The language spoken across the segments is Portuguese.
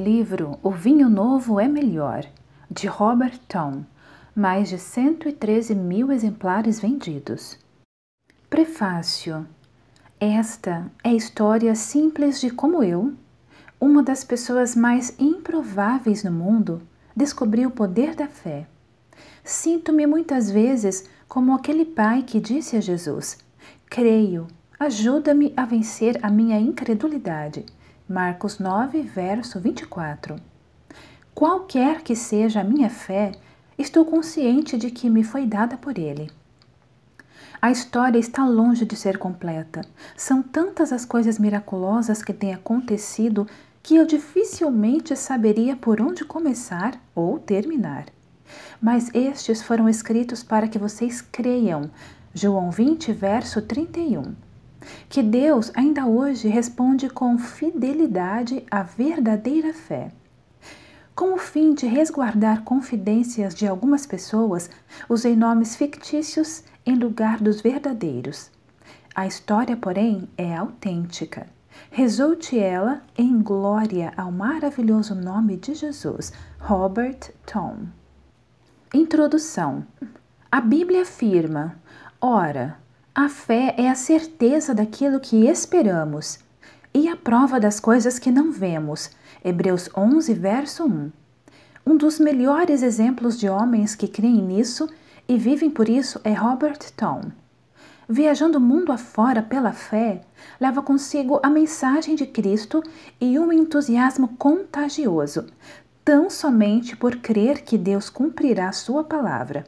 Livro O Vinho Novo é Melhor, de Robert Tom. Mais de 113 mil exemplares vendidos. Prefácio. Esta é a história simples de como eu, uma das pessoas mais improváveis no mundo, descobri o poder da fé. Sinto-me muitas vezes como aquele pai que disse a Jesus: Creio, ajuda-me a vencer a minha incredulidade. Marcos 9, verso 24. Qualquer que seja a minha fé, estou consciente de que me foi dada por Ele. A história está longe de ser completa. São tantas as coisas miraculosas que têm acontecido que eu dificilmente saberia por onde começar ou terminar. Mas estes foram escritos para que vocês creiam. João 20, verso 31 que Deus ainda hoje responde com fidelidade à verdadeira fé. Com o fim de resguardar confidências de algumas pessoas, usei nomes fictícios em lugar dos verdadeiros. A história, porém, é autêntica. Resulte ela em glória ao maravilhoso nome de Jesus, Robert Tom. Introdução: A Bíblia afirma: Ora, a fé é a certeza daquilo que esperamos e a prova das coisas que não vemos. Hebreus 11, verso 1. Um dos melhores exemplos de homens que creem nisso e vivem por isso é Robert Towne. Viajando o mundo afora pela fé, leva consigo a mensagem de Cristo e um entusiasmo contagioso, tão somente por crer que Deus cumprirá sua palavra.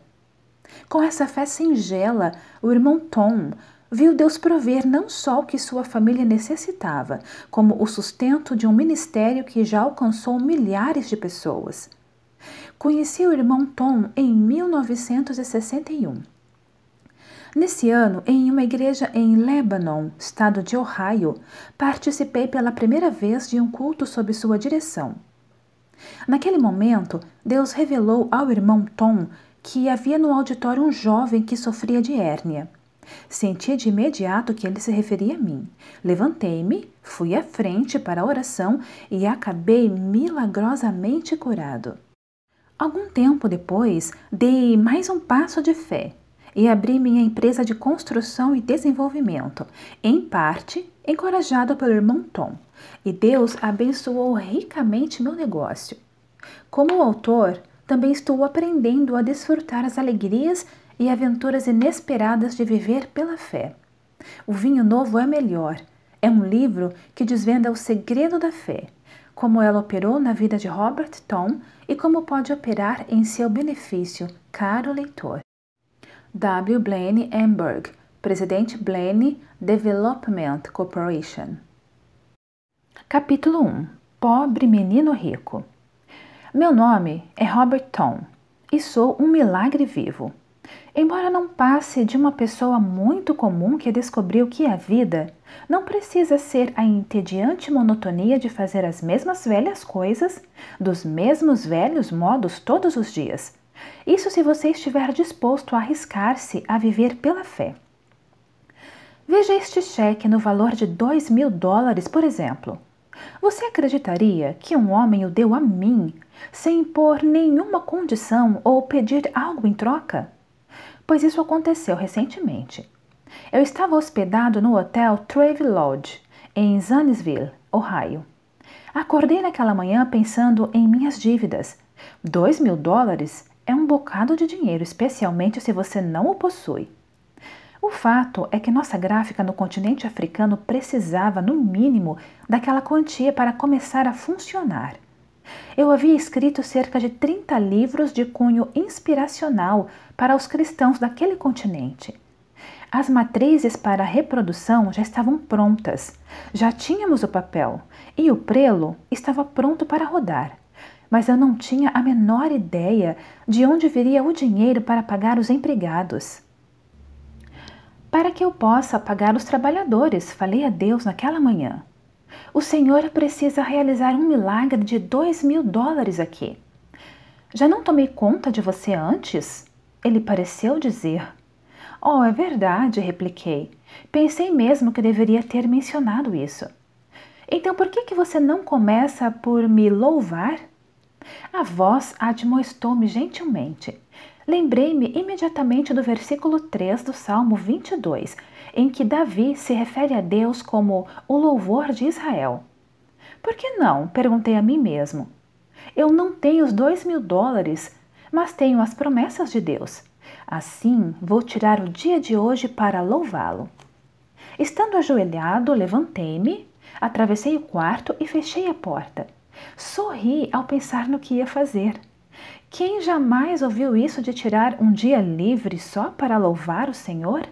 Com essa fé singela, o irmão Tom viu Deus prover não só o que sua família necessitava, como o sustento de um ministério que já alcançou milhares de pessoas. Conheci o irmão Tom em 1961. Nesse ano, em uma igreja em Lebanon, estado de Ohio, participei pela primeira vez de um culto sob sua direção. Naquele momento, Deus revelou ao irmão Tom que havia no auditório um jovem que sofria de hérnia. Senti de imediato que ele se referia a mim. Levantei-me, fui à frente para a oração e acabei milagrosamente curado. Algum tempo depois, dei mais um passo de fé e abri minha empresa de construção e desenvolvimento, em parte encorajado pelo irmão Tom, e Deus abençoou ricamente meu negócio. Como autor, também estou aprendendo a desfrutar as alegrias e aventuras inesperadas de viver pela fé. O vinho novo é melhor. É um livro que desvenda o segredo da fé, como ela operou na vida de Robert Tom e como pode operar em seu benefício, caro leitor. W. Blaine Amberg, presidente Blaine Development Corporation. Capítulo 1 Pobre Menino Rico meu nome é Robert Tom e sou um milagre vivo. Embora não passe de uma pessoa muito comum que descobriu que a vida não precisa ser a entediante monotonia de fazer as mesmas velhas coisas, dos mesmos velhos modos todos os dias. Isso se você estiver disposto a arriscar-se a viver pela fé. Veja este cheque no valor de 2 mil dólares, por exemplo. Você acreditaria que um homem o deu a mim sem impor nenhuma condição ou pedir algo em troca? Pois isso aconteceu recentemente. Eu estava hospedado no hotel Trave Lodge, em Zanesville, Ohio. Acordei naquela manhã pensando em minhas dívidas. Dois mil dólares é um bocado de dinheiro, especialmente se você não o possui. O fato é que nossa gráfica no continente africano precisava, no mínimo, daquela quantia para começar a funcionar. Eu havia escrito cerca de 30 livros de cunho inspiracional para os cristãos daquele continente. As matrizes para a reprodução já estavam prontas, já tínhamos o papel e o prelo estava pronto para rodar. Mas eu não tinha a menor ideia de onde viria o dinheiro para pagar os empregados. Para que eu possa pagar os trabalhadores, falei a Deus naquela manhã. O senhor precisa realizar um milagre de dois mil dólares aqui. Já não tomei conta de você antes? Ele pareceu dizer. Oh, é verdade, repliquei. Pensei mesmo que deveria ter mencionado isso. Então por que, que você não começa por me louvar? A voz admoestou-me gentilmente. Lembrei-me imediatamente do versículo 3 do Salmo 22, em que Davi se refere a Deus como o louvor de Israel. Por que não? perguntei a mim mesmo. Eu não tenho os dois mil dólares, mas tenho as promessas de Deus. Assim, vou tirar o dia de hoje para louvá-lo. Estando ajoelhado, levantei-me, atravessei o quarto e fechei a porta. Sorri ao pensar no que ia fazer. Quem jamais ouviu isso de tirar um dia livre só para louvar o Senhor?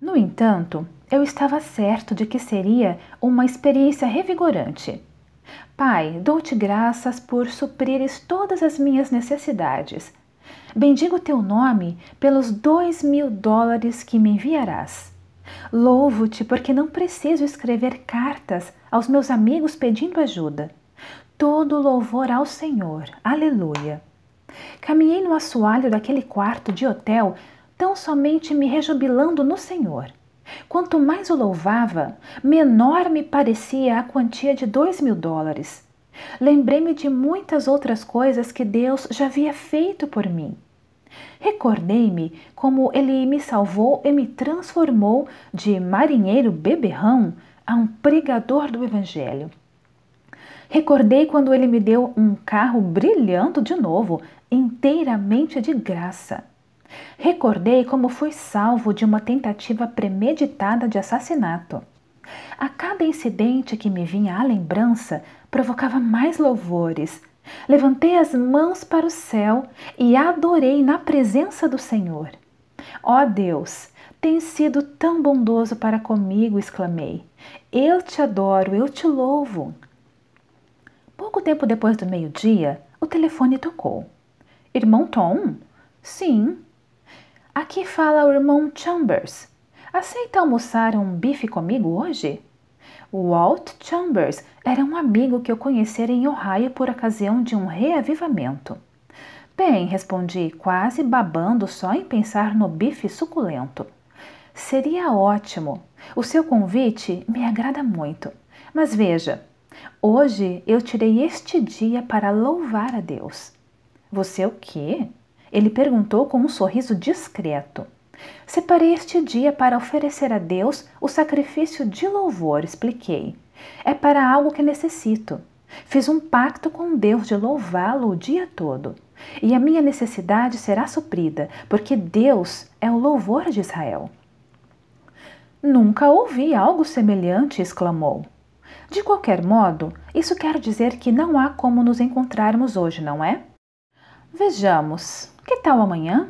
No entanto, eu estava certo de que seria uma experiência revigorante. Pai, dou-te graças por suprires todas as minhas necessidades. Bendigo teu nome pelos dois mil dólares que me enviarás. Louvo-te porque não preciso escrever cartas aos meus amigos pedindo ajuda. Todo louvor ao Senhor. Aleluia. Caminhei no assoalho daquele quarto de hotel tão somente me rejubilando no Senhor. Quanto mais o louvava, menor me parecia a quantia de dois mil dólares. Lembrei-me de muitas outras coisas que Deus já havia feito por mim. Recordei-me como ele me salvou e me transformou de marinheiro beberrão a um pregador do Evangelho. Recordei quando ele me deu um carro brilhando de novo, inteiramente de graça. Recordei como fui salvo de uma tentativa premeditada de assassinato. A cada incidente que me vinha à lembrança provocava mais louvores. Levantei as mãos para o céu e adorei na presença do Senhor. Ó oh Deus, tens sido tão bondoso para comigo, exclamei. Eu te adoro, eu te louvo. Pouco tempo depois do meio-dia, o telefone tocou. Irmão Tom? Sim, Aqui fala o irmão Chambers. Aceita almoçar um bife comigo hoje? Walt Chambers era um amigo que eu conhecera em Ohio por ocasião de um reavivamento. Bem, respondi, quase babando só em pensar no bife suculento. Seria ótimo. O seu convite me agrada muito. Mas veja, hoje eu tirei este dia para louvar a Deus. Você o quê? Ele perguntou com um sorriso discreto: Separei este dia para oferecer a Deus o sacrifício de louvor, expliquei. É para algo que necessito. Fiz um pacto com Deus de louvá-lo o dia todo. E a minha necessidade será suprida, porque Deus é o louvor de Israel. Nunca ouvi algo semelhante, exclamou. De qualquer modo, isso quer dizer que não há como nos encontrarmos hoje, não é? Vejamos. Que tal amanhã?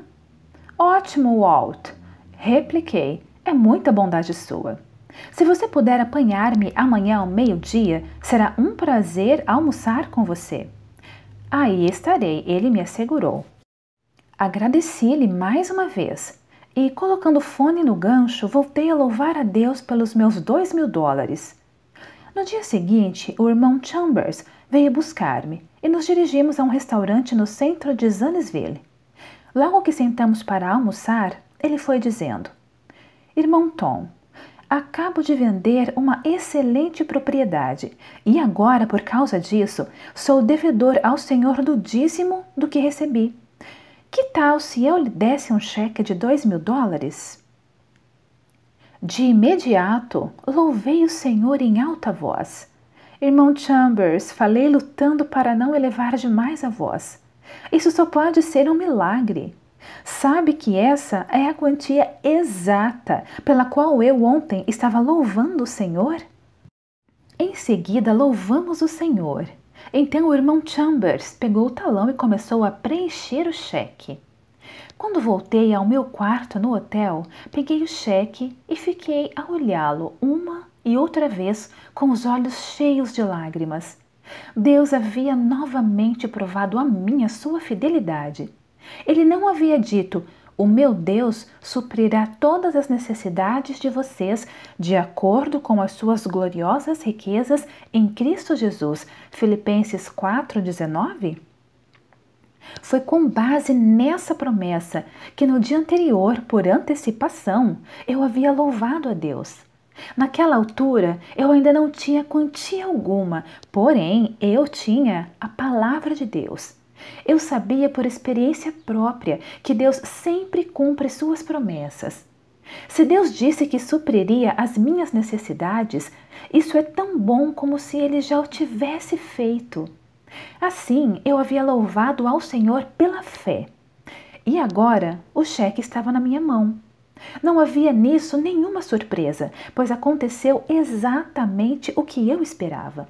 Ótimo, Walt! Repliquei. É muita bondade sua. Se você puder apanhar-me amanhã ao meio-dia, será um prazer almoçar com você. Aí estarei, ele me assegurou. Agradeci-lhe mais uma vez e, colocando o fone no gancho, voltei a louvar a Deus pelos meus dois mil dólares. No dia seguinte, o irmão Chambers veio buscar-me e nos dirigimos a um restaurante no centro de Zanesville. Logo que sentamos para almoçar, ele foi dizendo: Irmão Tom, acabo de vender uma excelente propriedade e agora, por causa disso, sou devedor ao Senhor do dízimo do que recebi. Que tal se eu lhe desse um cheque de dois mil dólares? De imediato, louvei o Senhor em alta voz Irmão Chambers, falei lutando para não elevar demais a voz. Isso só pode ser um milagre. Sabe que essa é a quantia exata pela qual eu ontem estava louvando o Senhor? Em seguida, louvamos o Senhor. Então o irmão Chambers pegou o talão e começou a preencher o cheque. Quando voltei ao meu quarto no hotel, peguei o cheque e fiquei a olhá-lo uma e outra vez com os olhos cheios de lágrimas. Deus havia novamente provado a mim a sua fidelidade. Ele não havia dito: O meu Deus suprirá todas as necessidades de vocês de acordo com as suas gloriosas riquezas em Cristo Jesus. Filipenses 4:19. Foi com base nessa promessa que no dia anterior, por antecipação, eu havia louvado a Deus. Naquela altura, eu ainda não tinha quantia alguma, porém eu tinha a palavra de Deus. Eu sabia por experiência própria que Deus sempre cumpre suas promessas. Se Deus disse que supriria as minhas necessidades, isso é tão bom como se ele já o tivesse feito. Assim, eu havia louvado ao Senhor pela fé. E agora o cheque estava na minha mão. Não havia nisso nenhuma surpresa, pois aconteceu exatamente o que eu esperava.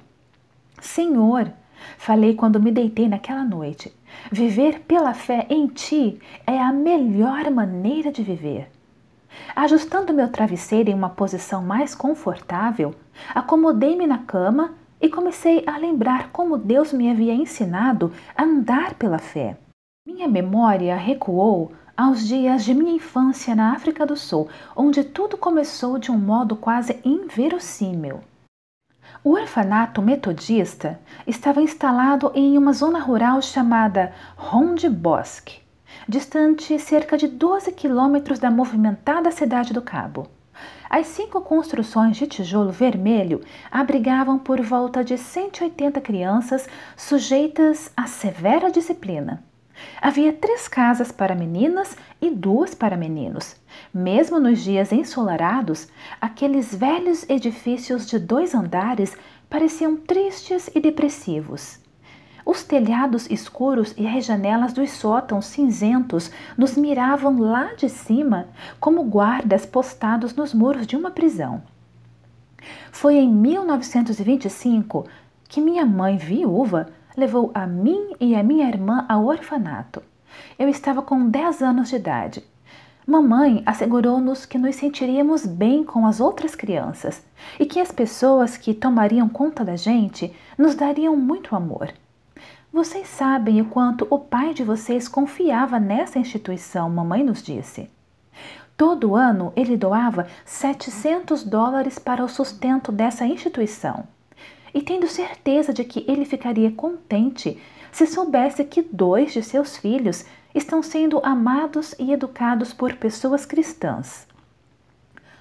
Senhor, falei quando me deitei naquela noite, viver pela fé em ti é a melhor maneira de viver. Ajustando meu travesseiro em uma posição mais confortável, acomodei-me na cama e comecei a lembrar como Deus me havia ensinado a andar pela fé. Minha memória recuou aos dias de minha infância na África do Sul, onde tudo começou de um modo quase inverossímil. O orfanato metodista estava instalado em uma zona rural chamada Ronde Bosque, distante cerca de 12 quilômetros da movimentada cidade do Cabo. As cinco construções de tijolo vermelho abrigavam por volta de 180 crianças sujeitas a severa disciplina. Havia três casas para meninas e duas para meninos. Mesmo nos dias ensolarados, aqueles velhos edifícios de dois andares pareciam tristes e depressivos. Os telhados escuros e as janelas dos sótãos cinzentos nos miravam lá de cima como guardas postados nos muros de uma prisão. Foi em 1925 que minha mãe, viúva, levou a mim e a minha irmã ao orfanato. Eu estava com 10 anos de idade. Mamãe assegurou-nos que nos sentiríamos bem com as outras crianças e que as pessoas que tomariam conta da gente nos dariam muito amor. Vocês sabem o quanto o pai de vocês confiava nessa instituição, mamãe nos disse. Todo ano ele doava 700 dólares para o sustento dessa instituição e tendo certeza de que ele ficaria contente se soubesse que dois de seus filhos estão sendo amados e educados por pessoas cristãs.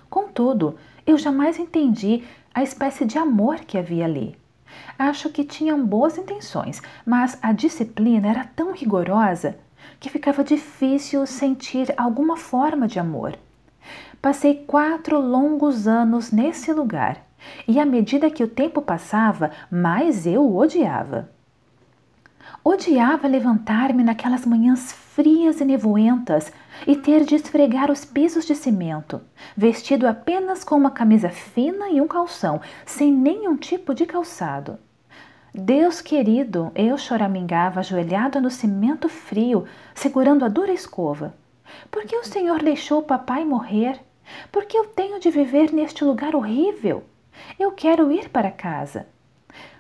Contudo, eu jamais entendi a espécie de amor que havia ali. Acho que tinham boas intenções, mas a disciplina era tão rigorosa que ficava difícil sentir alguma forma de amor. Passei quatro longos anos nesse lugar e à medida que o tempo passava, mais eu o odiava. Odiava levantar-me naquelas manhãs frias e nevoentas e ter de esfregar os pisos de cimento, vestido apenas com uma camisa fina e um calção, sem nenhum tipo de calçado. Deus querido, eu choramingava ajoelhado no cimento frio, segurando a dura escova. Por que o Senhor deixou papai morrer? Por que eu tenho de viver neste lugar horrível? Eu quero ir para casa.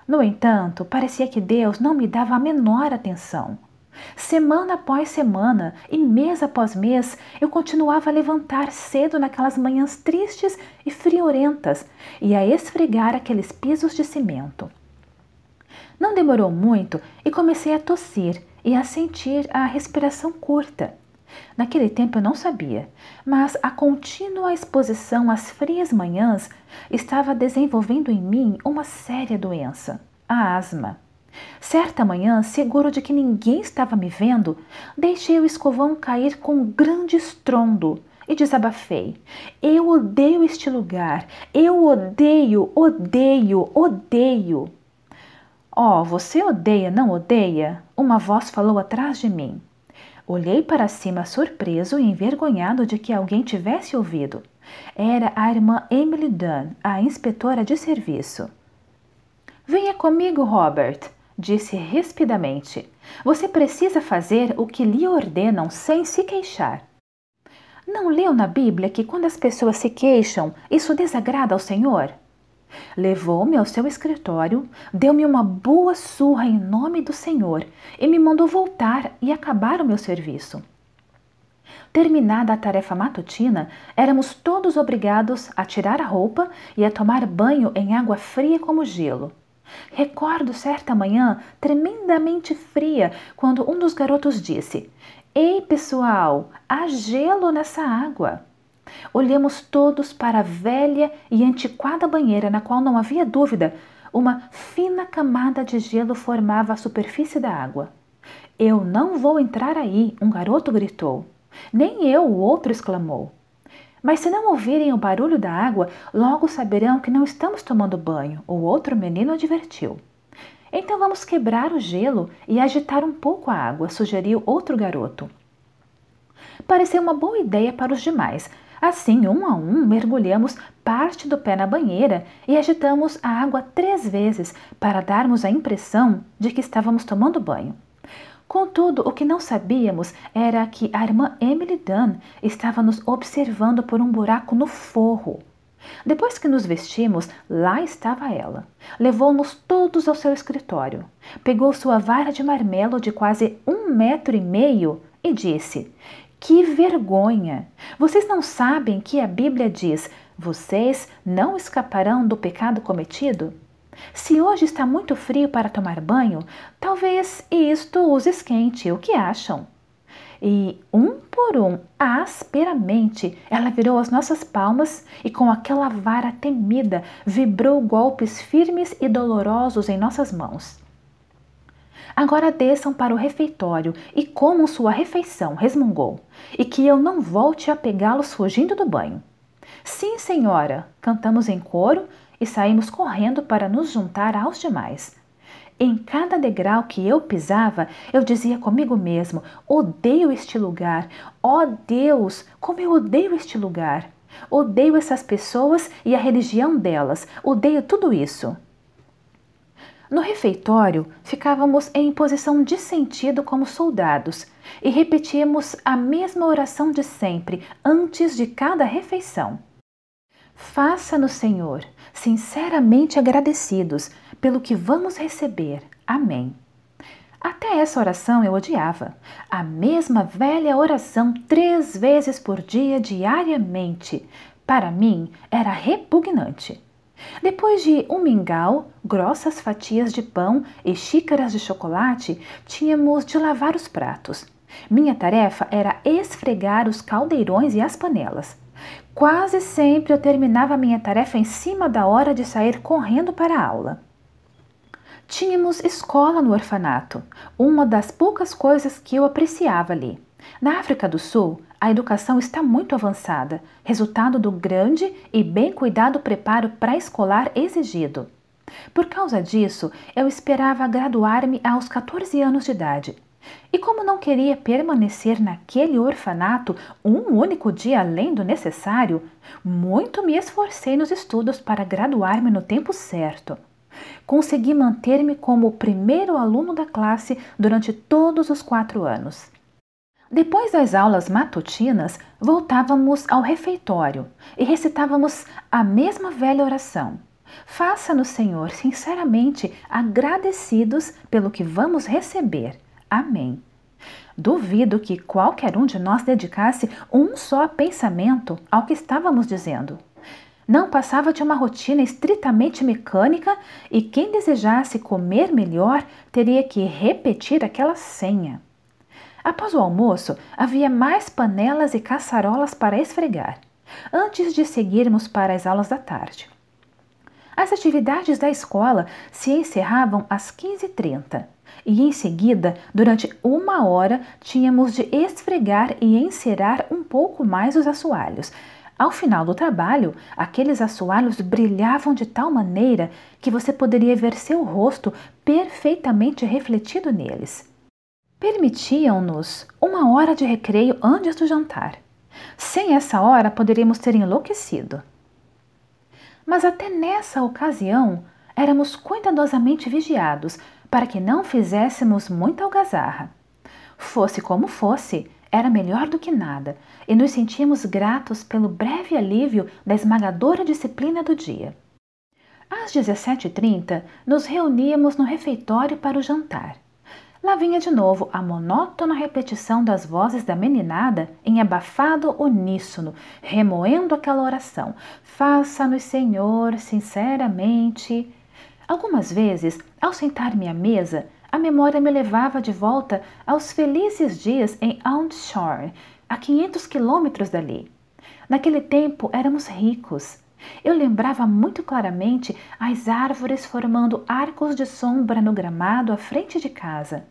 No entanto, parecia que Deus não me dava a menor atenção. Semana após semana e mês após mês, eu continuava a levantar cedo naquelas manhãs tristes e friorentas e a esfregar aqueles pisos de cimento. Não demorou muito e comecei a tossir e a sentir a respiração curta. Naquele tempo eu não sabia, mas a contínua exposição às frias manhãs estava desenvolvendo em mim uma séria doença, a asma. Certa manhã, seguro de que ninguém estava me vendo, deixei o escovão cair com um grande estrondo e desabafei. Eu odeio este lugar. Eu odeio, odeio, odeio. Oh, você odeia, não odeia? Uma voz falou atrás de mim. Olhei para cima surpreso e envergonhado de que alguém tivesse ouvido. Era a irmã Emily Dunn, a inspetora de serviço. Venha comigo, Robert, disse rispidamente. Você precisa fazer o que lhe ordenam sem se queixar. Não leu na Bíblia que quando as pessoas se queixam, isso desagrada ao Senhor? Levou-me ao seu escritório, deu-me uma boa surra em nome do Senhor e me mandou voltar e acabar o meu serviço. Terminada a tarefa matutina, éramos todos obrigados a tirar a roupa e a tomar banho em água fria como gelo. Recordo certa manhã tremendamente fria quando um dos garotos disse: Ei, pessoal, há gelo nessa água. Olhamos todos para a velha e antiquada banheira, na qual não havia dúvida, uma fina camada de gelo formava a superfície da água. Eu não vou entrar aí, um garoto gritou. Nem eu, o outro exclamou. Mas se não ouvirem o barulho da água, logo saberão que não estamos tomando banho, o outro menino advertiu. Então vamos quebrar o gelo e agitar um pouco a água, sugeriu outro garoto. Pareceu uma boa ideia para os demais, Assim, um a um, mergulhamos parte do pé na banheira e agitamos a água três vezes para darmos a impressão de que estávamos tomando banho. Contudo, o que não sabíamos era que a irmã Emily Dunn estava nos observando por um buraco no forro. Depois que nos vestimos, lá estava ela. Levou-nos todos ao seu escritório. Pegou sua vara de marmelo de quase um metro e meio e disse: que vergonha! Vocês não sabem que a Bíblia diz: vocês não escaparão do pecado cometido? Se hoje está muito frio para tomar banho, talvez isto os esquente, o que acham? E um por um, asperamente, ela virou as nossas palmas e com aquela vara temida vibrou golpes firmes e dolorosos em nossas mãos. Agora desçam para o refeitório e comam sua refeição, resmungou, e que eu não volte a pegá-los fugindo do banho. Sim, senhora, cantamos em coro e saímos correndo para nos juntar aos demais. Em cada degrau que eu pisava, eu dizia comigo mesmo: odeio este lugar, ó oh, Deus, como eu odeio este lugar. Odeio essas pessoas e a religião delas, odeio tudo isso. No refeitório, ficávamos em posição de sentido como soldados e repetíamos a mesma oração de sempre antes de cada refeição. Faça-no, Senhor, sinceramente agradecidos pelo que vamos receber. Amém. Até essa oração eu odiava. A mesma velha oração três vezes por dia, diariamente. Para mim, era repugnante. Depois de um mingau, grossas fatias de pão e xícaras de chocolate, tínhamos de lavar os pratos. Minha tarefa era esfregar os caldeirões e as panelas. Quase sempre eu terminava minha tarefa em cima da hora de sair correndo para a aula. Tínhamos escola no orfanato, uma das poucas coisas que eu apreciava ali. Na África do Sul, a educação está muito avançada, resultado do grande e bem cuidado preparo pré-escolar exigido. Por causa disso, eu esperava graduar-me aos 14 anos de idade. E como não queria permanecer naquele orfanato um único dia além do necessário, muito me esforcei nos estudos para graduar-me no tempo certo. Consegui manter-me como o primeiro aluno da classe durante todos os quatro anos. Depois das aulas matutinas, voltávamos ao refeitório e recitávamos a mesma velha oração. Faça-nos, Senhor, sinceramente agradecidos pelo que vamos receber. Amém. Duvido que qualquer um de nós dedicasse um só pensamento ao que estávamos dizendo. Não passava de uma rotina estritamente mecânica e quem desejasse comer melhor teria que repetir aquela senha. Após o almoço, havia mais panelas e caçarolas para esfregar, antes de seguirmos para as aulas da tarde. As atividades da escola se encerravam às 15h30 e, em seguida, durante uma hora, tínhamos de esfregar e encerar um pouco mais os assoalhos. Ao final do trabalho, aqueles assoalhos brilhavam de tal maneira que você poderia ver seu rosto perfeitamente refletido neles permitiam-nos uma hora de recreio antes do jantar. Sem essa hora, poderíamos ter enlouquecido. Mas até nessa ocasião, éramos cuidadosamente vigiados para que não fizéssemos muita algazarra. Fosse como fosse, era melhor do que nada, e nos sentíamos gratos pelo breve alívio da esmagadora disciplina do dia. Às 17h30, nos reuníamos no refeitório para o jantar. Lá vinha de novo a monótona repetição das vozes da meninada em abafado uníssono, remoendo aquela oração: Faça-nos, Senhor, sinceramente. Algumas vezes, ao sentar-me à mesa, a memória me levava de volta aos felizes dias em Aundshorn, a 500 quilômetros dali. Naquele tempo éramos ricos, eu lembrava muito claramente as árvores formando arcos de sombra no gramado à frente de casa.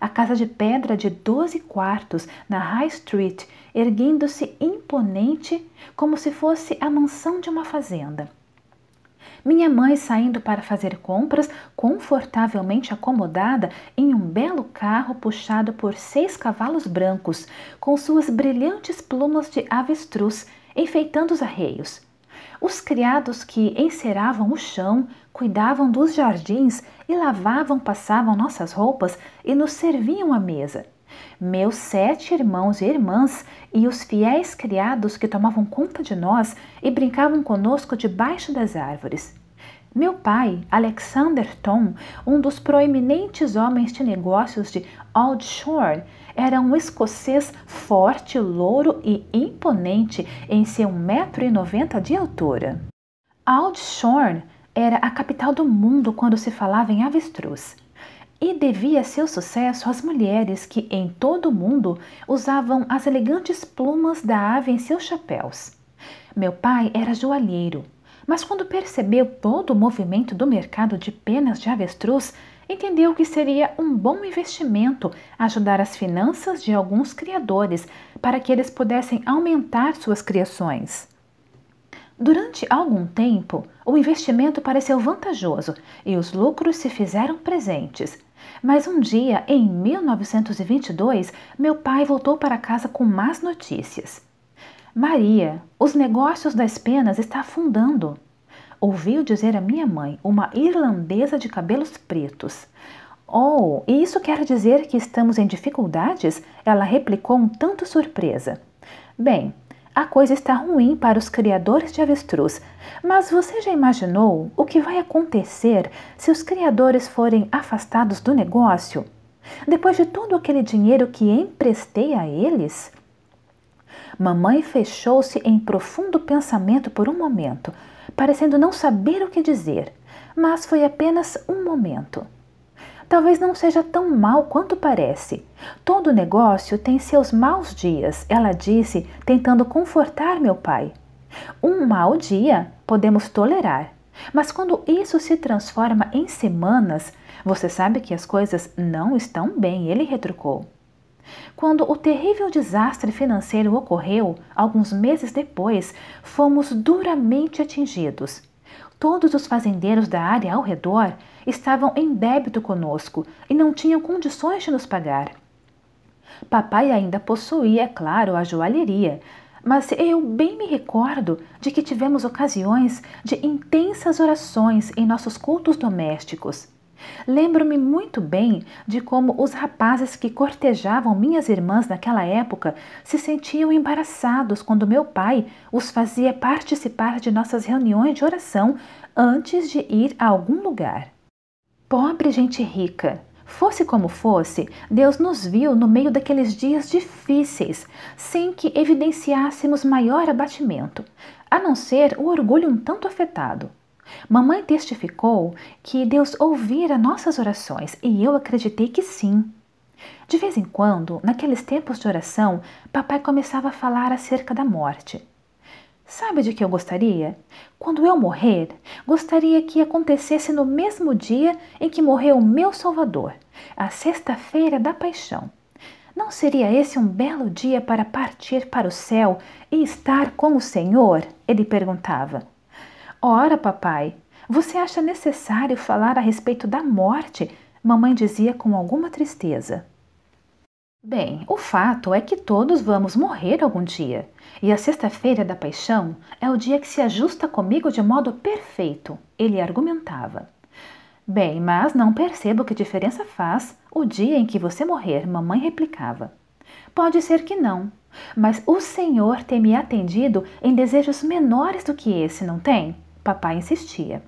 A casa de pedra de 12 quartos na High Street, erguendo-se imponente como se fosse a mansão de uma fazenda. Minha mãe saindo para fazer compras, confortavelmente acomodada em um belo carro puxado por seis cavalos brancos, com suas brilhantes plumas de avestruz enfeitando os arreios. Os criados que enceravam o chão, cuidavam dos jardins e lavavam, passavam nossas roupas e nos serviam à mesa. Meus sete irmãos e irmãs e os fiéis criados que tomavam conta de nós e brincavam conosco debaixo das árvores. Meu pai, Alexander Tom, um dos proeminentes homens de negócios de Old Shore, era um escocês forte, louro e imponente em seu 1,90m de altura. Aldshorn era a capital do mundo quando se falava em avestruz e devia seu sucesso às mulheres que em todo o mundo usavam as elegantes plumas da ave em seus chapéus. Meu pai era joalheiro, mas quando percebeu todo o movimento do mercado de penas de avestruz, entendeu que seria um bom investimento ajudar as finanças de alguns criadores para que eles pudessem aumentar suas criações. Durante algum tempo, o investimento pareceu vantajoso e os lucros se fizeram presentes. Mas um dia, em 1922, meu pai voltou para casa com más notícias. Maria, os negócios das penas está afundando ouviu dizer a minha mãe, uma irlandesa de cabelos pretos. Oh, e isso quer dizer que estamos em dificuldades? Ela replicou um tanto surpresa. Bem, a coisa está ruim para os criadores de avestruz, mas você já imaginou o que vai acontecer se os criadores forem afastados do negócio? Depois de todo aquele dinheiro que emprestei a eles? Mamãe fechou-se em profundo pensamento por um momento, parecendo não saber o que dizer, mas foi apenas um momento. Talvez não seja tão mal quanto parece. Todo negócio tem seus maus dias, ela disse, tentando confortar meu pai. Um mau dia podemos tolerar, mas quando isso se transforma em semanas, você sabe que as coisas não estão bem, ele retrucou. Quando o terrível desastre financeiro ocorreu, alguns meses depois, fomos duramente atingidos. Todos os fazendeiros da área ao redor estavam em débito conosco e não tinham condições de nos pagar. Papai ainda possuía, é claro, a joalheria, mas eu bem me recordo de que tivemos ocasiões de intensas orações em nossos cultos domésticos. Lembro-me muito bem de como os rapazes que cortejavam minhas irmãs naquela época se sentiam embaraçados quando meu pai os fazia participar de nossas reuniões de oração antes de ir a algum lugar. Pobre gente rica! Fosse como fosse, Deus nos viu no meio daqueles dias difíceis, sem que evidenciássemos maior abatimento, a não ser o orgulho um tanto afetado. Mamãe testificou que Deus ouvira nossas orações e eu acreditei que sim. De vez em quando, naqueles tempos de oração, papai começava a falar acerca da morte. Sabe de que eu gostaria? Quando eu morrer, gostaria que acontecesse no mesmo dia em que morreu o meu Salvador, a sexta-feira da paixão. Não seria esse um belo dia para partir para o céu e estar com o Senhor? Ele perguntava. Ora, papai, você acha necessário falar a respeito da morte? Mamãe dizia com alguma tristeza. Bem, o fato é que todos vamos morrer algum dia, e a Sexta-feira da Paixão é o dia que se ajusta comigo de modo perfeito, ele argumentava. Bem, mas não percebo que diferença faz o dia em que você morrer, mamãe replicava. Pode ser que não, mas o Senhor tem me atendido em desejos menores do que esse, não tem? Papai insistia.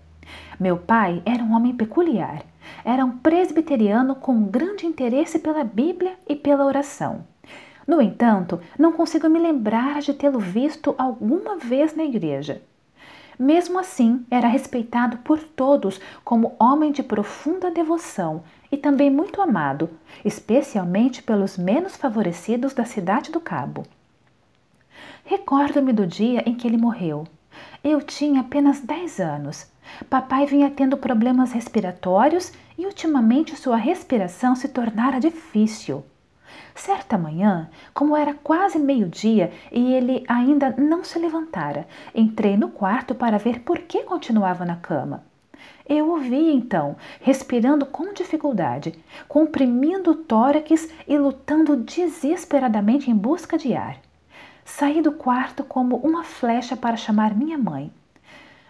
Meu pai era um homem peculiar. Era um presbiteriano com grande interesse pela Bíblia e pela oração. No entanto, não consigo me lembrar de tê-lo visto alguma vez na igreja. Mesmo assim, era respeitado por todos como homem de profunda devoção e também muito amado, especialmente pelos menos favorecidos da cidade do Cabo. Recordo-me do dia em que ele morreu. Eu tinha apenas 10 anos. Papai vinha tendo problemas respiratórios e ultimamente sua respiração se tornara difícil. Certa manhã, como era quase meio-dia e ele ainda não se levantara, entrei no quarto para ver por que continuava na cama. Eu o vi então, respirando com dificuldade, comprimindo o tórax e lutando desesperadamente em busca de ar. Saí do quarto como uma flecha para chamar minha mãe.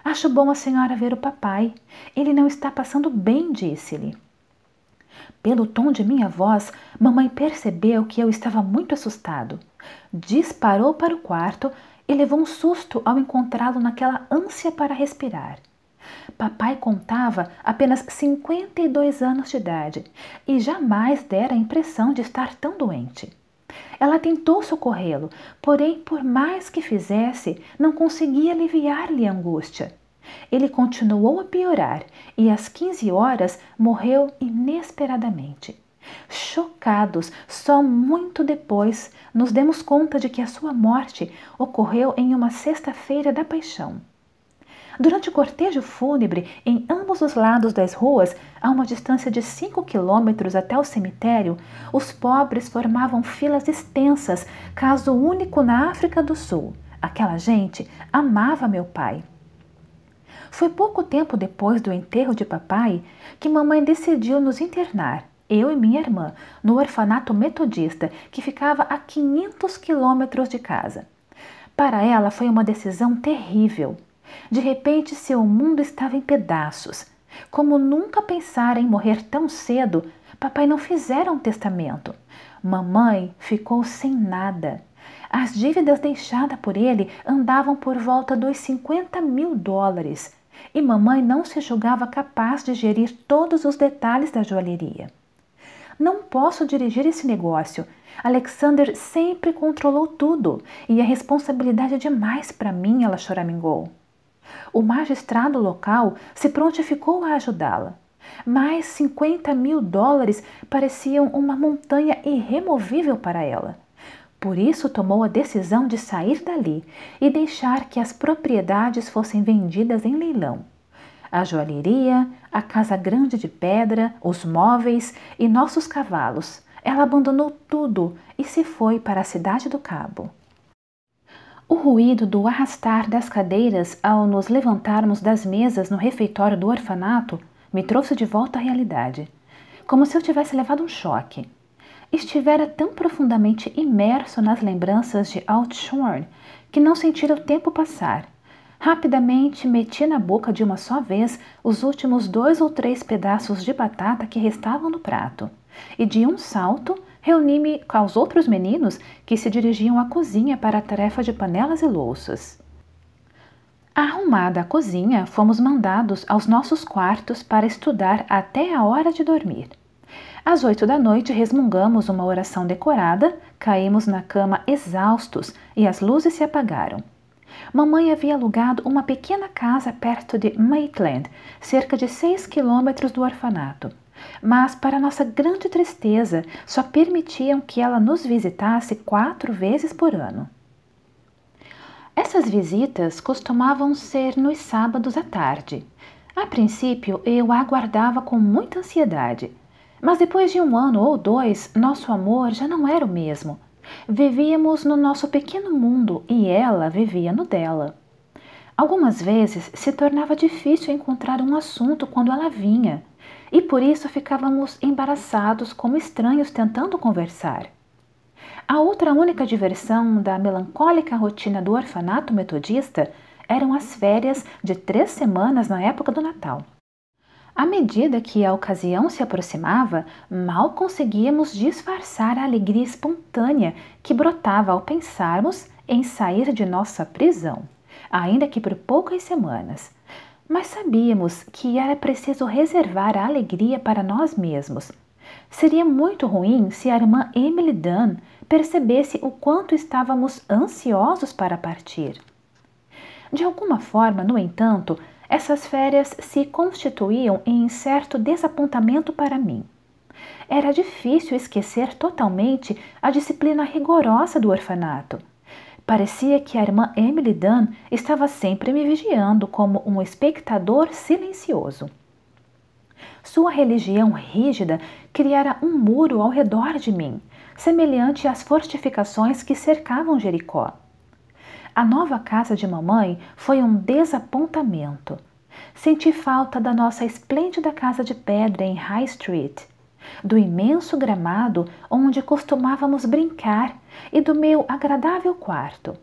Acho bom a senhora ver o papai. Ele não está passando bem, disse-lhe. Pelo tom de minha voz, mamãe percebeu que eu estava muito assustado. Disparou para o quarto e levou um susto ao encontrá-lo naquela ânsia para respirar. Papai contava apenas 52 anos de idade e jamais dera a impressão de estar tão doente. Ela tentou socorrê-lo, porém, por mais que fizesse, não conseguia aliviar-lhe a angústia. Ele continuou a piorar e às 15 horas morreu inesperadamente. Chocados, só muito depois nos demos conta de que a sua morte ocorreu em uma sexta-feira da Paixão. Durante o cortejo fúnebre, em ambos os lados das ruas, a uma distância de cinco quilômetros até o cemitério, os pobres formavam filas extensas, caso único na África do Sul. Aquela gente amava meu pai. Foi pouco tempo depois do enterro de papai que mamãe decidiu nos internar, eu e minha irmã, no orfanato metodista que ficava a 500 quilômetros de casa. Para ela foi uma decisão terrível. De repente, seu mundo estava em pedaços. Como nunca pensara em morrer tão cedo, papai não fizera um testamento. Mamãe ficou sem nada. As dívidas deixadas por ele andavam por volta dos 50 mil dólares e mamãe não se julgava capaz de gerir todos os detalhes da joalheria. Não posso dirigir esse negócio. Alexander sempre controlou tudo e a responsabilidade é demais para mim, ela choramingou. O magistrado local se prontificou a ajudá-la. Mais 50 mil dólares pareciam uma montanha irremovível para ela. Por isso tomou a decisão de sair dali e deixar que as propriedades fossem vendidas em leilão. A joalheria, a casa grande de pedra, os móveis e nossos cavalos. Ela abandonou tudo e se foi para a cidade do Cabo. O ruído do arrastar das cadeiras ao nos levantarmos das mesas no refeitório do orfanato me trouxe de volta à realidade, como se eu tivesse levado um choque. Estivera tão profundamente imerso nas lembranças de Altshorn que não sentira o tempo passar. Rapidamente meti na boca de uma só vez os últimos dois ou três pedaços de batata que restavam no prato, e de um salto reuni-me com os outros meninos que se dirigiam à cozinha para a tarefa de panelas e louças. Arrumada a cozinha, fomos mandados aos nossos quartos para estudar até a hora de dormir. Às oito da noite, resmungamos uma oração decorada, caímos na cama exaustos e as luzes se apagaram. Mamãe havia alugado uma pequena casa perto de Maitland, cerca de seis quilômetros do orfanato mas, para nossa grande tristeza, só permitiam que ela nos visitasse quatro vezes por ano. Essas visitas costumavam ser nos sábados à tarde. A princípio, eu a aguardava com muita ansiedade, mas depois de um ano ou dois, nosso amor já não era o mesmo. Vivíamos no nosso pequeno mundo e ela vivia no dela. Algumas vezes se tornava difícil encontrar um assunto quando ela vinha e por isso ficávamos embaraçados como estranhos tentando conversar. A outra única diversão da melancólica rotina do orfanato metodista eram as férias de três semanas na época do Natal. À medida que a ocasião se aproximava, mal conseguíamos disfarçar a alegria espontânea que brotava ao pensarmos em sair de nossa prisão, ainda que por poucas semanas, mas sabíamos que era preciso reservar a alegria para nós mesmos. Seria muito ruim se a irmã Emily Dunn percebesse o quanto estávamos ansiosos para partir. De alguma forma, no entanto, essas férias se constituíam em certo desapontamento para mim. Era difícil esquecer totalmente a disciplina rigorosa do orfanato Parecia que a irmã Emily Dunn estava sempre me vigiando como um espectador silencioso. Sua religião rígida criara um muro ao redor de mim, semelhante às fortificações que cercavam Jericó. A nova casa de mamãe foi um desapontamento. Senti falta da nossa esplêndida casa de pedra em High Street, do imenso gramado onde costumávamos brincar e do meu agradável quarto.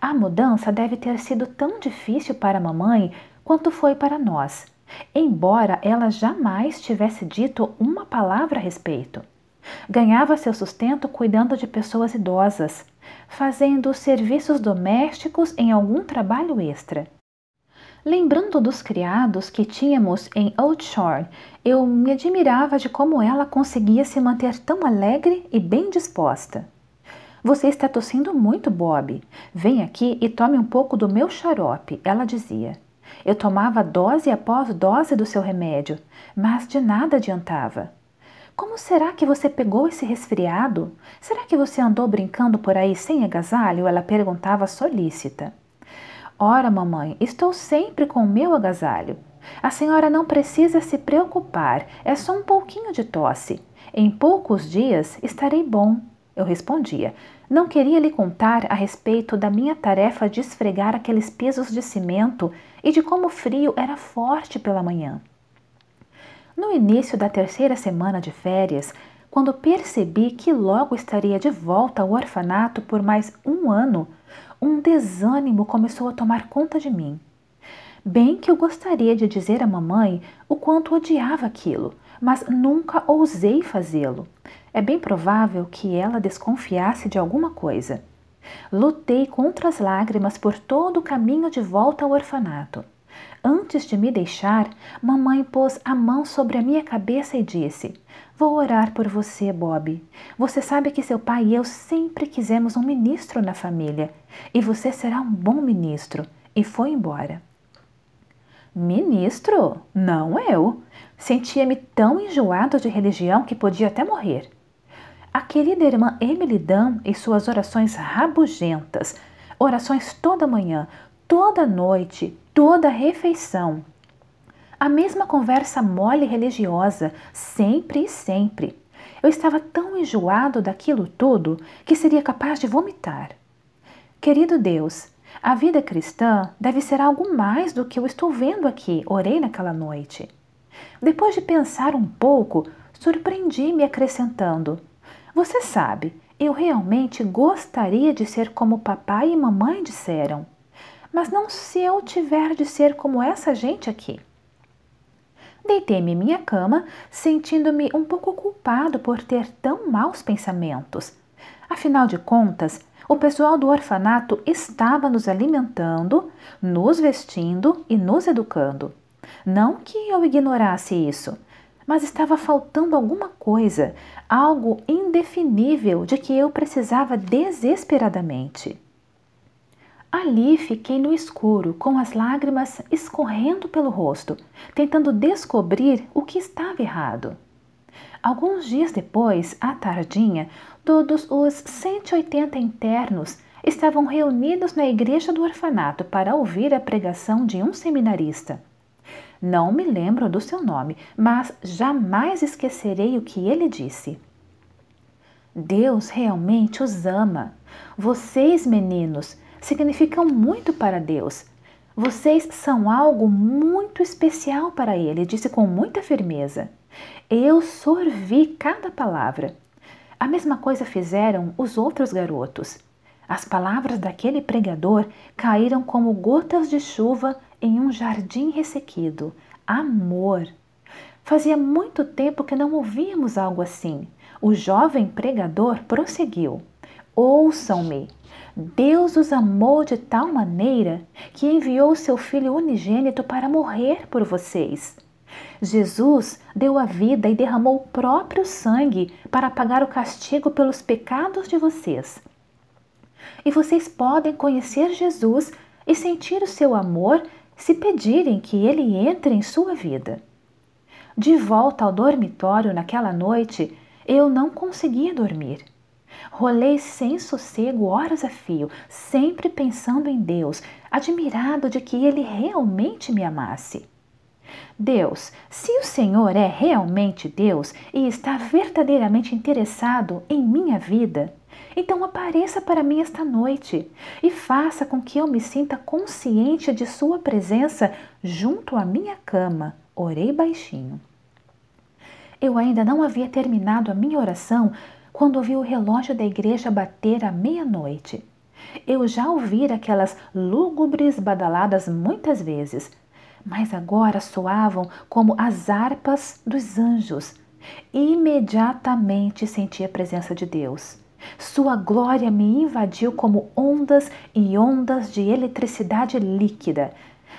A mudança deve ter sido tão difícil para mamãe quanto foi para nós, embora ela jamais tivesse dito uma palavra a respeito. Ganhava seu sustento cuidando de pessoas idosas, fazendo serviços domésticos em algum trabalho extra. Lembrando dos criados que tínhamos em Old Shore, eu me admirava de como ela conseguia se manter tão alegre e bem disposta. Você está tossindo muito, Bob. Vem aqui e tome um pouco do meu xarope, ela dizia. Eu tomava dose após dose do seu remédio, mas de nada adiantava. Como será que você pegou esse resfriado? Será que você andou brincando por aí sem agasalho? Ela perguntava solícita. Ora, mamãe, estou sempre com o meu agasalho. A senhora não precisa se preocupar, é só um pouquinho de tosse. Em poucos dias estarei bom. Eu respondia: Não queria lhe contar a respeito da minha tarefa de esfregar aqueles pisos de cimento e de como o frio era forte pela manhã. No início da terceira semana de férias, quando percebi que logo estaria de volta ao orfanato por mais um ano, um desânimo começou a tomar conta de mim. Bem que eu gostaria de dizer à mamãe o quanto odiava aquilo, mas nunca ousei fazê-lo, é bem provável que ela desconfiasse de alguma coisa. Lutei contra as lágrimas por todo o caminho de volta ao orfanato. Antes de me deixar, mamãe pôs a mão sobre a minha cabeça e disse: Vou orar por você, Bob. Você sabe que seu pai e eu sempre quisemos um ministro na família, e você será um bom ministro. E foi embora. Ministro? Não eu. Sentia-me tão enjoado de religião que podia até morrer a querida irmã Emily Dunn e suas orações rabugentas, orações toda manhã, toda noite, toda refeição. A mesma conversa mole e religiosa, sempre e sempre. Eu estava tão enjoado daquilo tudo que seria capaz de vomitar. Querido Deus, a vida cristã deve ser algo mais do que eu estou vendo aqui, orei naquela noite. Depois de pensar um pouco, surpreendi-me acrescentando: você sabe, eu realmente gostaria de ser como papai e mamãe disseram, mas não se eu tiver de ser como essa gente aqui. Deitei-me em minha cama, sentindo-me um pouco culpado por ter tão maus pensamentos. Afinal de contas, o pessoal do orfanato estava nos alimentando, nos vestindo e nos educando. Não que eu ignorasse isso, mas estava faltando alguma coisa, algo indefinível de que eu precisava desesperadamente. Ali fiquei no escuro, com as lágrimas escorrendo pelo rosto, tentando descobrir o que estava errado. Alguns dias depois, à tardinha, todos os 180 internos estavam reunidos na igreja do orfanato para ouvir a pregação de um seminarista. Não me lembro do seu nome, mas jamais esquecerei o que ele disse. Deus realmente os ama. Vocês, meninos, significam muito para Deus. Vocês são algo muito especial para Ele, disse com muita firmeza. Eu sorvi cada palavra. A mesma coisa fizeram os outros garotos. As palavras daquele pregador caíram como gotas de chuva em um jardim ressequido. Amor! Fazia muito tempo que não ouvíamos algo assim. O jovem pregador prosseguiu: Ouçam-me! Deus os amou de tal maneira que enviou seu Filho unigênito para morrer por vocês. Jesus deu a vida e derramou o próprio sangue para pagar o castigo pelos pecados de vocês. E vocês podem conhecer Jesus e sentir o seu amor se pedirem que ele entre em sua vida. De volta ao dormitório naquela noite, eu não conseguia dormir. Rolei sem sossego horas a fio, sempre pensando em Deus, admirado de que ele realmente me amasse. Deus, se o Senhor é realmente Deus e está verdadeiramente interessado em minha vida, então apareça para mim esta noite e faça com que eu me sinta consciente de Sua presença junto à minha cama. Orei baixinho. Eu ainda não havia terminado a minha oração quando ouvi o relógio da igreja bater à meia-noite. Eu já ouvira aquelas lúgubres badaladas muitas vezes, mas agora soavam como as harpas dos anjos. Imediatamente senti a presença de Deus. Sua glória me invadiu como ondas e ondas de eletricidade líquida.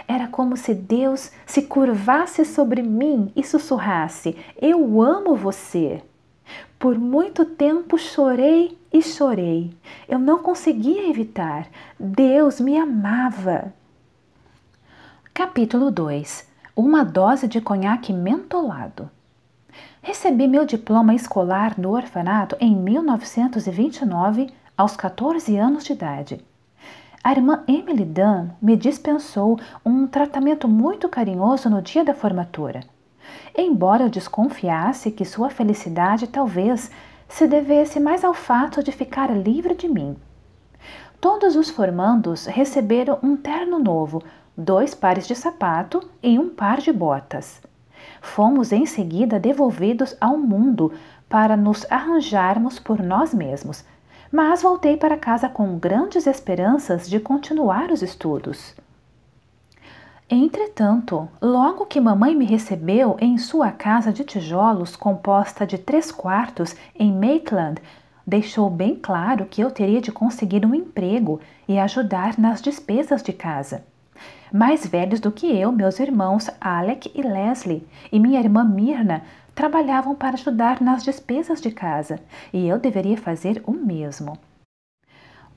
Era como se Deus se curvasse sobre mim e sussurrasse: Eu amo você. Por muito tempo chorei e chorei. Eu não conseguia evitar. Deus me amava. Capítulo 2 Uma dose de conhaque mentolado. Recebi meu diploma escolar no orfanato em 1929, aos 14 anos de idade. A irmã Emily Dunn me dispensou um tratamento muito carinhoso no dia da formatura. Embora eu desconfiasse que sua felicidade talvez se devesse mais ao fato de ficar livre de mim. Todos os formandos receberam um terno novo, dois pares de sapato e um par de botas fomos em seguida devolvidos ao mundo para nos arranjarmos por nós mesmos, mas voltei para casa com grandes esperanças de continuar os estudos. Entretanto, logo que mamãe me recebeu em sua casa de tijolos composta de três quartos em Maitland, deixou bem claro que eu teria de conseguir um emprego e ajudar nas despesas de casa mais velhos do que eu, meus irmãos Alec e Leslie e minha irmã Mirna trabalhavam para ajudar nas despesas de casa e eu deveria fazer o mesmo.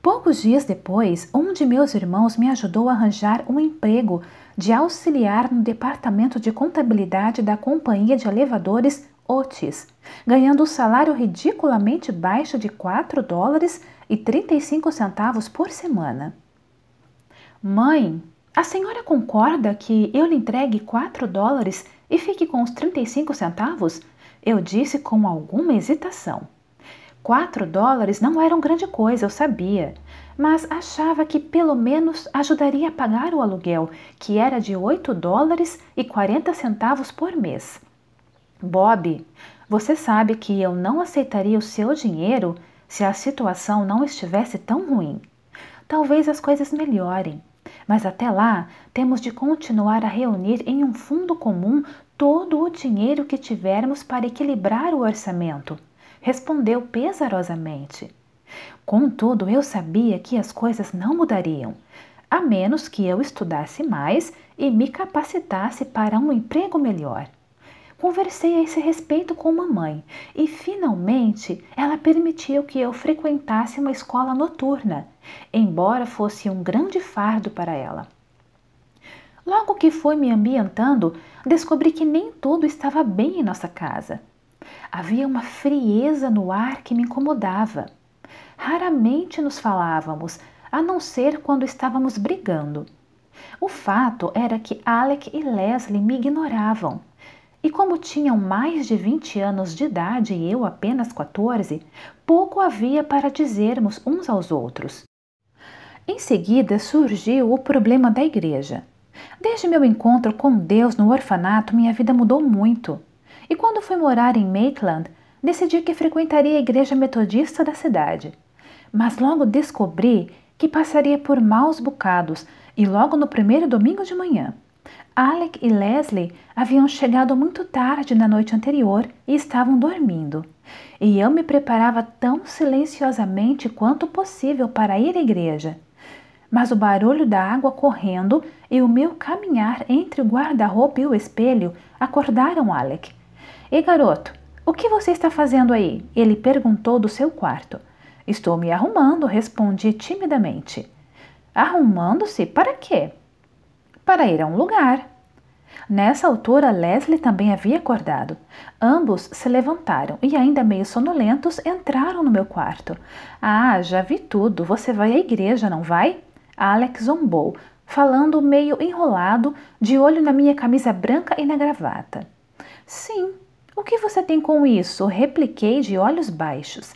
Poucos dias depois, um de meus irmãos me ajudou a arranjar um emprego de auxiliar no departamento de contabilidade da companhia de elevadores Otis, ganhando um salário ridiculamente baixo de 4 dólares e 35 centavos por semana. Mãe, a senhora concorda que eu lhe entregue 4 dólares e fique com os 35 centavos? Eu disse com alguma hesitação. 4 dólares não eram grande coisa, eu sabia, mas achava que pelo menos ajudaria a pagar o aluguel, que era de 8 dólares e 40 centavos por mês. Bob, você sabe que eu não aceitaria o seu dinheiro se a situação não estivesse tão ruim. Talvez as coisas melhorem. Mas até lá, temos de continuar a reunir em um fundo comum todo o dinheiro que tivermos para equilibrar o orçamento, respondeu pesarosamente. Contudo, eu sabia que as coisas não mudariam, a menos que eu estudasse mais e me capacitasse para um emprego melhor. Conversei a esse respeito com mamãe e finalmente ela permitiu que eu frequentasse uma escola noturna, embora fosse um grande fardo para ela. Logo que fui me ambientando, descobri que nem tudo estava bem em nossa casa. Havia uma frieza no ar que me incomodava. Raramente nos falávamos, a não ser quando estávamos brigando. O fato era que Alec e Leslie me ignoravam e como tinham mais de 20 anos de idade e eu apenas 14, pouco havia para dizermos uns aos outros. Em seguida surgiu o problema da igreja. Desde meu encontro com Deus no orfanato, minha vida mudou muito. E quando fui morar em Maitland, decidi que frequentaria a igreja metodista da cidade. Mas logo descobri que passaria por maus bocados e logo no primeiro domingo de manhã. Alec e Leslie haviam chegado muito tarde na noite anterior e estavam dormindo. E eu me preparava tão silenciosamente quanto possível para ir à igreja. Mas o barulho da água correndo e o meu caminhar entre o guarda-roupa e o espelho acordaram Alec. E garoto, o que você está fazendo aí? Ele perguntou do seu quarto. Estou me arrumando, respondi timidamente. Arrumando-se? Para quê? para ir a um lugar. Nessa altura, Leslie também havia acordado. Ambos se levantaram e, ainda meio sonolentos, entraram no meu quarto. Ah, já vi tudo. Você vai à igreja, não vai? Alex zombou, falando meio enrolado, de olho na minha camisa branca e na gravata. Sim. O que você tem com isso? repliquei de olhos baixos.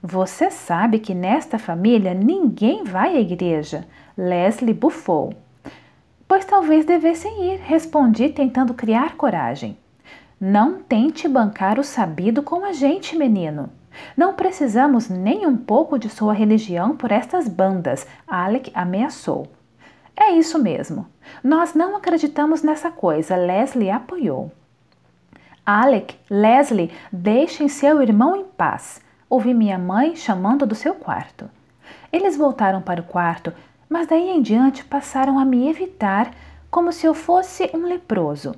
Você sabe que nesta família ninguém vai à igreja. Leslie bufou. Pois talvez devessem ir, respondi tentando criar coragem. Não tente bancar o sabido com a gente, menino. Não precisamos nem um pouco de sua religião por estas bandas, Alec ameaçou. É isso mesmo. Nós não acreditamos nessa coisa, Leslie apoiou. Alec, Leslie, deixem seu irmão em paz. Ouvi minha mãe chamando do seu quarto. Eles voltaram para o quarto, mas daí em diante passaram a me evitar como se eu fosse um leproso.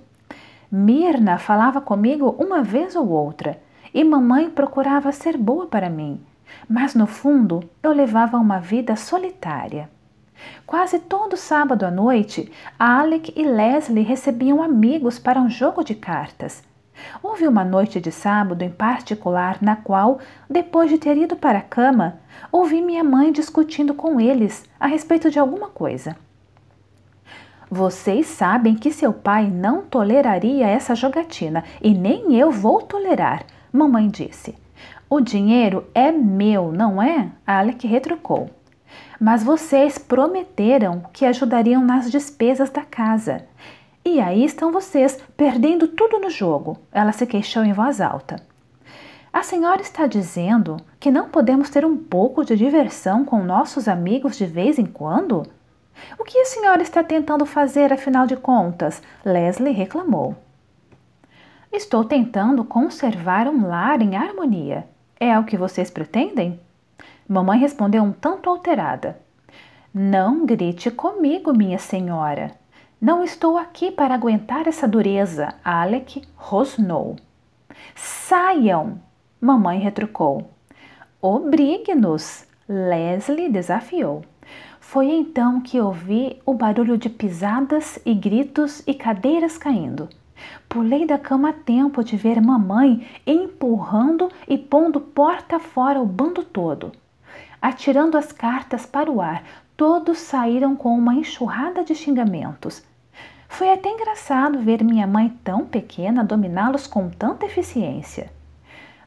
Mirna falava comigo uma vez ou outra e mamãe procurava ser boa para mim, mas no fundo eu levava uma vida solitária. Quase todo sábado à noite, Alec e Leslie recebiam amigos para um jogo de cartas. Houve uma noite de sábado em particular na qual, depois de ter ido para a cama, ouvi minha mãe discutindo com eles a respeito de alguma coisa. Vocês sabem que seu pai não toleraria essa jogatina e nem eu vou tolerar, mamãe disse. O dinheiro é meu, não é? Alec retrucou. Mas vocês prometeram que ajudariam nas despesas da casa. E aí estão vocês, perdendo tudo no jogo. Ela se queixou em voz alta. A senhora está dizendo que não podemos ter um pouco de diversão com nossos amigos de vez em quando? O que a senhora está tentando fazer, afinal de contas? Leslie reclamou. Estou tentando conservar um lar em harmonia. É o que vocês pretendem? Mamãe respondeu um tanto alterada. Não grite comigo, minha senhora. Não estou aqui para aguentar essa dureza, Alec rosnou. Saiam! Mamãe retrucou. Obrigue-nos! Leslie desafiou. Foi então que ouvi o barulho de pisadas e gritos e cadeiras caindo. Pulei da cama a tempo de ver mamãe empurrando e pondo porta fora o bando todo. Atirando as cartas para o ar, todos saíram com uma enxurrada de xingamentos. Foi até engraçado ver minha mãe tão pequena dominá-los com tanta eficiência.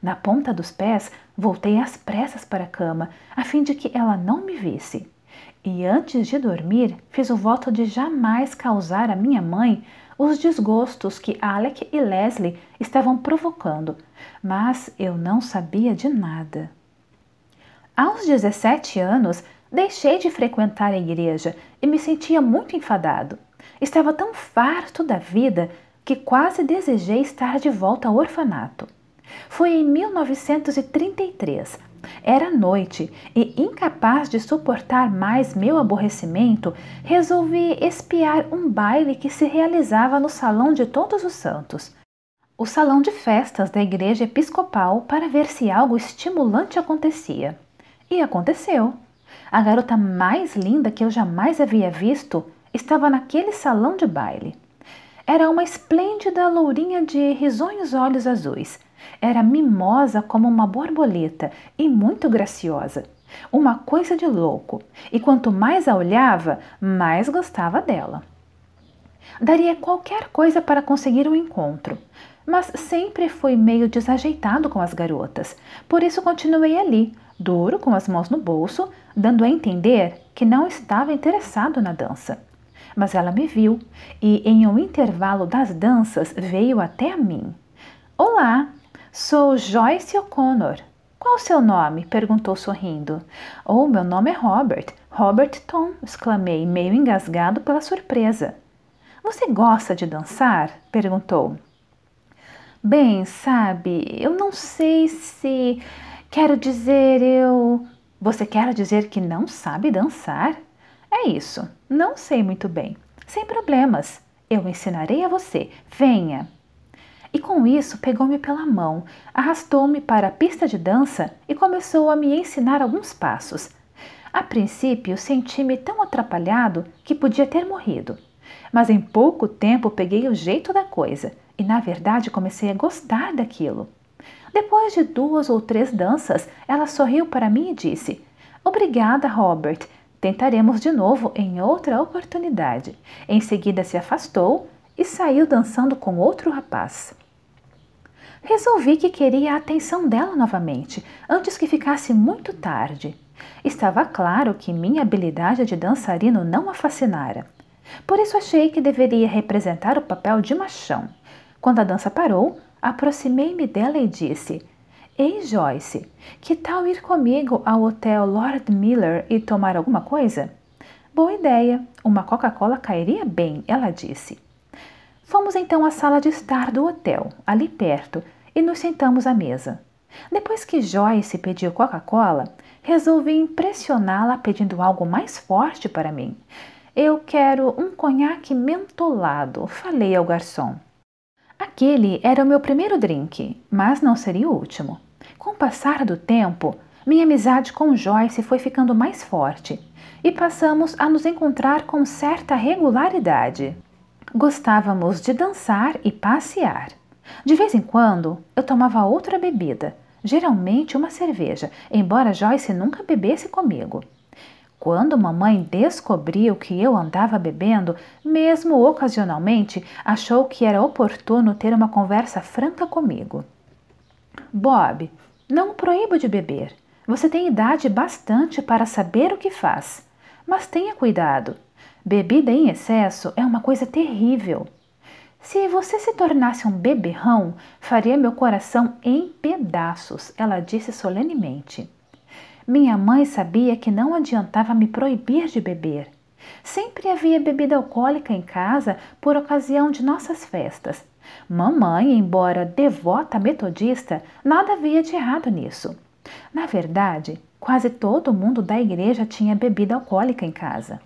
Na ponta dos pés, voltei às pressas para a cama, a fim de que ela não me visse. E antes de dormir, fiz o voto de jamais causar à minha mãe os desgostos que Alec e Leslie estavam provocando, mas eu não sabia de nada. Aos 17 anos, Deixei de frequentar a igreja e me sentia muito enfadado. Estava tão farto da vida que quase desejei estar de volta ao orfanato. Foi em 1933. Era noite e, incapaz de suportar mais meu aborrecimento, resolvi espiar um baile que se realizava no Salão de Todos os Santos, o salão de festas da Igreja Episcopal, para ver se algo estimulante acontecia. E aconteceu. A garota mais linda que eu jamais havia visto estava naquele salão de baile. Era uma esplêndida lourinha de risonhos olhos azuis. Era mimosa como uma borboleta e muito graciosa. Uma coisa de louco, e quanto mais a olhava, mais gostava dela. Daria qualquer coisa para conseguir o um encontro, mas sempre fui meio desajeitado com as garotas, por isso continuei ali, duro, com as mãos no bolso, dando a entender que não estava interessado na dança. Mas ela me viu e, em um intervalo das danças, veio até mim. Olá, sou Joyce O'Connor. Qual o seu nome? perguntou sorrindo. Oh, meu nome é Robert. Robert Tom, exclamei, meio engasgado pela surpresa. Você gosta de dançar? perguntou. Bem, sabe, eu não sei se. Quero dizer, eu. Você quer dizer que não sabe dançar? É isso, não sei muito bem. Sem problemas, eu ensinarei a você. Venha. E com isso, pegou-me pela mão, arrastou-me para a pista de dança e começou a me ensinar alguns passos. A princípio, senti-me tão atrapalhado que podia ter morrido. Mas em pouco tempo peguei o jeito da coisa e, na verdade, comecei a gostar daquilo. Depois de duas ou três danças, ela sorriu para mim e disse: Obrigada, Robert. Tentaremos de novo em outra oportunidade. Em seguida se afastou e saiu dançando com outro rapaz. Resolvi que queria a atenção dela novamente, antes que ficasse muito tarde. Estava claro que minha habilidade de dançarino não a fascinara. Por isso achei que deveria representar o papel de machão. Quando a dança parou, Aproximei-me dela e disse: Ei, Joyce, que tal ir comigo ao hotel Lord Miller e tomar alguma coisa? Boa ideia, uma Coca-Cola cairia bem, ela disse. Fomos então à sala de estar do hotel, ali perto, e nos sentamos à mesa. Depois que Joyce pediu Coca-Cola, resolvi impressioná-la pedindo algo mais forte para mim. Eu quero um conhaque mentolado, falei ao garçom. Aquele era o meu primeiro drink, mas não seria o último. Com o passar do tempo, minha amizade com Joyce foi ficando mais forte e passamos a nos encontrar com certa regularidade. Gostávamos de dançar e passear. De vez em quando, eu tomava outra bebida, geralmente uma cerveja, embora Joyce nunca bebesse comigo. Quando mamãe descobriu que eu andava bebendo, mesmo ocasionalmente, achou que era oportuno ter uma conversa franca comigo. Bob, não o proíbo de beber. Você tem idade bastante para saber o que faz. Mas tenha cuidado. Bebida em excesso é uma coisa terrível. Se você se tornasse um beberrão, faria meu coração em pedaços, ela disse solenemente. Minha mãe sabia que não adiantava me proibir de beber. Sempre havia bebida alcoólica em casa por ocasião de nossas festas. Mamãe, embora devota metodista, nada havia de errado nisso. Na verdade, quase todo mundo da igreja tinha bebida alcoólica em casa.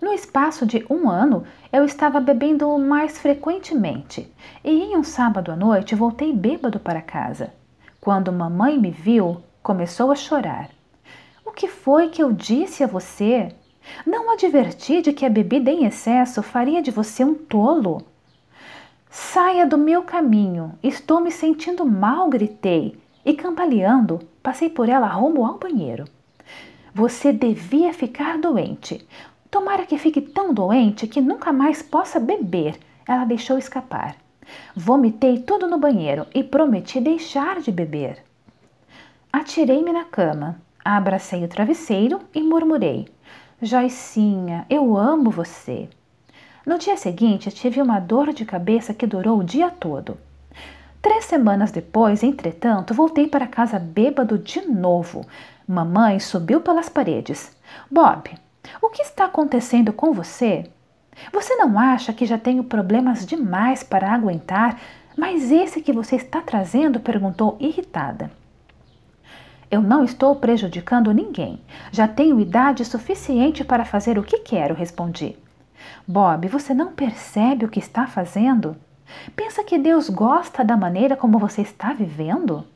No espaço de um ano, eu estava bebendo mais frequentemente e em um sábado à noite voltei bêbado para casa. Quando mamãe me viu, Começou a chorar. O que foi que eu disse a você? Não adverti de que a bebida em excesso faria de você um tolo. Saia do meu caminho, estou me sentindo mal, gritei, e cambaleando, passei por ela rumo ao banheiro. Você devia ficar doente. Tomara que fique tão doente que nunca mais possa beber, ela deixou escapar. Vomitei tudo no banheiro e prometi deixar de beber. Atirei-me na cama, abracei o travesseiro e murmurei: Joicinha, eu amo você. No dia seguinte, tive uma dor de cabeça que durou o dia todo. Três semanas depois, entretanto, voltei para casa bêbado de novo. Mamãe subiu pelas paredes. Bob, o que está acontecendo com você? Você não acha que já tenho problemas demais para aguentar, mas esse que você está trazendo? perguntou irritada. Eu não estou prejudicando ninguém. Já tenho idade suficiente para fazer o que quero, respondi. Bob, você não percebe o que está fazendo? Pensa que Deus gosta da maneira como você está vivendo?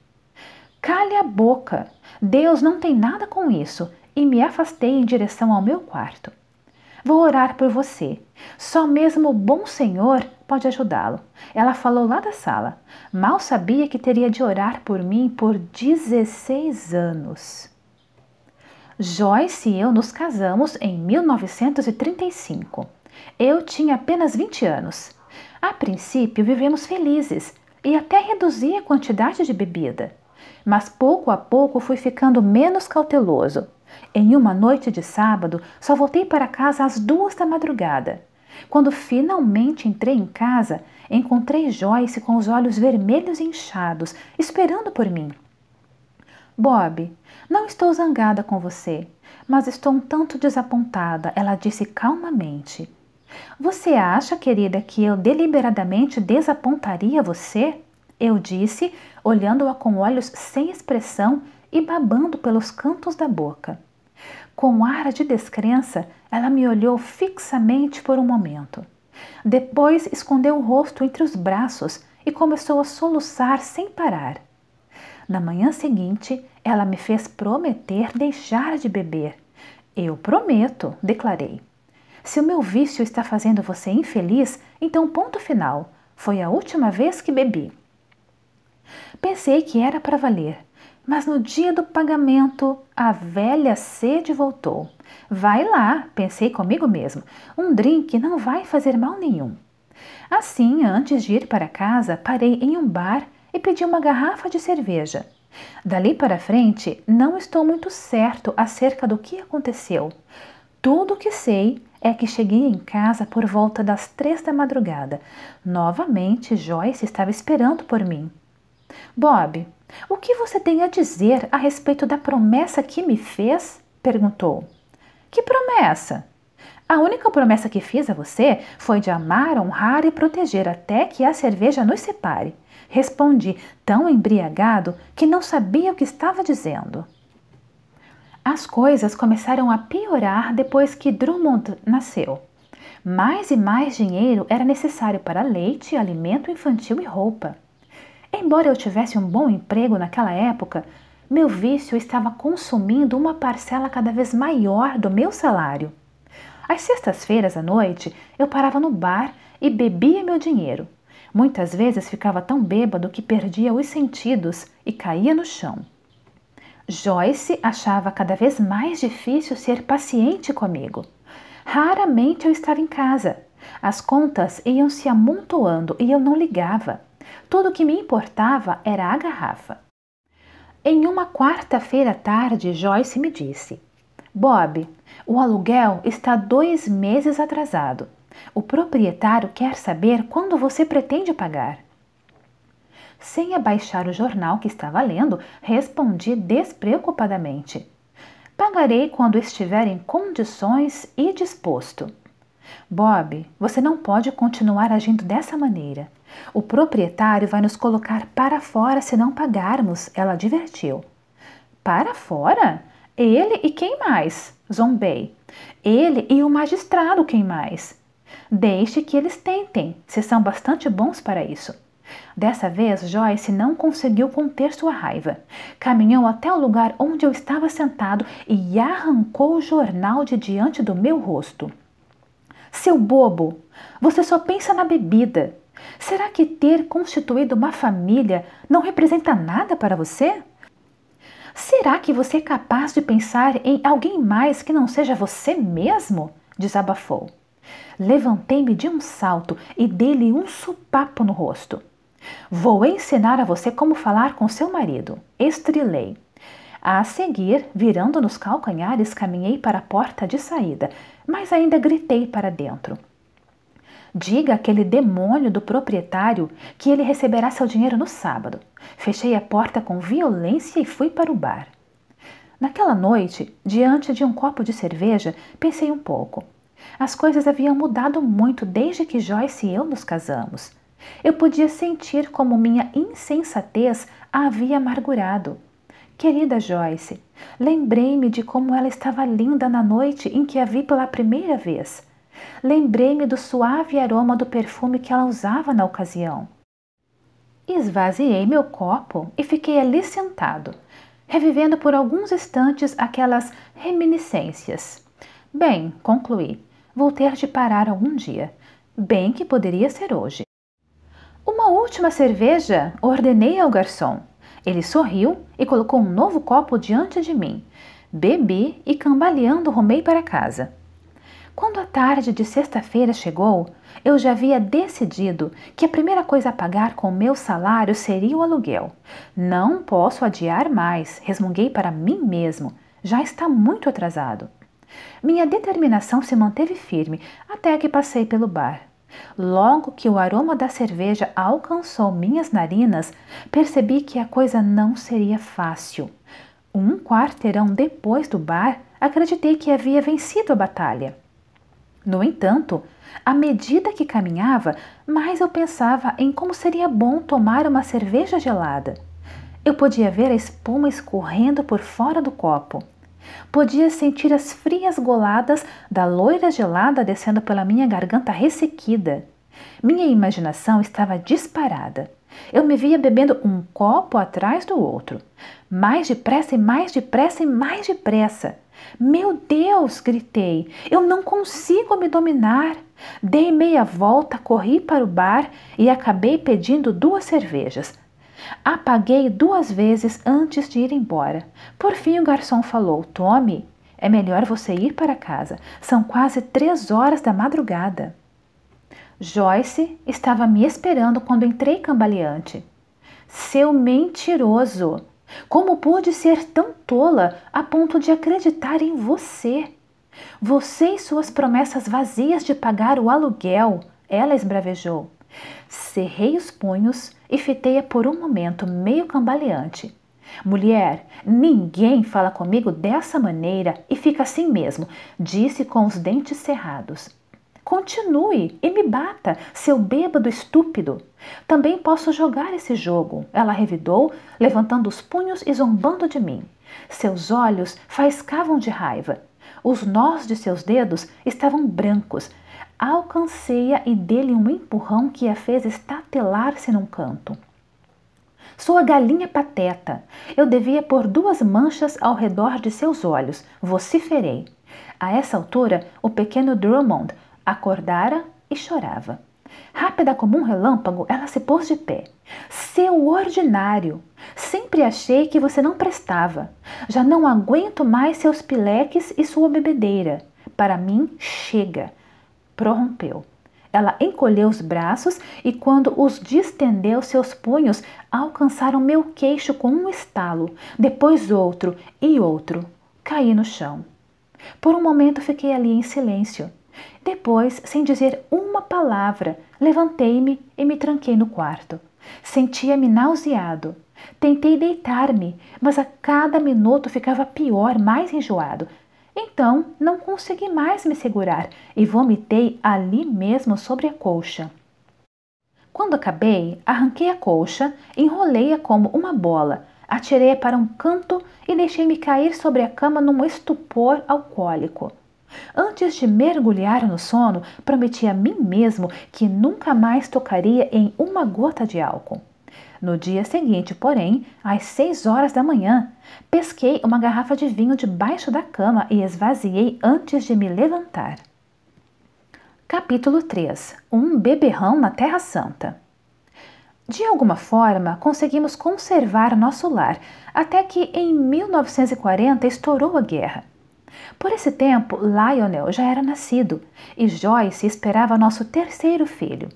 Cale a boca! Deus não tem nada com isso e me afastei em direção ao meu quarto. Vou orar por você. Só mesmo o bom Senhor pode ajudá-lo. Ela falou lá da sala. Mal sabia que teria de orar por mim por 16 anos. Joyce e eu nos casamos em 1935. Eu tinha apenas 20 anos. A princípio, vivemos felizes e até reduzia a quantidade de bebida. Mas pouco a pouco fui ficando menos cauteloso em uma noite de sábado, só voltei para casa às duas da madrugada. Quando finalmente entrei em casa, encontrei Joyce com os olhos vermelhos e inchados, esperando por mim. Bob, não estou zangada com você, mas estou um tanto desapontada, ela disse calmamente. Você acha, querida, que eu deliberadamente desapontaria você? Eu disse, olhando-a com olhos sem expressão e babando pelos cantos da boca. Com ar de descrença, ela me olhou fixamente por um momento. Depois escondeu o rosto entre os braços e começou a soluçar sem parar. Na manhã seguinte, ela me fez prometer deixar de beber. Eu prometo, declarei. Se o meu vício está fazendo você infeliz, então ponto final. Foi a última vez que bebi. Pensei que era para valer, mas no dia do pagamento, a velha sede voltou. Vai lá, pensei comigo mesmo. Um drink não vai fazer mal nenhum. Assim, antes de ir para casa, parei em um bar e pedi uma garrafa de cerveja. Dali para frente, não estou muito certo acerca do que aconteceu. Tudo o que sei é que cheguei em casa por volta das três da madrugada. Novamente, Joyce estava esperando por mim. Bob, o que você tem a dizer a respeito da promessa que me fez? perguntou. Que promessa? A única promessa que fiz a você foi de amar, honrar e proteger até que a cerveja nos separe. Respondi, tão embriagado que não sabia o que estava dizendo. As coisas começaram a piorar depois que Drummond nasceu. Mais e mais dinheiro era necessário para leite, alimento infantil e roupa. Embora eu tivesse um bom emprego naquela época, meu vício estava consumindo uma parcela cada vez maior do meu salário. Às sextas-feiras à noite, eu parava no bar e bebia meu dinheiro. Muitas vezes ficava tão bêbado que perdia os sentidos e caía no chão. Joyce achava cada vez mais difícil ser paciente comigo. Raramente eu estava em casa. As contas iam se amontoando e eu não ligava. Tudo o que me importava era a garrafa. Em uma quarta-feira à tarde, Joyce me disse: Bob, o aluguel está dois meses atrasado. O proprietário quer saber quando você pretende pagar. Sem abaixar o jornal que estava lendo, respondi despreocupadamente: Pagarei quando estiver em condições e disposto. Bob, você não pode continuar agindo dessa maneira. O proprietário vai nos colocar para fora se não pagarmos, ela advertiu. Para fora? Ele e quem mais? Zombei. Ele e o magistrado, quem mais? Deixe que eles tentem, se são bastante bons para isso. Dessa vez, Joyce não conseguiu conter sua raiva. Caminhou até o lugar onde eu estava sentado e arrancou o jornal de diante do meu rosto. Seu bobo, você só pensa na bebida. Será que ter constituído uma família não representa nada para você? Será que você é capaz de pensar em alguém mais que não seja você mesmo? desabafou. Levantei-me de um salto e dei-lhe um sopapo no rosto. Vou ensinar a você como falar com seu marido. Estrilei. A seguir, virando nos calcanhares, caminhei para a porta de saída, mas ainda gritei para dentro. Diga àquele demônio do proprietário que ele receberá seu dinheiro no sábado. Fechei a porta com violência e fui para o bar. Naquela noite, diante de um copo de cerveja, pensei um pouco. As coisas haviam mudado muito desde que Joyce e eu nos casamos. Eu podia sentir como minha insensatez a havia amargurado. Querida Joyce, lembrei-me de como ela estava linda na noite em que a vi pela primeira vez. Lembrei-me do suave aroma do perfume que ela usava na ocasião. Esvaziei meu copo e fiquei ali sentado, revivendo por alguns instantes aquelas reminiscências. Bem, concluí, vou ter de parar algum dia. Bem que poderia ser hoje. Uma última cerveja, ordenei ao garçom. Ele sorriu e colocou um novo copo diante de mim. Bebi e cambaleando rumei para casa. Quando a tarde de sexta-feira chegou, eu já havia decidido que a primeira coisa a pagar com o meu salário seria o aluguel. Não posso adiar mais, resmunguei para mim mesmo. Já está muito atrasado. Minha determinação se manteve firme até que passei pelo bar. Logo que o aroma da cerveja alcançou minhas narinas, percebi que a coisa não seria fácil. Um quarteirão depois do bar, acreditei que havia vencido a batalha. No entanto, à medida que caminhava, mais eu pensava em como seria bom tomar uma cerveja gelada. Eu podia ver a espuma escorrendo por fora do copo. Podia sentir as frias goladas da loira gelada descendo pela minha garganta ressequida. Minha imaginação estava disparada. Eu me via bebendo um copo atrás do outro. Mais depressa e mais depressa e mais depressa. Meu Deus! gritei. Eu não consigo me dominar. Dei meia volta, corri para o bar e acabei pedindo duas cervejas. Apaguei duas vezes antes de ir embora. Por fim, o garçom falou: Tome, é melhor você ir para casa. São quase três horas da madrugada. Joyce estava me esperando quando entrei cambaleante. Seu mentiroso! Como pude ser tão tola a ponto de acreditar em você? Você e suas promessas vazias de pagar o aluguel, ela esbravejou. Cerrei os punhos e fitei-a por um momento meio cambaleante. Mulher, ninguém fala comigo dessa maneira e fica assim mesmo, disse com os dentes cerrados. Continue e me bata, seu bêbado estúpido. Também posso jogar esse jogo, ela revidou, levantando os punhos e zombando de mim. Seus olhos faiscavam de raiva. Os nós de seus dedos estavam brancos. Alcancei-a e dei-lhe um empurrão que a fez estatelar-se num canto. Sua galinha pateta. Eu devia pôr duas manchas ao redor de seus olhos. Vociferei. A essa altura, o pequeno Drummond Acordara e chorava. Rápida como um relâmpago, ela se pôs de pé. Seu ordinário! Sempre achei que você não prestava. Já não aguento mais seus pileques e sua bebedeira. Para mim, chega! Prorrompeu. Ela encolheu os braços e, quando os distendeu, seus punhos alcançaram meu queixo com um estalo, depois outro e outro. Caí no chão. Por um momento fiquei ali em silêncio. Depois, sem dizer uma palavra, levantei-me e me tranquei no quarto. Sentia-me nauseado. Tentei deitar-me, mas a cada minuto ficava pior, mais enjoado. Então, não consegui mais me segurar e vomitei ali mesmo sobre a colcha. Quando acabei, arranquei a colcha, enrolei-a como uma bola, atirei-a para um canto e deixei-me cair sobre a cama num estupor alcoólico. Antes de mergulhar no sono, prometi a mim mesmo que nunca mais tocaria em uma gota de álcool. No dia seguinte, porém, às seis horas da manhã, pesquei uma garrafa de vinho debaixo da cama e esvaziei antes de me levantar. Capítulo 3 Um beberrão na Terra Santa de alguma forma, conseguimos conservar nosso lar até que em 1940 estourou a guerra. Por esse tempo, Lionel já era nascido e Joyce esperava nosso terceiro filho.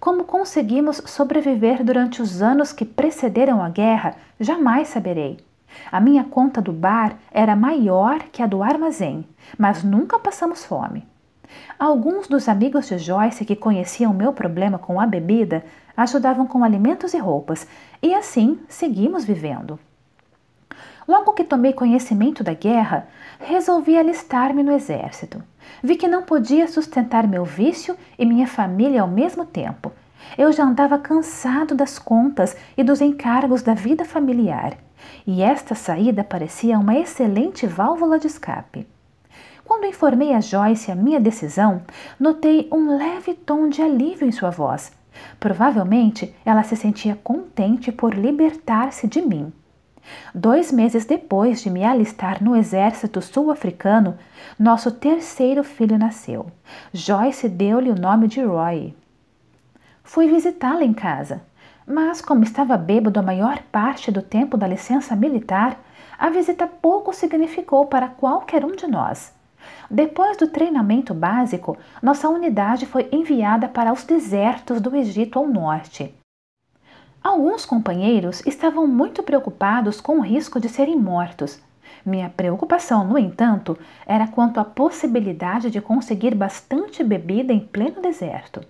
Como conseguimos sobreviver durante os anos que precederam a guerra, jamais saberei. A minha conta do bar era maior que a do armazém, mas nunca passamos fome. Alguns dos amigos de Joyce que conheciam meu problema com a bebida ajudavam com alimentos e roupas, e assim seguimos vivendo. Logo que tomei conhecimento da guerra, resolvi alistar-me no exército. Vi que não podia sustentar meu vício e minha família ao mesmo tempo. Eu já andava cansado das contas e dos encargos da vida familiar, e esta saída parecia uma excelente válvula de escape. Quando informei a Joyce a minha decisão, notei um leve tom de alívio em sua voz. Provavelmente ela se sentia contente por libertar-se de mim. Dois meses depois de me alistar no exército sul-africano, nosso terceiro filho nasceu. Joyce deu-lhe o nome de Roy. Fui visitá-la em casa, mas como estava bêbado a maior parte do tempo da licença militar, a visita pouco significou para qualquer um de nós. Depois do treinamento básico, nossa unidade foi enviada para os desertos do Egito ao norte. Alguns companheiros estavam muito preocupados com o risco de serem mortos. Minha preocupação, no entanto, era quanto à possibilidade de conseguir bastante bebida em pleno deserto.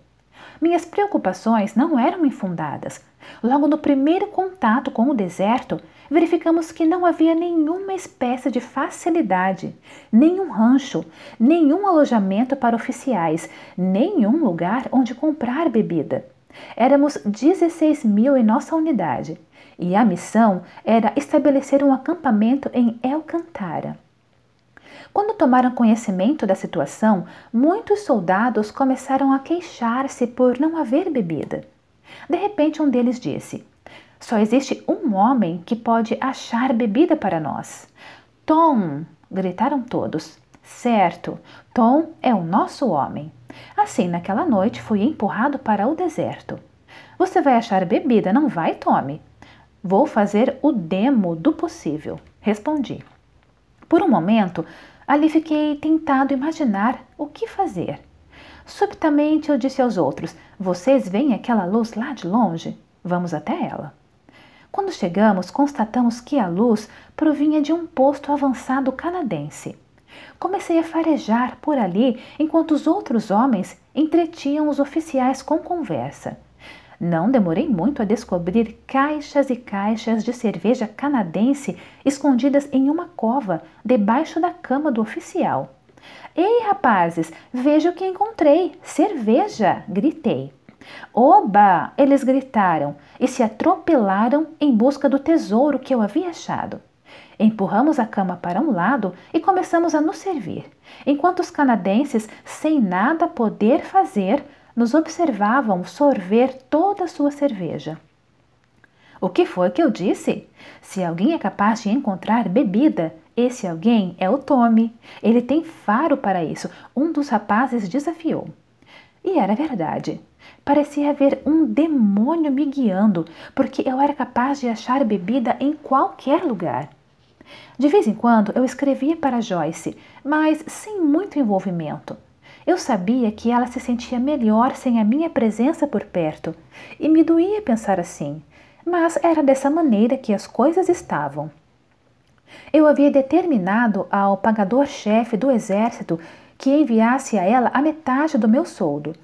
Minhas preocupações não eram infundadas. Logo no primeiro contato com o deserto, verificamos que não havia nenhuma espécie de facilidade, nenhum rancho, nenhum alojamento para oficiais, nenhum lugar onde comprar bebida. Éramos 16 mil em nossa unidade e a missão era estabelecer um acampamento em El Cantara. Quando tomaram conhecimento da situação, muitos soldados começaram a queixar-se por não haver bebida. De repente, um deles disse: Só existe um homem que pode achar bebida para nós. Tom! gritaram todos. Certo, Tom é o nosso homem. Assim, naquela noite, fui empurrado para o deserto. Você vai achar bebida, não vai, Tome. Vou fazer o demo do possível, respondi. Por um momento, ali fiquei tentado imaginar o que fazer. Subitamente eu disse aos outros: Vocês veem aquela luz lá de longe? Vamos até ela. Quando chegamos, constatamos que a luz provinha de um posto avançado canadense comecei a farejar por ali enquanto os outros homens entretinham os oficiais com conversa. Não demorei muito a descobrir caixas e caixas de cerveja canadense escondidas em uma cova debaixo da cama do oficial. Ei, rapazes, veja o que encontrei! Cerveja! gritei. Oba! Eles gritaram e se atropelaram em busca do tesouro que eu havia achado. Empurramos a cama para um lado e começamos a nos servir, enquanto os canadenses, sem nada poder fazer, nos observavam sorver toda a sua cerveja. O que foi que eu disse? Se alguém é capaz de encontrar bebida, esse alguém é o Tommy. Ele tem faro para isso, um dos rapazes desafiou. E era verdade. Parecia haver um demônio me guiando, porque eu era capaz de achar bebida em qualquer lugar. De vez em quando eu escrevia para Joyce, mas sem muito envolvimento. Eu sabia que ela se sentia melhor sem a minha presença por perto, e me doía pensar assim, mas era dessa maneira que as coisas estavam. Eu havia determinado ao pagador-chefe do exército que enviasse a ela a metade do meu soldo.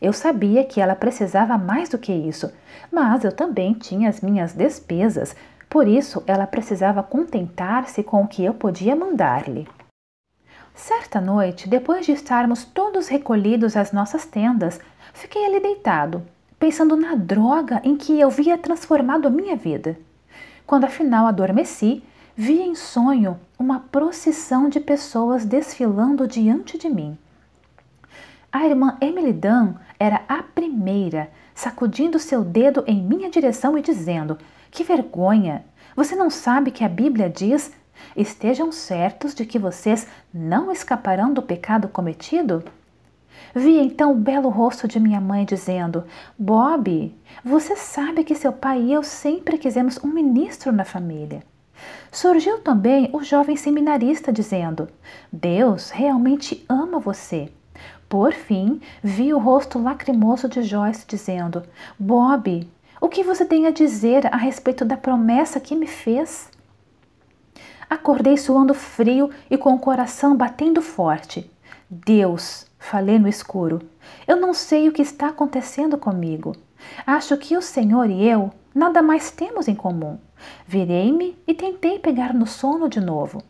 Eu sabia que ela precisava mais do que isso, mas eu também tinha as minhas despesas, por isso, ela precisava contentar-se com o que eu podia mandar-lhe. Certa noite, depois de estarmos todos recolhidos às nossas tendas, fiquei ali deitado, pensando na droga em que eu via transformado a minha vida. Quando afinal adormeci, vi em sonho uma procissão de pessoas desfilando diante de mim. A irmã Emily Dunn era a primeira, sacudindo seu dedo em minha direção e dizendo: que vergonha! Você não sabe que a Bíblia diz: estejam certos de que vocês não escaparão do pecado cometido? Vi então o belo rosto de minha mãe dizendo: Bob, você sabe que seu pai e eu sempre quisemos um ministro na família. Surgiu também o jovem seminarista dizendo: Deus realmente ama você. Por fim, vi o rosto lacrimoso de Joyce dizendo: Bob, o que você tem a dizer a respeito da promessa que me fez? Acordei suando frio e com o coração batendo forte. Deus, falei no escuro, eu não sei o que está acontecendo comigo. Acho que o Senhor e eu nada mais temos em comum. Virei-me e tentei pegar no sono de novo,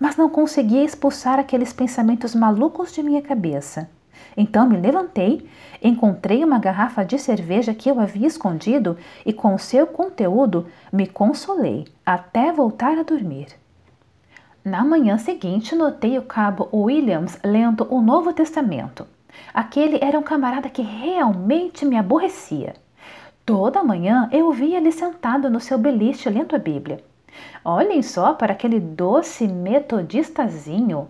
mas não conseguia expulsar aqueles pensamentos malucos de minha cabeça. Então me levantei, encontrei uma garrafa de cerveja que eu havia escondido e, com o seu conteúdo, me consolei até voltar a dormir. Na manhã seguinte, notei o cabo Williams lendo o Novo Testamento. Aquele era um camarada que realmente me aborrecia. Toda manhã eu via ele sentado no seu beliche lendo a Bíblia. Olhem só para aquele doce metodistazinho.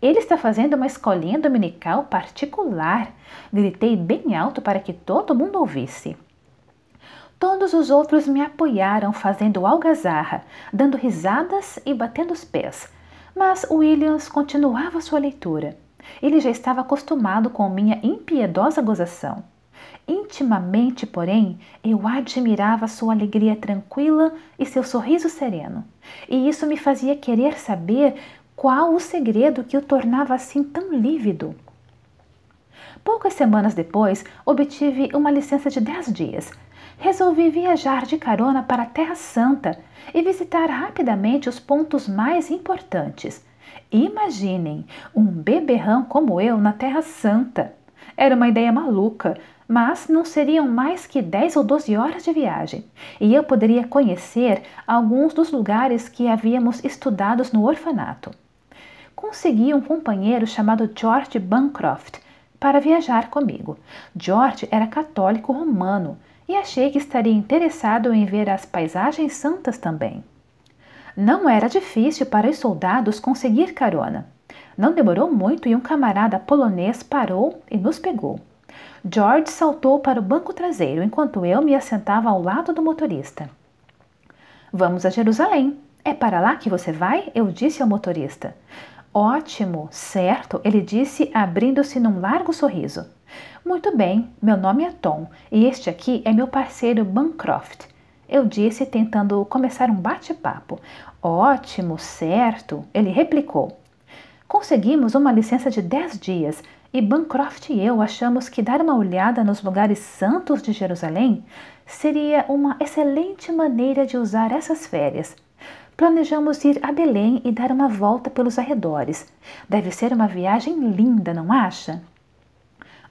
Ele está fazendo uma escolinha dominical particular. Gritei bem alto para que todo mundo ouvisse. Todos os outros me apoiaram, fazendo algazarra, dando risadas e batendo os pés. Mas Williams continuava sua leitura. Ele já estava acostumado com minha impiedosa gozação. Intimamente, porém, eu admirava sua alegria tranquila e seu sorriso sereno, e isso me fazia querer saber qual o segredo que o tornava assim tão lívido? Poucas semanas depois, obtive uma licença de dez dias. Resolvi viajar de carona para a Terra Santa e visitar rapidamente os pontos mais importantes. Imaginem um beberrão como eu na Terra Santa. Era uma ideia maluca, mas não seriam mais que 10 ou 12 horas de viagem, e eu poderia conhecer alguns dos lugares que havíamos estudados no orfanato consegui um companheiro chamado George Bancroft para viajar comigo. George era católico romano e achei que estaria interessado em ver as paisagens santas também. Não era difícil para os soldados conseguir carona. Não demorou muito e um camarada polonês parou e nos pegou. George saltou para o banco traseiro enquanto eu me assentava ao lado do motorista. Vamos a Jerusalém. É para lá que você vai? Eu disse ao motorista. Ótimo, certo, ele disse, abrindo-se num largo sorriso. Muito bem, meu nome é Tom e este aqui é meu parceiro Bancroft. Eu disse, tentando começar um bate-papo. Ótimo, certo, ele replicou. Conseguimos uma licença de 10 dias e Bancroft e eu achamos que dar uma olhada nos lugares santos de Jerusalém seria uma excelente maneira de usar essas férias. Planejamos ir a Belém e dar uma volta pelos arredores. Deve ser uma viagem linda, não acha?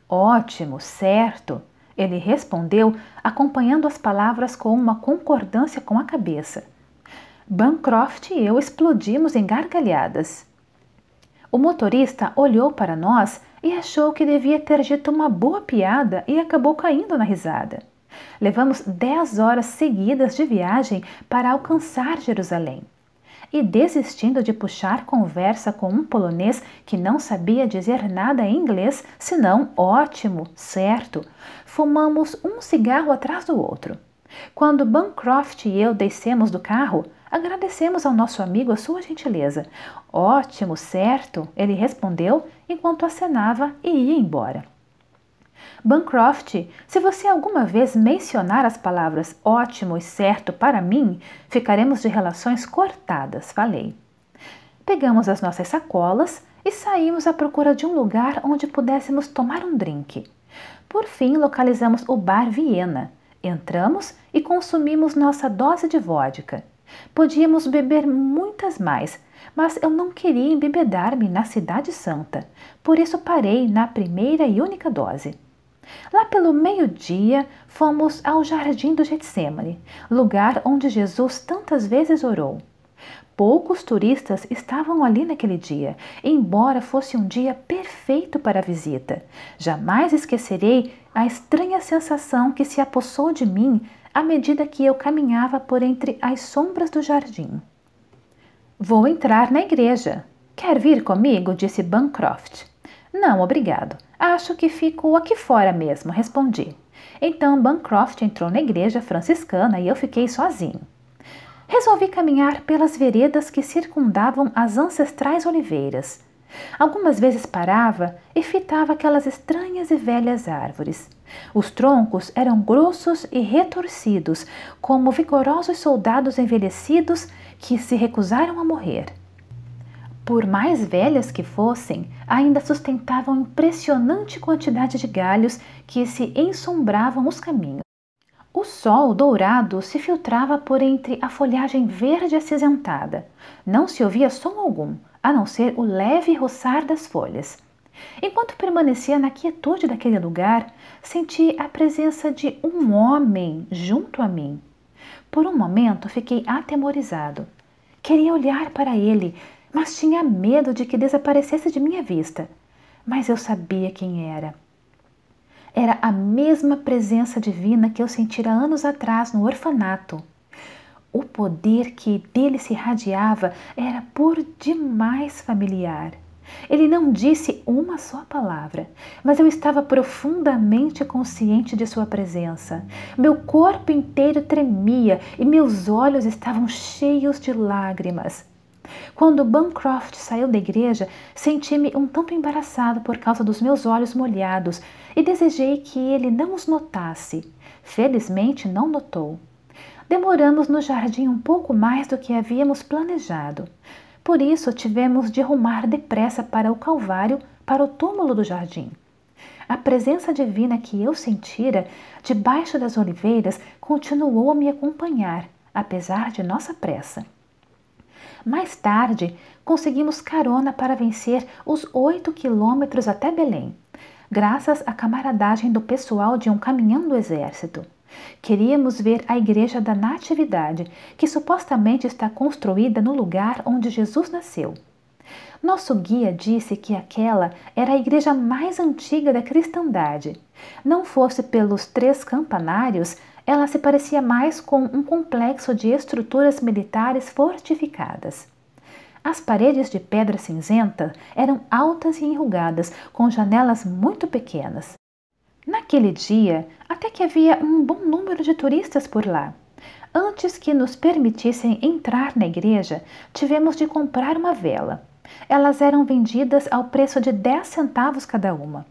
Ótimo, certo, ele respondeu, acompanhando as palavras com uma concordância com a cabeça. Bancroft e eu explodimos em gargalhadas. O motorista olhou para nós e achou que devia ter dito uma boa piada e acabou caindo na risada. Levamos dez horas seguidas de viagem para alcançar Jerusalém. E desistindo de puxar conversa com um polonês que não sabia dizer nada em inglês, senão ótimo, certo, fumamos um cigarro atrás do outro. Quando Bancroft e eu descemos do carro, agradecemos ao nosso amigo a sua gentileza. Ótimo, certo, ele respondeu enquanto acenava e ia embora. Bancroft, se você alguma vez mencionar as palavras ótimo e certo para mim, ficaremos de relações cortadas, falei. Pegamos as nossas sacolas e saímos à procura de um lugar onde pudéssemos tomar um drink. Por fim, localizamos o Bar Viena. Entramos e consumimos nossa dose de vodka. Podíamos beber muitas mais, mas eu não queria embebedar-me na Cidade Santa, por isso parei na primeira e única dose. Lá pelo meio-dia, fomos ao jardim do Getsemane, lugar onde Jesus tantas vezes orou. Poucos turistas estavam ali naquele dia, embora fosse um dia perfeito para a visita. Jamais esquecerei a estranha sensação que se apossou de mim à medida que eu caminhava por entre as sombras do jardim. Vou entrar na igreja. Quer vir comigo? disse Bancroft. Não, obrigado. Acho que fico aqui fora mesmo, respondi. Então Bancroft entrou na igreja franciscana e eu fiquei sozinho. Resolvi caminhar pelas veredas que circundavam as ancestrais oliveiras. Algumas vezes parava e fitava aquelas estranhas e velhas árvores. Os troncos eram grossos e retorcidos, como vigorosos soldados envelhecidos que se recusaram a morrer. Por mais velhas que fossem, ainda sustentavam impressionante quantidade de galhos que se ensombravam os caminhos. O sol dourado se filtrava por entre a folhagem verde acinzentada. Não se ouvia som algum, a não ser o leve roçar das folhas. Enquanto permanecia na quietude daquele lugar, senti a presença de um homem junto a mim. Por um momento fiquei atemorizado. Queria olhar para ele, mas tinha medo de que desaparecesse de minha vista. Mas eu sabia quem era. Era a mesma presença divina que eu sentira anos atrás no orfanato. O poder que dele se irradiava era por demais familiar. Ele não disse uma só palavra, mas eu estava profundamente consciente de sua presença. Meu corpo inteiro tremia e meus olhos estavam cheios de lágrimas. Quando Bancroft saiu da igreja, senti-me um tanto embaraçado por causa dos meus olhos molhados e desejei que ele não os notasse. Felizmente, não notou. Demoramos no jardim um pouco mais do que havíamos planejado. Por isso, tivemos de rumar depressa para o Calvário, para o túmulo do jardim. A presença divina que eu sentira debaixo das oliveiras continuou a me acompanhar, apesar de nossa pressa. Mais tarde, conseguimos carona para vencer os 8 quilômetros até Belém, graças à camaradagem do pessoal de um caminhão do Exército. Queríamos ver a Igreja da Natividade, que supostamente está construída no lugar onde Jesus nasceu. Nosso guia disse que aquela era a igreja mais antiga da cristandade. Não fosse pelos três campanários, ela se parecia mais com um complexo de estruturas militares fortificadas. As paredes de pedra cinzenta eram altas e enrugadas, com janelas muito pequenas. Naquele dia, até que havia um bom número de turistas por lá. Antes que nos permitissem entrar na igreja, tivemos de comprar uma vela. Elas eram vendidas ao preço de 10 centavos cada uma.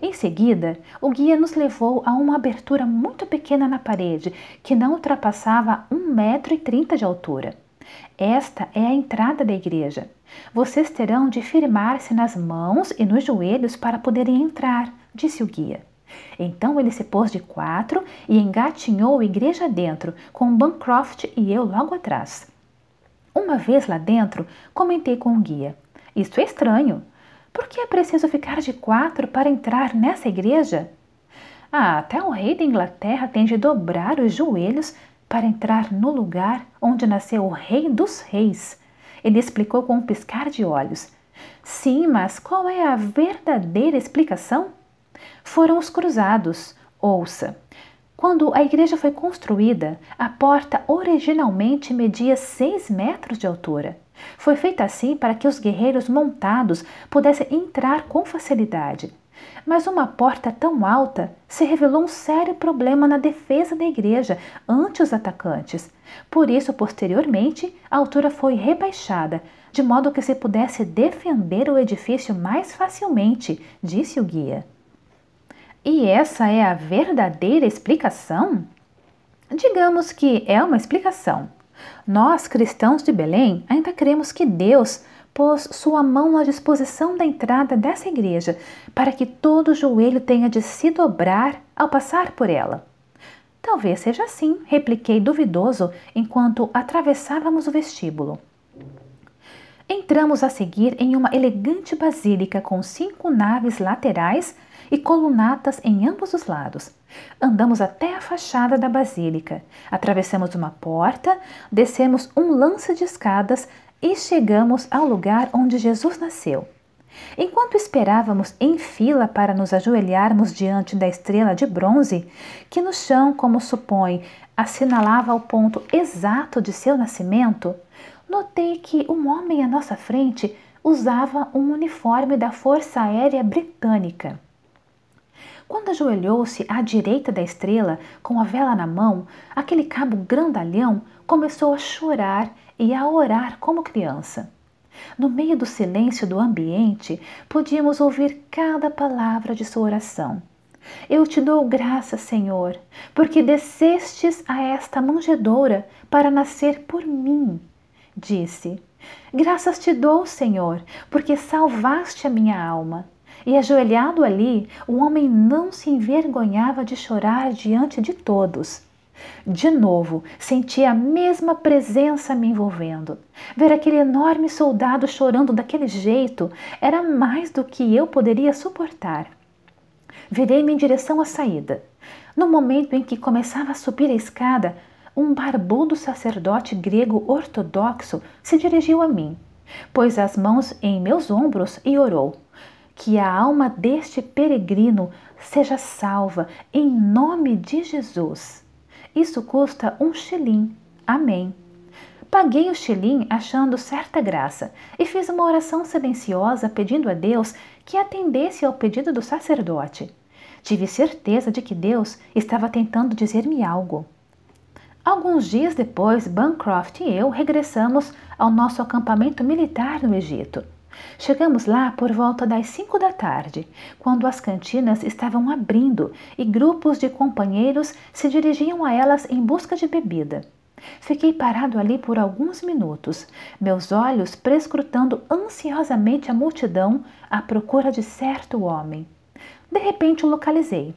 Em seguida, o guia nos levou a uma abertura muito pequena na parede, que não ultrapassava 1,30m de altura. Esta é a entrada da igreja. Vocês terão de firmar-se nas mãos e nos joelhos para poderem entrar, disse o guia. Então ele se pôs de quatro e engatinhou a igreja dentro, com Bancroft e eu logo atrás. Uma vez lá dentro, comentei com o guia. Isso é estranho. Por que é preciso ficar de quatro para entrar nessa igreja? Ah, até o rei da Inglaterra tem de dobrar os joelhos para entrar no lugar onde nasceu o Rei dos Reis. Ele explicou com um piscar de olhos. Sim, mas qual é a verdadeira explicação? Foram os cruzados. Ouça. Quando a igreja foi construída, a porta originalmente media 6 metros de altura. Foi feita assim para que os guerreiros montados pudessem entrar com facilidade. Mas uma porta tão alta se revelou um sério problema na defesa da igreja ante os atacantes. Por isso, posteriormente, a altura foi rebaixada, de modo que se pudesse defender o edifício mais facilmente, disse o guia. E essa é a verdadeira explicação? Digamos que é uma explicação. Nós, cristãos de Belém, ainda cremos que Deus pôs sua mão à disposição da entrada dessa igreja para que todo joelho tenha de se dobrar ao passar por ela. Talvez seja assim, repliquei duvidoso enquanto atravessávamos o vestíbulo. Entramos a seguir em uma elegante basílica com cinco naves laterais e colunatas em ambos os lados. Andamos até a fachada da basílica, atravessamos uma porta, descemos um lance de escadas e chegamos ao lugar onde Jesus nasceu. Enquanto esperávamos em fila para nos ajoelharmos diante da estrela de bronze, que no chão, como supõe, assinalava o ponto exato de seu nascimento, notei que um homem à nossa frente usava um uniforme da Força Aérea Britânica. Quando ajoelhou-se à direita da estrela, com a vela na mão, aquele cabo grandalhão começou a chorar e a orar como criança. No meio do silêncio do ambiente, podíamos ouvir cada palavra de sua oração. Eu te dou graça, Senhor, porque descestes a esta manjedoura para nascer por mim, disse. Graças te dou, Senhor, porque salvaste a minha alma. E ajoelhado ali, o homem não se envergonhava de chorar diante de todos. De novo, senti a mesma presença me envolvendo. Ver aquele enorme soldado chorando daquele jeito era mais do que eu poderia suportar. Virei-me em direção à saída. No momento em que começava a subir a escada, um barbudo sacerdote grego ortodoxo se dirigiu a mim, pôs as mãos em meus ombros e orou que a alma deste peregrino seja salva em nome de Jesus. Isso custa um xilim. Amém. Paguei o xilim achando certa graça e fiz uma oração silenciosa pedindo a Deus que atendesse ao pedido do sacerdote. Tive certeza de que Deus estava tentando dizer-me algo. Alguns dias depois, Bancroft e eu regressamos ao nosso acampamento militar no Egito. Chegamos lá por volta das cinco da tarde, quando as cantinas estavam abrindo e grupos de companheiros se dirigiam a elas em busca de bebida. Fiquei parado ali por alguns minutos, meus olhos prescrutando ansiosamente a multidão à procura de certo homem. De repente o localizei.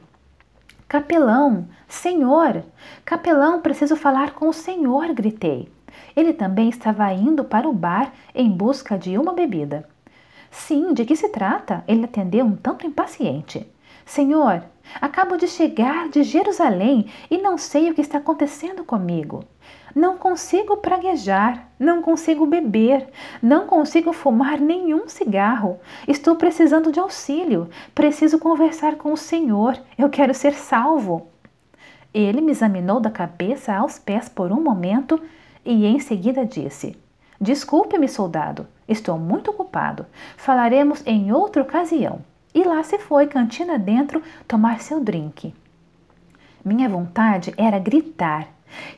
Capelão, senhor! Capelão, preciso falar com o senhor! gritei. Ele também estava indo para o bar em busca de uma bebida. Sim, de que se trata? Ele atendeu um tanto impaciente. Senhor, acabo de chegar de Jerusalém e não sei o que está acontecendo comigo. Não consigo praguejar, não consigo beber, não consigo fumar nenhum cigarro. Estou precisando de auxílio, preciso conversar com o Senhor, eu quero ser salvo. Ele me examinou da cabeça aos pés por um momento e em seguida disse: Desculpe-me, soldado, estou muito ocupado. Falaremos em outra ocasião. E lá se foi, cantina dentro, tomar seu drink. Minha vontade era gritar.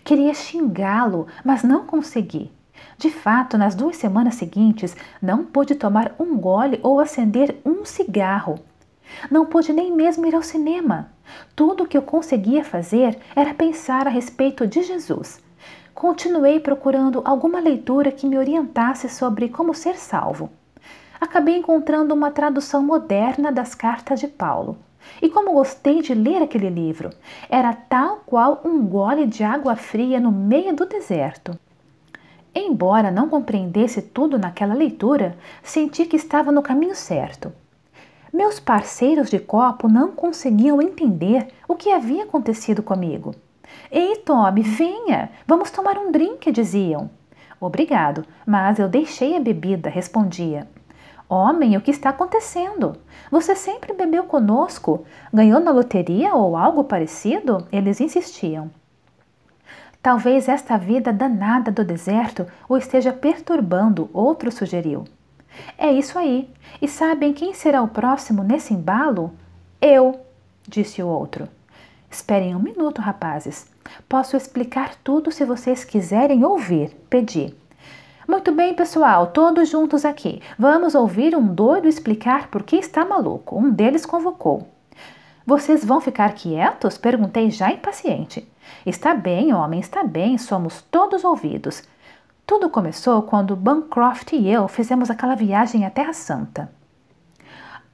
Queria xingá-lo, mas não consegui. De fato, nas duas semanas seguintes, não pude tomar um gole ou acender um cigarro. Não pude nem mesmo ir ao cinema. Tudo o que eu conseguia fazer era pensar a respeito de Jesus continuei procurando alguma leitura que me orientasse sobre como ser salvo. Acabei encontrando uma tradução moderna das cartas de Paulo. E como gostei de ler aquele livro, era tal qual um gole de água fria no meio do deserto. Embora não compreendesse tudo naquela leitura, senti que estava no caminho certo. Meus parceiros de copo não conseguiam entender o que havia acontecido comigo. Ei, Tommy, venha! Vamos tomar um drink, diziam. Obrigado, mas eu deixei a bebida, respondia. Homem, o que está acontecendo? Você sempre bebeu conosco? Ganhou na loteria ou algo parecido? Eles insistiam. Talvez esta vida danada do deserto o esteja perturbando, outro sugeriu. É isso aí. E sabem quem será o próximo nesse embalo? Eu, disse o outro. Esperem um minuto, rapazes. Posso explicar tudo se vocês quiserem ouvir, pedi. Muito bem, pessoal, todos juntos aqui. Vamos ouvir um doido explicar por que está maluco. Um deles convocou. Vocês vão ficar quietos? perguntei já impaciente. Está bem, homem, está bem, somos todos ouvidos. Tudo começou quando Bancroft e eu fizemos aquela viagem à Terra Santa.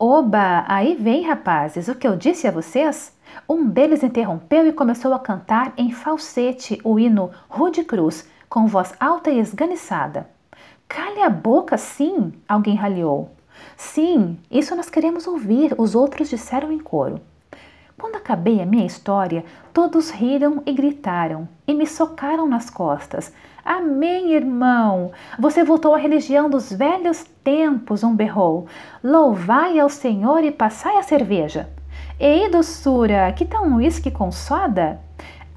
Oba, aí vem rapazes, o que eu disse a vocês? Um deles interrompeu e começou a cantar em falsete o hino Rude Cruz, com voz alta e esganiçada. Cale a boca, sim! alguém ralhou. Sim, isso nós queremos ouvir, os outros disseram em coro. Quando acabei a minha história, todos riram e gritaram e me socaram nas costas. Amém, irmão! Você voltou à religião dos velhos tempos um berrou: Louvai ao Senhor e passai a cerveja. Ei, doçura, que tal um uísque com soda?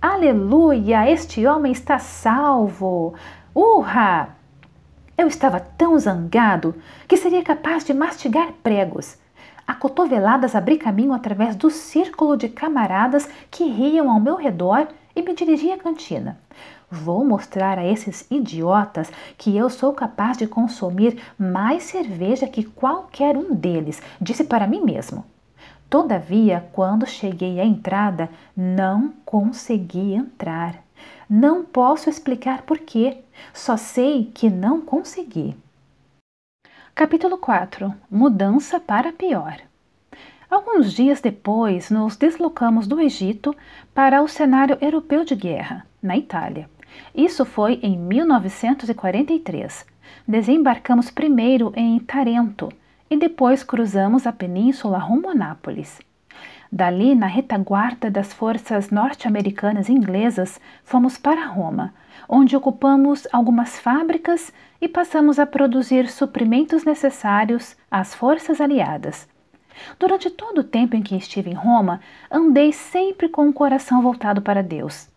Aleluia, este homem está salvo! Urra! Eu estava tão zangado que seria capaz de mastigar pregos. A cotoveladas abri caminho através do círculo de camaradas que riam ao meu redor e me dirigi à cantina. Vou mostrar a esses idiotas que eu sou capaz de consumir mais cerveja que qualquer um deles, disse para mim mesmo. Todavia, quando cheguei à entrada, não consegui entrar. Não posso explicar porquê, só sei que não consegui. Capítulo 4 Mudança para pior. Alguns dias depois, nos deslocamos do Egito para o cenário europeu de guerra, na Itália. Isso foi em 1943. Desembarcamos primeiro em Tarento e depois cruzamos a península rumo a Nápoles. Dali, na retaguarda das forças norte-americanas e inglesas, fomos para Roma, onde ocupamos algumas fábricas e passamos a produzir suprimentos necessários às forças aliadas. Durante todo o tempo em que estive em Roma, andei sempre com o coração voltado para Deus.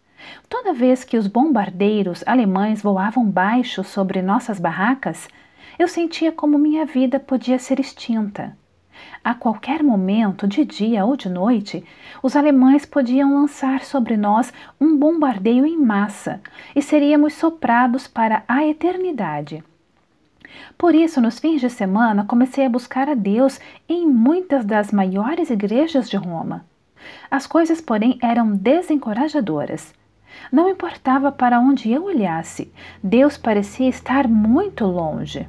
Toda vez que os bombardeiros alemães voavam baixo sobre nossas barracas, eu sentia como minha vida podia ser extinta. A qualquer momento, de dia ou de noite, os alemães podiam lançar sobre nós um bombardeio em massa e seríamos soprados para a eternidade. Por isso, nos fins de semana, comecei a buscar a Deus em muitas das maiores igrejas de Roma. As coisas, porém, eram desencorajadoras. Não importava para onde eu olhasse, Deus parecia estar muito longe.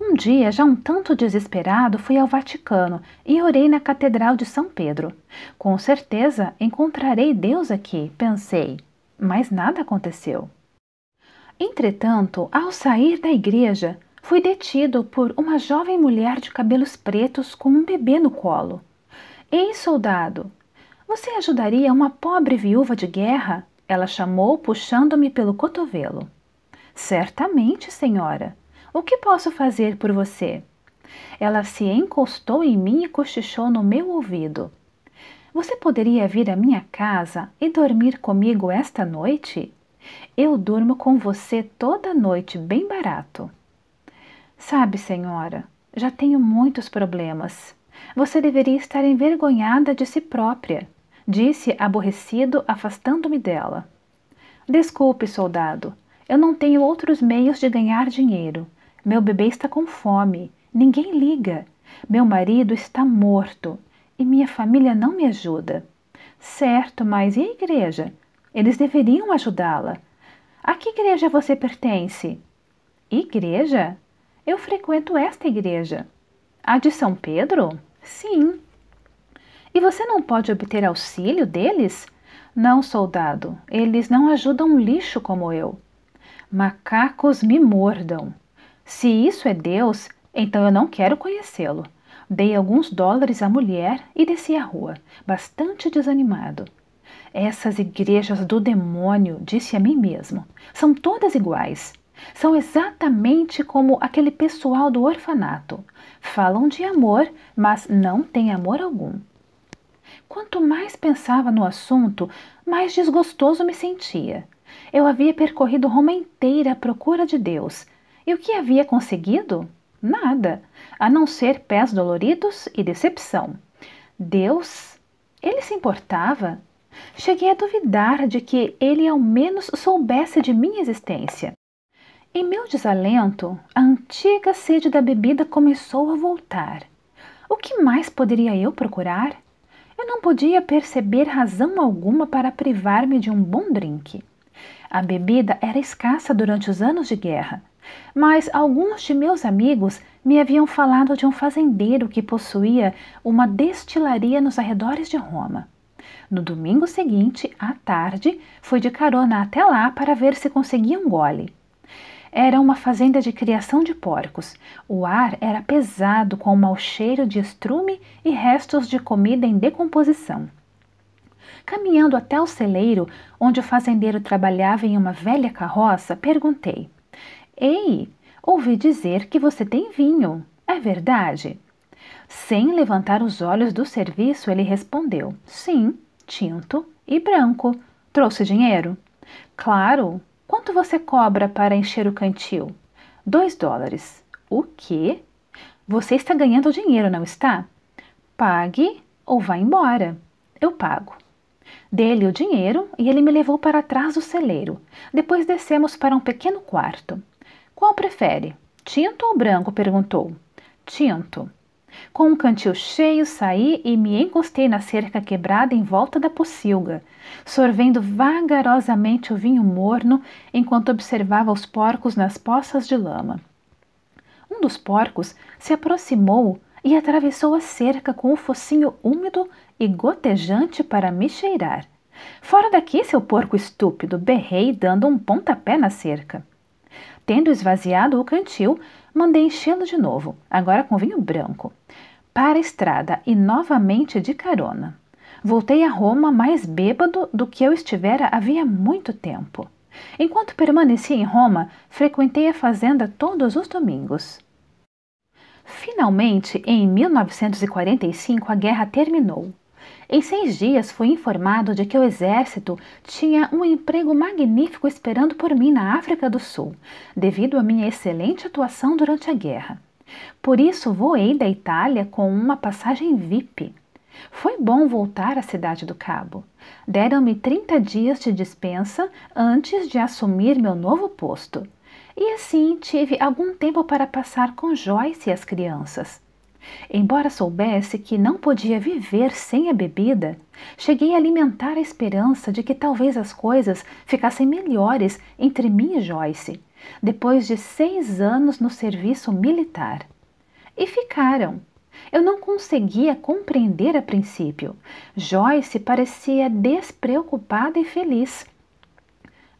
Um dia, já um tanto desesperado, fui ao Vaticano e orei na Catedral de São Pedro. Com certeza encontrarei Deus aqui, pensei, mas nada aconteceu. Entretanto, ao sair da igreja, fui detido por uma jovem mulher de cabelos pretos com um bebê no colo. Ei, soldado, você ajudaria uma pobre viúva de guerra? Ela chamou, puxando-me pelo cotovelo. Certamente, senhora. O que posso fazer por você? Ela se encostou em mim e cochichou no meu ouvido. Você poderia vir à minha casa e dormir comigo esta noite? Eu durmo com você toda noite, bem barato. Sabe, senhora, já tenho muitos problemas. Você deveria estar envergonhada de si própria. Disse aborrecido, afastando-me dela. Desculpe, soldado. Eu não tenho outros meios de ganhar dinheiro. Meu bebê está com fome. Ninguém liga. Meu marido está morto e minha família não me ajuda. Certo, mas e a igreja? Eles deveriam ajudá-la. A que igreja você pertence? Igreja? Eu frequento esta igreja. A de São Pedro? Sim. E você não pode obter auxílio deles? Não, soldado, eles não ajudam lixo como eu. Macacos me mordam. Se isso é Deus, então eu não quero conhecê-lo. Dei alguns dólares à mulher e desci a rua, bastante desanimado. Essas igrejas do demônio, disse a mim mesmo, são todas iguais. São exatamente como aquele pessoal do orfanato. Falam de amor, mas não têm amor algum. Quanto mais pensava no assunto, mais desgostoso me sentia. Eu havia percorrido Roma inteira à procura de Deus. E o que havia conseguido? Nada, a não ser pés doloridos e decepção. Deus, ele se importava? Cheguei a duvidar de que ele ao menos soubesse de minha existência. Em meu desalento, a antiga sede da bebida começou a voltar. O que mais poderia eu procurar? Eu não podia perceber razão alguma para privar-me de um bom drink. A bebida era escassa durante os anos de guerra, mas alguns de meus amigos me haviam falado de um fazendeiro que possuía uma destilaria nos arredores de Roma. No domingo seguinte, à tarde, fui de carona até lá para ver se conseguia um gole. Era uma fazenda de criação de porcos. O ar era pesado com um mau cheiro de estrume e restos de comida em decomposição. Caminhando até o celeiro, onde o fazendeiro trabalhava em uma velha carroça, perguntei: Ei, ouvi dizer que você tem vinho. É verdade? Sem levantar os olhos do serviço, ele respondeu: Sim, tinto e branco. Trouxe dinheiro? Claro, Quanto você cobra para encher o cantil? 2 dólares. O quê? Você está ganhando dinheiro, não está? Pague ou vá embora. Eu pago. Dei-lhe o dinheiro e ele me levou para trás do celeiro. Depois descemos para um pequeno quarto. Qual prefere? Tinto ou branco? perguntou. Tinto. Com um cantil cheio, saí e me encostei na cerca quebrada em volta da pocilga, sorvendo vagarosamente o vinho morno enquanto observava os porcos nas poças de lama. Um dos porcos se aproximou e atravessou a cerca com o focinho úmido e gotejante para me cheirar. Fora daqui, seu porco estúpido! berrei, dando um pontapé na cerca. Tendo esvaziado o cantil, mandei enchê-lo de novo, agora com vinho branco, para a estrada e novamente de carona. Voltei a Roma mais bêbado do que eu estivera havia muito tempo. Enquanto permaneci em Roma, frequentei a fazenda todos os domingos. Finalmente, em 1945, a guerra terminou em seis dias fui informado de que o exército tinha um emprego magnífico esperando por mim na África do Sul, devido à minha excelente atuação durante a guerra. Por isso voei da Itália com uma passagem VIP. Foi bom voltar à Cidade do Cabo. Deram-me 30 dias de dispensa antes de assumir meu novo posto. E assim tive algum tempo para passar com Joyce e as crianças. Embora soubesse que não podia viver sem a bebida, cheguei a alimentar a esperança de que talvez as coisas ficassem melhores entre mim e Joyce, depois de seis anos no serviço militar. E ficaram. Eu não conseguia compreender a princípio. Joyce parecia despreocupada e feliz.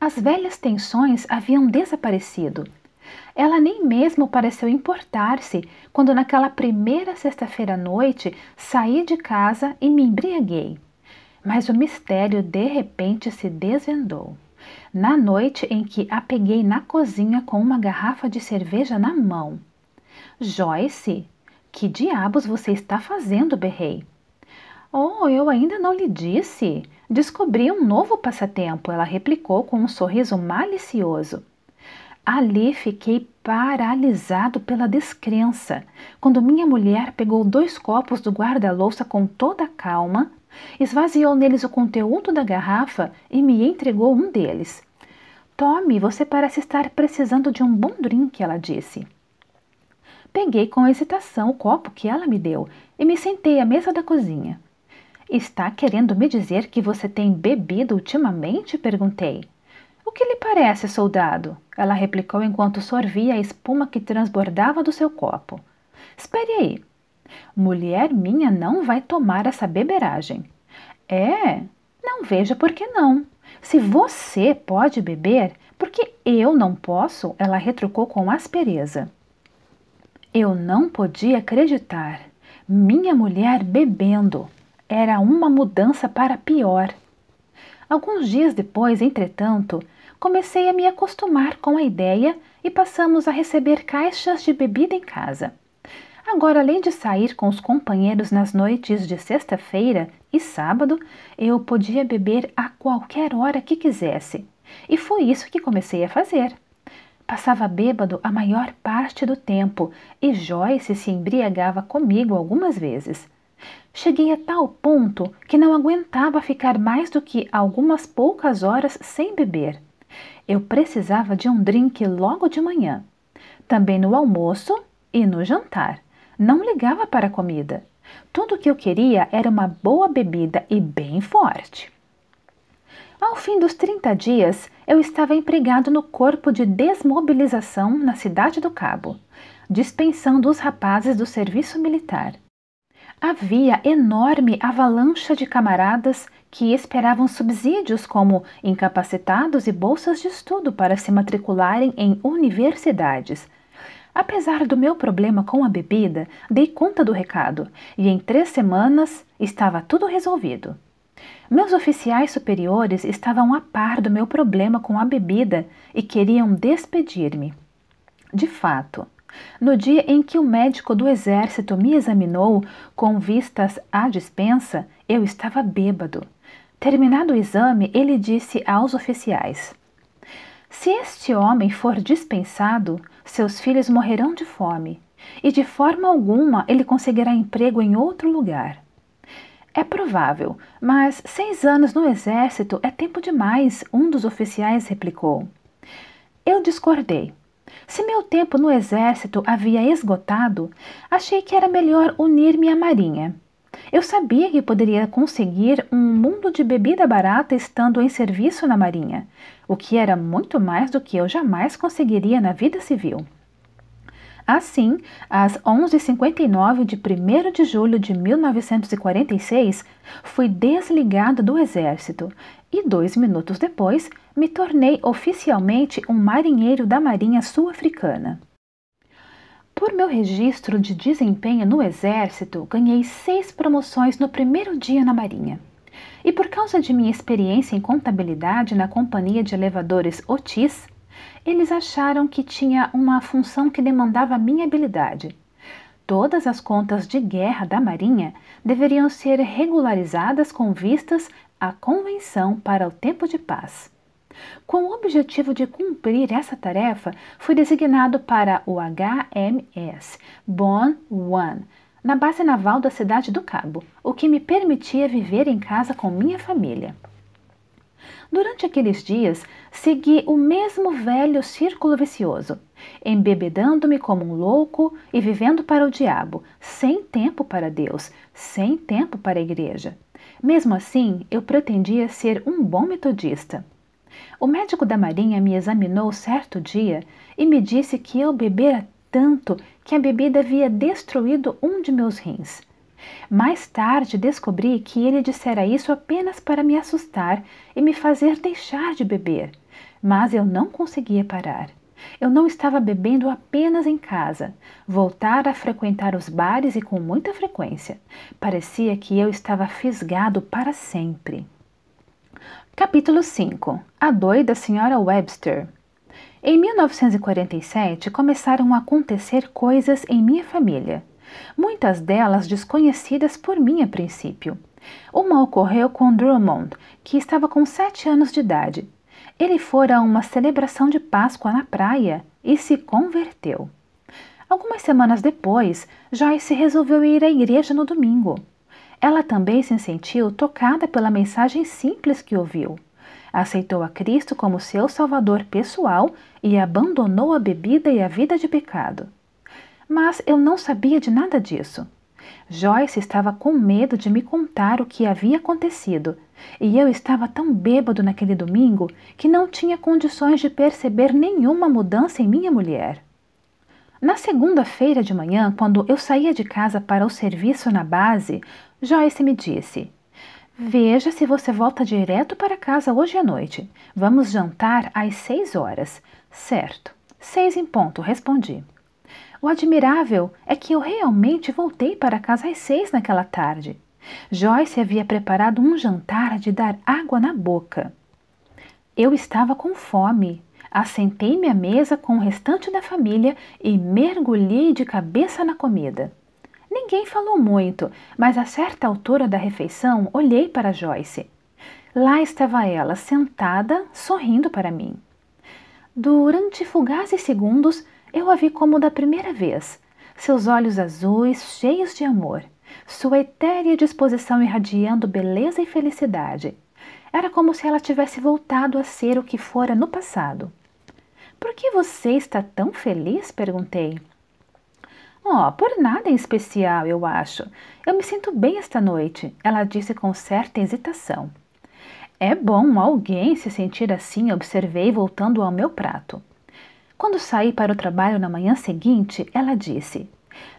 As velhas tensões haviam desaparecido ela nem mesmo pareceu importar-se quando, naquela primeira sexta-feira à noite, saí de casa e me embriaguei. Mas o mistério de repente se desvendou. Na noite em que a peguei na cozinha com uma garrafa de cerveja na mão. Joyce, que diabos você está fazendo? berrei. Oh, eu ainda não lhe disse. Descobri um novo passatempo, ela replicou com um sorriso malicioso. Ali fiquei paralisado pela descrença quando minha mulher pegou dois copos do guarda-louça com toda a calma, esvaziou neles o conteúdo da garrafa e me entregou um deles. Tome, você parece estar precisando de um bom drink, ela disse. Peguei com hesitação o copo que ela me deu e me sentei à mesa da cozinha. Está querendo me dizer que você tem bebido ultimamente? perguntei. O que lhe parece, soldado? Ela replicou enquanto sorvia a espuma que transbordava do seu copo. Espere aí. Mulher minha não vai tomar essa beberagem. É? Não veja por que não. Se você pode beber, por que eu não posso? Ela retrucou com aspereza. Eu não podia acreditar. Minha mulher bebendo. Era uma mudança para pior. Alguns dias depois, entretanto, comecei a me acostumar com a ideia e passamos a receber caixas de bebida em casa. Agora, além de sair com os companheiros nas noites de sexta-feira e sábado, eu podia beber a qualquer hora que quisesse. E foi isso que comecei a fazer. Passava bêbado a maior parte do tempo e Joyce se embriagava comigo algumas vezes. Cheguei a tal ponto que não aguentava ficar mais do que algumas poucas horas sem beber. Eu precisava de um drink logo de manhã, também no almoço e no jantar. Não ligava para a comida. Tudo o que eu queria era uma boa bebida e bem forte. Ao fim dos 30 dias, eu estava empregado no corpo de desmobilização na Cidade do Cabo, dispensando os rapazes do serviço militar. Havia enorme avalanche de camaradas que esperavam subsídios como incapacitados e bolsas de estudo para se matricularem em universidades. Apesar do meu problema com a bebida, dei conta do recado e em três semanas estava tudo resolvido. Meus oficiais superiores estavam a par do meu problema com a bebida e queriam despedir-me. De fato, no dia em que o médico do exército me examinou com vistas à dispensa, eu estava bêbado. Terminado o exame, ele disse aos oficiais: Se este homem for dispensado, seus filhos morrerão de fome, e de forma alguma ele conseguirá emprego em outro lugar. É provável, mas seis anos no exército é tempo demais, um dos oficiais replicou. Eu discordei. Se meu tempo no exército havia esgotado, achei que era melhor unir-me à marinha. Eu sabia que poderia conseguir um mundo de bebida barata estando em serviço na Marinha, o que era muito mais do que eu jamais conseguiria na vida civil. Assim, às 11h59 de 1 de julho de 1946, fui desligado do Exército e, dois minutos depois, me tornei oficialmente um marinheiro da Marinha Sul-Africana. Por meu registro de desempenho no Exército, ganhei seis promoções no primeiro dia na Marinha. E por causa de minha experiência em contabilidade na companhia de elevadores Otis, eles acharam que tinha uma função que demandava minha habilidade. Todas as contas de guerra da Marinha deveriam ser regularizadas com vistas à convenção para o tempo de paz com o objetivo de cumprir essa tarefa, foi designado para o HMS Bon One, na base naval da cidade do Cabo, o que me permitia viver em casa com minha família. Durante aqueles dias, segui o mesmo velho círculo vicioso, embebedando-me como um louco e vivendo para o diabo, sem tempo para Deus, sem tempo para a igreja. Mesmo assim, eu pretendia ser um bom metodista. O médico da marinha me examinou certo dia e me disse que eu bebera tanto que a bebida havia destruído um de meus rins. Mais tarde descobri que ele dissera isso apenas para me assustar e me fazer deixar de beber, mas eu não conseguia parar. Eu não estava bebendo apenas em casa. Voltara a frequentar os bares e com muita frequência. Parecia que eu estava fisgado para sempre. Capítulo 5 A doida Senhora Webster Em 1947 começaram a acontecer coisas em minha família, muitas delas desconhecidas por mim a princípio. Uma ocorreu com Drummond, que estava com sete anos de idade. Ele fora a uma celebração de Páscoa na praia e se converteu. Algumas semanas depois, Joyce resolveu ir à igreja no domingo. Ela também se sentiu tocada pela mensagem simples que ouviu. Aceitou a Cristo como seu Salvador pessoal e abandonou a bebida e a vida de pecado. Mas eu não sabia de nada disso. Joyce estava com medo de me contar o que havia acontecido, e eu estava tão bêbado naquele domingo que não tinha condições de perceber nenhuma mudança em minha mulher. Na segunda-feira de manhã, quando eu saía de casa para o serviço na base, Joyce me disse: Veja se você volta direto para casa hoje à noite. Vamos jantar às seis horas. Certo, seis em ponto, respondi. O admirável é que eu realmente voltei para casa às seis naquela tarde. Joyce havia preparado um jantar de dar água na boca. Eu estava com fome. Assentei-me à mesa com o restante da família e mergulhei de cabeça na comida. Ninguém falou muito, mas a certa altura da refeição olhei para Joyce. Lá estava ela, sentada, sorrindo para mim. Durante fugazes segundos, eu a vi como da primeira vez. Seus olhos azuis, cheios de amor, sua etérea disposição irradiando beleza e felicidade. Era como se ela tivesse voltado a ser o que fora no passado. Por que você está tão feliz? perguntei. Oh, por nada em especial, eu acho. Eu me sinto bem esta noite, ela disse com certa hesitação. É bom alguém se sentir assim, observei voltando ao meu prato. Quando saí para o trabalho na manhã seguinte, ela disse: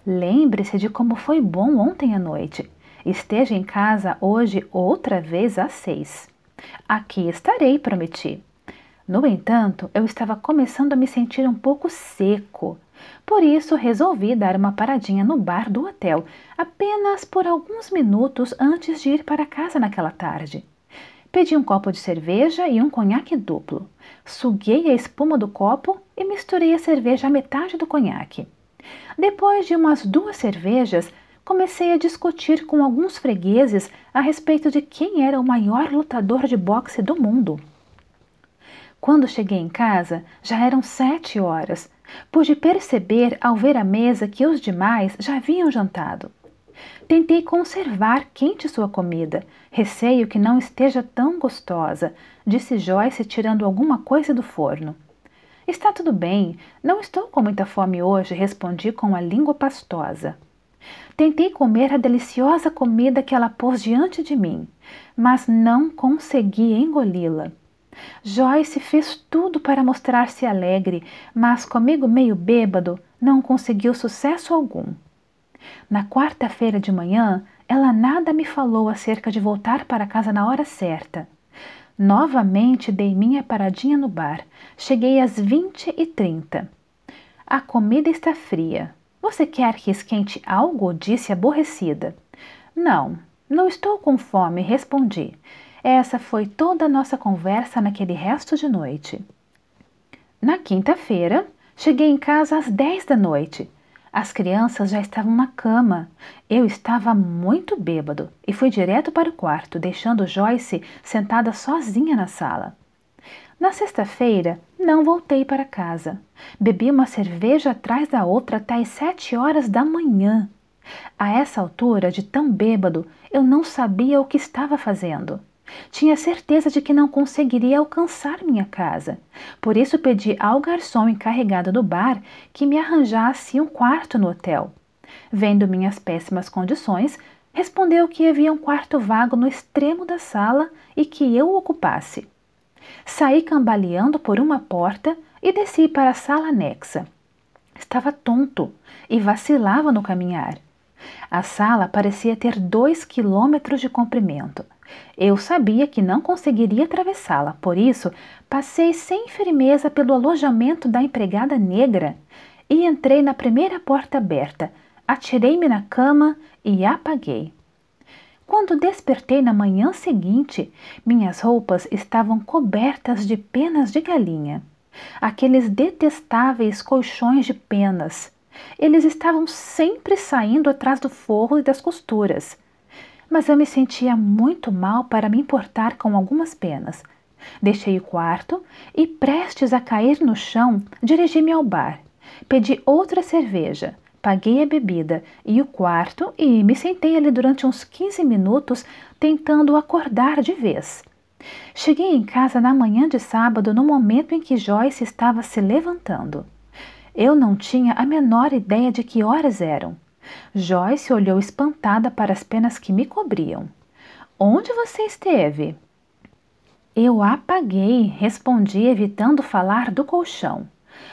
Lembre-se de como foi bom ontem à noite. Esteja em casa hoje outra vez às seis. Aqui estarei, prometi. No entanto, eu estava começando a me sentir um pouco seco, por isso, resolvi dar uma paradinha no bar do hotel, apenas por alguns minutos antes de ir para casa naquela tarde. Pedi um copo de cerveja e um conhaque duplo. Suguei a espuma do copo e misturei a cerveja à metade do conhaque. Depois de umas duas cervejas, comecei a discutir com alguns fregueses a respeito de quem era o maior lutador de boxe do mundo. Quando cheguei em casa, já eram sete horas Pude perceber ao ver a mesa que os demais já haviam jantado. Tentei conservar quente sua comida. Receio que não esteja tão gostosa, disse Joyce, tirando alguma coisa do forno. Está tudo bem, não estou com muita fome hoje, respondi com a língua pastosa. Tentei comer a deliciosa comida que ela pôs diante de mim, mas não consegui engoli-la. Joyce fez tudo para mostrar-se alegre, mas comigo meio bêbado, não conseguiu sucesso algum. Na quarta-feira de manhã, ela nada me falou acerca de voltar para casa na hora certa. Novamente dei minha paradinha no bar. Cheguei às vinte e trinta. A comida está fria. Você quer que esquente algo? disse aborrecida. Não, não estou com fome, respondi. Essa foi toda a nossa conversa naquele resto de noite. Na quinta-feira, cheguei em casa às 10 da noite. As crianças já estavam na cama. Eu estava muito bêbado e fui direto para o quarto, deixando Joyce sentada sozinha na sala. Na sexta-feira, não voltei para casa. Bebi uma cerveja atrás da outra até às sete horas da manhã. A essa altura, de tão bêbado, eu não sabia o que estava fazendo. Tinha certeza de que não conseguiria alcançar minha casa. Por isso pedi ao garçom encarregado do bar que me arranjasse um quarto no hotel. Vendo minhas péssimas condições, respondeu que havia um quarto vago no extremo da sala e que eu ocupasse. Saí cambaleando por uma porta e desci para a sala anexa. Estava tonto e vacilava no caminhar. A sala parecia ter dois quilômetros de comprimento. Eu sabia que não conseguiria atravessá-la, por isso passei sem firmeza pelo alojamento da empregada negra e entrei na primeira porta aberta. Atirei-me na cama e apaguei. Quando despertei na manhã seguinte, minhas roupas estavam cobertas de penas de galinha. Aqueles detestáveis colchões de penas. Eles estavam sempre saindo atrás do forro e das costuras mas eu me sentia muito mal para me importar com algumas penas. Deixei o quarto e, prestes a cair no chão, dirigi-me ao bar. Pedi outra cerveja, paguei a bebida e o quarto e me sentei ali durante uns 15 minutos tentando acordar de vez. Cheguei em casa na manhã de sábado no momento em que Joyce estava se levantando. Eu não tinha a menor ideia de que horas eram. Joyce olhou espantada para as penas que me cobriam. Onde você esteve? Eu apaguei, respondi, evitando falar do colchão.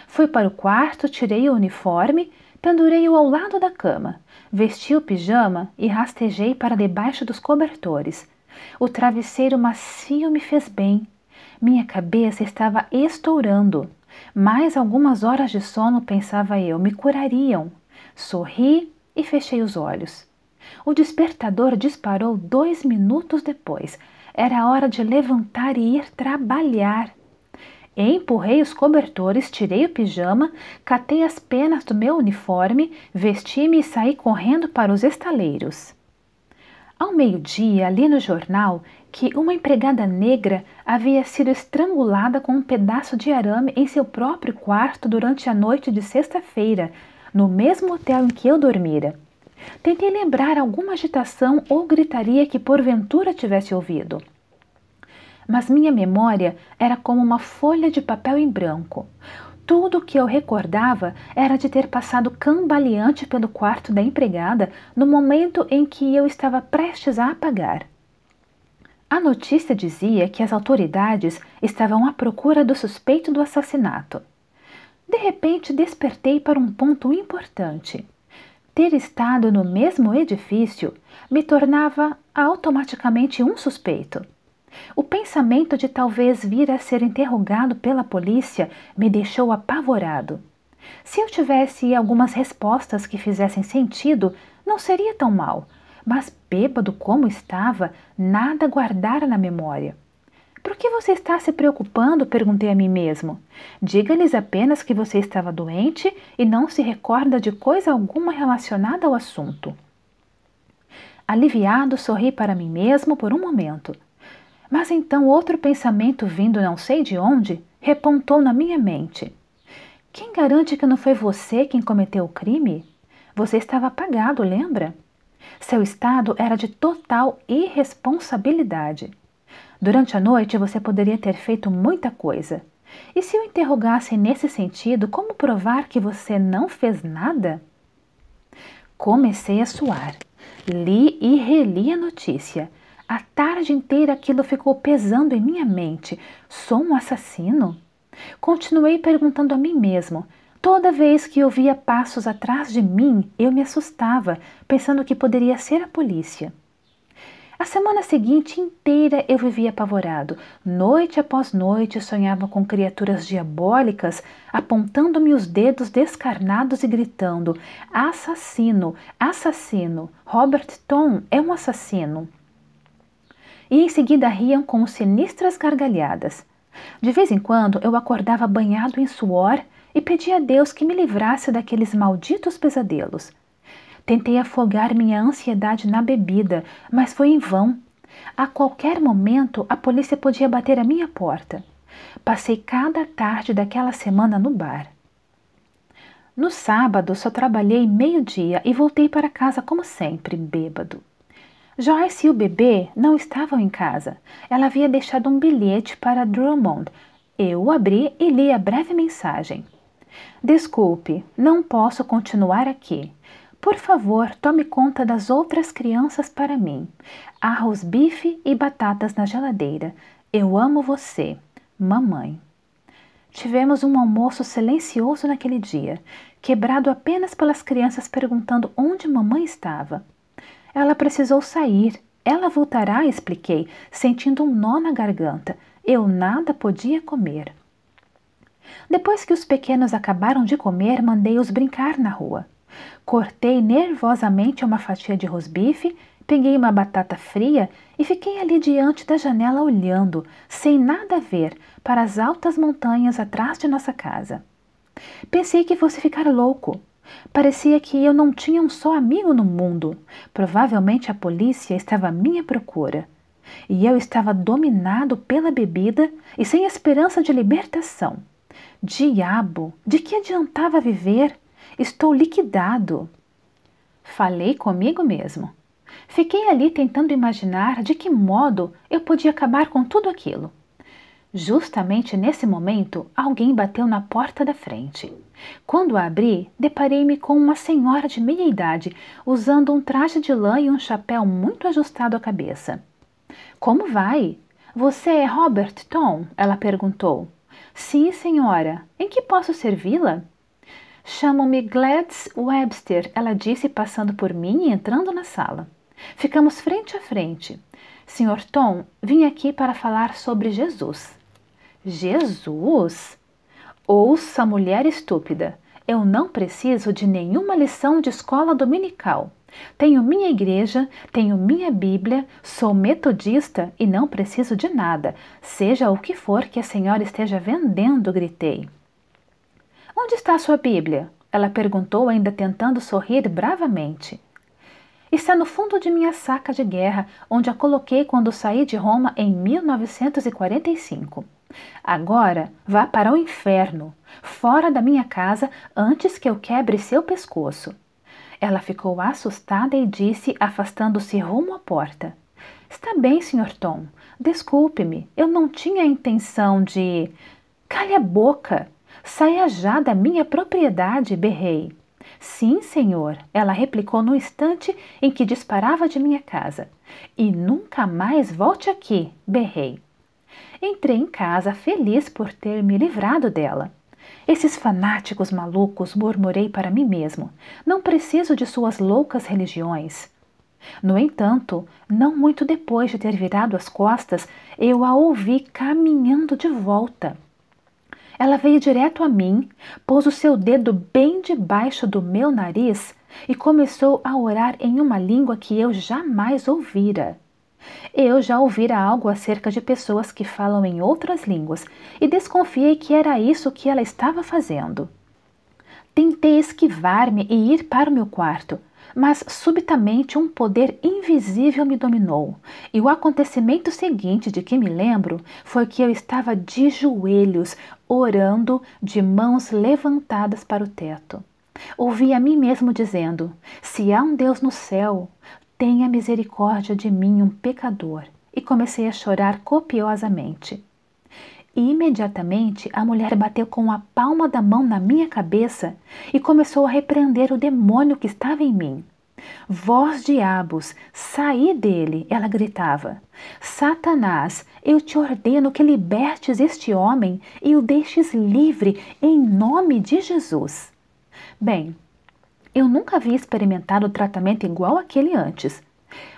Fui para o quarto, tirei o uniforme, pendurei-o ao lado da cama, vesti o pijama e rastejei para debaixo dos cobertores. O travesseiro macio me fez bem. Minha cabeça estava estourando. Mais algumas horas de sono, pensava eu, me curariam. Sorri, e fechei os olhos. O despertador disparou dois minutos depois. Era hora de levantar e ir trabalhar. Empurrei os cobertores, tirei o pijama, catei as penas do meu uniforme, vesti-me e saí correndo para os estaleiros. Ao meio-dia, li no jornal que uma empregada negra havia sido estrangulada com um pedaço de arame em seu próprio quarto durante a noite de sexta-feira, no mesmo hotel em que eu dormira. Tentei lembrar alguma agitação ou gritaria que porventura tivesse ouvido. Mas minha memória era como uma folha de papel em branco. Tudo o que eu recordava era de ter passado cambaleante pelo quarto da empregada no momento em que eu estava prestes a apagar. A notícia dizia que as autoridades estavam à procura do suspeito do assassinato. De repente despertei para um ponto importante. Ter estado no mesmo edifício me tornava automaticamente um suspeito. O pensamento de talvez vir a ser interrogado pela polícia me deixou apavorado. Se eu tivesse algumas respostas que fizessem sentido, não seria tão mal, mas bêbado como estava, nada guardara na memória. Por que você está se preocupando? perguntei a mim mesmo. Diga-lhes apenas que você estava doente e não se recorda de coisa alguma relacionada ao assunto. Aliviado, sorri para mim mesmo por um momento. Mas então outro pensamento vindo não sei de onde repontou na minha mente. Quem garante que não foi você quem cometeu o crime? Você estava apagado, lembra? Seu estado era de total irresponsabilidade. Durante a noite você poderia ter feito muita coisa. E se eu interrogasse nesse sentido, como provar que você não fez nada? Comecei a suar. Li e reli a notícia. A tarde inteira aquilo ficou pesando em minha mente. Sou um assassino? Continuei perguntando a mim mesmo. Toda vez que ouvia passos atrás de mim, eu me assustava, pensando que poderia ser a polícia. A semana seguinte inteira eu vivia apavorado. Noite após noite sonhava com criaturas diabólicas apontando-me os dedos descarnados e gritando: Assassino! Assassino! Robert Tom é um assassino! E em seguida riam com sinistras gargalhadas. De vez em quando eu acordava banhado em suor e pedia a Deus que me livrasse daqueles malditos pesadelos. Tentei afogar minha ansiedade na bebida, mas foi em vão. A qualquer momento a polícia podia bater à minha porta. Passei cada tarde daquela semana no bar. No sábado só trabalhei meio-dia e voltei para casa como sempre, bêbado. Joyce e o bebê não estavam em casa. Ela havia deixado um bilhete para Drummond. Eu o abri e li a breve mensagem. Desculpe, não posso continuar aqui. Por favor, tome conta das outras crianças para mim. Arroz, bife e batatas na geladeira. Eu amo você, mamãe. Tivemos um almoço silencioso naquele dia, quebrado apenas pelas crianças perguntando onde mamãe estava. Ela precisou sair. Ela voltará, expliquei, sentindo um nó na garganta. Eu nada podia comer. Depois que os pequenos acabaram de comer, mandei-os brincar na rua. Cortei nervosamente uma fatia de rosbife, peguei uma batata fria e fiquei ali diante da janela olhando, sem nada ver, para as altas montanhas atrás de nossa casa. Pensei que fosse ficar louco. Parecia que eu não tinha um só amigo no mundo. Provavelmente a polícia estava à minha procura. E eu estava dominado pela bebida e sem esperança de libertação. Diabo, de que adiantava viver? Estou liquidado. Falei comigo mesmo. Fiquei ali tentando imaginar de que modo eu podia acabar com tudo aquilo. Justamente nesse momento, alguém bateu na porta da frente. Quando a abri, deparei-me com uma senhora de meia idade, usando um traje de lã e um chapéu muito ajustado à cabeça. Como vai? Você é Robert Tom? Ela perguntou. Sim, senhora. Em que posso servi-la? chamo me Gladys Webster, ela disse, passando por mim e entrando na sala. Ficamos frente a frente. Senhor Tom, vim aqui para falar sobre Jesus. Jesus? Ouça, mulher estúpida, eu não preciso de nenhuma lição de escola dominical. Tenho minha igreja, tenho minha Bíblia, sou metodista e não preciso de nada, seja o que for que a senhora esteja vendendo, gritei. Onde está a sua Bíblia? Ela perguntou, ainda tentando sorrir bravamente. Está no fundo de minha saca de guerra, onde a coloquei quando saí de Roma em 1945. Agora vá para o inferno, fora da minha casa, antes que eu quebre seu pescoço. Ela ficou assustada e disse, afastando-se rumo à porta: Está bem, Sr. Tom. Desculpe-me, eu não tinha a intenção de. Calha a boca! Saia já da minha propriedade, berrei. Sim, senhor, ela replicou no instante em que disparava de minha casa. E nunca mais volte aqui, berrei. Entrei em casa feliz por ter me livrado dela. Esses fanáticos malucos, murmurei para mim mesmo. Não preciso de suas loucas religiões. No entanto, não muito depois de ter virado as costas, eu a ouvi caminhando de volta. Ela veio direto a mim, pôs o seu dedo bem debaixo do meu nariz e começou a orar em uma língua que eu jamais ouvira. Eu já ouvira algo acerca de pessoas que falam em outras línguas e desconfiei que era isso que ela estava fazendo. Tentei esquivar-me e ir para o meu quarto, mas subitamente um poder invisível me dominou, e o acontecimento seguinte de que me lembro foi que eu estava de joelhos, orando, de mãos levantadas para o teto. Ouvi a mim mesmo dizendo: Se há um Deus no céu, tenha misericórdia de mim, um pecador. E comecei a chorar copiosamente. E imediatamente a mulher bateu com a palma da mão na minha cabeça e começou a repreender o demônio que estava em mim. Vós, diabos, saí dele, ela gritava. Satanás, eu te ordeno que libertes este homem e o deixes livre em nome de Jesus. Bem, eu nunca havia experimentado tratamento igual aquele antes,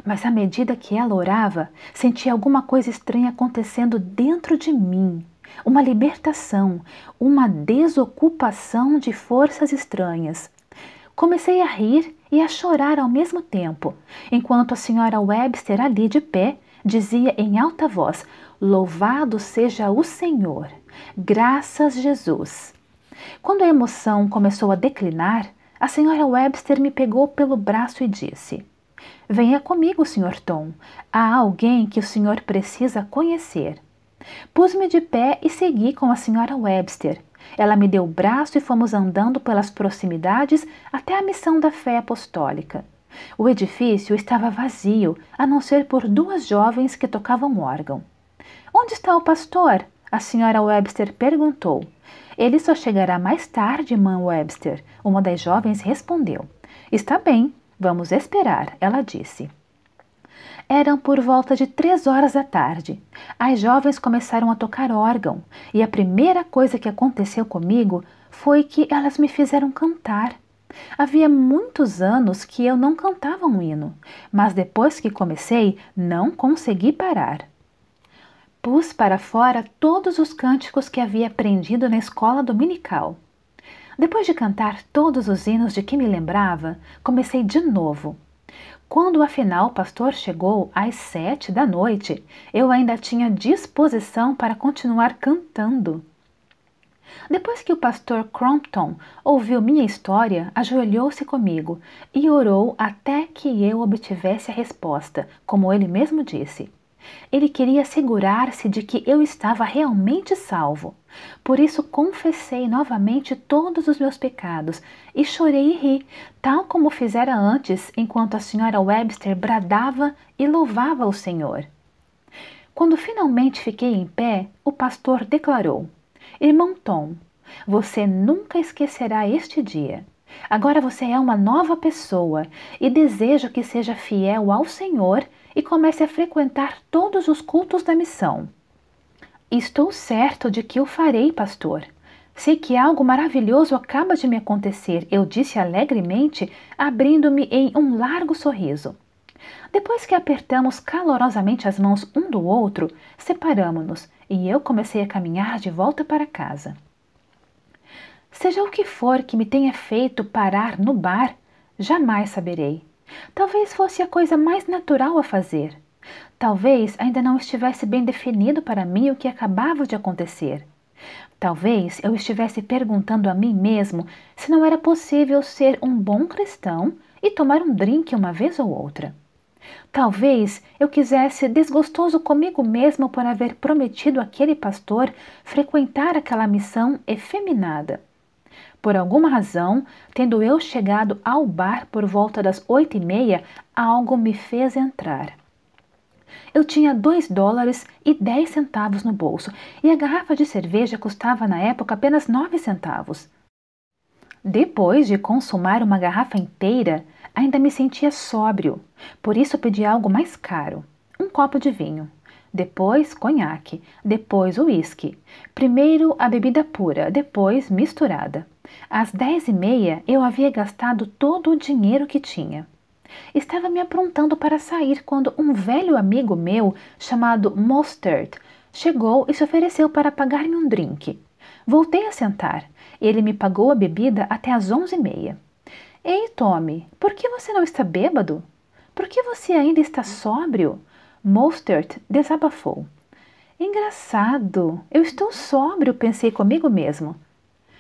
mas à medida que ela orava, sentia alguma coisa estranha acontecendo dentro de mim. Uma libertação, uma desocupação de forças estranhas. Comecei a rir e a chorar ao mesmo tempo, enquanto a senhora Webster, ali de pé, dizia em alta voz: Louvado seja o Senhor! Graças Jesus! Quando a emoção começou a declinar, a senhora Webster me pegou pelo braço e disse: Venha comigo, Sr. Tom. Há alguém que o senhor precisa conhecer. Pus-me de pé e segui com a Sra. Webster. Ela me deu o braço e fomos andando pelas proximidades até a missão da fé apostólica. O edifício estava vazio, a não ser por duas jovens que tocavam órgão. Onde está o pastor? A Sra. Webster perguntou. Ele só chegará mais tarde, mãe Webster, uma das jovens respondeu. Está bem, Vamos esperar, ela disse. Eram por volta de três horas da tarde. As jovens começaram a tocar órgão, e a primeira coisa que aconteceu comigo foi que elas me fizeram cantar. Havia muitos anos que eu não cantava um hino, mas depois que comecei, não consegui parar. Pus para fora todos os cânticos que havia aprendido na escola dominical. Depois de cantar todos os hinos de que me lembrava, comecei de novo. Quando afinal o pastor chegou às sete da noite, eu ainda tinha disposição para continuar cantando. Depois que o pastor Crompton ouviu minha história, ajoelhou-se comigo e orou até que eu obtivesse a resposta, como ele mesmo disse. Ele queria assegurar-se de que eu estava realmente salvo. Por isso confessei novamente todos os meus pecados e chorei e ri, tal como fizera antes, enquanto a senhora Webster bradava e louvava o Senhor. Quando finalmente fiquei em pé, o pastor declarou: Irmão Tom, você nunca esquecerá este dia. Agora você é uma nova pessoa e desejo que seja fiel ao Senhor e comece a frequentar todos os cultos da missão. Estou certo de que o farei, pastor. Sei que algo maravilhoso acaba de me acontecer, eu disse alegremente, abrindo-me em um largo sorriso. Depois que apertamos calorosamente as mãos um do outro, separamo-nos e eu comecei a caminhar de volta para casa. Seja o que for que me tenha feito parar no bar, jamais saberei. Talvez fosse a coisa mais natural a fazer. Talvez ainda não estivesse bem definido para mim o que acabava de acontecer. Talvez eu estivesse perguntando a mim mesmo se não era possível ser um bom cristão e tomar um drink uma vez ou outra. Talvez eu quisesse desgostoso comigo mesmo por haver prometido àquele pastor frequentar aquela missão efeminada. Por alguma razão, tendo eu chegado ao bar por volta das oito e meia, algo me fez entrar. Eu tinha dois dólares e dez centavos no bolso e a garrafa de cerveja custava na época apenas nove centavos. Depois de consumar uma garrafa inteira, ainda me sentia sóbrio, por isso pedi algo mais caro: um copo de vinho. Depois, conhaque, depois o uísque. Primeiro a bebida pura, depois misturada. Às dez e meia eu havia gastado todo o dinheiro que tinha. Estava me aprontando para sair quando um velho amigo meu, chamado Mostert, chegou e se ofereceu para pagar-me um drink. Voltei a sentar. Ele me pagou a bebida até às onze e meia. Ei, Tommy, por que você não está bêbado? Por que você ainda está sóbrio? Mostert desabafou. Engraçado, eu estou sóbrio, pensei comigo mesmo.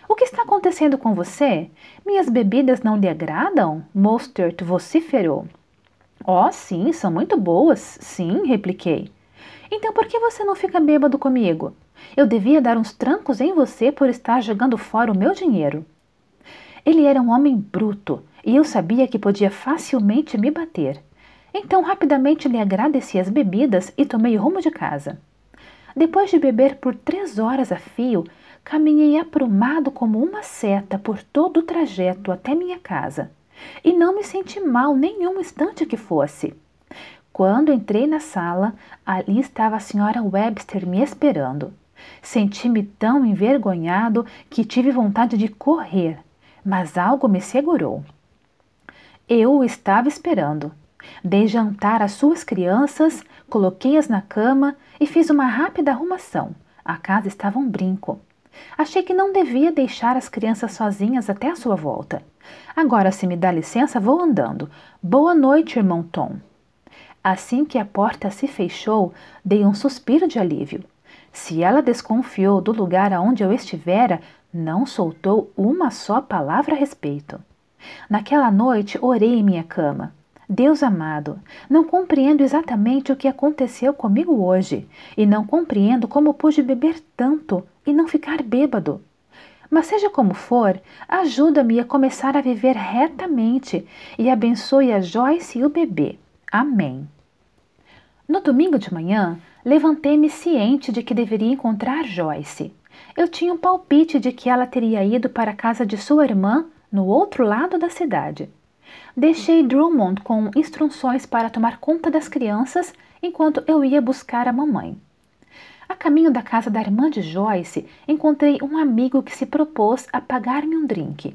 O que está acontecendo com você? Minhas bebidas não lhe agradam? Mostert vociferou. Oh, sim, são muito boas. Sim, repliquei. Então por que você não fica bêbado comigo? Eu devia dar uns trancos em você por estar jogando fora o meu dinheiro. Ele era um homem bruto e eu sabia que podia facilmente me bater. Então rapidamente lhe agradeci as bebidas e tomei rumo de casa. Depois de beber por três horas a fio, Caminhei aprumado como uma seta por todo o trajeto até minha casa e não me senti mal nenhum instante que fosse. Quando entrei na sala, ali estava a senhora Webster me esperando. Senti-me tão envergonhado que tive vontade de correr, mas algo me segurou. Eu o estava esperando. Dei jantar às suas crianças, coloquei-as na cama e fiz uma rápida arrumação. A casa estava um brinco. Achei que não devia deixar as crianças sozinhas até a sua volta. Agora, se me dá licença, vou andando. Boa noite, irmão Tom. Assim que a porta se fechou, dei um suspiro de alívio. Se ela desconfiou do lugar aonde eu estivera, não soltou uma só palavra a respeito. Naquela noite, orei em minha cama. Deus amado, não compreendo exatamente o que aconteceu comigo hoje e não compreendo como pude beber tanto e não ficar bêbado. Mas seja como for, ajuda-me a começar a viver retamente e abençoe a Joyce e o bebê. Amém. No domingo de manhã, levantei-me ciente de que deveria encontrar Joyce. Eu tinha um palpite de que ela teria ido para a casa de sua irmã no outro lado da cidade. Deixei Drummond com instruções para tomar conta das crianças enquanto eu ia buscar a mamãe. A caminho da casa da irmã de Joyce, encontrei um amigo que se propôs a pagar-me um drink.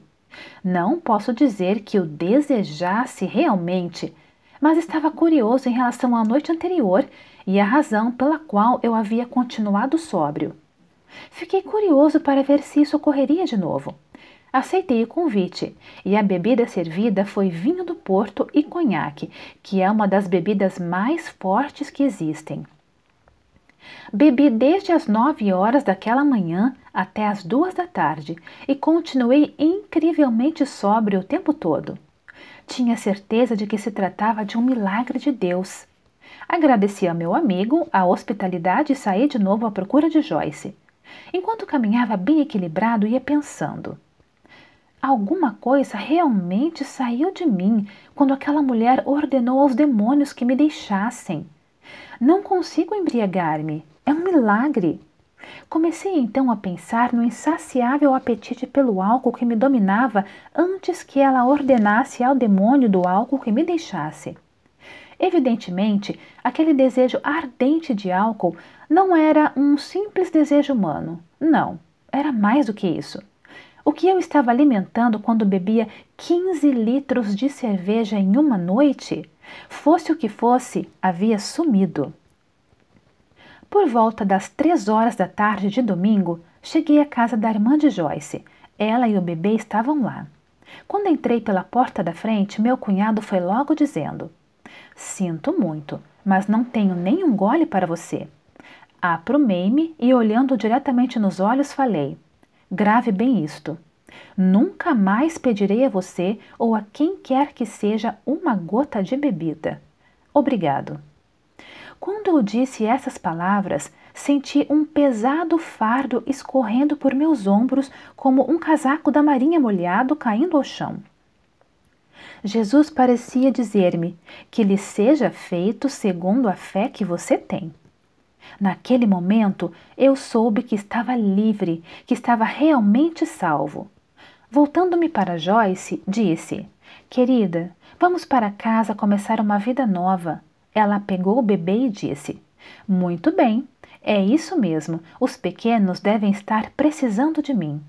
Não posso dizer que o desejasse realmente, mas estava curioso em relação à noite anterior e à razão pela qual eu havia continuado sóbrio. Fiquei curioso para ver se isso ocorreria de novo. Aceitei o convite e a bebida servida foi vinho do Porto e conhaque, que é uma das bebidas mais fortes que existem. Bebi desde as nove horas daquela manhã até as duas da tarde e continuei incrivelmente sóbrio o tempo todo. Tinha certeza de que se tratava de um milagre de Deus. Agradeci a meu amigo a hospitalidade e saí de novo à procura de Joyce. Enquanto caminhava bem equilibrado, ia pensando. Alguma coisa realmente saiu de mim quando aquela mulher ordenou aos demônios que me deixassem. Não consigo embriagar-me. É um milagre. Comecei então a pensar no insaciável apetite pelo álcool que me dominava antes que ela ordenasse ao demônio do álcool que me deixasse. Evidentemente, aquele desejo ardente de álcool não era um simples desejo humano. Não, era mais do que isso. O que eu estava alimentando quando bebia 15 litros de cerveja em uma noite Fosse o que fosse, havia sumido. Por volta das três horas da tarde de domingo, cheguei à casa da irmã de Joyce. Ela e o bebê estavam lá. Quando entrei pela porta da frente, meu cunhado foi logo dizendo: Sinto muito, mas não tenho nenhum gole para você. Aprumei-me e, olhando diretamente nos olhos, falei: Grave bem isto. Nunca mais pedirei a você ou a quem quer que seja uma gota de bebida. Obrigado. Quando eu disse essas palavras, senti um pesado fardo escorrendo por meus ombros como um casaco da marinha molhado caindo ao chão. Jesus parecia dizer-me: Que lhe seja feito segundo a fé que você tem. Naquele momento, eu soube que estava livre, que estava realmente salvo. Voltando-me para Joyce, disse: Querida, vamos para casa começar uma vida nova. Ela pegou o bebê e disse: Muito bem, é isso mesmo. Os pequenos devem estar precisando de mim.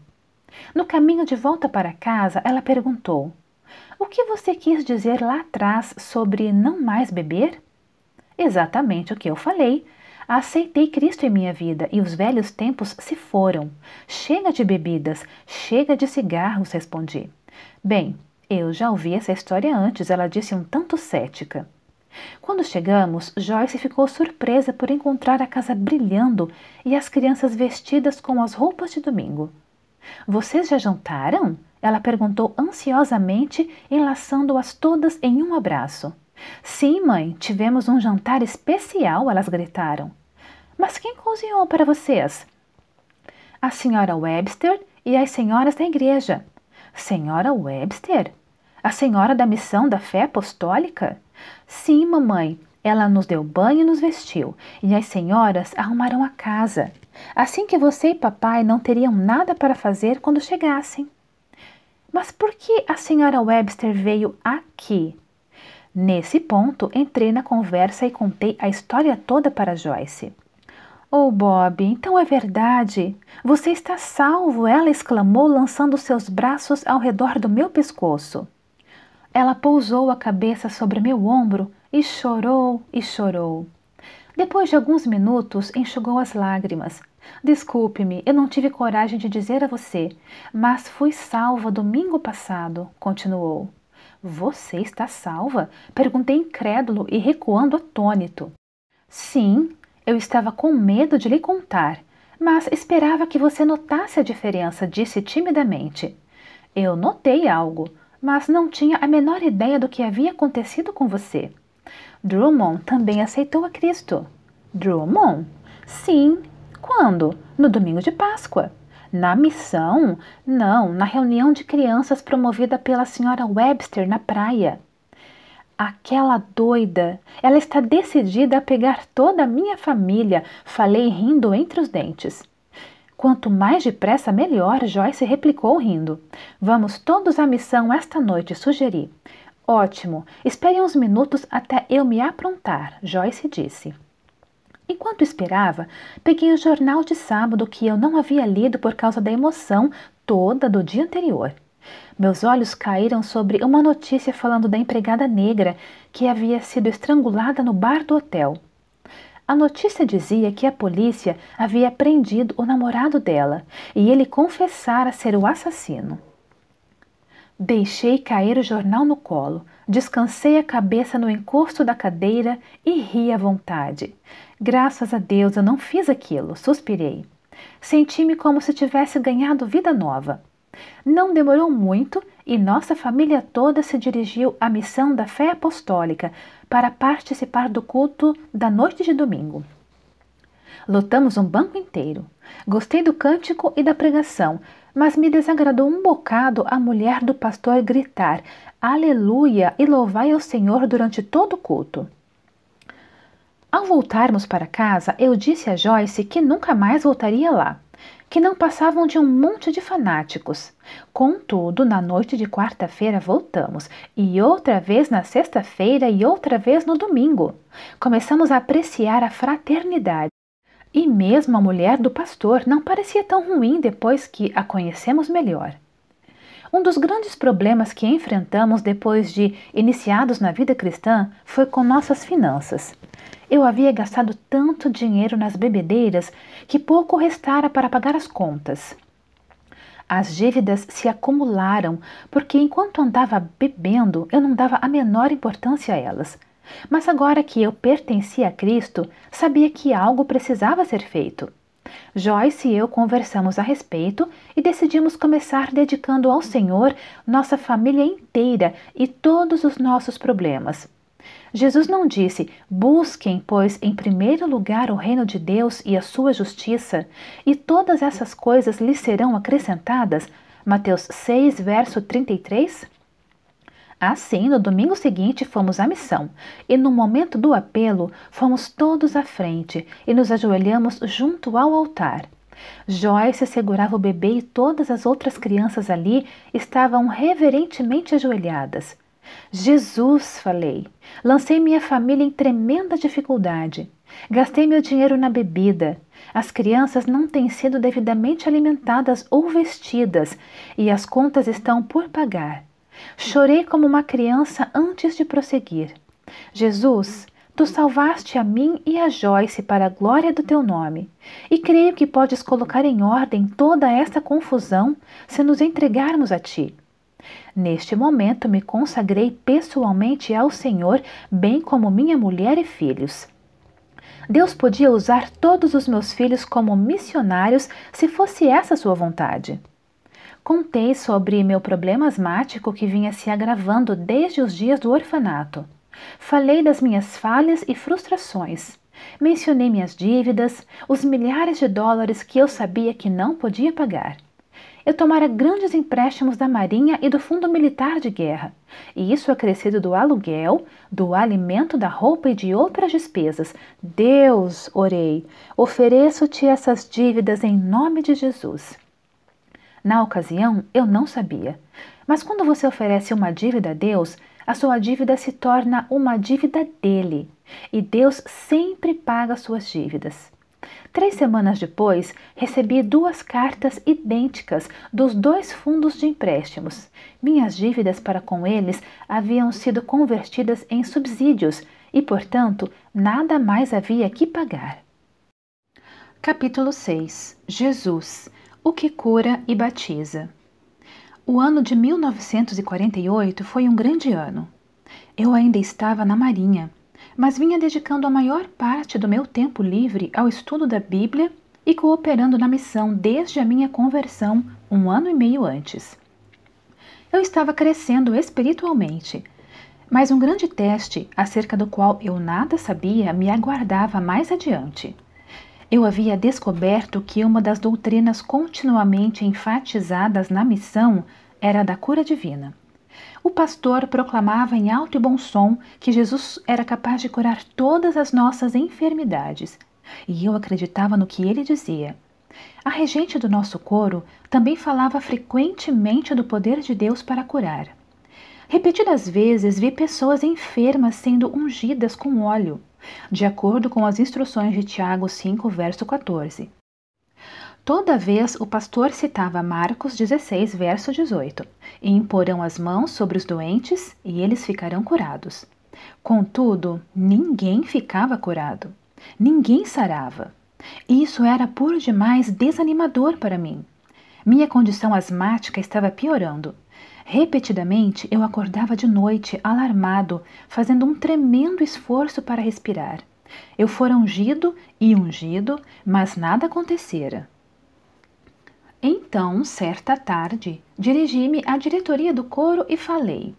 No caminho de volta para casa, ela perguntou: O que você quis dizer lá atrás sobre não mais beber? Exatamente o que eu falei, Aceitei Cristo em minha vida e os velhos tempos se foram. Chega de bebidas, chega de cigarros, respondi. Bem, eu já ouvi essa história antes, ela disse um tanto cética. Quando chegamos, Joyce ficou surpresa por encontrar a casa brilhando e as crianças vestidas com as roupas de domingo. Vocês já jantaram? Ela perguntou ansiosamente, enlaçando-as todas em um abraço. Sim, mãe, tivemos um jantar especial, elas gritaram. Mas quem cozinhou para vocês? A senhora Webster e as senhoras da igreja. Senhora Webster? A senhora da missão da fé apostólica? Sim, mamãe. Ela nos deu banho e nos vestiu, e as senhoras arrumaram a casa, assim que você e papai não teriam nada para fazer quando chegassem. Mas por que a senhora Webster veio aqui? Nesse ponto, entrei na conversa e contei a história toda para Joyce. Oh, Bob, então é verdade. Você está salvo, ela exclamou, lançando seus braços ao redor do meu pescoço. Ela pousou a cabeça sobre meu ombro e chorou e chorou. Depois de alguns minutos, enxugou as lágrimas. Desculpe-me, eu não tive coragem de dizer a você, mas fui salva domingo passado, continuou. Você está salva? Perguntei incrédulo e recuando atônito. Sim, eu estava com medo de lhe contar, mas esperava que você notasse a diferença, disse timidamente. Eu notei algo, mas não tinha a menor ideia do que havia acontecido com você. Drummond também aceitou a Cristo. Drummond? Sim. Quando? No domingo de Páscoa. Na missão? Não, na reunião de crianças promovida pela senhora Webster na praia. Aquela doida! Ela está decidida a pegar toda a minha família, falei rindo entre os dentes. Quanto mais depressa, melhor, Joyce replicou rindo. Vamos todos à missão esta noite, sugeri. Ótimo, espere uns minutos até eu me aprontar, Joyce disse. Enquanto esperava, peguei o jornal de sábado que eu não havia lido por causa da emoção toda do dia anterior. Meus olhos caíram sobre uma notícia falando da empregada negra que havia sido estrangulada no bar do hotel. A notícia dizia que a polícia havia prendido o namorado dela e ele confessara ser o assassino. Deixei cair o jornal no colo, descansei a cabeça no encosto da cadeira e ri à vontade. Graças a Deus eu não fiz aquilo, suspirei. Senti-me como se tivesse ganhado vida nova. Não demorou muito e nossa família toda se dirigiu à missão da fé apostólica para participar do culto da noite de domingo. Lotamos um banco inteiro. Gostei do cântico e da pregação, mas me desagradou um bocado a mulher do pastor gritar Aleluia e louvai ao Senhor durante todo o culto. Ao voltarmos para casa, eu disse a Joyce que nunca mais voltaria lá, que não passavam de um monte de fanáticos. Contudo, na noite de quarta-feira voltamos, e outra vez na sexta-feira e outra vez no domingo. Começamos a apreciar a fraternidade. E mesmo a mulher do pastor não parecia tão ruim depois que a conhecemos melhor. Um dos grandes problemas que enfrentamos depois de iniciados na vida cristã foi com nossas finanças. Eu havia gastado tanto dinheiro nas bebedeiras que pouco restara para pagar as contas. As dívidas se acumularam, porque enquanto andava bebendo, eu não dava a menor importância a elas. Mas agora que eu pertencia a Cristo, sabia que algo precisava ser feito. Joyce e eu conversamos a respeito e decidimos começar dedicando ao Senhor nossa família inteira e todos os nossos problemas. Jesus não disse: Busquem, pois, em primeiro lugar o reino de Deus e a sua justiça, e todas essas coisas lhes serão acrescentadas. Mateus 6, verso 33. Assim, no domingo seguinte fomos à missão, e no momento do apelo fomos todos à frente e nos ajoelhamos junto ao altar. Joyce segurava o bebê e todas as outras crianças ali estavam reverentemente ajoelhadas. Jesus, falei, lancei minha família em tremenda dificuldade. Gastei meu dinheiro na bebida. As crianças não têm sido devidamente alimentadas ou vestidas e as contas estão por pagar. Chorei como uma criança antes de prosseguir. Jesus, tu salvaste a mim e a Joyce para a glória do teu nome, e creio que podes colocar em ordem toda esta confusão se nos entregarmos a ti. Neste momento me consagrei pessoalmente ao Senhor, bem como minha mulher e filhos. Deus podia usar todos os meus filhos como missionários se fosse essa sua vontade. Contei sobre meu problema asmático que vinha se agravando desde os dias do orfanato. Falei das minhas falhas e frustrações. Mencionei minhas dívidas, os milhares de dólares que eu sabia que não podia pagar eu tomara grandes empréstimos da Marinha e do Fundo Militar de Guerra, e isso acrescido do aluguel, do alimento, da roupa e de outras despesas. Deus, orei, ofereço-te essas dívidas em nome de Jesus. Na ocasião, eu não sabia. Mas quando você oferece uma dívida a Deus, a sua dívida se torna uma dívida dele, e Deus sempre paga suas dívidas. Três semanas depois, recebi duas cartas idênticas dos dois fundos de empréstimos. Minhas dívidas para com eles haviam sido convertidas em subsídios e, portanto, nada mais havia que pagar. Capítulo 6 Jesus O que cura e batiza. O ano de 1948 foi um grande ano. Eu ainda estava na Marinha mas vinha dedicando a maior parte do meu tempo livre ao estudo da Bíblia e cooperando na missão desde a minha conversão um ano e meio antes. Eu estava crescendo espiritualmente, mas um grande teste acerca do qual eu nada sabia me aguardava mais adiante. Eu havia descoberto que uma das doutrinas continuamente enfatizadas na missão era a da cura divina o pastor proclamava em alto e bom som que Jesus era capaz de curar todas as nossas enfermidades, e eu acreditava no que ele dizia. A regente do nosso coro também falava frequentemente do poder de Deus para curar. Repetidas vezes vi pessoas enfermas sendo ungidas com óleo, de acordo com as instruções de Tiago 5, verso 14. Toda vez o pastor citava Marcos 16, verso 18: E imporão as mãos sobre os doentes e eles ficarão curados. Contudo, ninguém ficava curado. Ninguém sarava. Isso era por demais desanimador para mim. Minha condição asmática estava piorando. Repetidamente eu acordava de noite, alarmado, fazendo um tremendo esforço para respirar. Eu fora ungido e ungido, mas nada acontecera. Então, certa tarde, dirigi-me à diretoria do coro e falei: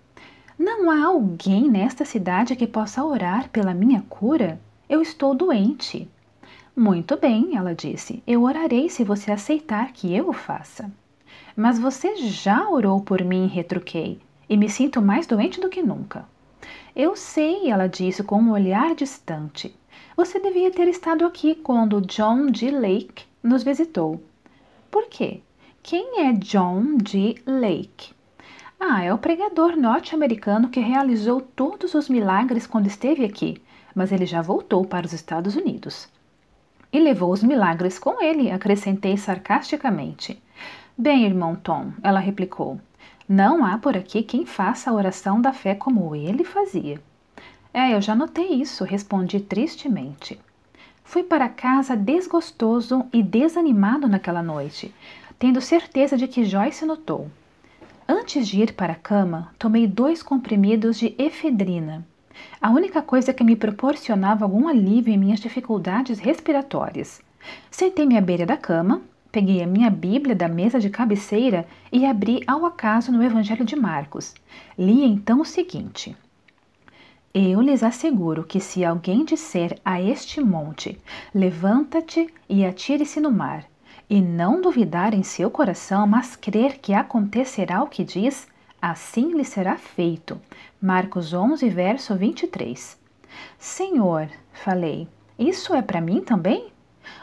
Não há alguém nesta cidade que possa orar pela minha cura? Eu estou doente. Muito bem, ela disse, eu orarei se você aceitar que eu o faça. Mas você já orou por mim, retruquei, e me sinto mais doente do que nunca. Eu sei, ela disse com um olhar distante. Você devia ter estado aqui quando John D. Lake nos visitou. Por quê? Quem é John D. Lake? Ah, é o pregador norte-americano que realizou todos os milagres quando esteve aqui, mas ele já voltou para os Estados Unidos. E levou os milagres com ele, acrescentei sarcasticamente. Bem, irmão Tom, ela replicou, não há por aqui quem faça a oração da fé como ele fazia. É, eu já notei isso, respondi tristemente. Fui para casa desgostoso e desanimado naquela noite, tendo certeza de que Joyce notou. Antes de ir para a cama, tomei dois comprimidos de efedrina. A única coisa que me proporcionava algum alívio em minhas dificuldades respiratórias. Sentei-me à beira da cama, peguei a minha Bíblia da mesa de cabeceira e abri ao acaso no Evangelho de Marcos. Li então o seguinte: eu lhes asseguro que se alguém disser a este monte: Levanta-te e atire-se no mar, e não duvidar em seu coração, mas crer que acontecerá o que diz, assim lhe será feito. Marcos 11, verso 23. Senhor, falei, isso é para mim também?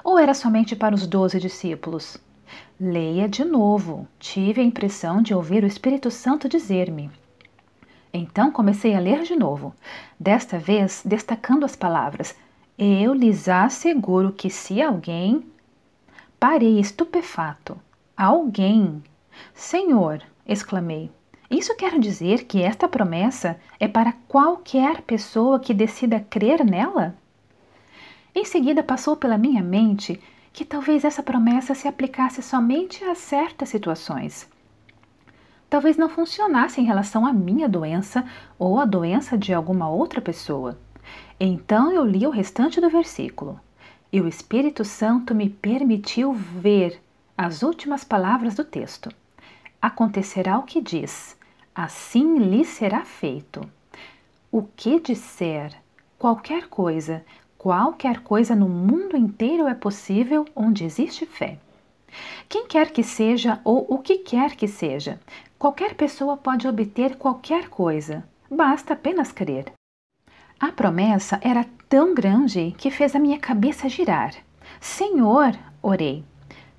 Ou era somente para os doze discípulos? Leia de novo. Tive a impressão de ouvir o Espírito Santo dizer-me: então comecei a ler de novo, desta vez destacando as palavras. Eu lhes asseguro que se alguém. Parei estupefato. Alguém. Senhor, exclamei. Isso quer dizer que esta promessa é para qualquer pessoa que decida crer nela? Em seguida passou pela minha mente que talvez essa promessa se aplicasse somente a certas situações talvez não funcionasse em relação à minha doença ou à doença de alguma outra pessoa. Então eu li o restante do versículo. E o Espírito Santo me permitiu ver as últimas palavras do texto. Acontecerá o que diz, assim lhe será feito. O que disser, qualquer coisa, qualquer coisa no mundo inteiro é possível onde existe fé. Quem quer que seja ou o que quer que seja, Qualquer pessoa pode obter qualquer coisa, basta apenas crer. A promessa era tão grande que fez a minha cabeça girar. Senhor, orei,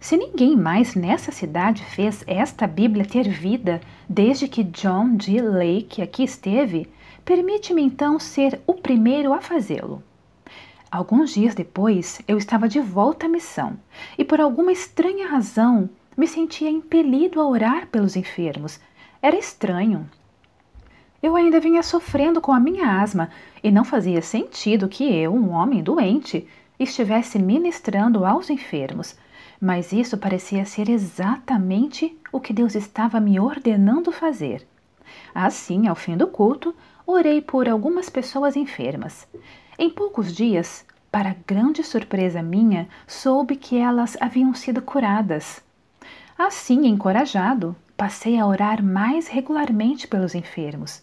se ninguém mais nessa cidade fez esta Bíblia ter vida desde que John D. Lake aqui esteve, permite-me então ser o primeiro a fazê-lo. Alguns dias depois, eu estava de volta à missão e, por alguma estranha razão, me sentia impelido a orar pelos enfermos. Era estranho. Eu ainda vinha sofrendo com a minha asma e não fazia sentido que eu, um homem doente, estivesse ministrando aos enfermos. Mas isso parecia ser exatamente o que Deus estava me ordenando fazer. Assim, ao fim do culto, orei por algumas pessoas enfermas. Em poucos dias, para grande surpresa minha, soube que elas haviam sido curadas. Assim, encorajado, passei a orar mais regularmente pelos enfermos.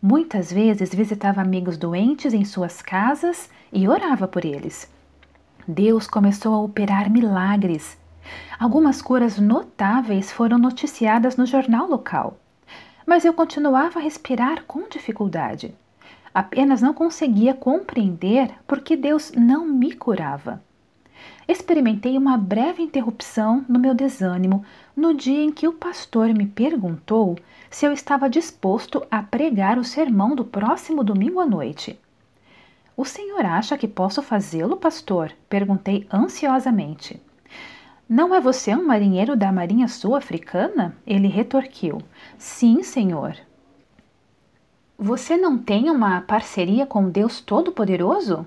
Muitas vezes visitava amigos doentes em suas casas e orava por eles. Deus começou a operar milagres. Algumas curas notáveis foram noticiadas no jornal local. Mas eu continuava a respirar com dificuldade. Apenas não conseguia compreender por que Deus não me curava experimentei uma breve interrupção no meu desânimo no dia em que o pastor me perguntou se eu estava disposto a pregar o sermão do próximo domingo à noite. O senhor acha que posso fazê-lo, pastor? perguntei ansiosamente. Não é você um marinheiro da Marinha Sul-Africana? Ele retorquiu. Sim, senhor. Você não tem uma parceria com Deus Todo-Poderoso?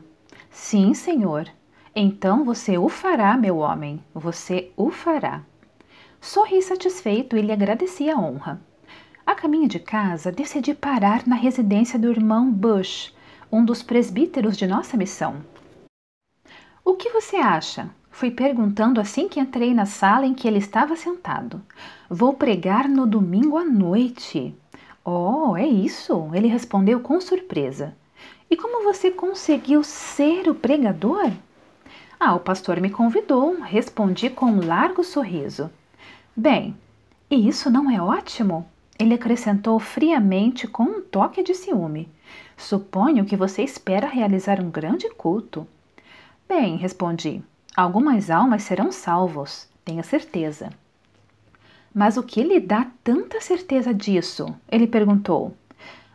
Sim, senhor. Então você o fará, meu homem, você o fará. Sorri satisfeito e lhe agradeci a honra. A caminho de casa, decidi parar na residência do irmão Bush, um dos presbíteros de nossa missão. O que você acha? Fui perguntando assim que entrei na sala em que ele estava sentado. Vou pregar no domingo à noite. Oh, é isso? Ele respondeu com surpresa. E como você conseguiu ser o pregador? Ah, o pastor me convidou, respondi com um largo sorriso. Bem, e isso não é ótimo? Ele acrescentou friamente com um toque de ciúme. Suponho que você espera realizar um grande culto. Bem, respondi, algumas almas serão salvos, tenha certeza. Mas o que lhe dá tanta certeza disso? Ele perguntou.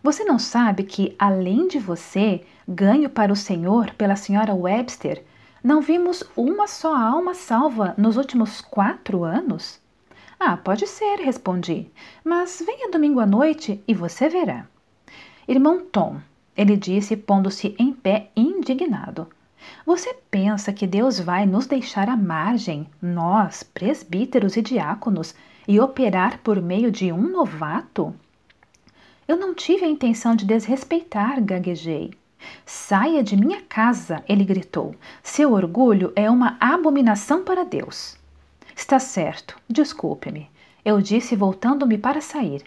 Você não sabe que, além de você, ganho para o Senhor pela senhora Webster não vimos uma só alma salva nos últimos quatro anos? Ah, pode ser, respondi, mas venha domingo à noite e você verá. Irmão Tom, ele disse, pondo-se em pé indignado. Você pensa que Deus vai nos deixar à margem, nós, presbíteros e diáconos, e operar por meio de um novato? Eu não tive a intenção de desrespeitar, gaguejei. Saia de minha casa, ele gritou. Seu orgulho é uma abominação para Deus. Está certo, desculpe-me, eu disse voltando-me para sair.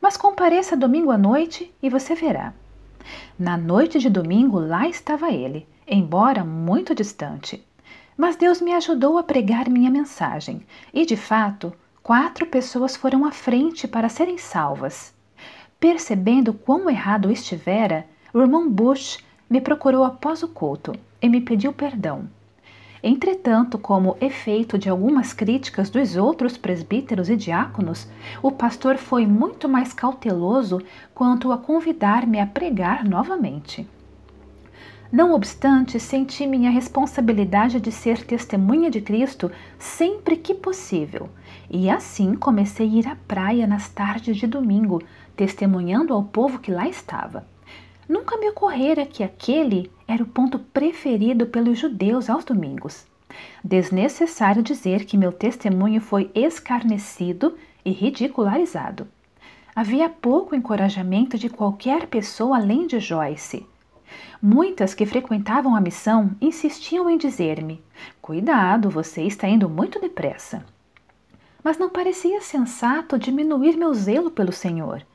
Mas compareça domingo à noite e você verá. Na noite de domingo lá estava ele, embora muito distante. Mas Deus me ajudou a pregar minha mensagem, e de fato, quatro pessoas foram à frente para serem salvas. Percebendo quão errado estivera, o irmão Bush me procurou após o culto e me pediu perdão. Entretanto, como efeito de algumas críticas dos outros presbíteros e diáconos, o pastor foi muito mais cauteloso quanto a convidar-me a pregar novamente. Não obstante, senti minha responsabilidade de ser testemunha de Cristo sempre que possível, e assim comecei a ir à praia nas tardes de domingo, testemunhando ao povo que lá estava. Nunca me ocorrera que aquele era o ponto preferido pelos judeus aos domingos. Desnecessário dizer que meu testemunho foi escarnecido e ridicularizado. Havia pouco encorajamento de qualquer pessoa além de Joyce. Muitas que frequentavam a missão insistiam em dizer-me: Cuidado, você está indo muito depressa. Mas não parecia sensato diminuir meu zelo pelo Senhor.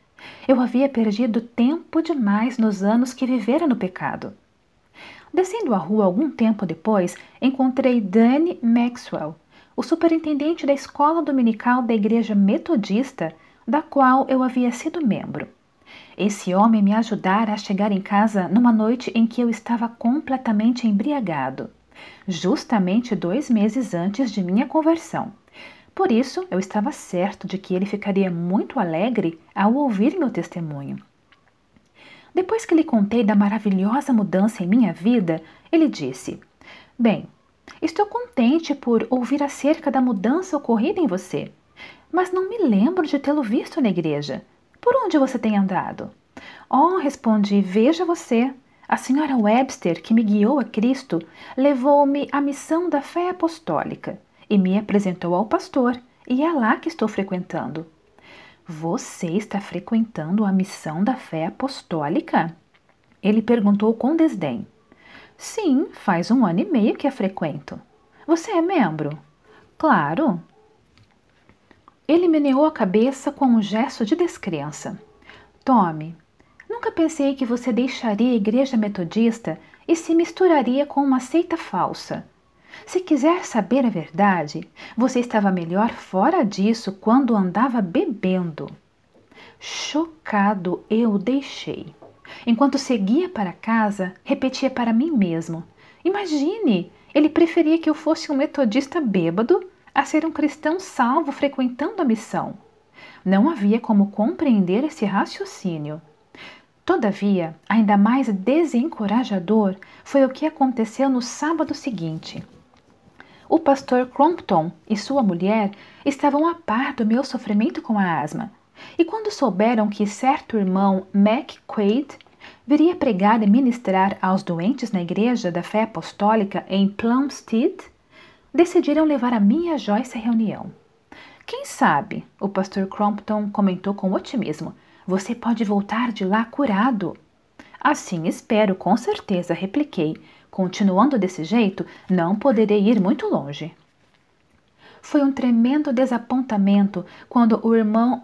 Eu havia perdido tempo demais nos anos que vivera no pecado. Descendo a rua algum tempo depois, encontrei Danny Maxwell, o superintendente da escola dominical da igreja metodista, da qual eu havia sido membro. Esse homem me ajudara a chegar em casa numa noite em que eu estava completamente embriagado, justamente dois meses antes de minha conversão. Por isso, eu estava certo de que ele ficaria muito alegre ao ouvir meu testemunho. Depois que lhe contei da maravilhosa mudança em minha vida, ele disse: Bem, estou contente por ouvir acerca da mudança ocorrida em você, mas não me lembro de tê-lo visto na igreja. Por onde você tem andado? Oh, respondi, veja você. A senhora Webster, que me guiou a Cristo, levou-me à missão da fé apostólica e me apresentou ao pastor, e é lá que estou frequentando. Você está frequentando a missão da fé apostólica? Ele perguntou com desdém. Sim, faz um ano e meio que a frequento. Você é membro? Claro. Ele meneou a cabeça com um gesto de descrença. Tome, nunca pensei que você deixaria a igreja metodista e se misturaria com uma seita falsa. Se quiser saber a verdade, você estava melhor fora disso quando andava bebendo. Chocado, eu deixei. Enquanto seguia para casa, repetia para mim mesmo: Imagine, ele preferia que eu fosse um metodista bêbado a ser um cristão salvo frequentando a missão. Não havia como compreender esse raciocínio. Todavia, ainda mais desencorajador foi o que aconteceu no sábado seguinte o pastor Crompton e sua mulher estavam a par do meu sofrimento com a asma, e quando souberam que certo irmão Quaid viria pregar e ministrar aos doentes na igreja da fé apostólica em Plumstead, decidiram levar a minha Joyce à reunião. Quem sabe, o pastor Crompton comentou com otimismo, você pode voltar de lá curado. Assim espero, com certeza, repliquei, Continuando desse jeito, não poderei ir muito longe. Foi um tremendo desapontamento quando o irmão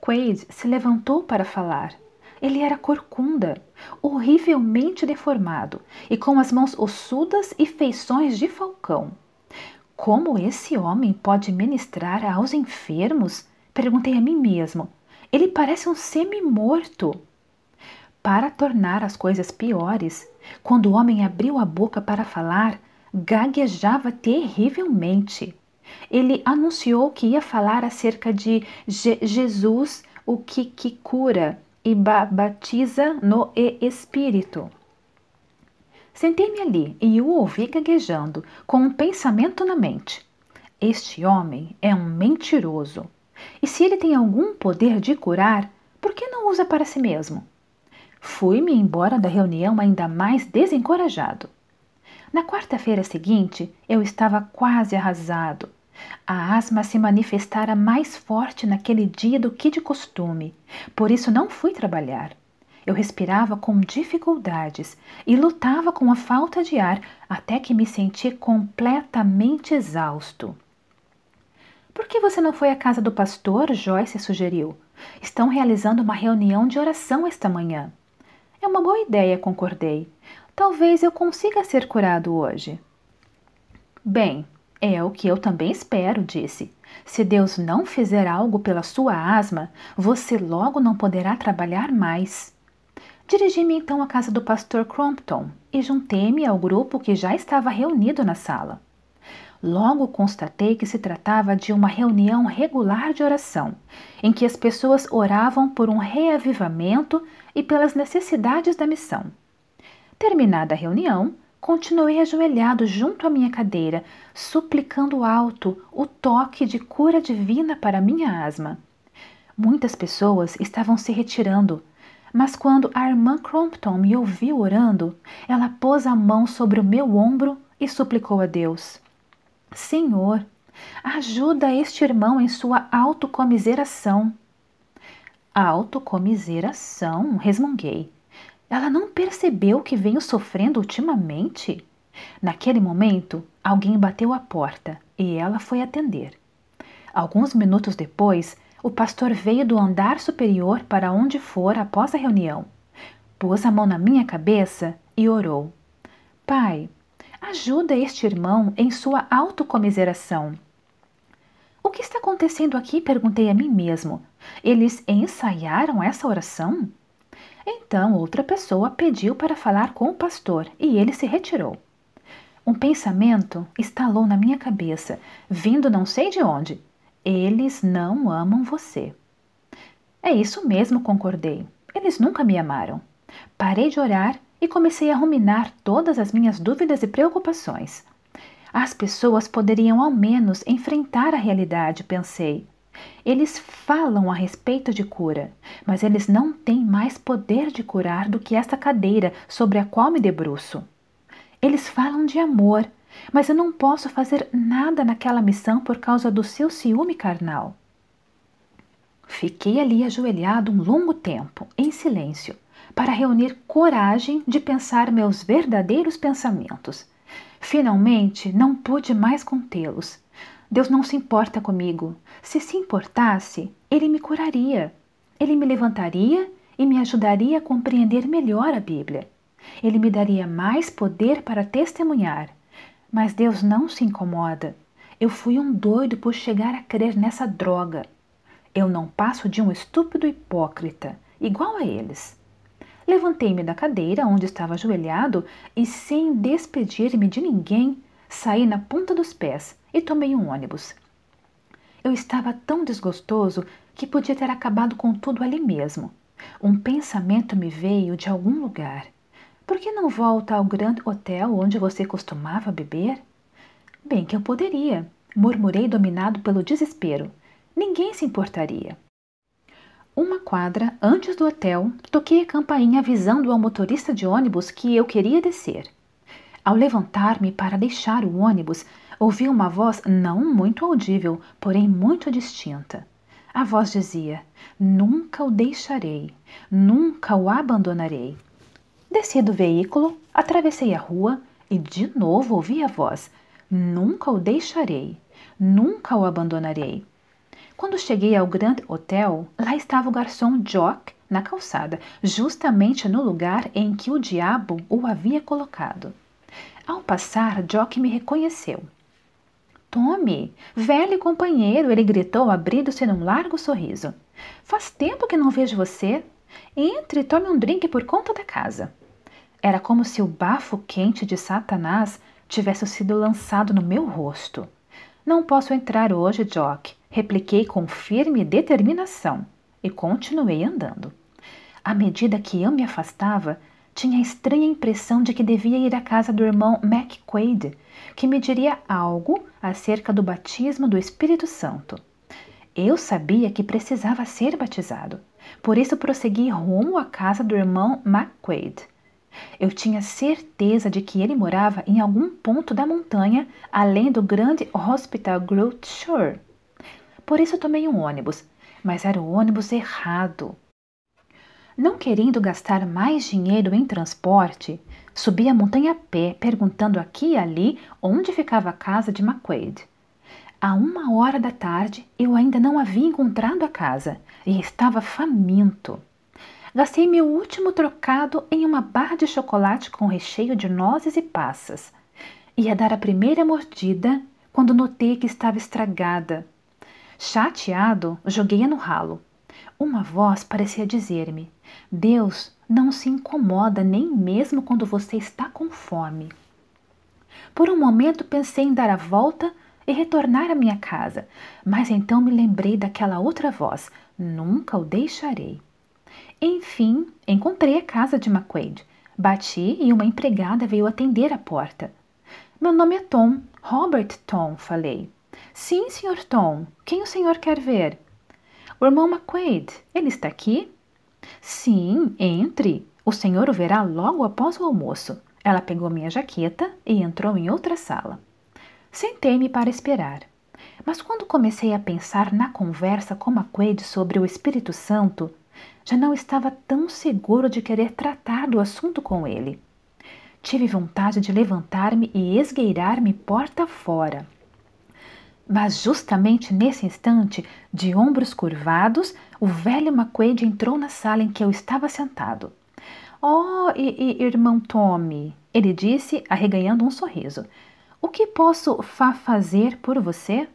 Quaid se levantou para falar. Ele era corcunda, horrivelmente deformado e com as mãos ossudas e feições de falcão. Como esse homem pode ministrar aos enfermos? Perguntei a mim mesmo. Ele parece um semi-morto. Para tornar as coisas piores, quando o homem abriu a boca para falar, gaguejava terrivelmente. Ele anunciou que ia falar acerca de Je Jesus, o que, que cura e ba batiza no Espírito. Sentei-me ali e o ouvi gaguejando, com um pensamento na mente. Este homem é um mentiroso. E se ele tem algum poder de curar, por que não usa para si mesmo? Fui-me embora da reunião ainda mais desencorajado. Na quarta-feira seguinte, eu estava quase arrasado. A asma se manifestara mais forte naquele dia do que de costume, por isso não fui trabalhar. Eu respirava com dificuldades e lutava com a falta de ar até que me senti completamente exausto. Por que você não foi à casa do pastor? Joyce sugeriu. Estão realizando uma reunião de oração esta manhã. É uma boa ideia, concordei. Talvez eu consiga ser curado hoje. Bem, é o que eu também espero, disse. Se Deus não fizer algo pela sua asma, você logo não poderá trabalhar mais. Dirigi-me então à casa do pastor Crompton e juntei-me ao grupo que já estava reunido na sala. Logo constatei que se tratava de uma reunião regular de oração, em que as pessoas oravam por um reavivamento e pelas necessidades da missão. Terminada a reunião, continuei ajoelhado junto à minha cadeira, suplicando alto o toque de cura divina para minha asma. Muitas pessoas estavam se retirando, mas quando a irmã Crompton me ouviu orando, ela pôs a mão sobre o meu ombro e suplicou a Deus: Senhor, ajuda este irmão em sua autocomiseração. Autocomiseração, resmunguei. Ela não percebeu que venho sofrendo ultimamente? Naquele momento, alguém bateu à porta e ela foi atender. Alguns minutos depois, o pastor veio do andar superior para onde for após a reunião. Pôs a mão na minha cabeça e orou: Pai, Ajuda este irmão em sua autocomiseração. O que está acontecendo aqui? perguntei a mim mesmo. Eles ensaiaram essa oração? Então outra pessoa pediu para falar com o pastor e ele se retirou. Um pensamento estalou na minha cabeça, vindo não sei de onde. Eles não amam você. É isso mesmo, concordei. Eles nunca me amaram. Parei de orar e comecei a ruminar todas as minhas dúvidas e preocupações. As pessoas poderiam ao menos enfrentar a realidade, pensei. Eles falam a respeito de cura, mas eles não têm mais poder de curar do que esta cadeira sobre a qual me debruço. Eles falam de amor, mas eu não posso fazer nada naquela missão por causa do seu ciúme carnal. Fiquei ali ajoelhado um longo tempo, em silêncio, para reunir coragem de pensar meus verdadeiros pensamentos. Finalmente, não pude mais contê-los. Deus não se importa comigo. Se se importasse, ele me curaria. Ele me levantaria e me ajudaria a compreender melhor a Bíblia. Ele me daria mais poder para testemunhar. Mas Deus não se incomoda. Eu fui um doido por chegar a crer nessa droga. Eu não passo de um estúpido hipócrita, igual a eles. Levantei-me da cadeira onde estava ajoelhado e, sem despedir-me de ninguém, saí na ponta dos pés e tomei um ônibus. Eu estava tão desgostoso que podia ter acabado com tudo ali mesmo. Um pensamento me veio de algum lugar. Por que não volta ao grande hotel onde você costumava beber? Bem que eu poderia, murmurei dominado pelo desespero. Ninguém se importaria. Uma quadra antes do hotel, toquei a campainha avisando ao motorista de ônibus que eu queria descer. Ao levantar-me para deixar o ônibus, ouvi uma voz não muito audível, porém muito distinta. A voz dizia: Nunca o deixarei, nunca o abandonarei. Desci do veículo, atravessei a rua e de novo ouvi a voz: Nunca o deixarei, nunca o abandonarei. Quando cheguei ao Grand Hotel, lá estava o garçom Jock na calçada, justamente no lugar em que o diabo o havia colocado. Ao passar, Jock me reconheceu. Tommy, velho companheiro, ele gritou, abrindo-se num largo sorriso. Faz tempo que não vejo você. Entre e tome um drink por conta da casa. Era como se o bafo quente de Satanás tivesse sido lançado no meu rosto. Não posso entrar hoje, Jock, repliquei com firme determinação e continuei andando. À medida que eu me afastava, tinha a estranha impressão de que devia ir à casa do irmão McQuaid, que me diria algo acerca do batismo do Espírito Santo. Eu sabia que precisava ser batizado, por isso prossegui rumo à casa do irmão McQuaid. Eu tinha certeza de que ele morava em algum ponto da montanha, além do grande Hospital Groot Shore. Por isso tomei um ônibus, mas era o ônibus errado. Não querendo gastar mais dinheiro em transporte, subi a montanha a pé, perguntando aqui e ali onde ficava a casa de McQuaid. A uma hora da tarde, eu ainda não havia encontrado a casa e estava faminto. Gastei meu último trocado em uma barra de chocolate com recheio de nozes e passas. Ia dar a primeira mordida quando notei que estava estragada. Chateado, joguei-a no ralo. Uma voz parecia dizer-me: Deus não se incomoda nem mesmo quando você está com fome. Por um momento pensei em dar a volta e retornar à minha casa, mas então me lembrei daquela outra voz: Nunca o deixarei. Enfim, encontrei a casa de McQuaid. Bati e uma empregada veio atender a porta. Meu nome é Tom, Robert Tom, falei. Sim, Sr. Tom, quem o senhor quer ver? O irmão McQuaid, ele está aqui? Sim, entre. O senhor o verá logo após o almoço. Ela pegou minha jaqueta e entrou em outra sala. Sentei-me para esperar. Mas quando comecei a pensar na conversa com McQuaid sobre o Espírito Santo, já não estava tão seguro de querer tratar do assunto com ele. Tive vontade de levantar-me e esgueirar-me porta fora. Mas justamente nesse instante, de ombros curvados, o velho McQuaid entrou na sala em que eu estava sentado. Oh, e, e, irmão Tommy, ele disse, arreganhando um sorriso. O que posso fa fazer por você?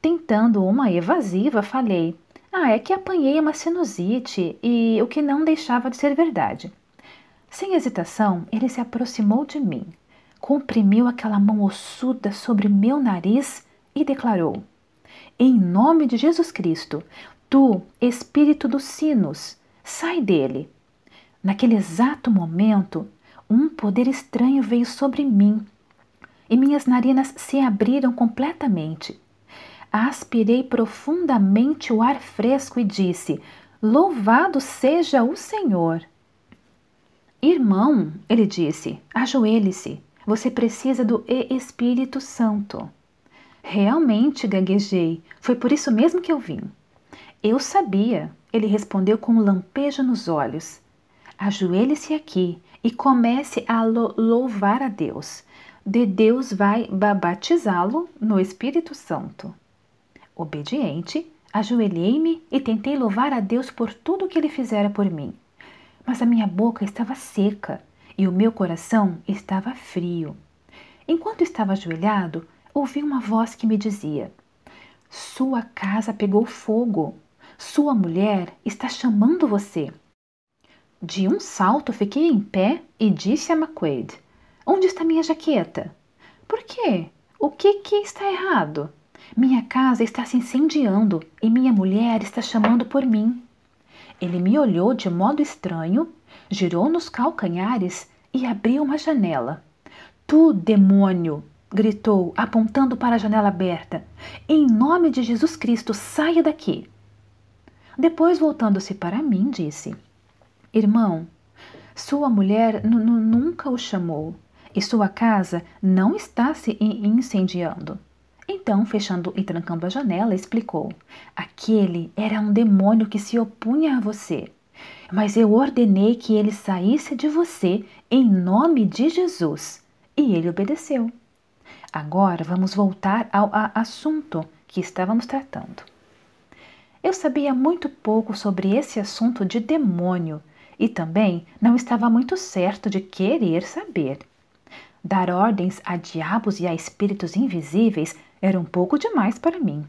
Tentando uma evasiva, falei: ah, é que apanhei uma sinusite e o que não deixava de ser verdade. Sem hesitação, ele se aproximou de mim, comprimiu aquela mão ossuda sobre meu nariz e declarou: Em nome de Jesus Cristo, tu, espírito dos sinos, sai dele. Naquele exato momento, um poder estranho veio sobre mim e minhas narinas se abriram completamente aspirei profundamente o ar fresco e disse: Louvado seja o Senhor. Irmão, ele disse, ajoelhe-se. Você precisa do Espírito Santo. Realmente gaguejei. Foi por isso mesmo que eu vim. Eu sabia, ele respondeu com um lampejo nos olhos. Ajoelhe-se aqui e comece a louvar a Deus. De Deus vai batizá-lo no Espírito Santo. Obediente, ajoelhei-me e tentei louvar a Deus por tudo o que ele fizera por mim. Mas a minha boca estava seca e o meu coração estava frio. Enquanto estava ajoelhado, ouvi uma voz que me dizia: Sua casa pegou fogo. Sua mulher está chamando você. De um salto fiquei em pé e disse a McQuaid: Onde está minha jaqueta? Por quê? O que que está errado? Minha casa está se incendiando e minha mulher está chamando por mim. Ele me olhou de modo estranho, girou nos calcanhares e abriu uma janela. Tu, demônio! gritou, apontando para a janela aberta. Em nome de Jesus Cristo, saia daqui! Depois, voltando-se para mim, disse: Irmão, sua mulher nunca o chamou e sua casa não está se incendiando. Então, fechando e trancando a janela, explicou: Aquele era um demônio que se opunha a você. Mas eu ordenei que ele saísse de você em nome de Jesus. E ele obedeceu. Agora vamos voltar ao assunto que estávamos tratando. Eu sabia muito pouco sobre esse assunto de demônio e também não estava muito certo de querer saber. Dar ordens a diabos e a espíritos invisíveis era um pouco demais para mim.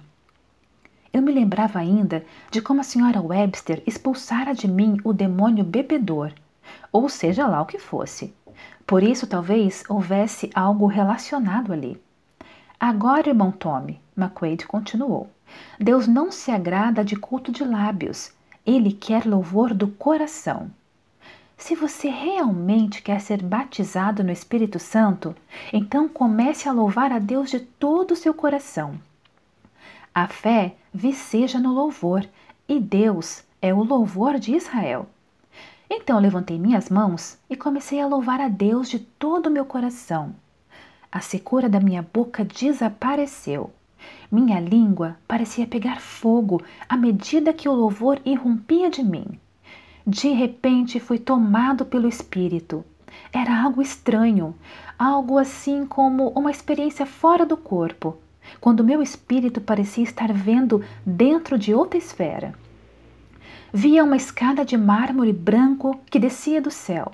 Eu me lembrava ainda de como a senhora Webster expulsara de mim o demônio bebedor, ou seja lá o que fosse. Por isso, talvez houvesse algo relacionado ali. Agora, irmão Tommy, McQuaid continuou, Deus não se agrada de culto de lábios. Ele quer louvor do coração. Se você realmente quer ser batizado no Espírito Santo, então comece a louvar a Deus de todo o seu coração. A fé viceja no louvor, e Deus é o louvor de Israel. Então levantei minhas mãos e comecei a louvar a Deus de todo o meu coração. A secura da minha boca desapareceu. Minha língua parecia pegar fogo à medida que o louvor irrompia de mim. De repente fui tomado pelo espírito. Era algo estranho, algo assim como uma experiência fora do corpo, quando meu espírito parecia estar vendo dentro de outra esfera. Via uma escada de mármore branco que descia do céu.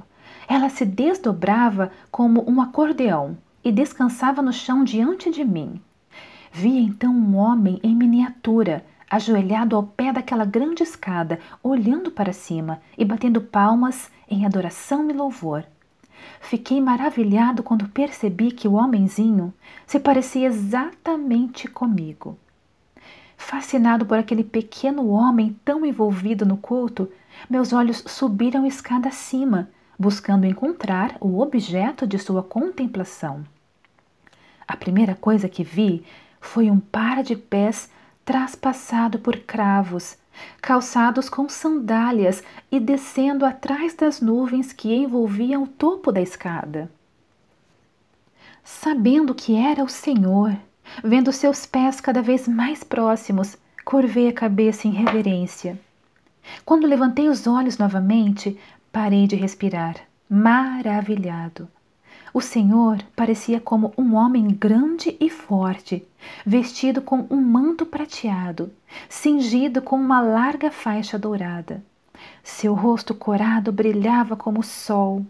Ela se desdobrava como um acordeão e descansava no chão diante de mim. Via então um homem em miniatura, ajoelhado ao pé daquela grande escada, olhando para cima e batendo palmas em adoração e louvor. Fiquei maravilhado quando percebi que o homenzinho se parecia exatamente comigo. Fascinado por aquele pequeno homem tão envolvido no culto, meus olhos subiram escada acima, buscando encontrar o objeto de sua contemplação. A primeira coisa que vi foi um par de pés traspassado por cravos, calçados com sandálias e descendo atrás das nuvens que envolviam o topo da escada. Sabendo que era o Senhor, vendo seus pés cada vez mais próximos, curvei a cabeça em reverência. Quando levantei os olhos novamente, parei de respirar, maravilhado. O Senhor parecia como um homem grande e forte, vestido com um manto prateado, cingido com uma larga faixa dourada. Seu rosto corado brilhava como o sol.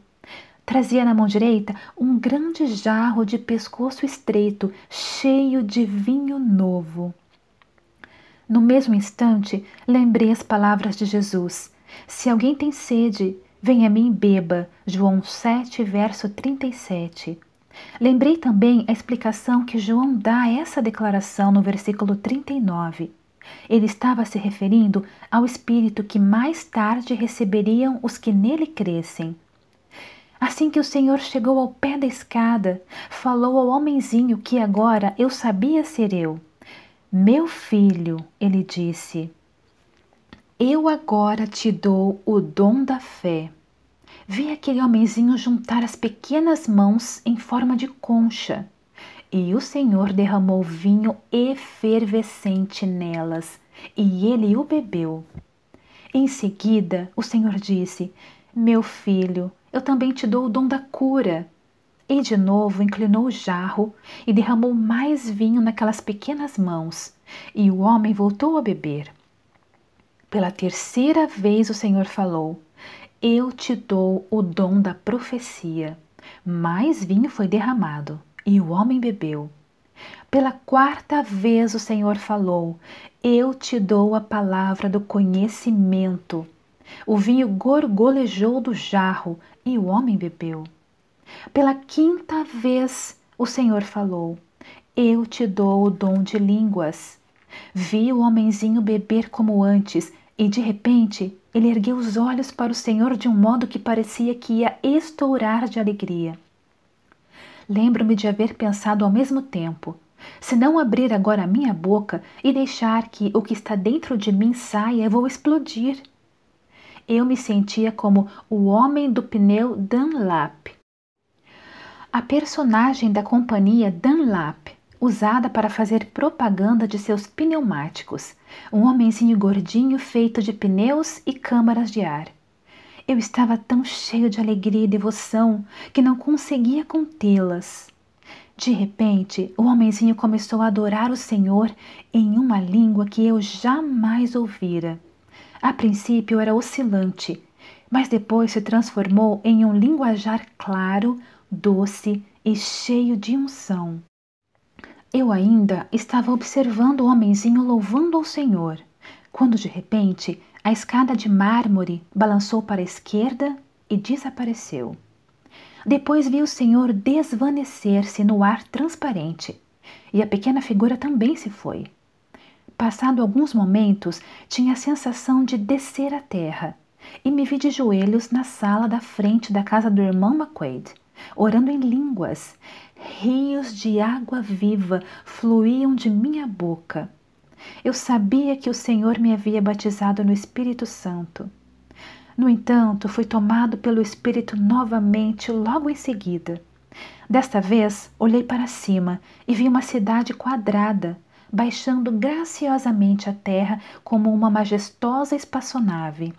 Trazia na mão direita um grande jarro de pescoço estreito, cheio de vinho novo. No mesmo instante, lembrei as palavras de Jesus: Se alguém tem sede, Venha a mim beba, João 7, verso 37. Lembrei também a explicação que João dá a essa declaração no versículo 39. Ele estava se referindo ao Espírito que mais tarde receberiam os que nele crescem. Assim que o Senhor chegou ao pé da escada, falou ao homenzinho que agora eu sabia ser eu. Meu filho, ele disse, eu agora te dou o dom da fé. Vi aquele homenzinho juntar as pequenas mãos em forma de concha, e o Senhor derramou vinho efervescente nelas, e ele o bebeu. Em seguida, o Senhor disse: Meu filho, eu também te dou o dom da cura. E de novo inclinou o jarro e derramou mais vinho naquelas pequenas mãos, e o homem voltou a beber. Pela terceira vez o Senhor falou: Eu te dou o dom da profecia. Mais vinho foi derramado, e o homem bebeu. Pela quarta vez o Senhor falou: Eu te dou a palavra do conhecimento. O vinho gorgolejou do jarro e o homem bebeu. Pela quinta vez o Senhor falou: Eu te dou o dom de línguas. Vi o homenzinho beber como antes, e de repente ele ergueu os olhos para o Senhor de um modo que parecia que ia estourar de alegria. Lembro-me de haver pensado ao mesmo tempo: se não abrir agora a minha boca e deixar que o que está dentro de mim saia, eu vou explodir. Eu me sentia como o homem do pneu Dunlap. A personagem da companhia Dunlap usada para fazer propaganda de seus pneumáticos, um homenzinho assim, gordinho feito de pneus e câmaras de ar. Eu estava tão cheio de alegria e devoção que não conseguia contê-las. De repente, o homenzinho assim começou a adorar o Senhor em uma língua que eu jamais ouvira. A princípio era oscilante, mas depois se transformou em um linguajar claro, doce e cheio de unção. Eu ainda estava observando o homenzinho louvando ao Senhor, quando de repente a escada de mármore balançou para a esquerda e desapareceu. Depois vi o Senhor desvanecer-se no ar transparente, e a pequena figura também se foi. Passado alguns momentos, tinha a sensação de descer à terra, e me vi de joelhos na sala da frente da casa do irmão McQuaid orando em línguas. Rios de água viva fluíam de minha boca. Eu sabia que o Senhor me havia batizado no Espírito Santo. No entanto, fui tomado pelo Espírito novamente logo em seguida. Desta vez, olhei para cima e vi uma cidade quadrada, baixando graciosamente a terra como uma majestosa espaçonave.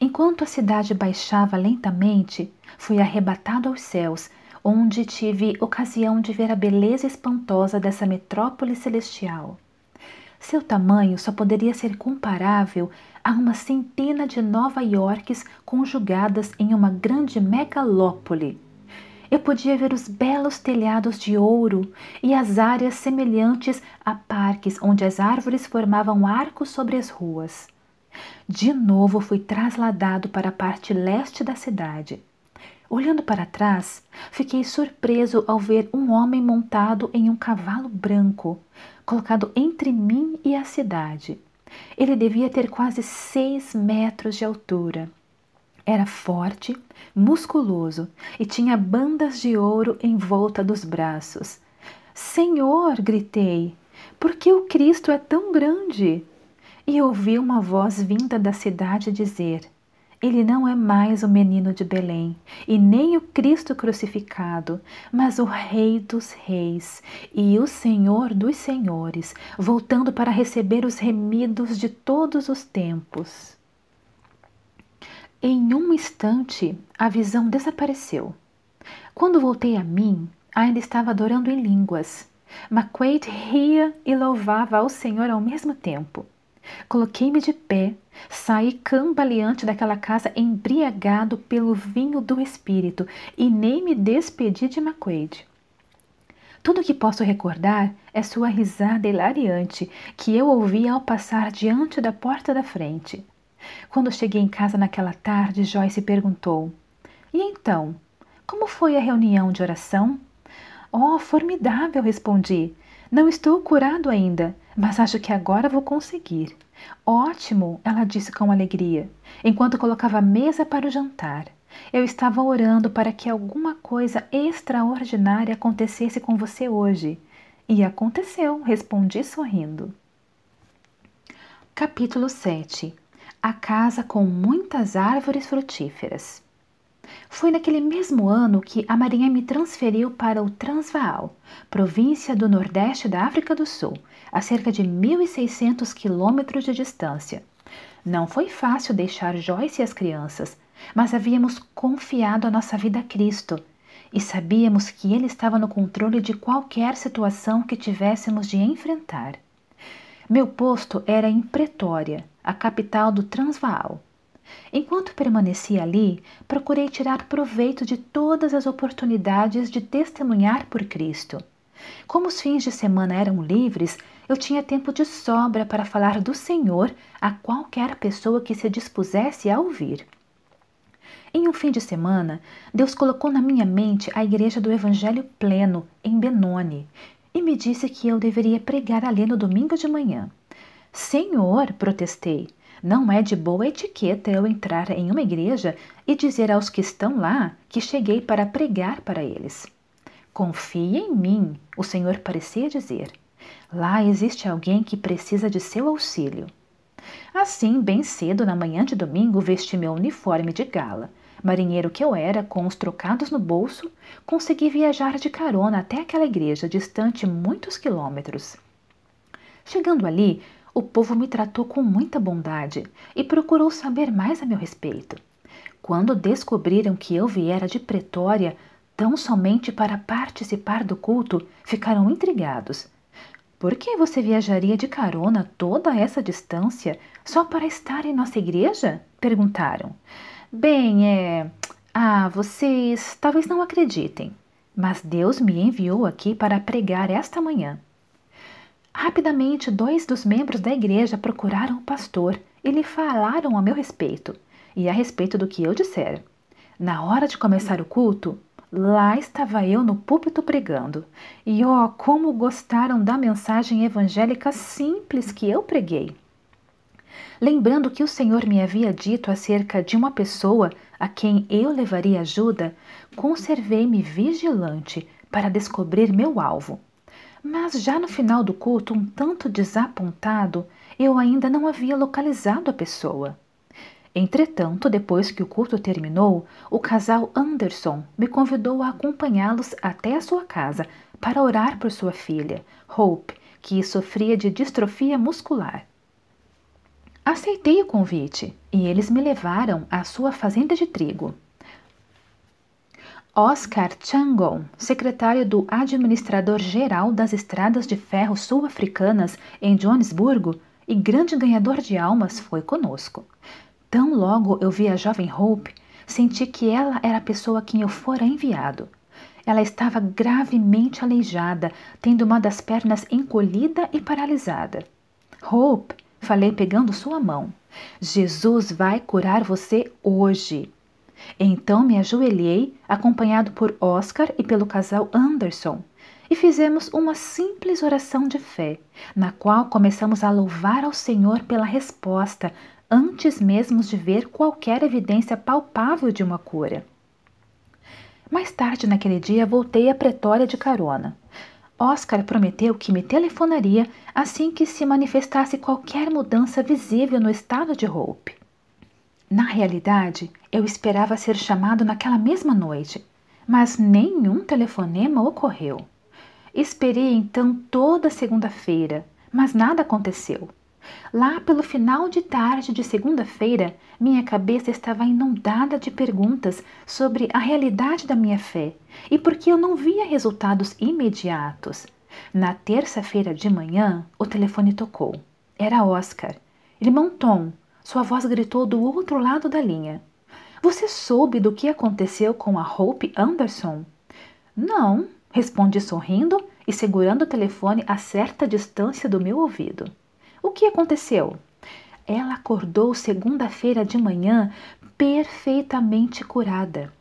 Enquanto a cidade baixava lentamente, fui arrebatado aos céus, onde tive ocasião de ver a beleza espantosa dessa metrópole celestial. Seu tamanho só poderia ser comparável a uma centena de Nova Yorks conjugadas em uma grande megalópole. Eu podia ver os belos telhados de ouro e as áreas semelhantes a parques onde as árvores formavam arcos sobre as ruas. De novo fui trasladado para a parte leste da cidade. Olhando para trás, fiquei surpreso ao ver um homem montado em um cavalo branco, colocado entre mim e a cidade. Ele devia ter quase seis metros de altura. Era forte, musculoso e tinha bandas de ouro em volta dos braços. Senhor! gritei. Por que o Cristo é tão grande? E ouvi uma voz vinda da cidade dizer: ele não é mais o menino de Belém e nem o Cristo crucificado, mas o Rei dos Reis e o Senhor dos Senhores, voltando para receber os remidos de todos os tempos. Em um instante, a visão desapareceu. Quando voltei a mim, ainda estava adorando em línguas. McQuaid ria e louvava ao Senhor ao mesmo tempo. Coloquei-me de pé Saí cambaleante daquela casa embriagado pelo vinho do espírito e nem me despedi de McQuaid. Tudo o que posso recordar é sua risada hilariante que eu ouvi ao passar diante da porta da frente. Quando cheguei em casa naquela tarde, Joyce perguntou: E então? Como foi a reunião de oração? Oh, formidável! respondi. Não estou curado ainda, mas acho que agora vou conseguir. Ótimo, ela disse com alegria, enquanto colocava a mesa para o jantar. Eu estava orando para que alguma coisa extraordinária acontecesse com você hoje. E aconteceu, respondi sorrindo. Capítulo 7 A Casa com Muitas Árvores Frutíferas Foi naquele mesmo ano que a Marinha me transferiu para o Transvaal, província do Nordeste da África do Sul, a cerca de 1.600 quilômetros de distância. Não foi fácil deixar Joyce e as crianças, mas havíamos confiado a nossa vida a Cristo e sabíamos que Ele estava no controle de qualquer situação que tivéssemos de enfrentar. Meu posto era em Pretória, a capital do Transvaal. Enquanto permaneci ali, procurei tirar proveito de todas as oportunidades de testemunhar por Cristo. Como os fins de semana eram livres, eu tinha tempo de sobra para falar do Senhor a qualquer pessoa que se dispusesse a ouvir. Em um fim de semana, Deus colocou na minha mente a Igreja do Evangelho Pleno, em Benoni, e me disse que eu deveria pregar ali no domingo de manhã. Senhor, protestei, não é de boa etiqueta eu entrar em uma igreja e dizer aos que estão lá que cheguei para pregar para eles. Confie em mim, o Senhor parecia dizer. Lá existe alguém que precisa de seu auxílio. Assim, bem cedo, na manhã de domingo, vesti meu uniforme de gala. Marinheiro que eu era, com os trocados no bolso, consegui viajar de carona até aquela igreja, distante muitos quilômetros. Chegando ali, o povo me tratou com muita bondade e procurou saber mais a meu respeito. Quando descobriram que eu viera de Pretória, tão somente para participar do culto, ficaram intrigados por que você viajaria de carona toda essa distância só para estar em nossa igreja? perguntaram. Bem, é. Ah, vocês talvez não acreditem, mas Deus me enviou aqui para pregar esta manhã. Rapidamente, dois dos membros da igreja procuraram o pastor e lhe falaram a meu respeito e a respeito do que eu dissera. Na hora de começar o culto, Lá estava eu no púlpito pregando, e ó, oh, como gostaram da mensagem evangélica simples que eu preguei. Lembrando que o Senhor me havia dito acerca de uma pessoa a quem eu levaria ajuda, conservei-me vigilante para descobrir meu alvo. Mas já no final do culto, um tanto desapontado, eu ainda não havia localizado a pessoa. Entretanto, depois que o culto terminou, o casal Anderson me convidou a acompanhá-los até a sua casa para orar por sua filha, Hope, que sofria de distrofia muscular. Aceitei o convite e eles me levaram à sua fazenda de trigo. Oscar Changon, secretário do administrador-geral das estradas de ferro sul-africanas em Joanesburgo e grande ganhador de almas, foi conosco. Tão logo eu vi a jovem Hope, senti que ela era a pessoa a quem eu fora enviado. Ela estava gravemente aleijada, tendo uma das pernas encolhida e paralisada. Hope, falei pegando sua mão, Jesus vai curar você hoje. Então me ajoelhei, acompanhado por Oscar e pelo casal Anderson, e fizemos uma simples oração de fé, na qual começamos a louvar ao Senhor pela resposta antes mesmo de ver qualquer evidência palpável de uma cura. Mais tarde naquele dia, voltei à Pretória de carona. Oscar prometeu que me telefonaria assim que se manifestasse qualquer mudança visível no estado de Hope. Na realidade, eu esperava ser chamado naquela mesma noite, mas nenhum telefonema ocorreu. Esperei então toda segunda-feira, mas nada aconteceu. Lá pelo final de tarde de segunda-feira, minha cabeça estava inundada de perguntas sobre a realidade da minha fé e por que eu não via resultados imediatos. Na terça-feira de manhã, o telefone tocou. Era Oscar. Irmão Tom, sua voz gritou do outro lado da linha. Você soube do que aconteceu com a Hope Anderson? Não, respondi sorrindo e segurando o telefone a certa distância do meu ouvido. O que aconteceu? Ela acordou segunda-feira de manhã perfeitamente curada.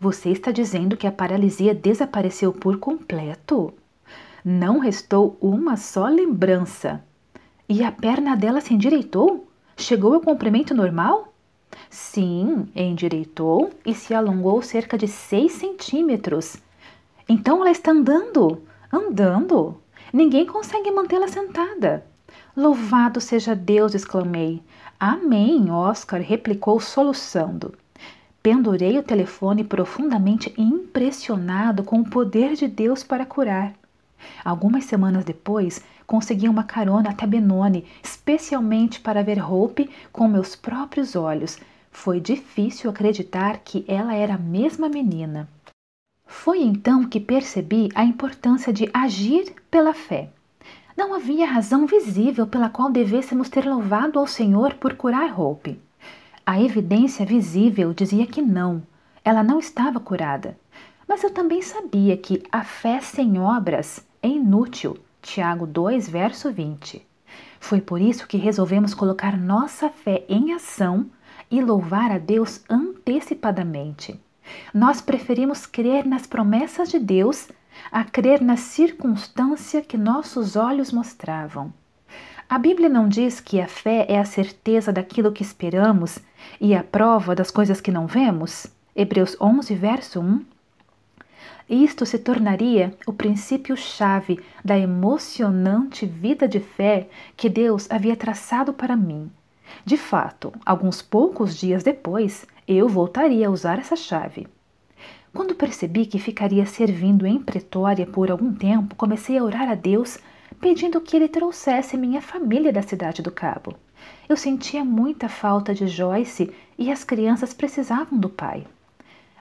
Você está dizendo que a paralisia desapareceu por completo? Não restou uma só lembrança. E a perna dela se endireitou? Chegou ao comprimento normal? Sim, endireitou e se alongou cerca de 6 centímetros. Então ela está andando, andando. Ninguém consegue mantê-la sentada. Louvado seja Deus! exclamei. Amém! Oscar replicou, soluçando. Pendurei o telefone profundamente impressionado com o poder de Deus para curar. Algumas semanas depois, consegui uma carona até Benoni, especialmente para ver Hope com meus próprios olhos. Foi difícil acreditar que ela era a mesma menina. Foi então que percebi a importância de agir pela fé. Não havia razão visível pela qual devêssemos ter louvado ao Senhor por curar Hope. A evidência visível dizia que não, ela não estava curada. Mas eu também sabia que a fé sem obras é inútil. Tiago 2, verso 20. Foi por isso que resolvemos colocar nossa fé em ação e louvar a Deus antecipadamente. Nós preferimos crer nas promessas de Deus a crer na circunstância que nossos olhos mostravam. A Bíblia não diz que a fé é a certeza daquilo que esperamos e a prova das coisas que não vemos? Hebreus 11, verso 1. Isto se tornaria o princípio-chave da emocionante vida de fé que Deus havia traçado para mim. De fato, alguns poucos dias depois, eu voltaria a usar essa chave. Quando percebi que ficaria servindo em Pretória por algum tempo, comecei a orar a Deus pedindo que ele trouxesse minha família da cidade do Cabo. Eu sentia muita falta de Joyce e as crianças precisavam do pai.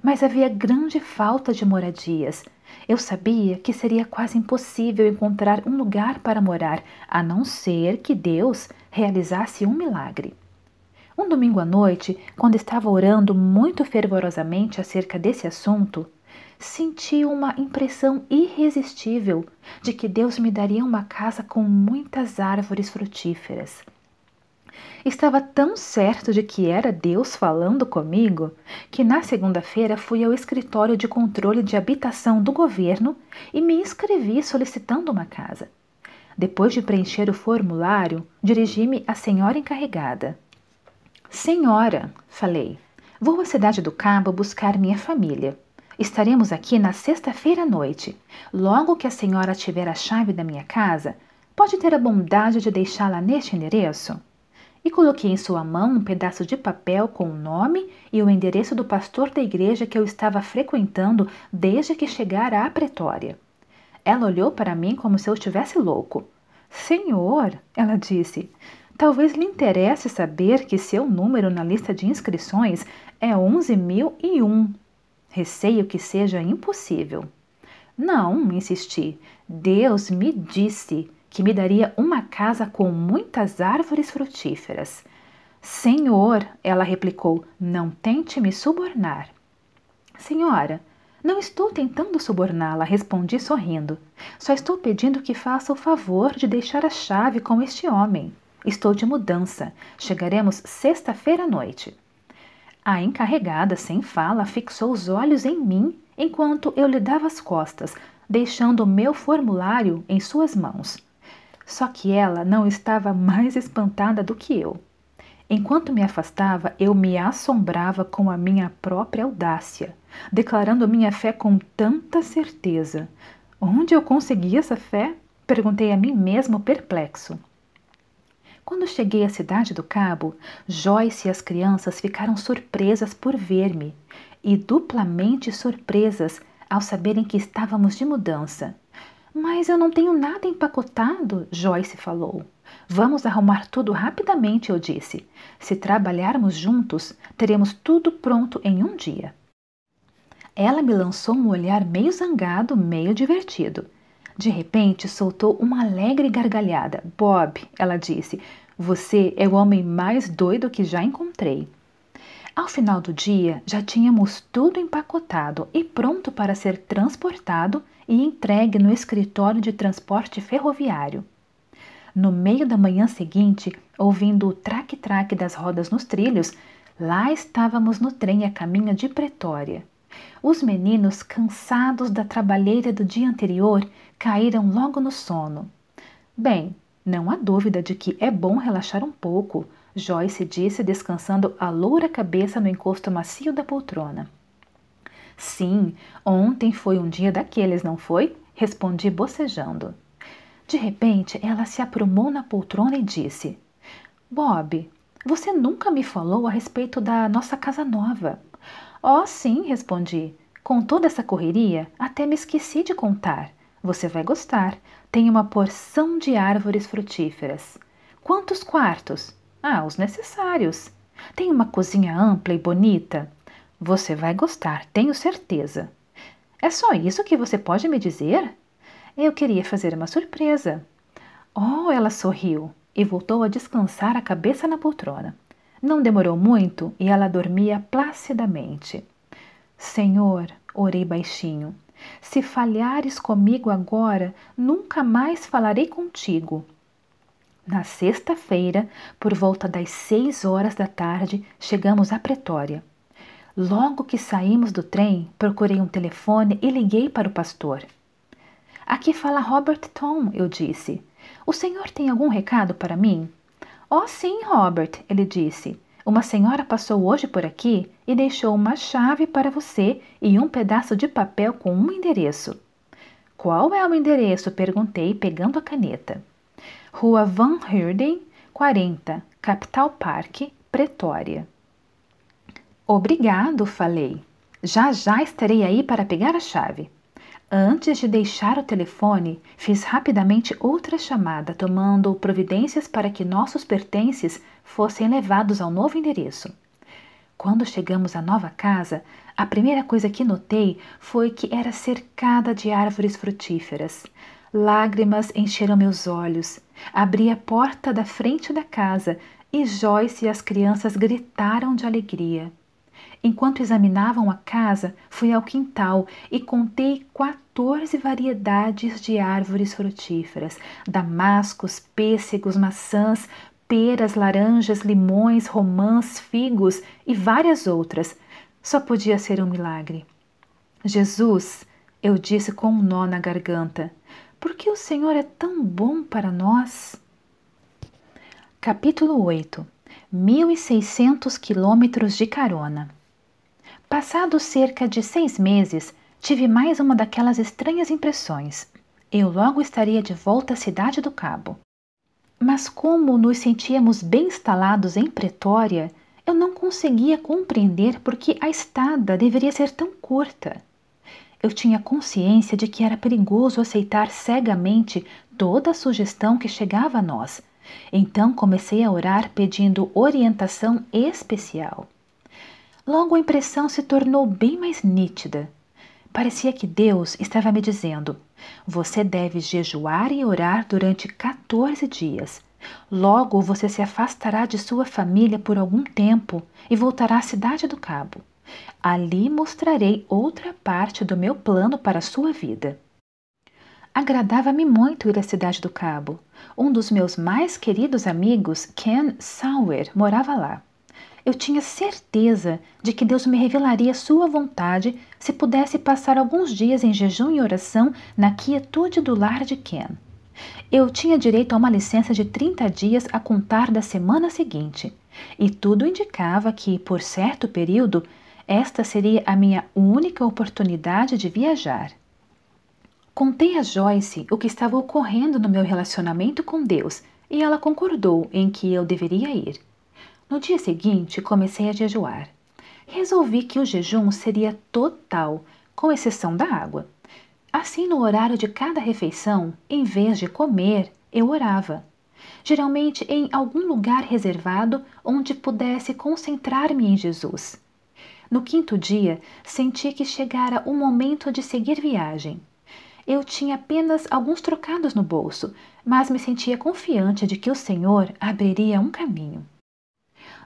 Mas havia grande falta de moradias. Eu sabia que seria quase impossível encontrar um lugar para morar, a não ser que Deus realizasse um milagre. Um domingo à noite, quando estava orando muito fervorosamente acerca desse assunto, senti uma impressão irresistível de que Deus me daria uma casa com muitas árvores frutíferas. Estava tão certo de que era Deus falando comigo que na segunda-feira fui ao escritório de controle de habitação do governo e me inscrevi solicitando uma casa. Depois de preencher o formulário, dirigi-me à senhora encarregada. Senhora, falei, vou à cidade do Cabo buscar minha família. Estaremos aqui na sexta-feira à noite. Logo que a senhora tiver a chave da minha casa, pode ter a bondade de deixá-la neste endereço? E coloquei em sua mão um pedaço de papel com o nome e o endereço do pastor da igreja que eu estava frequentando desde que chegara à Pretória. Ela olhou para mim como se eu estivesse louco. Senhor, ela disse, Talvez lhe interesse saber que seu número na lista de inscrições é 11.001. Receio que seja impossível. Não, insisti. Deus me disse que me daria uma casa com muitas árvores frutíferas. Senhor, ela replicou, não tente me subornar. Senhora, não estou tentando suborná-la, respondi sorrindo. Só estou pedindo que faça o favor de deixar a chave com este homem. Estou de mudança. Chegaremos sexta-feira à noite. A encarregada, sem fala, fixou os olhos em mim enquanto eu lhe dava as costas, deixando o meu formulário em suas mãos. Só que ela não estava mais espantada do que eu. Enquanto me afastava, eu me assombrava com a minha própria audácia, declarando minha fé com tanta certeza. Onde eu consegui essa fé? Perguntei a mim mesmo perplexo. Quando cheguei à cidade do Cabo, Joyce e as crianças ficaram surpresas por ver-me e duplamente surpresas ao saberem que estávamos de mudança. Mas eu não tenho nada empacotado, Joyce falou. Vamos arrumar tudo rapidamente, eu disse. Se trabalharmos juntos, teremos tudo pronto em um dia. Ela me lançou um olhar meio zangado, meio divertido. De repente, soltou uma alegre gargalhada. Bob, ela disse, você é o homem mais doido que já encontrei. Ao final do dia, já tínhamos tudo empacotado e pronto para ser transportado e entregue no escritório de transporte ferroviário. No meio da manhã seguinte, ouvindo o traque-traque das rodas nos trilhos, lá estávamos no trem a caminho de Pretória. Os meninos, cansados da trabalheira do dia anterior, caíram logo no sono. Bem, não há dúvida de que é bom relaxar um pouco, Joyce disse, descansando a loura cabeça no encosto macio da poltrona. Sim, ontem foi um dia daqueles, não foi? Respondi bocejando. De repente, ela se aprumou na poltrona e disse: Bob, você nunca me falou a respeito da nossa casa nova. Oh, sim, respondi. Com toda essa correria, até me esqueci de contar. Você vai gostar. Tem uma porção de árvores frutíferas. Quantos quartos? Ah, os necessários. Tem uma cozinha ampla e bonita. Você vai gostar, tenho certeza. É só isso que você pode me dizer? Eu queria fazer uma surpresa. Oh, ela sorriu e voltou a descansar a cabeça na poltrona. Não demorou muito e ela dormia placidamente. Senhor, orei baixinho, se falhares comigo agora, nunca mais falarei contigo. Na sexta-feira, por volta das seis horas da tarde, chegamos à Pretória. Logo que saímos do trem, procurei um telefone e liguei para o pastor. Aqui fala Robert Tom, eu disse. O senhor tem algum recado para mim? Oh, sim, Robert, ele disse. Uma senhora passou hoje por aqui e deixou uma chave para você e um pedaço de papel com um endereço. Qual é o endereço? perguntei, pegando a caneta. Rua Van Heerden, 40, Capital Park, Pretória. Obrigado, falei. Já já estarei aí para pegar a chave. Antes de deixar o telefone, fiz rapidamente outra chamada, tomando providências para que nossos pertences fossem levados ao novo endereço. Quando chegamos à nova casa, a primeira coisa que notei foi que era cercada de árvores frutíferas. Lágrimas encheram meus olhos. Abri a porta da frente da casa e Joyce e as crianças gritaram de alegria. Enquanto examinavam a casa, fui ao quintal e contei 14 variedades de árvores frutíferas: damascos, pêssegos, maçãs, peras, laranjas, limões, romãs, figos e várias outras. Só podia ser um milagre. Jesus, eu disse com um nó na garganta, por que o Senhor é tão bom para nós? Capítulo 8 1600 quilômetros de carona. Passados cerca de seis meses, tive mais uma daquelas estranhas impressões. Eu logo estaria de volta à cidade do Cabo. Mas como nos sentíamos bem instalados em Pretória, eu não conseguia compreender por que a estada deveria ser tão curta. Eu tinha consciência de que era perigoso aceitar cegamente toda a sugestão que chegava a nós. Então comecei a orar pedindo orientação especial. Logo a impressão se tornou bem mais nítida. Parecia que Deus estava me dizendo: Você deve jejuar e orar durante 14 dias. Logo você se afastará de sua família por algum tempo e voltará à cidade do Cabo. Ali mostrarei outra parte do meu plano para a sua vida. Agradava-me muito ir à cidade do Cabo. Um dos meus mais queridos amigos, Ken Sauer, morava lá eu tinha certeza de que Deus me revelaria sua vontade se pudesse passar alguns dias em jejum e oração na quietude do lar de Ken. Eu tinha direito a uma licença de 30 dias a contar da semana seguinte, e tudo indicava que, por certo período, esta seria a minha única oportunidade de viajar. Contei a Joyce o que estava ocorrendo no meu relacionamento com Deus e ela concordou em que eu deveria ir. No dia seguinte, comecei a jejuar. Resolvi que o jejum seria total, com exceção da água. Assim, no horário de cada refeição, em vez de comer, eu orava. Geralmente em algum lugar reservado onde pudesse concentrar-me em Jesus. No quinto dia, senti que chegara o momento de seguir viagem. Eu tinha apenas alguns trocados no bolso, mas me sentia confiante de que o Senhor abriria um caminho.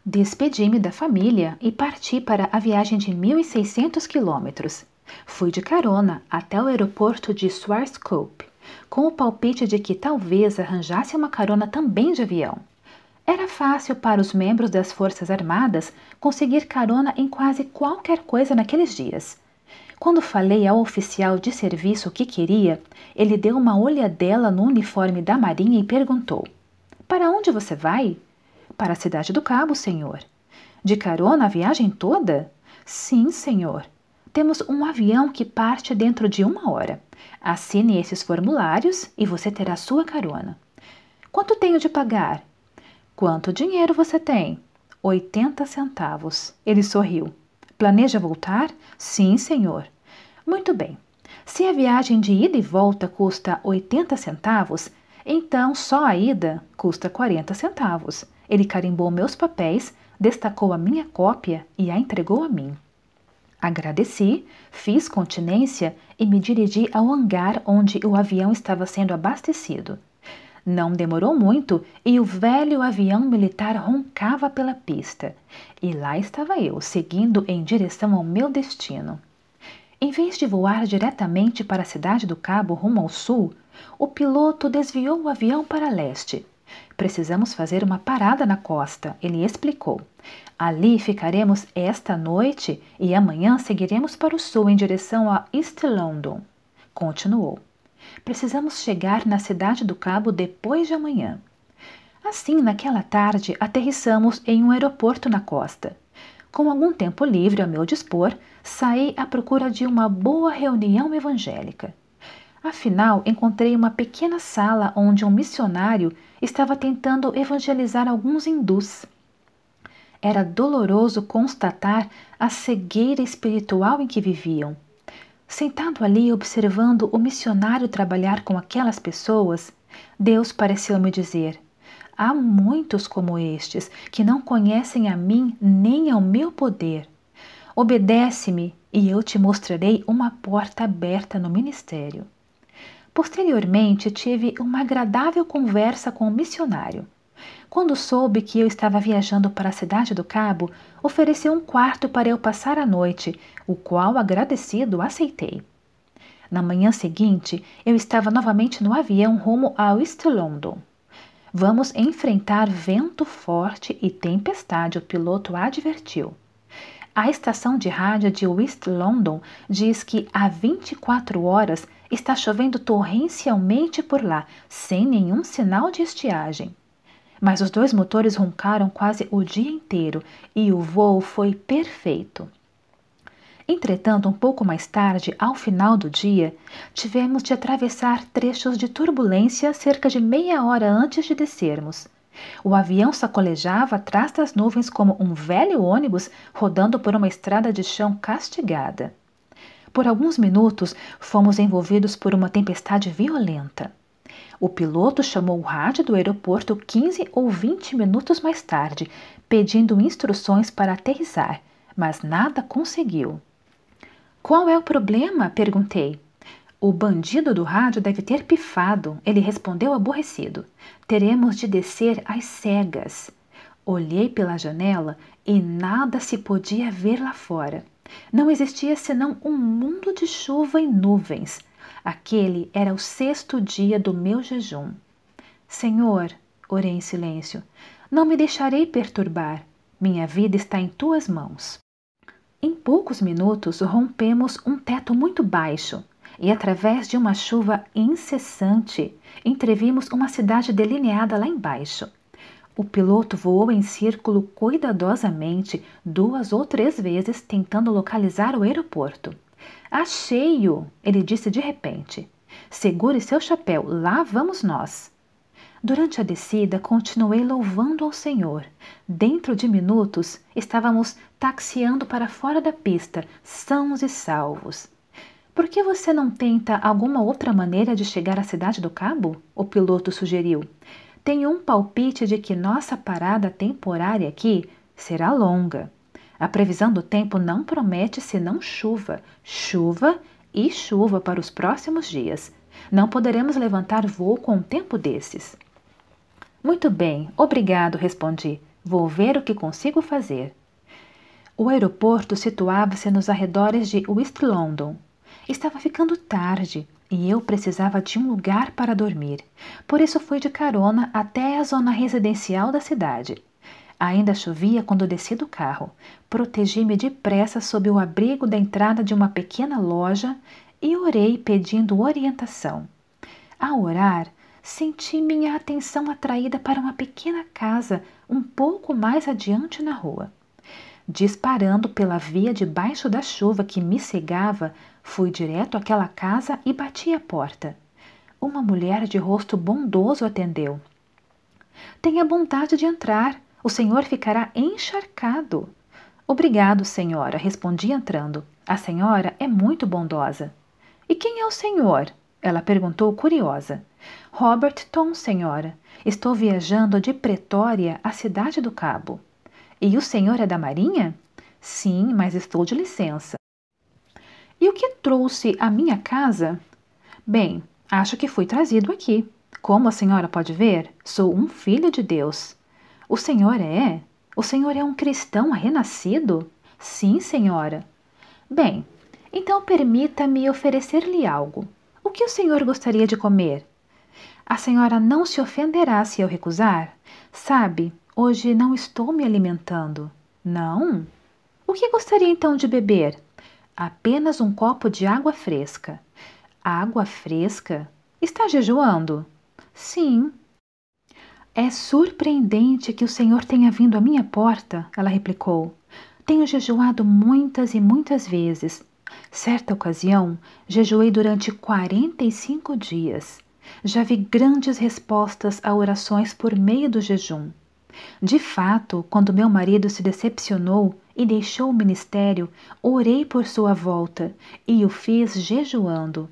Despedi-me da família e parti para a viagem de 1.600 quilômetros. Fui de carona até o aeroporto de Schwarzkopf, com o palpite de que talvez arranjasse uma carona também de avião. Era fácil para os membros das Forças Armadas conseguir carona em quase qualquer coisa naqueles dias. Quando falei ao oficial de serviço o que queria, ele deu uma olhadela no uniforme da Marinha e perguntou: Para onde você vai? para a cidade do Cabo, senhor. De carona a viagem toda? Sim, senhor. Temos um avião que parte dentro de uma hora. Assine esses formulários e você terá sua carona. Quanto tenho de pagar? Quanto dinheiro você tem? 80 centavos. Ele sorriu. Planeja voltar? Sim, senhor. Muito bem. Se a viagem de ida e volta custa 80 centavos, então só a ida custa 40 centavos. Ele carimbou meus papéis, destacou a minha cópia e a entregou a mim. Agradeci, fiz continência e me dirigi ao hangar onde o avião estava sendo abastecido. Não demorou muito e o velho avião militar roncava pela pista. E lá estava eu, seguindo em direção ao meu destino. Em vez de voar diretamente para a cidade do Cabo rumo ao sul, o piloto desviou o avião para leste, Precisamos fazer uma parada na costa, ele explicou. Ali ficaremos esta noite e amanhã seguiremos para o sul em direção a East London. Continuou. Precisamos chegar na Cidade do Cabo depois de amanhã. Assim, naquela tarde, aterrissamos em um aeroporto na costa. Com algum tempo livre a meu dispor, saí à procura de uma boa reunião evangélica. Afinal, encontrei uma pequena sala onde um missionário estava tentando evangelizar alguns hindus. Era doloroso constatar a cegueira espiritual em que viviam. Sentado ali observando o missionário trabalhar com aquelas pessoas, Deus pareceu-me dizer: Há muitos como estes que não conhecem a mim nem ao meu poder. Obedece-me e eu te mostrarei uma porta aberta no ministério. Posteriormente, tive uma agradável conversa com o missionário. Quando soube que eu estava viajando para a cidade do Cabo, ofereceu um quarto para eu passar a noite, o qual, agradecido, aceitei. Na manhã seguinte, eu estava novamente no avião rumo ao East London. Vamos enfrentar vento forte e tempestade, o piloto advertiu. A estação de rádio de West London diz que há 24 horas está chovendo torrencialmente por lá, sem nenhum sinal de estiagem. Mas os dois motores roncaram quase o dia inteiro e o voo foi perfeito. Entretanto, um pouco mais tarde, ao final do dia, tivemos de atravessar trechos de turbulência cerca de meia hora antes de descermos. O avião sacolejava atrás das nuvens como um velho ônibus rodando por uma estrada de chão castigada. Por alguns minutos fomos envolvidos por uma tempestade violenta. O piloto chamou o rádio do aeroporto 15 ou 20 minutos mais tarde, pedindo instruções para aterrissar, mas nada conseguiu. Qual é o problema? perguntei. O bandido do rádio deve ter pifado, ele respondeu aborrecido. Teremos de descer às cegas. Olhei pela janela e nada se podia ver lá fora. Não existia senão um mundo de chuva e nuvens. Aquele era o sexto dia do meu jejum. Senhor, orei em silêncio, não me deixarei perturbar. Minha vida está em tuas mãos. Em poucos minutos rompemos um teto muito baixo e através de uma chuva incessante, entrevimos uma cidade delineada lá embaixo. O piloto voou em círculo cuidadosamente duas ou três vezes tentando localizar o aeroporto. Achei-o! ele disse de repente. Segure seu chapéu, lá vamos nós. Durante a descida, continuei louvando ao Senhor. Dentro de minutos, estávamos taxiando para fora da pista, sãos e salvos. Por que você não tenta alguma outra maneira de chegar à Cidade do Cabo? O piloto sugeriu. Tenho um palpite de que nossa parada temporária aqui será longa. A previsão do tempo não promete senão chuva, chuva e chuva para os próximos dias. Não poderemos levantar voo com um tempo desses. Muito bem, obrigado, respondi. Vou ver o que consigo fazer. O aeroporto situava-se nos arredores de West London, Estava ficando tarde e eu precisava de um lugar para dormir, por isso fui de carona até a zona residencial da cidade. Ainda chovia quando desci do carro. Protegi-me depressa sob o abrigo da entrada de uma pequena loja e orei pedindo orientação. Ao orar, senti minha atenção atraída para uma pequena casa um pouco mais adiante na rua. Disparando pela via debaixo da chuva que me cegava, Fui direto àquela casa e bati à porta. Uma mulher de rosto bondoso atendeu. Tenha bondade de entrar. O senhor ficará encharcado. Obrigado, senhora, respondi entrando. A senhora é muito bondosa. E quem é o senhor? Ela perguntou curiosa. Robert Tom, senhora. Estou viajando de Pretória à Cidade do Cabo. E o senhor é da Marinha? Sim, mas estou de licença. E o que trouxe à minha casa? Bem, acho que fui trazido aqui. Como a senhora pode ver, sou um filho de Deus. O senhor é? O senhor é um cristão renascido? Sim, senhora. Bem, então permita-me oferecer-lhe algo. O que o senhor gostaria de comer? A senhora não se ofenderá se eu recusar? Sabe, hoje não estou me alimentando. Não? O que gostaria então de beber? Apenas um copo de água fresca. Água fresca? Está jejuando? Sim. É surpreendente que o Senhor tenha vindo à minha porta, ela replicou. Tenho jejuado muitas e muitas vezes. Certa ocasião, jejuei durante 45 dias. Já vi grandes respostas a orações por meio do jejum. De fato, quando meu marido se decepcionou e deixou o ministério, orei por sua volta e o fiz jejuando.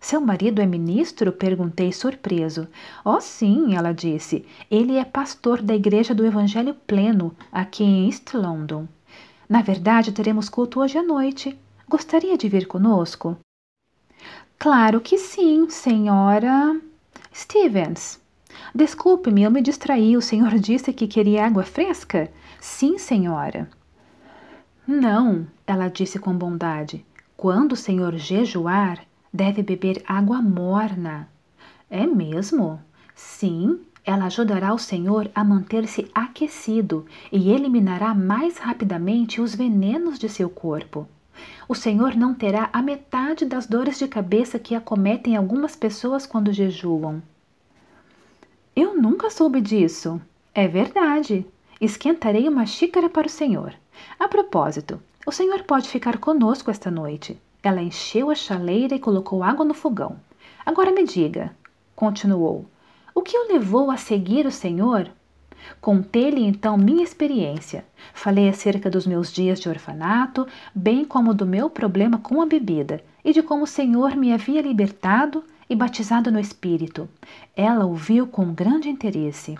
Seu marido é ministro? perguntei surpreso. Oh, sim, ela disse. Ele é pastor da Igreja do Evangelho Pleno, aqui em East London. Na verdade, teremos culto hoje à noite. Gostaria de vir conosco? Claro que sim, senhora Stevens. Desculpe-me, eu me distraí. O senhor disse que queria água fresca? Sim, senhora. Não, ela disse com bondade. Quando o senhor jejuar, deve beber água morna. É mesmo? Sim, ela ajudará o senhor a manter-se aquecido e eliminará mais rapidamente os venenos de seu corpo. O Senhor não terá a metade das dores de cabeça que acometem algumas pessoas quando jejuam. Eu nunca soube disso. É verdade. Esquentarei uma xícara para o senhor. A propósito, o senhor pode ficar conosco esta noite. Ela encheu a chaleira e colocou água no fogão. Agora me diga, continuou, o que o levou a seguir o senhor? Contei-lhe então minha experiência. Falei acerca dos meus dias de orfanato, bem como do meu problema com a bebida e de como o Senhor me havia libertado e batizado no Espírito. Ela ouviu com grande interesse.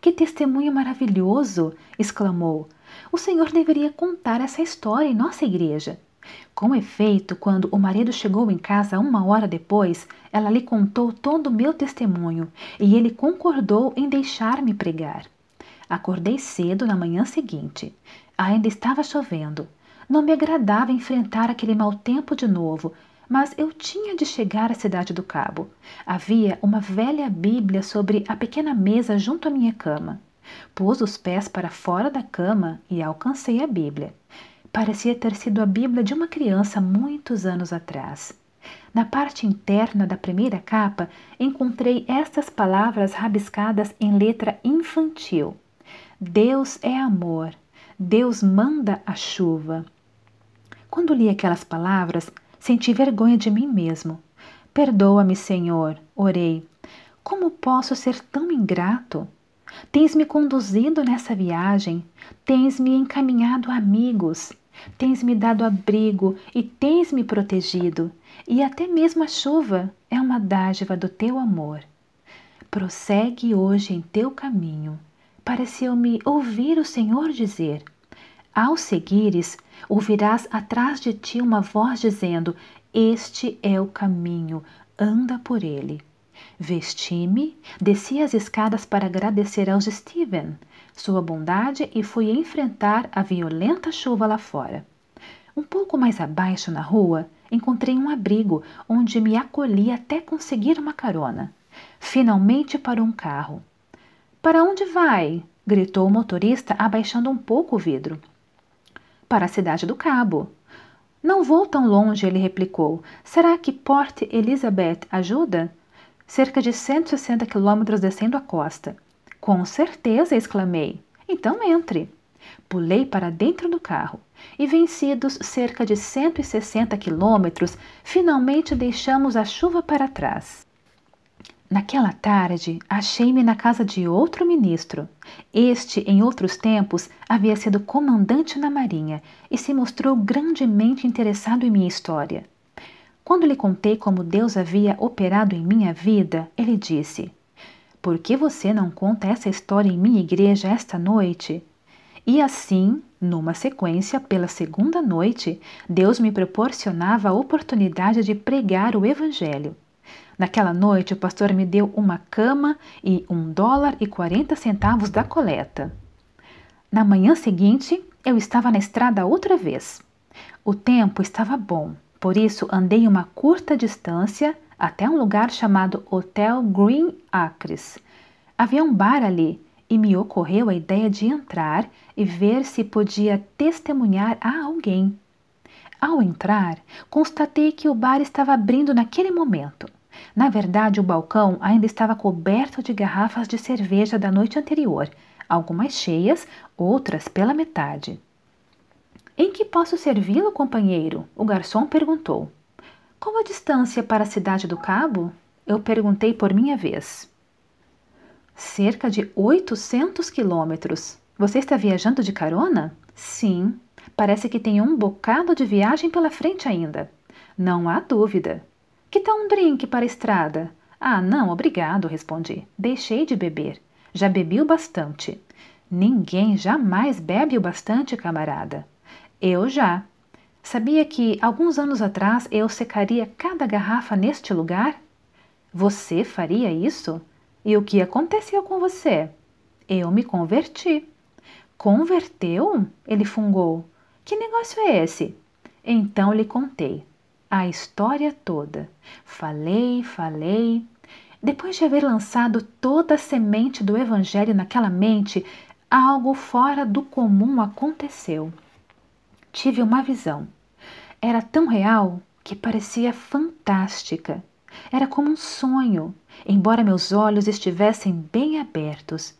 Que testemunho maravilhoso! exclamou. O Senhor deveria contar essa história em nossa igreja. Com efeito, quando o marido chegou em casa uma hora depois, ela lhe contou todo o meu testemunho e ele concordou em deixar-me pregar. Acordei cedo na manhã seguinte. Ainda estava chovendo. Não me agradava enfrentar aquele mau tempo de novo mas eu tinha de chegar à cidade do Cabo. Havia uma velha Bíblia sobre a pequena mesa junto à minha cama. Pus os pés para fora da cama e alcancei a Bíblia. Parecia ter sido a Bíblia de uma criança muitos anos atrás. Na parte interna da primeira capa, encontrei estas palavras rabiscadas em letra infantil: Deus é amor. Deus manda a chuva. Quando li aquelas palavras, Senti vergonha de mim mesmo. Perdoa-me, Senhor, orei. Como posso ser tão ingrato? Tens me conduzido nessa viagem, tens me encaminhado a amigos, tens me dado abrigo e tens me protegido, e até mesmo a chuva é uma dádiva do teu amor. Prossegue hoje em teu caminho, pareceu-me ouvir o Senhor dizer: ao seguires, ouvirás atrás de ti uma voz dizendo: Este é o caminho, anda por ele. Vesti-me, desci as escadas para agradecer aos Steven sua bondade e fui enfrentar a violenta chuva lá fora. Um pouco mais abaixo na rua, encontrei um abrigo onde me acolhi até conseguir uma carona. Finalmente parou um carro. Para onde vai? gritou o motorista, abaixando um pouco o vidro para a cidade do Cabo. Não vou tão longe, ele replicou. Será que Port Elizabeth ajuda? Cerca de 160 quilômetros descendo a costa. Com certeza, exclamei. Então entre. Pulei para dentro do carro e, vencidos cerca de 160 quilômetros, finalmente deixamos a chuva para trás. Naquela tarde, achei-me na casa de outro ministro. Este, em outros tempos, havia sido comandante na Marinha e se mostrou grandemente interessado em minha história. Quando lhe contei como Deus havia operado em minha vida, ele disse: Por que você não conta essa história em minha igreja esta noite? E assim, numa sequência, pela segunda noite, Deus me proporcionava a oportunidade de pregar o Evangelho. Naquela noite, o pastor me deu uma cama e um dólar e quarenta centavos da coleta. Na manhã seguinte, eu estava na estrada outra vez. O tempo estava bom, por isso andei uma curta distância até um lugar chamado Hotel Green Acres. Havia um bar ali e me ocorreu a ideia de entrar e ver se podia testemunhar a alguém. Ao entrar, constatei que o bar estava abrindo naquele momento. Na verdade, o balcão ainda estava coberto de garrafas de cerveja da noite anterior, algumas cheias, outras pela metade. Em que posso servi-lo, companheiro? O garçom perguntou. Qual a distância para a cidade do Cabo? Eu perguntei por minha vez. Cerca de 800 quilômetros. Você está viajando de carona? Sim, parece que tem um bocado de viagem pela frente ainda. Não há dúvida. Que tal um drink para a estrada? Ah, não, obrigado, respondi. Deixei de beber. Já bebi o bastante. Ninguém jamais bebe o bastante, camarada. Eu já. Sabia que alguns anos atrás eu secaria cada garrafa neste lugar? Você faria isso? E o que aconteceu com você? Eu me converti. Converteu? Ele fungou. Que negócio é esse? Então lhe contei a história toda. Falei, falei. Depois de haver lançado toda a semente do Evangelho naquela mente, algo fora do comum aconteceu. Tive uma visão. Era tão real que parecia fantástica. Era como um sonho, embora meus olhos estivessem bem abertos.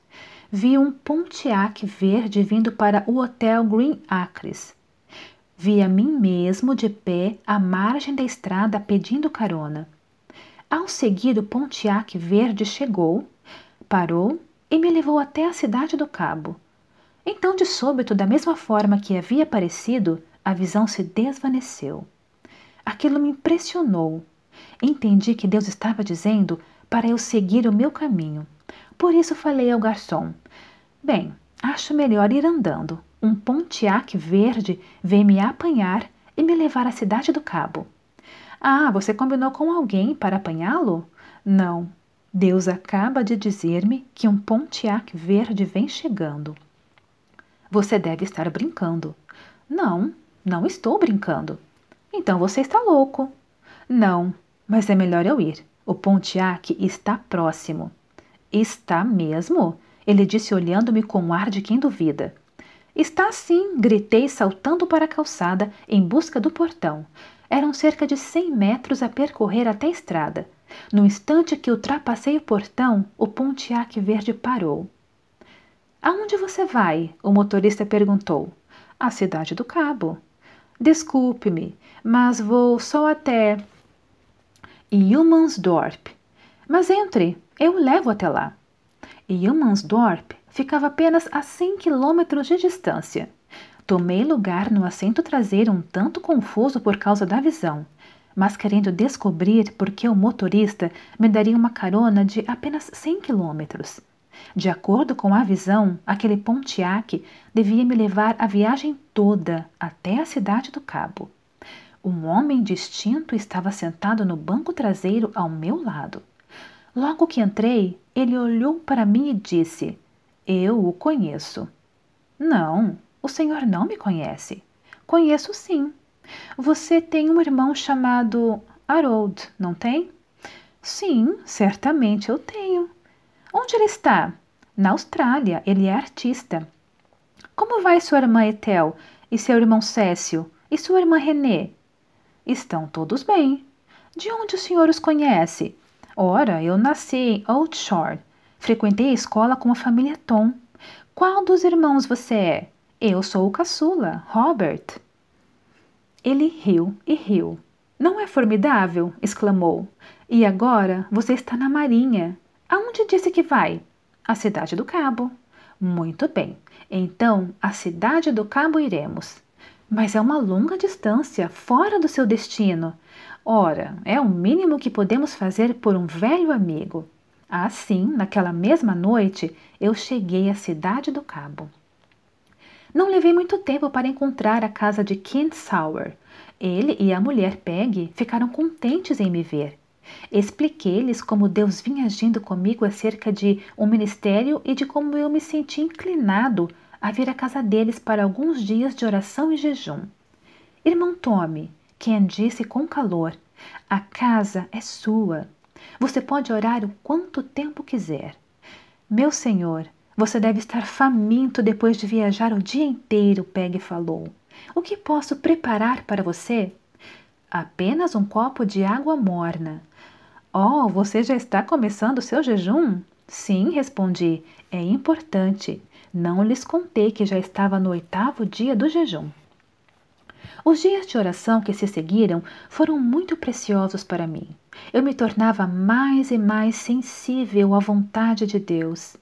Vi um Pontiac verde vindo para o Hotel Green Acres. Vi a mim mesmo de pé à margem da estrada pedindo carona. Ao seguir, o Pontiac Verde chegou, parou e me levou até a cidade do Cabo. Então, de súbito, da mesma forma que havia aparecido, a visão se desvaneceu. Aquilo me impressionou. Entendi que Deus estava dizendo para eu seguir o meu caminho. Por isso falei ao garçom: Bem, acho melhor ir andando um pontiac verde veio me apanhar e me levar à cidade do cabo. Ah, você combinou com alguém para apanhá-lo? Não. Deus acaba de dizer-me que um pontiac verde vem chegando. Você deve estar brincando. Não, não estou brincando. Então você está louco. Não, mas é melhor eu ir. O Pontiac está próximo. Está mesmo? Ele disse olhando-me com um ar de quem duvida. Está sim! gritei, saltando para a calçada em busca do portão. Eram cerca de cem metros a percorrer até a estrada. No instante que ultrapassei o portão, o Pontiac verde parou. Aonde você vai? o motorista perguntou. À cidade do Cabo. Desculpe-me, mas vou só até. Humansdorp. Mas entre, eu o levo até lá. Humansdorp ficava apenas a 100 quilômetros de distância. Tomei lugar no assento traseiro um tanto confuso por causa da visão, mas querendo descobrir por que o motorista me daria uma carona de apenas 100 quilômetros. De acordo com a visão, aquele Pontiac devia me levar a viagem toda até a cidade do Cabo. Um homem distinto estava sentado no banco traseiro ao meu lado. Logo que entrei, ele olhou para mim e disse: eu o conheço. Não, o senhor não me conhece. Conheço sim. Você tem um irmão chamado Harold, não tem? Sim, certamente eu tenho. Onde ele está? Na Austrália, ele é artista. Como vai sua irmã Etel e seu irmão Cécio e sua irmã Renê? Estão todos bem. De onde o senhor os conhece? Ora, eu nasci em Old Shore. Frequentei a escola com a família Tom. Qual dos irmãos você é? Eu sou o caçula, Robert. Ele riu e riu. Não é formidável? exclamou. E agora você está na Marinha. Aonde disse que vai? A Cidade do Cabo. Muito bem. Então, à Cidade do Cabo iremos. Mas é uma longa distância, fora do seu destino. Ora, é o mínimo que podemos fazer por um velho amigo. Assim, naquela mesma noite, eu cheguei à cidade do Cabo. Não levei muito tempo para encontrar a casa de Kent Sauer. Ele e a mulher Peg ficaram contentes em me ver. Expliquei-lhes como Deus vinha agindo comigo acerca de um ministério e de como eu me senti inclinado a vir à casa deles para alguns dias de oração e jejum. Irmão Tommy, Ken disse com calor, a casa é sua. Você pode orar o quanto tempo quiser. Meu Senhor, você deve estar faminto depois de viajar o dia inteiro, Peg falou. O que posso preparar para você? Apenas um copo de água morna. Oh, você já está começando o seu jejum? Sim, respondi. É importante. Não lhes contei que já estava no oitavo dia do jejum. Os dias de oração que se seguiram foram muito preciosos para mim. Eu me tornava mais e mais sensível à vontade de Deus.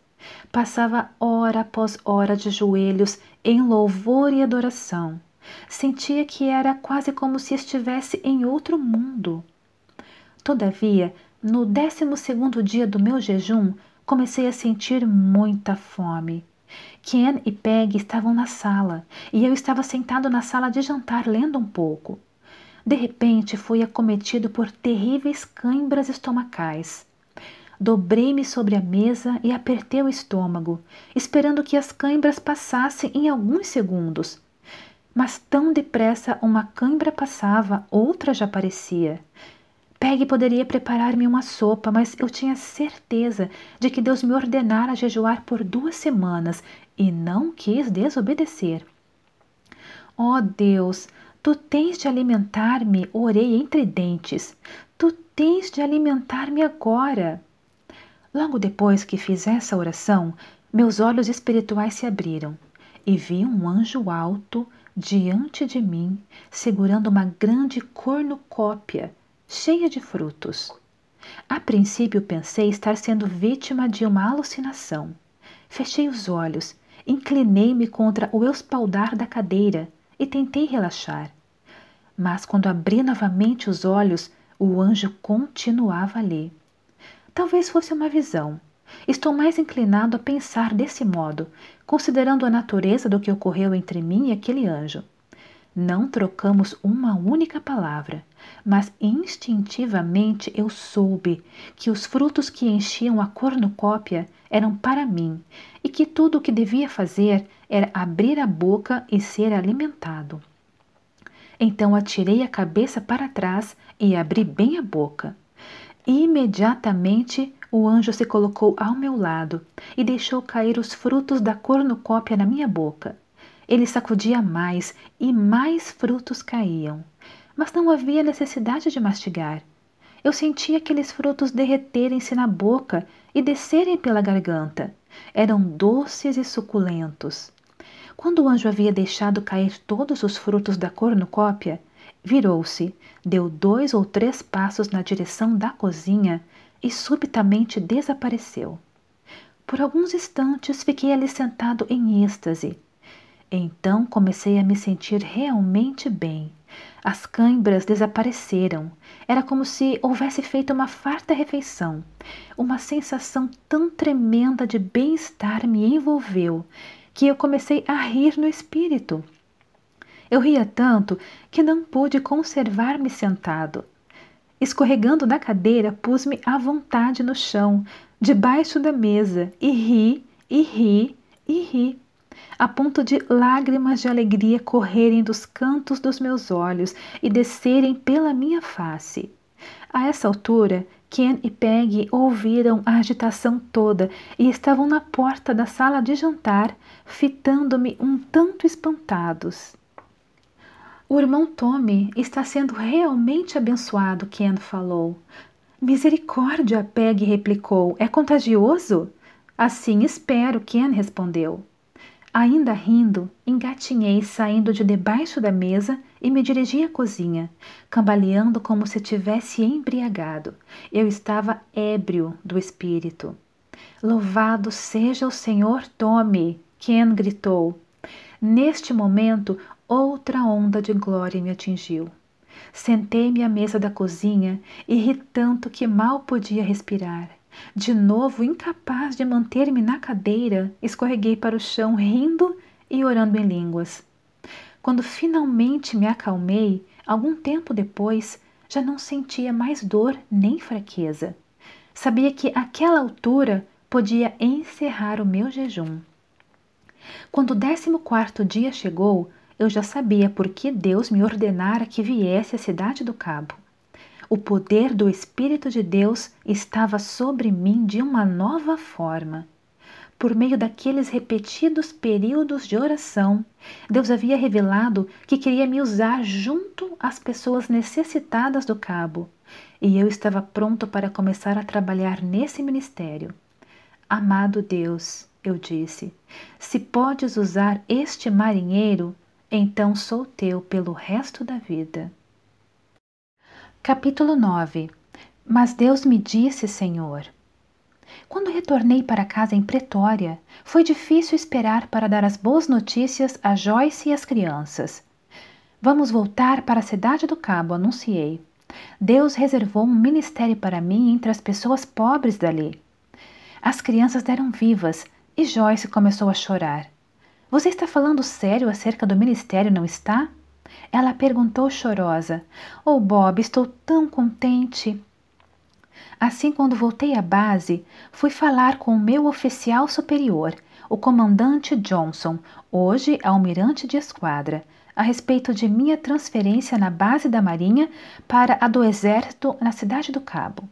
Passava hora após hora de joelhos em louvor e adoração. Sentia que era quase como se estivesse em outro mundo. Todavia, no décimo segundo dia do meu jejum, comecei a sentir muita fome. Ken e Peg estavam na sala e eu estava sentado na sala de jantar lendo um pouco. De repente fui acometido por terríveis cãibras estomacais. Dobrei-me sobre a mesa e apertei o estômago, esperando que as cãibras passassem em alguns segundos. Mas tão depressa uma cãibra passava, outra já aparecia. Peg poderia preparar-me uma sopa, mas eu tinha certeza de que Deus me ordenara jejuar por duas semanas e não quis desobedecer. Oh Deus, Tu tens de alimentar-me, orei entre dentes. Tu tens de alimentar-me agora. Logo depois que fiz essa oração, meus olhos espirituais se abriram e vi um anjo alto diante de mim, segurando uma grande cornucópia cheia de frutos. A princípio pensei estar sendo vítima de uma alucinação. Fechei os olhos, inclinei-me contra o espaldar da cadeira e tentei relaxar. Mas quando abri novamente os olhos, o anjo continuava ali. Talvez fosse uma visão. Estou mais inclinado a pensar desse modo, considerando a natureza do que ocorreu entre mim e aquele anjo. Não trocamos uma única palavra, mas instintivamente eu soube que os frutos que enchiam a cornucópia eram para mim e que tudo o que devia fazer era abrir a boca e ser alimentado. Então atirei a cabeça para trás e abri bem a boca. Imediatamente o anjo se colocou ao meu lado e deixou cair os frutos da cornucópia na minha boca. Ele sacudia mais e mais frutos caíam. Mas não havia necessidade de mastigar. Eu sentia aqueles frutos derreterem-se na boca e descerem pela garganta. Eram doces e suculentos. Quando o anjo havia deixado cair todos os frutos da cornucópia, virou-se, deu dois ou três passos na direção da cozinha e subitamente desapareceu. Por alguns instantes fiquei ali sentado em êxtase. Então comecei a me sentir realmente bem. As cãibras desapareceram. Era como se houvesse feito uma farta refeição. Uma sensação tão tremenda de bem-estar me envolveu que eu comecei a rir no espírito. Eu ria tanto que não pude conservar-me sentado. Escorregando da cadeira, pus-me à vontade no chão, debaixo da mesa, e ri, e ri, e ri, a ponto de lágrimas de alegria correrem dos cantos dos meus olhos e descerem pela minha face. A essa altura, Ken e Peg ouviram a agitação toda e estavam na porta da sala de jantar, fitando-me um tanto espantados. O irmão Tommy está sendo realmente abençoado, Ken falou. Misericórdia, Peg replicou. É contagioso? Assim espero, Ken respondeu. Ainda rindo, engatinhei saindo de debaixo da mesa e me dirigi à cozinha, cambaleando como se tivesse embriagado. Eu estava ébrio do espírito. Louvado seja o Senhor Tome! Ken gritou. Neste momento, outra onda de glória me atingiu. Sentei-me à mesa da cozinha e ri tanto que mal podia respirar. De novo, incapaz de manter-me na cadeira, escorreguei para o chão rindo e orando em línguas. Quando finalmente me acalmei, algum tempo depois, já não sentia mais dor nem fraqueza. Sabia que àquela altura podia encerrar o meu jejum. Quando o décimo quarto dia chegou, eu já sabia por que Deus me ordenara que viesse à cidade do Cabo. O poder do Espírito de Deus estava sobre mim de uma nova forma. Por meio daqueles repetidos períodos de oração, Deus havia revelado que queria me usar junto às pessoas necessitadas do cabo, e eu estava pronto para começar a trabalhar nesse ministério. Amado Deus, eu disse, se podes usar este marinheiro, então sou teu pelo resto da vida. Capítulo 9 Mas Deus me disse, Senhor, quando retornei para casa em Pretória, foi difícil esperar para dar as boas notícias a Joyce e as crianças. Vamos voltar para a cidade do Cabo, anunciei. Deus reservou um ministério para mim entre as pessoas pobres dali. As crianças deram vivas e Joyce começou a chorar. Você está falando sério acerca do ministério, não está? Ela perguntou chorosa. Oh, Bob, estou tão contente. Assim, quando voltei à base, fui falar com o meu oficial superior, o comandante Johnson, hoje almirante de esquadra, a respeito de minha transferência na base da Marinha para a do Exército na Cidade do Cabo.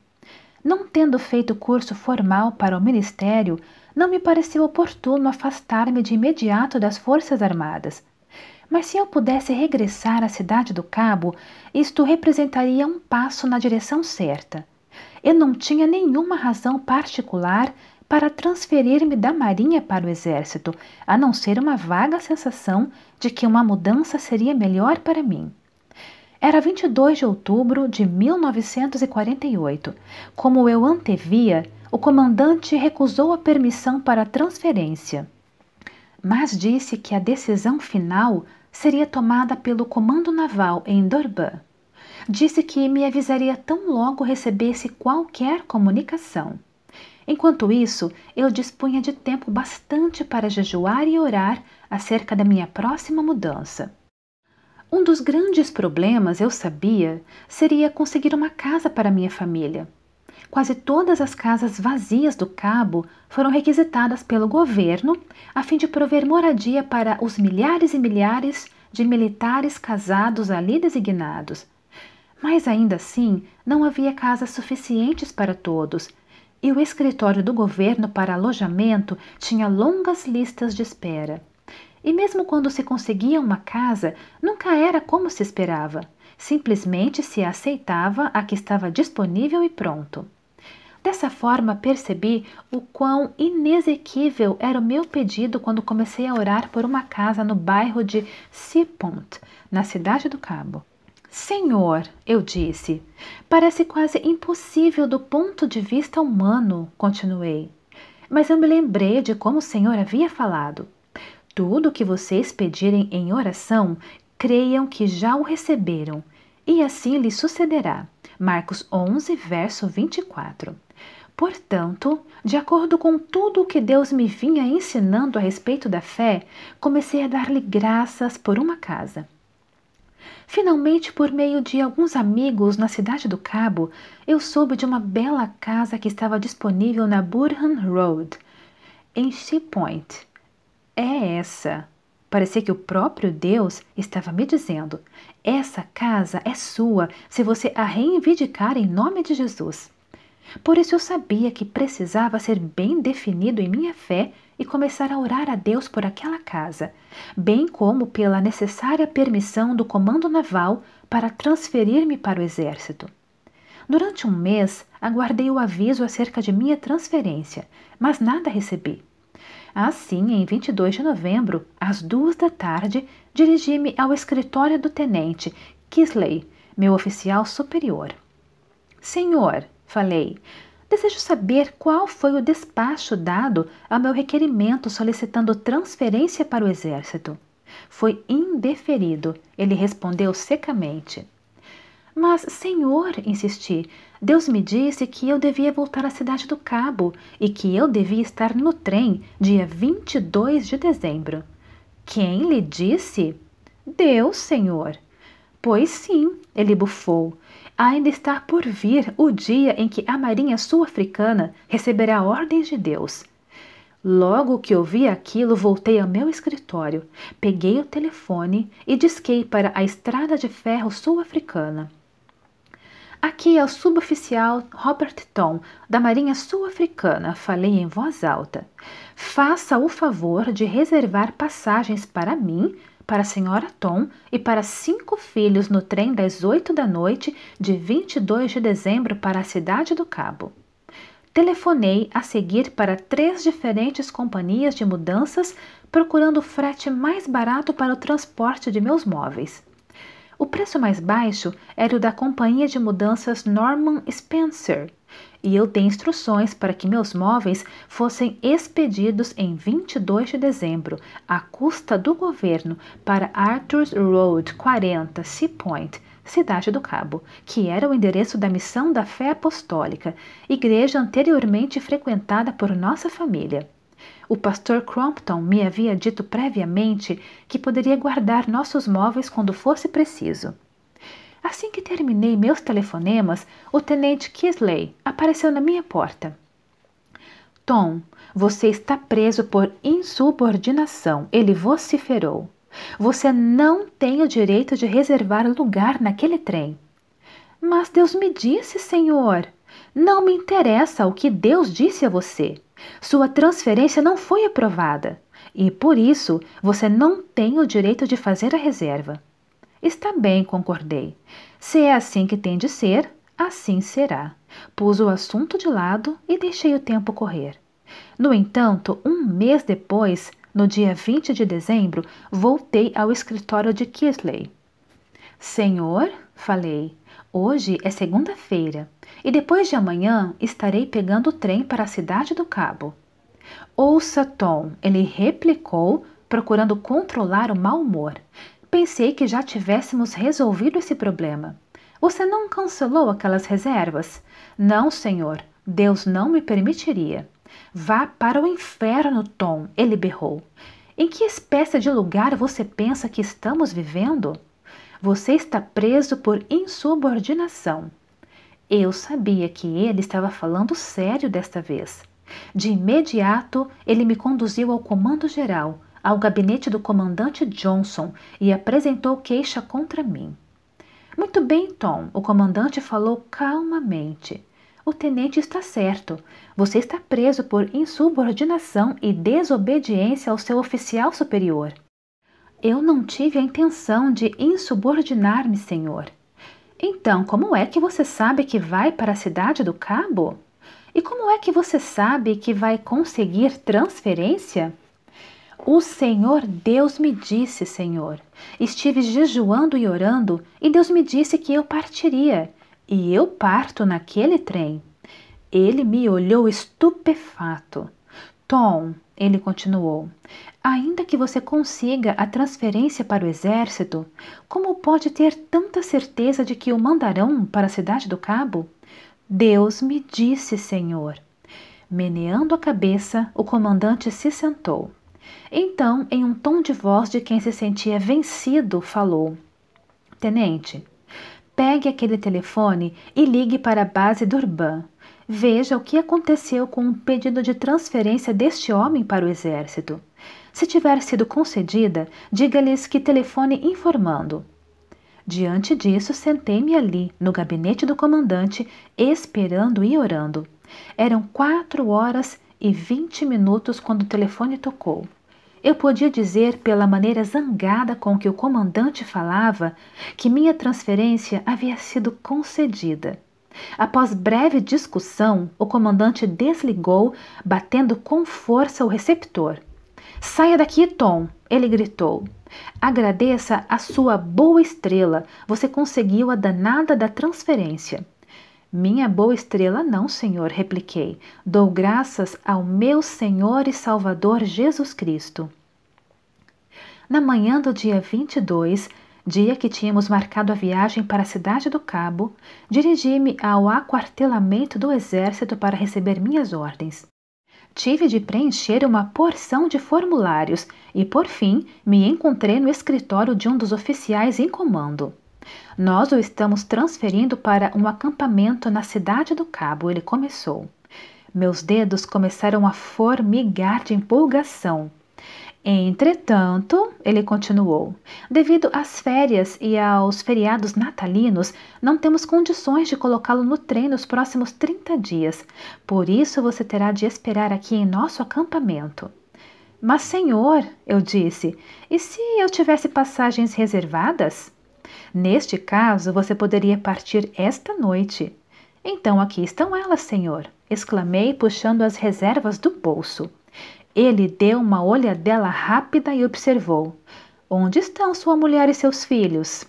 Não tendo feito curso formal para o Ministério, não me pareceu oportuno afastar-me de imediato das Forças Armadas. Mas se eu pudesse regressar à Cidade do Cabo, isto representaria um passo na direção certa eu não tinha nenhuma razão particular para transferir-me da Marinha para o Exército, a não ser uma vaga sensação de que uma mudança seria melhor para mim. Era 22 de outubro de 1948. Como eu antevia, o comandante recusou a permissão para a transferência, mas disse que a decisão final seria tomada pelo Comando Naval em Durban disse que me avisaria tão logo recebesse qualquer comunicação. Enquanto isso, eu dispunha de tempo bastante para jejuar e orar acerca da minha próxima mudança. Um dos grandes problemas, eu sabia, seria conseguir uma casa para minha família. Quase todas as casas vazias do Cabo foram requisitadas pelo governo a fim de prover moradia para os milhares e milhares de militares casados ali designados, mas ainda assim, não havia casas suficientes para todos, e o escritório do governo para alojamento tinha longas listas de espera. E mesmo quando se conseguia uma casa, nunca era como se esperava. Simplesmente se aceitava a que estava disponível e pronto. Dessa forma, percebi o quão inexequível era o meu pedido quando comecei a orar por uma casa no bairro de Seapont, na cidade do Cabo. Senhor, eu disse, parece quase impossível do ponto de vista humano, continuei. Mas eu me lembrei de como o Senhor havia falado. Tudo o que vocês pedirem em oração, creiam que já o receberam, e assim lhe sucederá. Marcos 11, verso 24. Portanto, de acordo com tudo o que Deus me vinha ensinando a respeito da fé, comecei a dar-lhe graças por uma casa. Finalmente, por meio de alguns amigos na cidade do Cabo, eu soube de uma bela casa que estava disponível na Burhan Road, em Sea Point. É essa. Parecia que o próprio Deus estava me dizendo: essa casa é sua se você a reivindicar em nome de Jesus. Por isso eu sabia que precisava ser bem definido em minha fé e começar a orar a Deus por aquela casa, bem como pela necessária permissão do comando naval para transferir-me para o exército. Durante um mês, aguardei o aviso acerca de minha transferência, mas nada recebi. Assim, em 22 de novembro, às duas da tarde, dirigi-me ao escritório do tenente Kisley, meu oficial superior. Senhor, Falei: Desejo saber qual foi o despacho dado ao meu requerimento solicitando transferência para o exército. Foi indeferido, ele respondeu secamente. Mas, senhor, insisti, Deus me disse que eu devia voltar à cidade do Cabo e que eu devia estar no trem dia 22 de dezembro. Quem lhe disse? Deus, senhor. Pois sim, ele bufou ainda está por vir o dia em que a Marinha Sul-Africana receberá ordens de Deus. Logo que ouvi aquilo, voltei ao meu escritório, peguei o telefone e disquei para a Estrada de Ferro Sul-Africana. Aqui é o suboficial Robert Tom, da Marinha Sul-Africana, falei em voz alta. Faça o favor de reservar passagens para mim para a senhora Tom e para cinco filhos no trem das oito da noite de 22 de dezembro para a Cidade do Cabo. Telefonei a seguir para três diferentes companhias de mudanças procurando o frete mais barato para o transporte de meus móveis. O preço mais baixo era o da companhia de mudanças Norman Spencer, e eu dei instruções para que meus móveis fossem expedidos em 22 de dezembro, à custa do governo, para Arthur's Road 40, Sea Point, Cidade do Cabo, que era o endereço da Missão da Fé Apostólica, igreja anteriormente frequentada por nossa família. O pastor Crompton me havia dito previamente que poderia guardar nossos móveis quando fosse preciso. Assim que terminei meus telefonemas, o tenente Kisley apareceu na minha porta. Tom, você está preso por insubordinação, ele vociferou. Você não tem o direito de reservar lugar naquele trem. Mas Deus me disse, senhor. Não me interessa o que Deus disse a você. Sua transferência não foi aprovada e por isso você não tem o direito de fazer a reserva. Está bem, concordei. Se é assim que tem de ser, assim será. Pus o assunto de lado e deixei o tempo correr. No entanto, um mês depois, no dia 20 de dezembro, voltei ao escritório de Kisley. Senhor, falei, hoje é segunda-feira e depois de amanhã estarei pegando o trem para a cidade do Cabo. Ouça, Tom, ele replicou, procurando controlar o mau humor. Pensei que já tivéssemos resolvido esse problema. Você não cancelou aquelas reservas? Não, senhor. Deus não me permitiria. Vá para o inferno, Tom, ele berrou. Em que espécie de lugar você pensa que estamos vivendo? Você está preso por insubordinação. Eu sabia que ele estava falando sério desta vez. De imediato, ele me conduziu ao comando geral, ao gabinete do comandante Johnson e apresentou queixa contra mim. Muito bem, Tom, o comandante falou calmamente. O tenente está certo. Você está preso por insubordinação e desobediência ao seu oficial superior. Eu não tive a intenção de insubordinar-me, senhor. Então, como é que você sabe que vai para a cidade do Cabo? E como é que você sabe que vai conseguir transferência? O Senhor Deus me disse, Senhor. Estive jejuando e orando, e Deus me disse que eu partiria, e eu parto naquele trem. Ele me olhou estupefato. Tom, ele continuou, ainda que você consiga a transferência para o exército, como pode ter tanta certeza de que o mandarão para a cidade do cabo? Deus me disse, Senhor. Meneando a cabeça, o comandante se sentou. Então, em um tom de voz de quem se sentia vencido, falou: Tenente, pegue aquele telefone e ligue para a base do Urban. Veja o que aconteceu com o um pedido de transferência deste homem para o exército. Se tiver sido concedida, diga-lhes que telefone informando. Diante disso, sentei-me ali, no gabinete do comandante, esperando e orando. Eram quatro horas e vinte minutos quando o telefone tocou. Eu podia dizer, pela maneira zangada com que o comandante falava, que minha transferência havia sido concedida. Após breve discussão, o comandante desligou, batendo com força o receptor. Saia daqui, Tom! ele gritou. Agradeça a sua boa estrela, você conseguiu a danada da transferência. Minha boa estrela não, Senhor, repliquei. Dou graças ao meu Senhor e Salvador Jesus Cristo. Na manhã do dia 22, dia que tínhamos marcado a viagem para a cidade do Cabo, dirigi-me ao aquartelamento do exército para receber minhas ordens. Tive de preencher uma porção de formulários e, por fim, me encontrei no escritório de um dos oficiais em comando. Nós o estamos transferindo para um acampamento na Cidade do Cabo, ele começou. Meus dedos começaram a formigar de empolgação. Entretanto, ele continuou, devido às férias e aos feriados natalinos, não temos condições de colocá-lo no trem nos próximos 30 dias. Por isso, você terá de esperar aqui em nosso acampamento. Mas, senhor, eu disse, e se eu tivesse passagens reservadas? Neste caso, você poderia partir esta noite. Então aqui estão elas, senhor, exclamei, puxando as reservas do bolso. Ele deu uma olhadela rápida e observou: Onde estão sua mulher e seus filhos?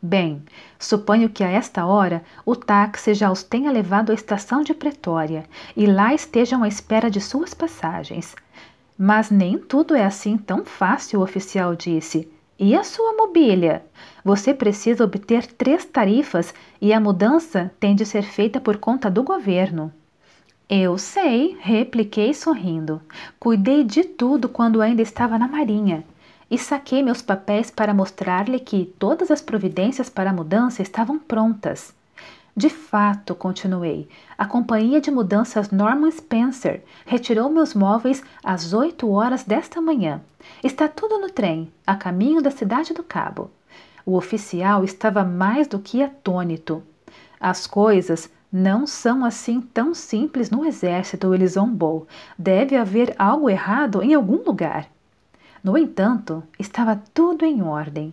Bem, suponho que a esta hora o táxi já os tenha levado à estação de Pretória e lá estejam à espera de suas passagens. Mas nem tudo é assim tão fácil, o oficial disse. E a sua mobília? Você precisa obter três tarifas e a mudança tem de ser feita por conta do governo. Eu sei, repliquei sorrindo. Cuidei de tudo quando ainda estava na marinha e saquei meus papéis para mostrar-lhe que todas as providências para a mudança estavam prontas. De fato, continuei, a companhia de mudanças Norman Spencer retirou meus móveis às 8 horas desta manhã. Está tudo no trem, a caminho da Cidade do Cabo. O oficial estava mais do que atônito. As coisas não são assim tão simples no exército, ele zombou. Deve haver algo errado em algum lugar. No entanto, estava tudo em ordem.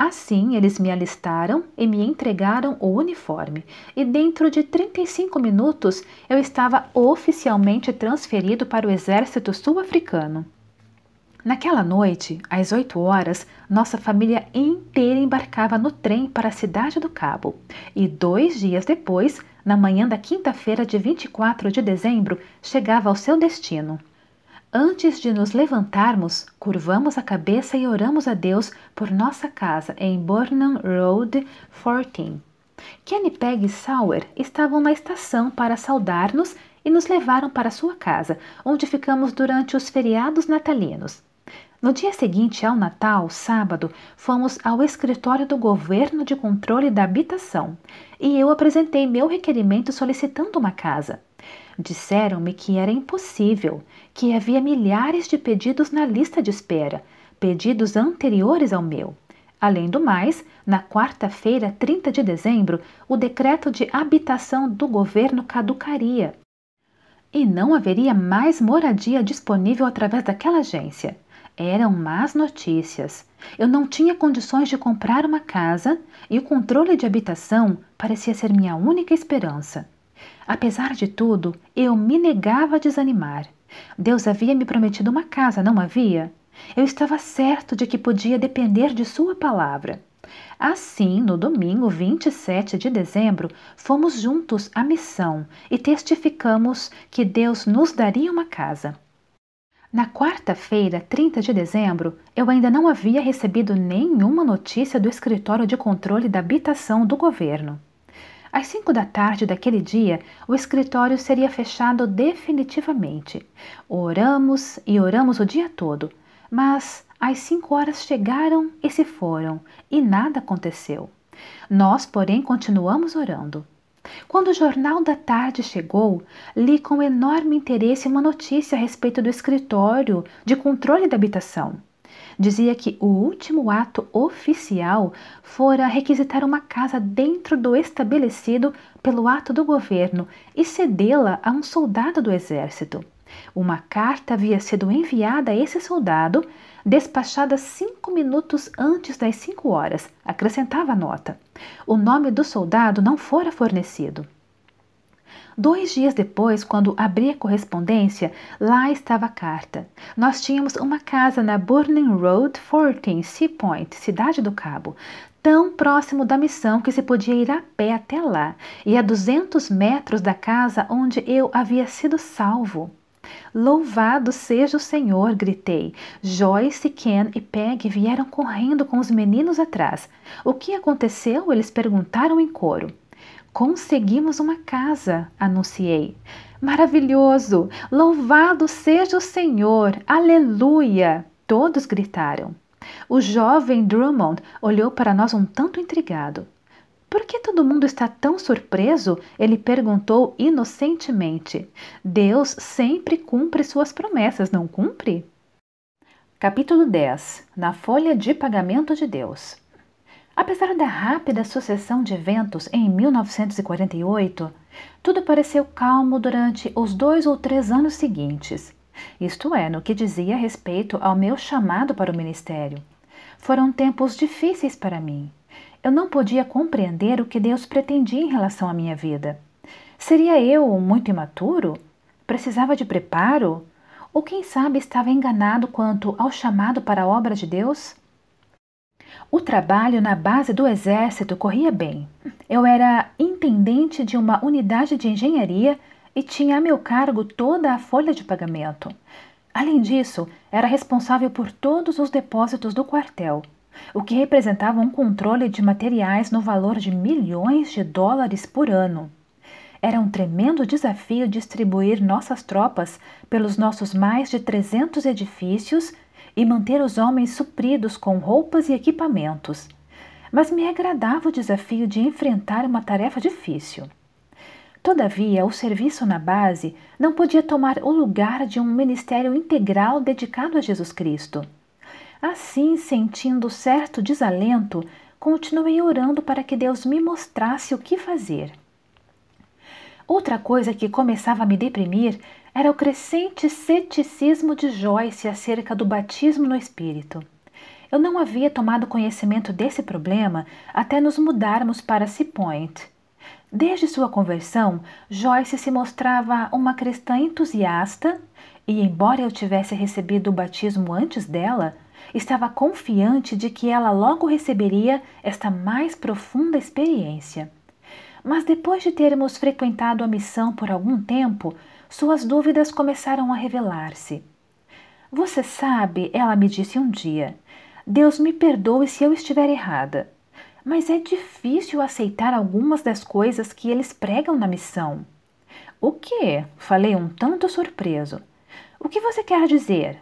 Assim, eles me alistaram e me entregaram o uniforme, e dentro de 35 minutos eu estava oficialmente transferido para o exército sul-africano. Naquela noite, às 8 horas, nossa família inteira embarcava no trem para a Cidade do Cabo. E dois dias depois, na manhã da quinta-feira de 24 de dezembro, chegava ao seu destino. Antes de nos levantarmos, curvamos a cabeça e oramos a Deus por nossa casa em Burnham Road 14. Kenny Peg e Sauer estavam na estação para saudar-nos e nos levaram para sua casa, onde ficamos durante os feriados natalinos. No dia seguinte ao Natal, sábado, fomos ao escritório do Governo de Controle da Habitação e eu apresentei meu requerimento solicitando uma casa. Disseram-me que era impossível, que havia milhares de pedidos na lista de espera, pedidos anteriores ao meu. Além do mais, na quarta-feira, 30 de dezembro, o decreto de habitação do governo caducaria. E não haveria mais moradia disponível através daquela agência. Eram más notícias. Eu não tinha condições de comprar uma casa e o controle de habitação parecia ser minha única esperança. Apesar de tudo, eu me negava a desanimar. Deus havia me prometido uma casa, não havia? Eu estava certo de que podia depender de Sua palavra. Assim, no domingo 27 de dezembro, fomos juntos à missão e testificamos que Deus nos daria uma casa. Na quarta-feira, 30 de dezembro, eu ainda não havia recebido nenhuma notícia do escritório de controle da habitação do governo. Às cinco da tarde daquele dia, o escritório seria fechado definitivamente. Oramos e oramos o dia todo, mas as cinco horas chegaram e se foram, e nada aconteceu. Nós, porém, continuamos orando. Quando o jornal da tarde chegou, li com enorme interesse uma notícia a respeito do escritório de controle da habitação dizia que o último ato oficial fora requisitar uma casa dentro do estabelecido pelo ato do governo e cedê-la a um soldado do exército. Uma carta havia sido enviada a esse soldado, despachada cinco minutos antes das cinco horas, acrescentava a nota. O nome do soldado não fora fornecido. Dois dias depois, quando abri a correspondência, lá estava a carta. Nós tínhamos uma casa na Burning Road 14, Sea Point, Cidade do Cabo, tão próximo da missão que se podia ir a pé até lá, e a 200 metros da casa onde eu havia sido salvo. Louvado seja o Senhor! gritei. Joyce, Ken e Peg vieram correndo com os meninos atrás. O que aconteceu? Eles perguntaram em coro. Conseguimos uma casa, anunciei. Maravilhoso! Louvado seja o Senhor! Aleluia! Todos gritaram. O jovem Drummond olhou para nós um tanto intrigado. Por que todo mundo está tão surpreso? Ele perguntou inocentemente. Deus sempre cumpre suas promessas, não cumpre? Capítulo 10 Na Folha de Pagamento de Deus Apesar da rápida sucessão de eventos em 1948, tudo pareceu calmo durante os dois ou três anos seguintes, isto é, no que dizia respeito ao meu chamado para o ministério. Foram tempos difíceis para mim. Eu não podia compreender o que Deus pretendia em relação à minha vida. Seria eu muito imaturo? Precisava de preparo? Ou quem sabe estava enganado quanto ao chamado para a obra de Deus? O trabalho na base do exército corria bem. Eu era intendente de uma unidade de engenharia e tinha a meu cargo toda a folha de pagamento. Além disso, era responsável por todos os depósitos do quartel, o que representava um controle de materiais no valor de milhões de dólares por ano. Era um tremendo desafio distribuir nossas tropas pelos nossos mais de 300 edifícios e manter os homens supridos com roupas e equipamentos, mas me agradava o desafio de enfrentar uma tarefa difícil. Todavia, o serviço na base não podia tomar o lugar de um ministério integral dedicado a Jesus Cristo. Assim, sentindo certo desalento, continuei orando para que Deus me mostrasse o que fazer. Outra coisa que começava a me deprimir era o crescente ceticismo de Joyce acerca do batismo no espírito. Eu não havia tomado conhecimento desse problema até nos mudarmos para Sea Point. Desde sua conversão, Joyce se mostrava uma cristã entusiasta e, embora eu tivesse recebido o batismo antes dela, estava confiante de que ela logo receberia esta mais profunda experiência. Mas depois de termos frequentado a missão por algum tempo, suas dúvidas começaram a revelar-se. Você sabe, ela me disse um dia, Deus me perdoe se eu estiver errada, mas é difícil aceitar algumas das coisas que eles pregam na missão. O que? Falei um tanto surpreso. O que você quer dizer?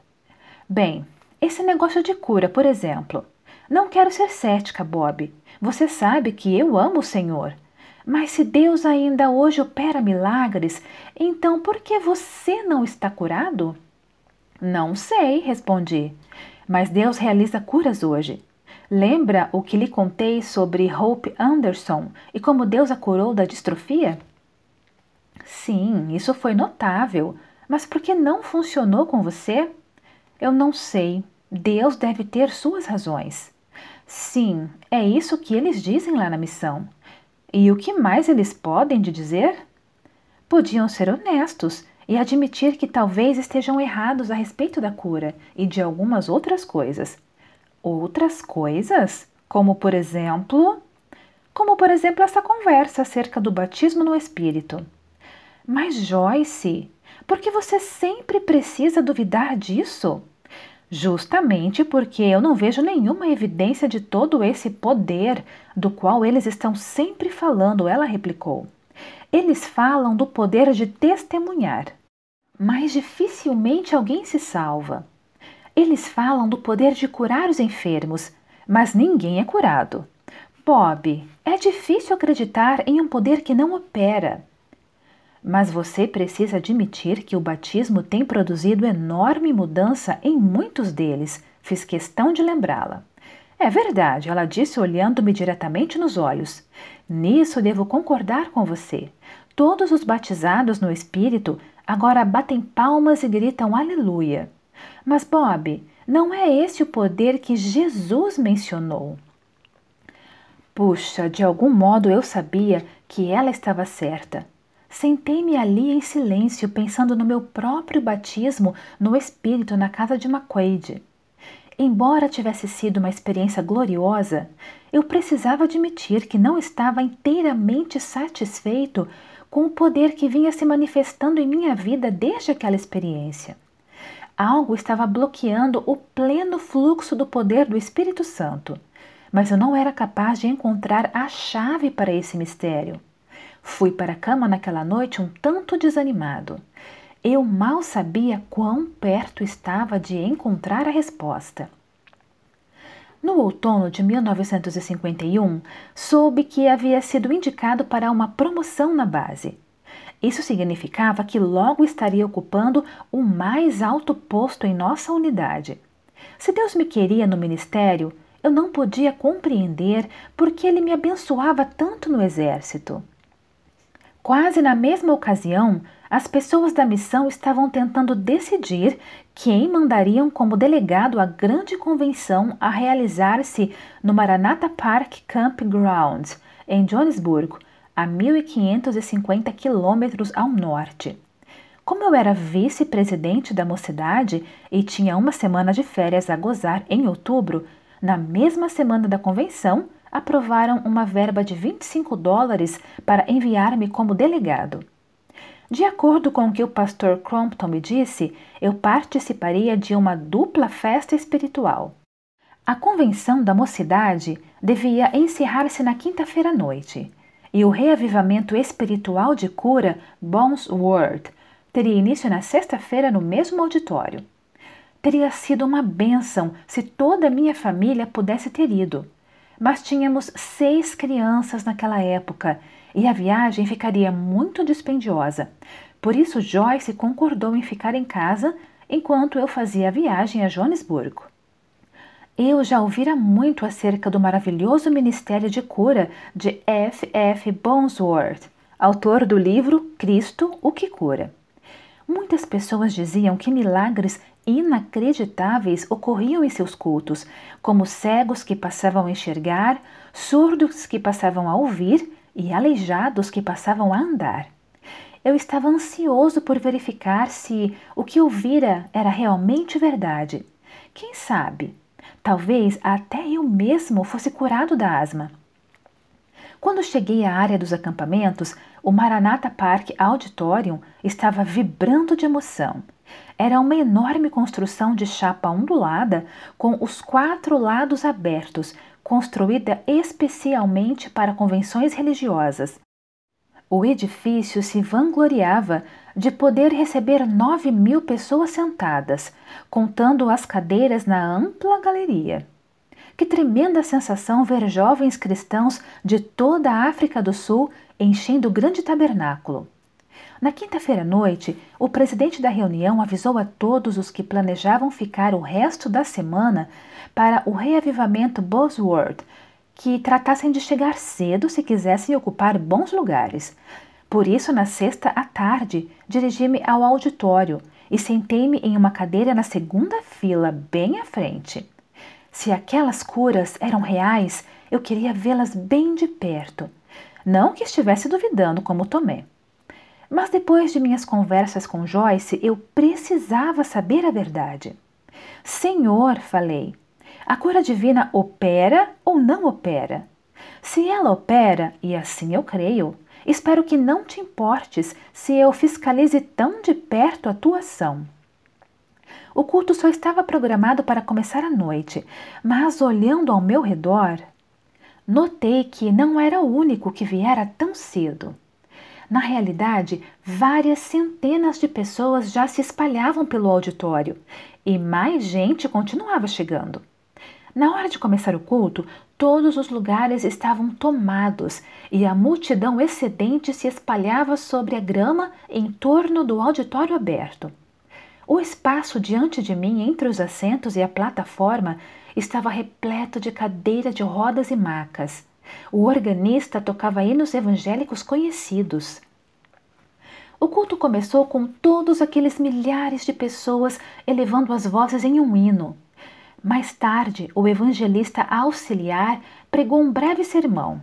Bem, esse negócio de cura, por exemplo. Não quero ser cética, Bob. Você sabe que eu amo o Senhor. Mas se Deus ainda hoje opera milagres, então por que você não está curado? Não sei, respondi. Mas Deus realiza curas hoje. Lembra o que lhe contei sobre Hope Anderson e como Deus a curou da distrofia? Sim, isso foi notável. Mas por que não funcionou com você? Eu não sei. Deus deve ter suas razões. Sim, é isso que eles dizem lá na missão. E o que mais eles podem de dizer? Podiam ser honestos e admitir que talvez estejam errados a respeito da cura e de algumas outras coisas. Outras coisas? Como por exemplo, como por exemplo essa conversa acerca do batismo no espírito. Mas Joyce, por que você sempre precisa duvidar disso? Justamente porque eu não vejo nenhuma evidência de todo esse poder do qual eles estão sempre falando, ela replicou. Eles falam do poder de testemunhar, mas dificilmente alguém se salva. Eles falam do poder de curar os enfermos, mas ninguém é curado. Bob, é difícil acreditar em um poder que não opera. Mas você precisa admitir que o batismo tem produzido enorme mudança em muitos deles. Fiz questão de lembrá-la. É verdade, ela disse olhando-me diretamente nos olhos. Nisso devo concordar com você. Todos os batizados no Espírito agora batem palmas e gritam aleluia. Mas, Bob, não é esse o poder que Jesus mencionou. Puxa, de algum modo eu sabia que ela estava certa. Sentei-me ali em silêncio, pensando no meu próprio batismo no Espírito na casa de McQuaid. Embora tivesse sido uma experiência gloriosa, eu precisava admitir que não estava inteiramente satisfeito com o poder que vinha se manifestando em minha vida desde aquela experiência. Algo estava bloqueando o pleno fluxo do poder do Espírito Santo, mas eu não era capaz de encontrar a chave para esse mistério. Fui para a cama naquela noite um tanto desanimado. Eu mal sabia quão perto estava de encontrar a resposta. No outono de 1951, soube que havia sido indicado para uma promoção na base. Isso significava que logo estaria ocupando o mais alto posto em nossa unidade. Se Deus me queria no ministério, eu não podia compreender por que ele me abençoava tanto no exército. Quase na mesma ocasião, as pessoas da missão estavam tentando decidir quem mandariam como delegado à grande convenção a realizar-se no Maranatha Park Campground, em Johannesburg, a 1.550 quilômetros ao norte. Como eu era vice-presidente da mocidade e tinha uma semana de férias a gozar em outubro, na mesma semana da convenção, aprovaram uma verba de 25 dólares para enviar-me como delegado. De acordo com o que o pastor Crompton me disse, eu participaria de uma dupla festa espiritual. A convenção da mocidade devia encerrar-se na quinta-feira à noite, e o reavivamento espiritual de cura Bones Word teria início na sexta-feira no mesmo auditório. Teria sido uma bênção se toda a minha família pudesse ter ido mas tínhamos seis crianças naquela época e a viagem ficaria muito dispendiosa. Por isso, Joyce concordou em ficar em casa enquanto eu fazia a viagem a Joanesburgo. Eu já ouvira muito acerca do maravilhoso ministério de cura de F. F. Bonsworth, autor do livro Cristo, o que cura. Muitas pessoas diziam que milagres inacreditáveis ocorriam em seus cultos, como cegos que passavam a enxergar, surdos que passavam a ouvir e aleijados que passavam a andar. Eu estava ansioso por verificar se o que ouvira era realmente verdade. Quem sabe? Talvez até eu mesmo fosse curado da asma. Quando cheguei à área dos acampamentos, o Maranata Park Auditorium estava vibrando de emoção era uma enorme construção de chapa ondulada com os quatro lados abertos, construída especialmente para convenções religiosas. O edifício se vangloriava de poder receber nove mil pessoas sentadas, contando as cadeiras na ampla galeria. Que tremenda sensação ver jovens cristãos de toda a África do Sul enchendo o grande tabernáculo! Na quinta-feira à noite, o presidente da reunião avisou a todos os que planejavam ficar o resto da semana para o reavivamento Bosworth que tratassem de chegar cedo se quisessem ocupar bons lugares. Por isso, na sexta à tarde, dirigi-me ao auditório e sentei-me em uma cadeira na segunda fila, bem à frente. Se aquelas curas eram reais, eu queria vê-las bem de perto. Não que estivesse duvidando, como Tomé. Mas depois de minhas conversas com Joyce, eu precisava saber a verdade. Senhor, falei, a cura divina opera ou não opera? Se ela opera, e assim eu creio, espero que não te importes se eu fiscalize tão de perto a tua ação. O culto só estava programado para começar à noite, mas olhando ao meu redor, notei que não era o único que viera tão cedo. Na realidade, várias centenas de pessoas já se espalhavam pelo auditório e mais gente continuava chegando. Na hora de começar o culto, todos os lugares estavam tomados e a multidão excedente se espalhava sobre a grama em torno do auditório aberto. O espaço diante de mim, entre os assentos e a plataforma, estava repleto de cadeira de rodas e macas. O organista tocava hinos evangélicos conhecidos. O culto começou com todos aqueles milhares de pessoas elevando as vozes em um hino. Mais tarde, o evangelista auxiliar pregou um breve sermão.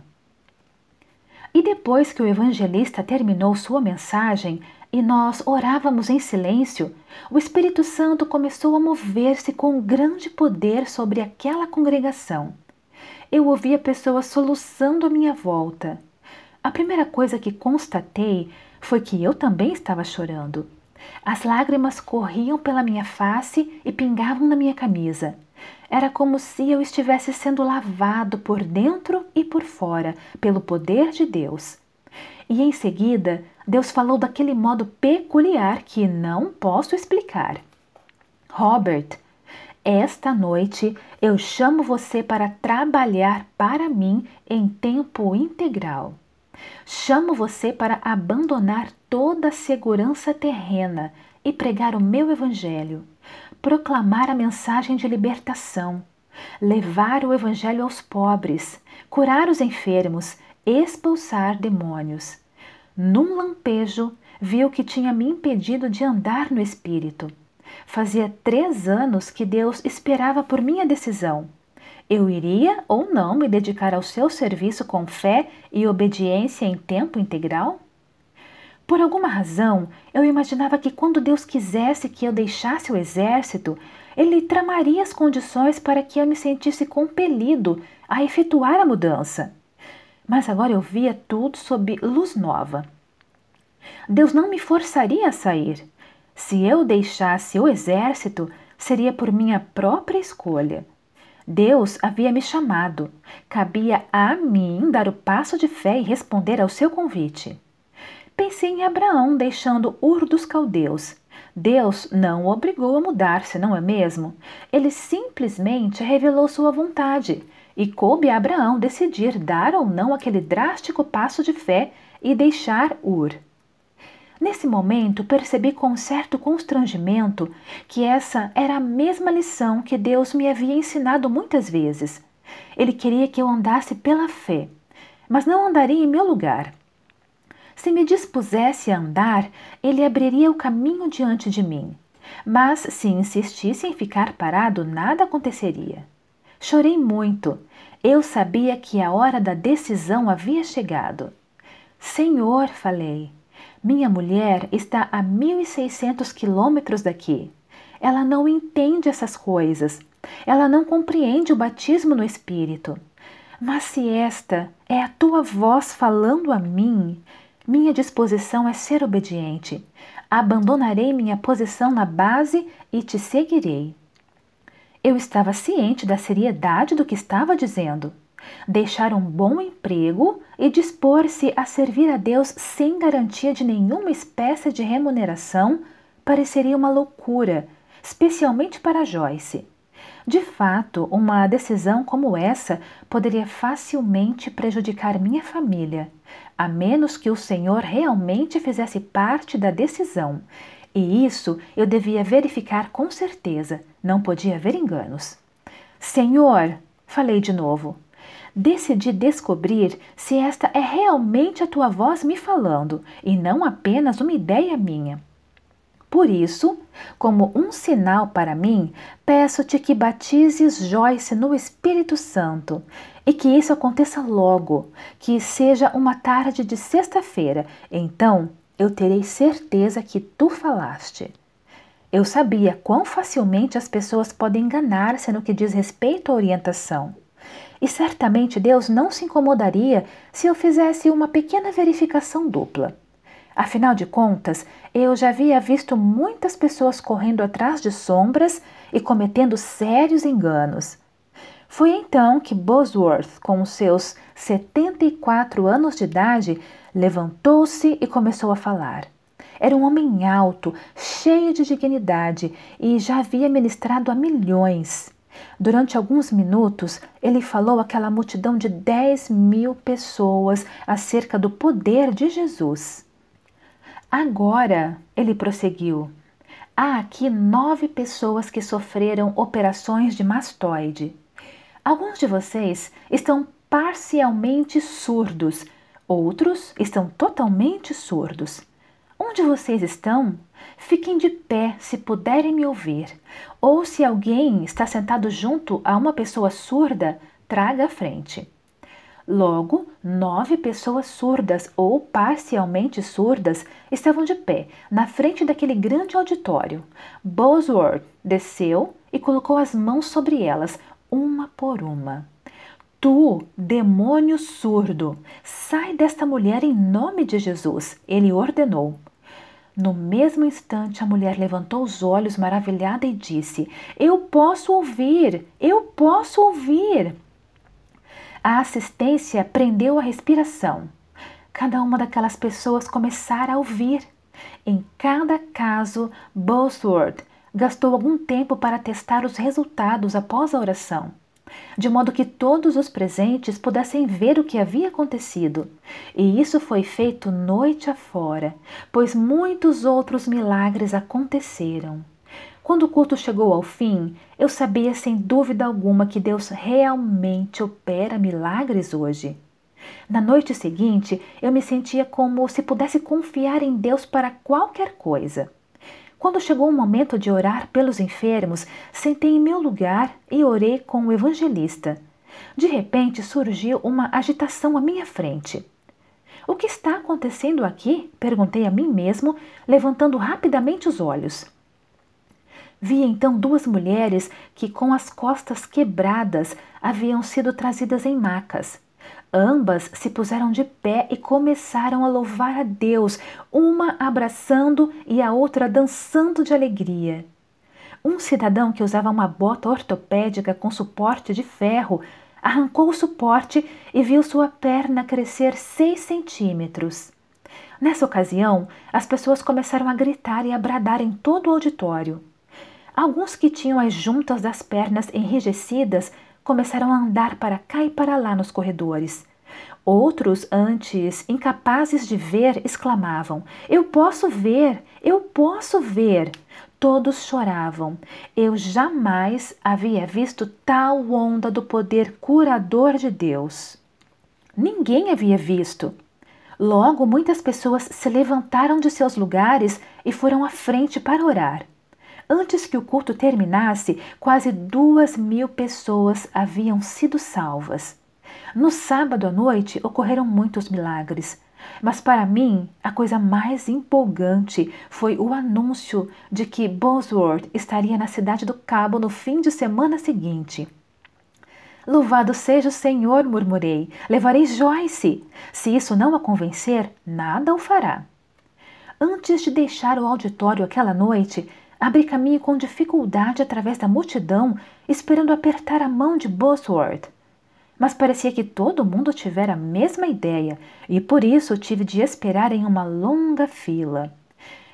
E depois que o evangelista terminou sua mensagem e nós orávamos em silêncio, o Espírito Santo começou a mover-se com grande poder sobre aquela congregação eu ouvia pessoas soluçando à minha volta. A primeira coisa que constatei foi que eu também estava chorando. As lágrimas corriam pela minha face e pingavam na minha camisa. Era como se eu estivesse sendo lavado por dentro e por fora pelo poder de Deus. E em seguida, Deus falou daquele modo peculiar que não posso explicar. Robert, esta noite eu chamo você para trabalhar para mim em tempo integral. Chamo você para abandonar toda a segurança terrena e pregar o meu evangelho, proclamar a mensagem de libertação, levar o evangelho aos pobres, curar os enfermos, expulsar demônios. Num lampejo, viu que tinha me impedido de andar no espírito Fazia três anos que Deus esperava por minha decisão. Eu iria ou não me dedicar ao seu serviço com fé e obediência em tempo integral? Por alguma razão, eu imaginava que quando Deus quisesse que eu deixasse o exército, ele tramaria as condições para que eu me sentisse compelido a efetuar a mudança. Mas agora eu via tudo sob luz nova. Deus não me forçaria a sair. Se eu deixasse o exército, seria por minha própria escolha. Deus havia me chamado, cabia a mim dar o passo de fé e responder ao seu convite. Pensei em Abraão deixando Ur dos Caldeus. Deus não o obrigou a mudar-se, não é mesmo? Ele simplesmente revelou sua vontade, e coube a Abraão decidir dar ou não aquele drástico passo de fé e deixar Ur. Nesse momento, percebi com certo constrangimento que essa era a mesma lição que Deus me havia ensinado muitas vezes. Ele queria que eu andasse pela fé, mas não andaria em meu lugar. Se me dispusesse a andar, ele abriria o caminho diante de mim. Mas se insistisse em ficar parado, nada aconteceria. Chorei muito. Eu sabia que a hora da decisão havia chegado. Senhor, falei, minha mulher está a 1.600 quilômetros daqui. Ela não entende essas coisas. Ela não compreende o batismo no Espírito. Mas se esta é a tua voz falando a mim, minha disposição é ser obediente. Abandonarei minha posição na base e te seguirei. Eu estava ciente da seriedade do que estava dizendo. Deixar um bom emprego e dispor-se a servir a Deus sem garantia de nenhuma espécie de remuneração pareceria uma loucura, especialmente para Joyce. De fato, uma decisão como essa poderia facilmente prejudicar minha família, a menos que o Senhor realmente fizesse parte da decisão. E isso eu devia verificar com certeza, não podia haver enganos. Senhor, falei de novo, decidi descobrir se esta é realmente a tua voz me falando e não apenas uma ideia minha. Por isso, como um sinal para mim, peço-te que batizes Joyce no Espírito Santo e que isso aconteça logo, que seja uma tarde de sexta-feira. Então eu terei certeza que tu falaste. Eu sabia quão facilmente as pessoas podem enganar-se no que diz respeito à orientação. E certamente Deus não se incomodaria se eu fizesse uma pequena verificação dupla. Afinal de contas, eu já havia visto muitas pessoas correndo atrás de sombras e cometendo sérios enganos. Foi então que Bosworth, com seus 74 anos de idade, levantou-se e começou a falar. Era um homem alto, cheio de dignidade e já havia ministrado a milhões. Durante alguns minutos, ele falou àquela multidão de 10 mil pessoas acerca do poder de Jesus. Agora, ele prosseguiu, há aqui nove pessoas que sofreram operações de mastoide. Alguns de vocês estão parcialmente surdos, outros estão totalmente surdos. Onde vocês estão Fiquem de pé se puderem me ouvir, ou se alguém está sentado junto a uma pessoa surda, traga à frente. Logo, nove pessoas surdas ou parcialmente surdas estavam de pé na frente daquele grande auditório. Bosworth desceu e colocou as mãos sobre elas, uma por uma. Tu, demônio surdo, sai desta mulher em nome de Jesus, ele ordenou. No mesmo instante, a mulher levantou os olhos maravilhada e disse: Eu posso ouvir! Eu posso ouvir! A assistência prendeu a respiração. Cada uma daquelas pessoas começara a ouvir. Em cada caso, Bosworth gastou algum tempo para testar os resultados após a oração de modo que todos os presentes pudessem ver o que havia acontecido. E isso foi feito noite afora, pois muitos outros milagres aconteceram. Quando o culto chegou ao fim, eu sabia sem dúvida alguma que Deus realmente opera milagres hoje. Na noite seguinte, eu me sentia como se pudesse confiar em Deus para qualquer coisa. Quando chegou o momento de orar pelos enfermos, sentei em meu lugar e orei com o evangelista. De repente surgiu uma agitação à minha frente. O que está acontecendo aqui? perguntei a mim mesmo, levantando rapidamente os olhos. Vi então duas mulheres que, com as costas quebradas, haviam sido trazidas em macas. Ambas se puseram de pé e começaram a louvar a Deus, uma abraçando e a outra dançando de alegria. Um cidadão que usava uma bota ortopédica com suporte de ferro arrancou o suporte e viu sua perna crescer seis centímetros. Nessa ocasião, as pessoas começaram a gritar e a bradar em todo o auditório. Alguns que tinham as juntas das pernas enrijecidas começaram a andar para cá e para lá nos corredores. Outros, antes incapazes de ver, exclamavam: Eu posso ver! Eu posso ver! Todos choravam. Eu jamais havia visto tal onda do poder curador de Deus. Ninguém havia visto. Logo, muitas pessoas se levantaram de seus lugares e foram à frente para orar. Antes que o culto terminasse, quase duas mil pessoas haviam sido salvas. No sábado à noite ocorreram muitos milagres, mas para mim a coisa mais empolgante foi o anúncio de que Bosworth estaria na cidade do Cabo no fim de semana seguinte. Louvado seja o Senhor, murmurei. Levarei Joyce. Se isso não a convencer, nada o fará. Antes de deixar o auditório aquela noite, abre caminho com dificuldade através da multidão, esperando apertar a mão de Bosworth. Mas parecia que todo mundo tivera a mesma ideia, e por isso tive de esperar em uma longa fila.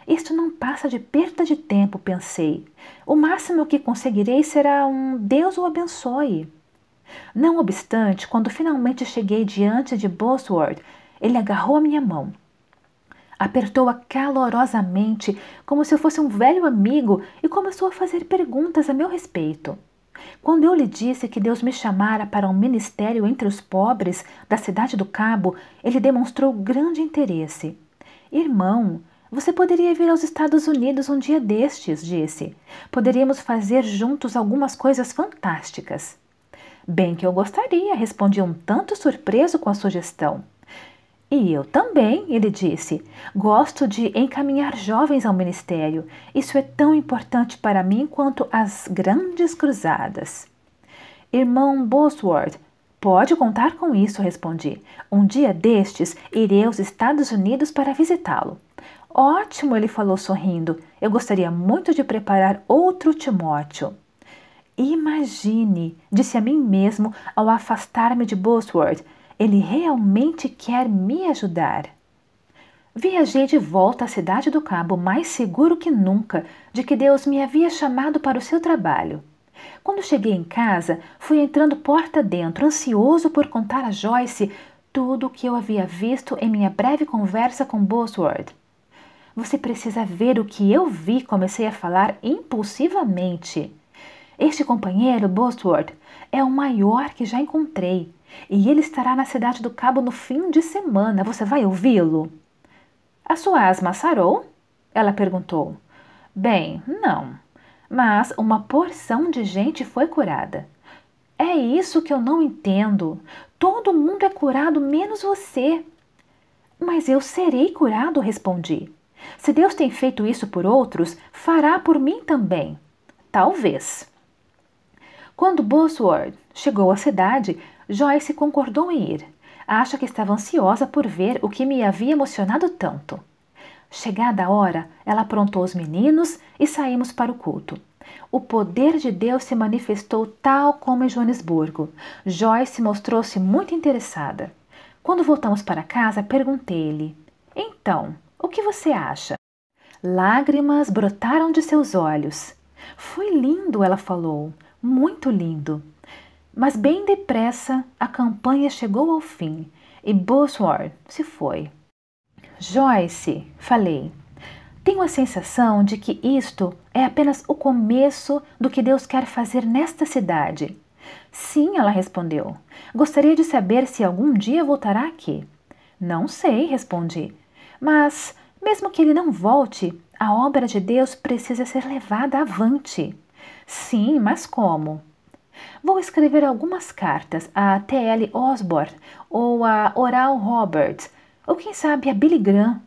Isto não passa de perda de tempo, pensei. O máximo que conseguirei será um Deus o abençoe. Não obstante, quando finalmente cheguei diante de Bosworth, ele agarrou a minha mão. Apertou-a calorosamente, como se eu fosse um velho amigo, e começou a fazer perguntas a meu respeito. Quando eu lhe disse que Deus me chamara para um ministério entre os pobres da cidade do Cabo, ele demonstrou grande interesse. Irmão, você poderia vir aos Estados Unidos um dia destes, disse. Poderíamos fazer juntos algumas coisas fantásticas. Bem que eu gostaria, respondi um tanto surpreso com a sugestão. E eu também, ele disse. Gosto de encaminhar jovens ao ministério. Isso é tão importante para mim quanto as grandes cruzadas. Irmão Bosworth, pode contar com isso, respondi. Um dia destes irei aos Estados Unidos para visitá-lo. Ótimo, ele falou sorrindo. Eu gostaria muito de preparar outro Timóteo. Imagine, disse a mim mesmo ao afastar-me de Bosworth ele realmente quer me ajudar. Viajei de volta à cidade do Cabo mais seguro que nunca de que Deus me havia chamado para o seu trabalho. Quando cheguei em casa, fui entrando porta dentro, ansioso por contar a Joyce tudo o que eu havia visto em minha breve conversa com Bosworth. Você precisa ver o que eu vi, comecei a falar impulsivamente. Este companheiro, Bosworth, é o maior que já encontrei. E ele estará na cidade do Cabo no fim de semana. Você vai ouvi-lo? A sua asma sarou? Ela perguntou. Bem, não. Mas uma porção de gente foi curada. É isso que eu não entendo. Todo mundo é curado menos você. Mas eu serei curado, respondi. Se Deus tem feito isso por outros, fará por mim também. Talvez. Quando Bosworth chegou à cidade, Joyce concordou em ir. Acha que estava ansiosa por ver o que me havia emocionado tanto. Chegada a hora, ela aprontou os meninos e saímos para o culto. O poder de Deus se manifestou tal como em Joanesburgo. Joyce mostrou-se muito interessada. Quando voltamos para casa, perguntei-lhe: Então, o que você acha? Lágrimas brotaram de seus olhos. Foi lindo, ela falou. Muito lindo. Mas bem depressa a campanha chegou ao fim e Bosworth se foi. Joyce, falei, tenho a sensação de que isto é apenas o começo do que Deus quer fazer nesta cidade. Sim, ela respondeu. Gostaria de saber se algum dia voltará aqui. Não sei, respondi. Mas, mesmo que ele não volte, a obra de Deus precisa ser levada avante. Sim, mas como? Vou escrever algumas cartas a T.L. Osborne ou a Oral Roberts, ou quem sabe a Billy Graham.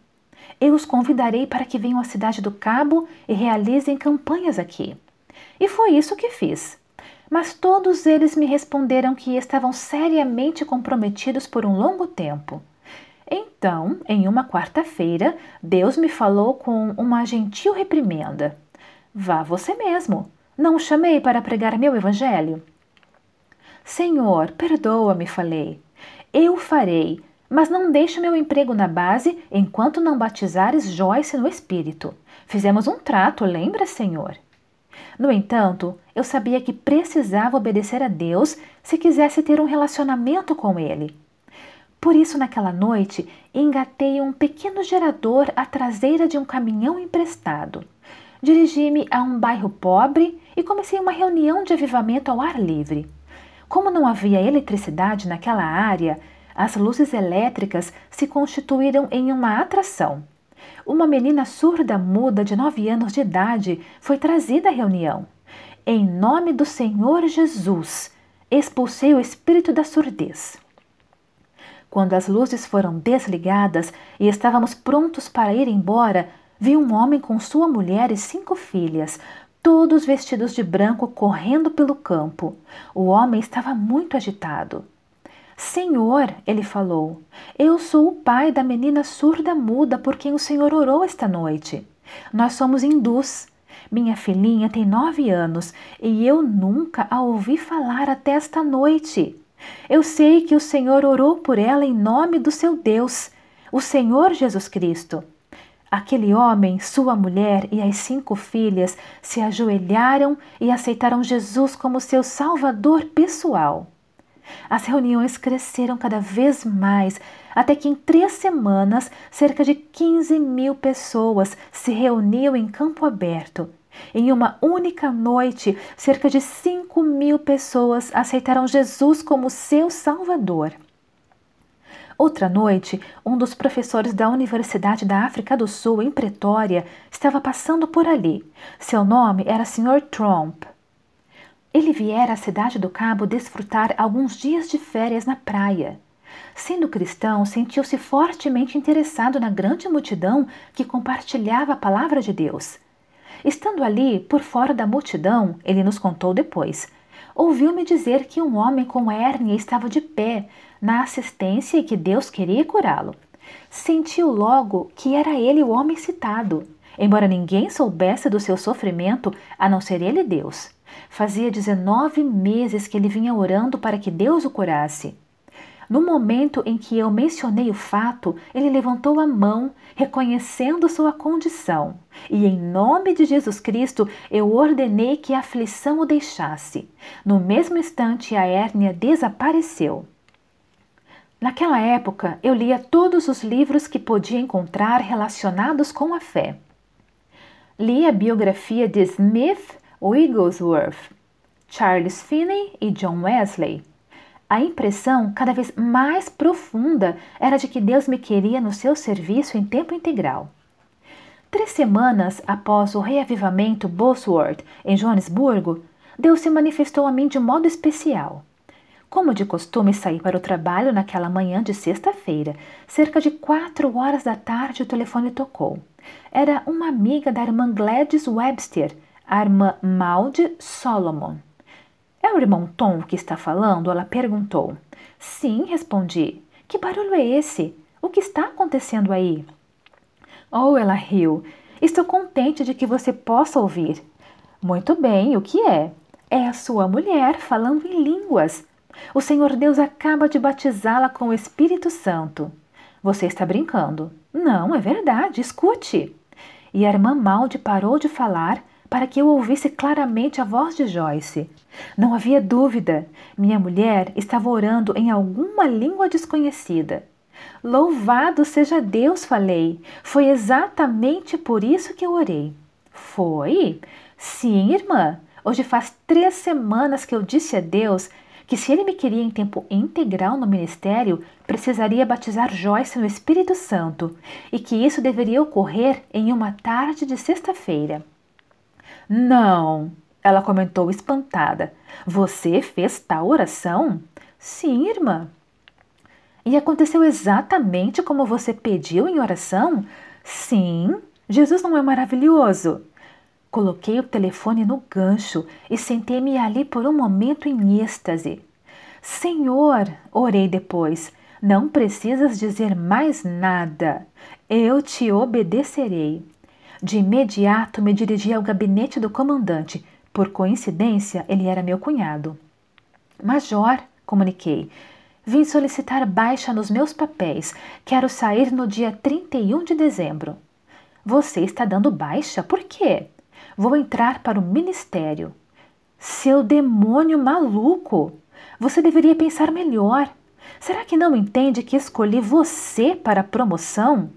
Eu os convidarei para que venham à cidade do Cabo e realizem campanhas aqui. E foi isso que fiz. Mas todos eles me responderam que estavam seriamente comprometidos por um longo tempo. Então, em uma quarta-feira, Deus me falou com uma gentil reprimenda: Vá você mesmo. Não o chamei para pregar meu evangelho. Senhor, perdoa-me, falei. Eu farei, mas não deixe meu emprego na base enquanto não batizares Joyce no Espírito. Fizemos um trato, lembra, Senhor? No entanto, eu sabia que precisava obedecer a Deus se quisesse ter um relacionamento com Ele. Por isso, naquela noite, engatei um pequeno gerador à traseira de um caminhão emprestado. Dirigi-me a um bairro pobre e comecei uma reunião de avivamento ao ar livre. Como não havia eletricidade naquela área, as luzes elétricas se constituíram em uma atração. Uma menina surda muda de nove anos de idade foi trazida à reunião. Em nome do Senhor Jesus, expulsei o espírito da surdez. Quando as luzes foram desligadas e estávamos prontos para ir embora, vi um homem com sua mulher e cinco filhas, todos vestidos de branco, correndo pelo campo. O homem estava muito agitado. Senhor, ele falou, eu sou o pai da menina surda muda por quem o Senhor orou esta noite. Nós somos hindus. Minha filhinha tem nove anos e eu nunca a ouvi falar até esta noite. Eu sei que o Senhor orou por ela em nome do seu Deus, o Senhor Jesus Cristo. Aquele homem, sua mulher e as cinco filhas se ajoelharam e aceitaram Jesus como seu salvador pessoal. As reuniões cresceram cada vez mais, até que em três semanas cerca de 15 mil pessoas se reuniam em campo aberto. Em uma única noite, cerca de 5 mil pessoas aceitaram Jesus como seu Salvador. Outra noite, um dos professores da Universidade da África do Sul, em Pretória, estava passando por ali. Seu nome era Sr. Trump. Ele viera à cidade do Cabo desfrutar alguns dias de férias na praia. Sendo cristão, sentiu-se fortemente interessado na grande multidão que compartilhava a palavra de Deus. Estando ali, por fora da multidão, ele nos contou depois, ouviu-me dizer que um homem com hérnia estava de pé na assistência e que Deus queria curá-lo. Sentiu logo que era ele o homem citado, embora ninguém soubesse do seu sofrimento a não ser ele Deus. Fazia 19 meses que ele vinha orando para que Deus o curasse. No momento em que eu mencionei o fato, ele levantou a mão, reconhecendo sua condição, e em nome de Jesus Cristo eu ordenei que a aflição o deixasse. No mesmo instante, a hérnia desapareceu. Naquela época, eu lia todos os livros que podia encontrar relacionados com a fé. Li a biografia de Smith Wigglesworth, Charles Finney e John Wesley a impressão, cada vez mais profunda, era de que Deus me queria no seu serviço em tempo integral. Três semanas após o reavivamento Bosworth em Joanesburgo, Deus se manifestou a mim de modo especial. Como de costume, saí para o trabalho naquela manhã de sexta-feira. Cerca de quatro horas da tarde, o telefone tocou. Era uma amiga da irmã Gladys Webster, a irmã Maud Solomon. É o irmão Tom que está falando? Ela perguntou. Sim, respondi. Que barulho é esse? O que está acontecendo aí? Oh, ela riu. Estou contente de que você possa ouvir. Muito bem, o que é? É a sua mulher falando em línguas. O Senhor Deus acaba de batizá-la com o Espírito Santo. Você está brincando. Não, é verdade, escute. E a irmã Malde parou de falar para que eu ouvisse claramente a voz de Joyce. Não havia dúvida, minha mulher estava orando em alguma língua desconhecida. Louvado seja Deus, falei. Foi exatamente por isso que eu orei. Foi? Sim, irmã. Hoje faz três semanas que eu disse a Deus que se ele me queria em tempo integral no ministério, precisaria batizar Joyce no Espírito Santo e que isso deveria ocorrer em uma tarde de sexta-feira. Não, ela comentou espantada. Você fez tal oração? Sim, irmã. E aconteceu exatamente como você pediu em oração? Sim, Jesus não é maravilhoso. Coloquei o telefone no gancho e sentei-me ali por um momento em êxtase. Senhor, orei depois, não precisas dizer mais nada. Eu te obedecerei. De imediato me dirigi ao gabinete do comandante. Por coincidência, ele era meu cunhado. Major, comuniquei, vim solicitar baixa nos meus papéis. Quero sair no dia 31 de dezembro. Você está dando baixa? Por quê? Vou entrar para o ministério. Seu demônio maluco! Você deveria pensar melhor. Será que não entende que escolhi você para a promoção?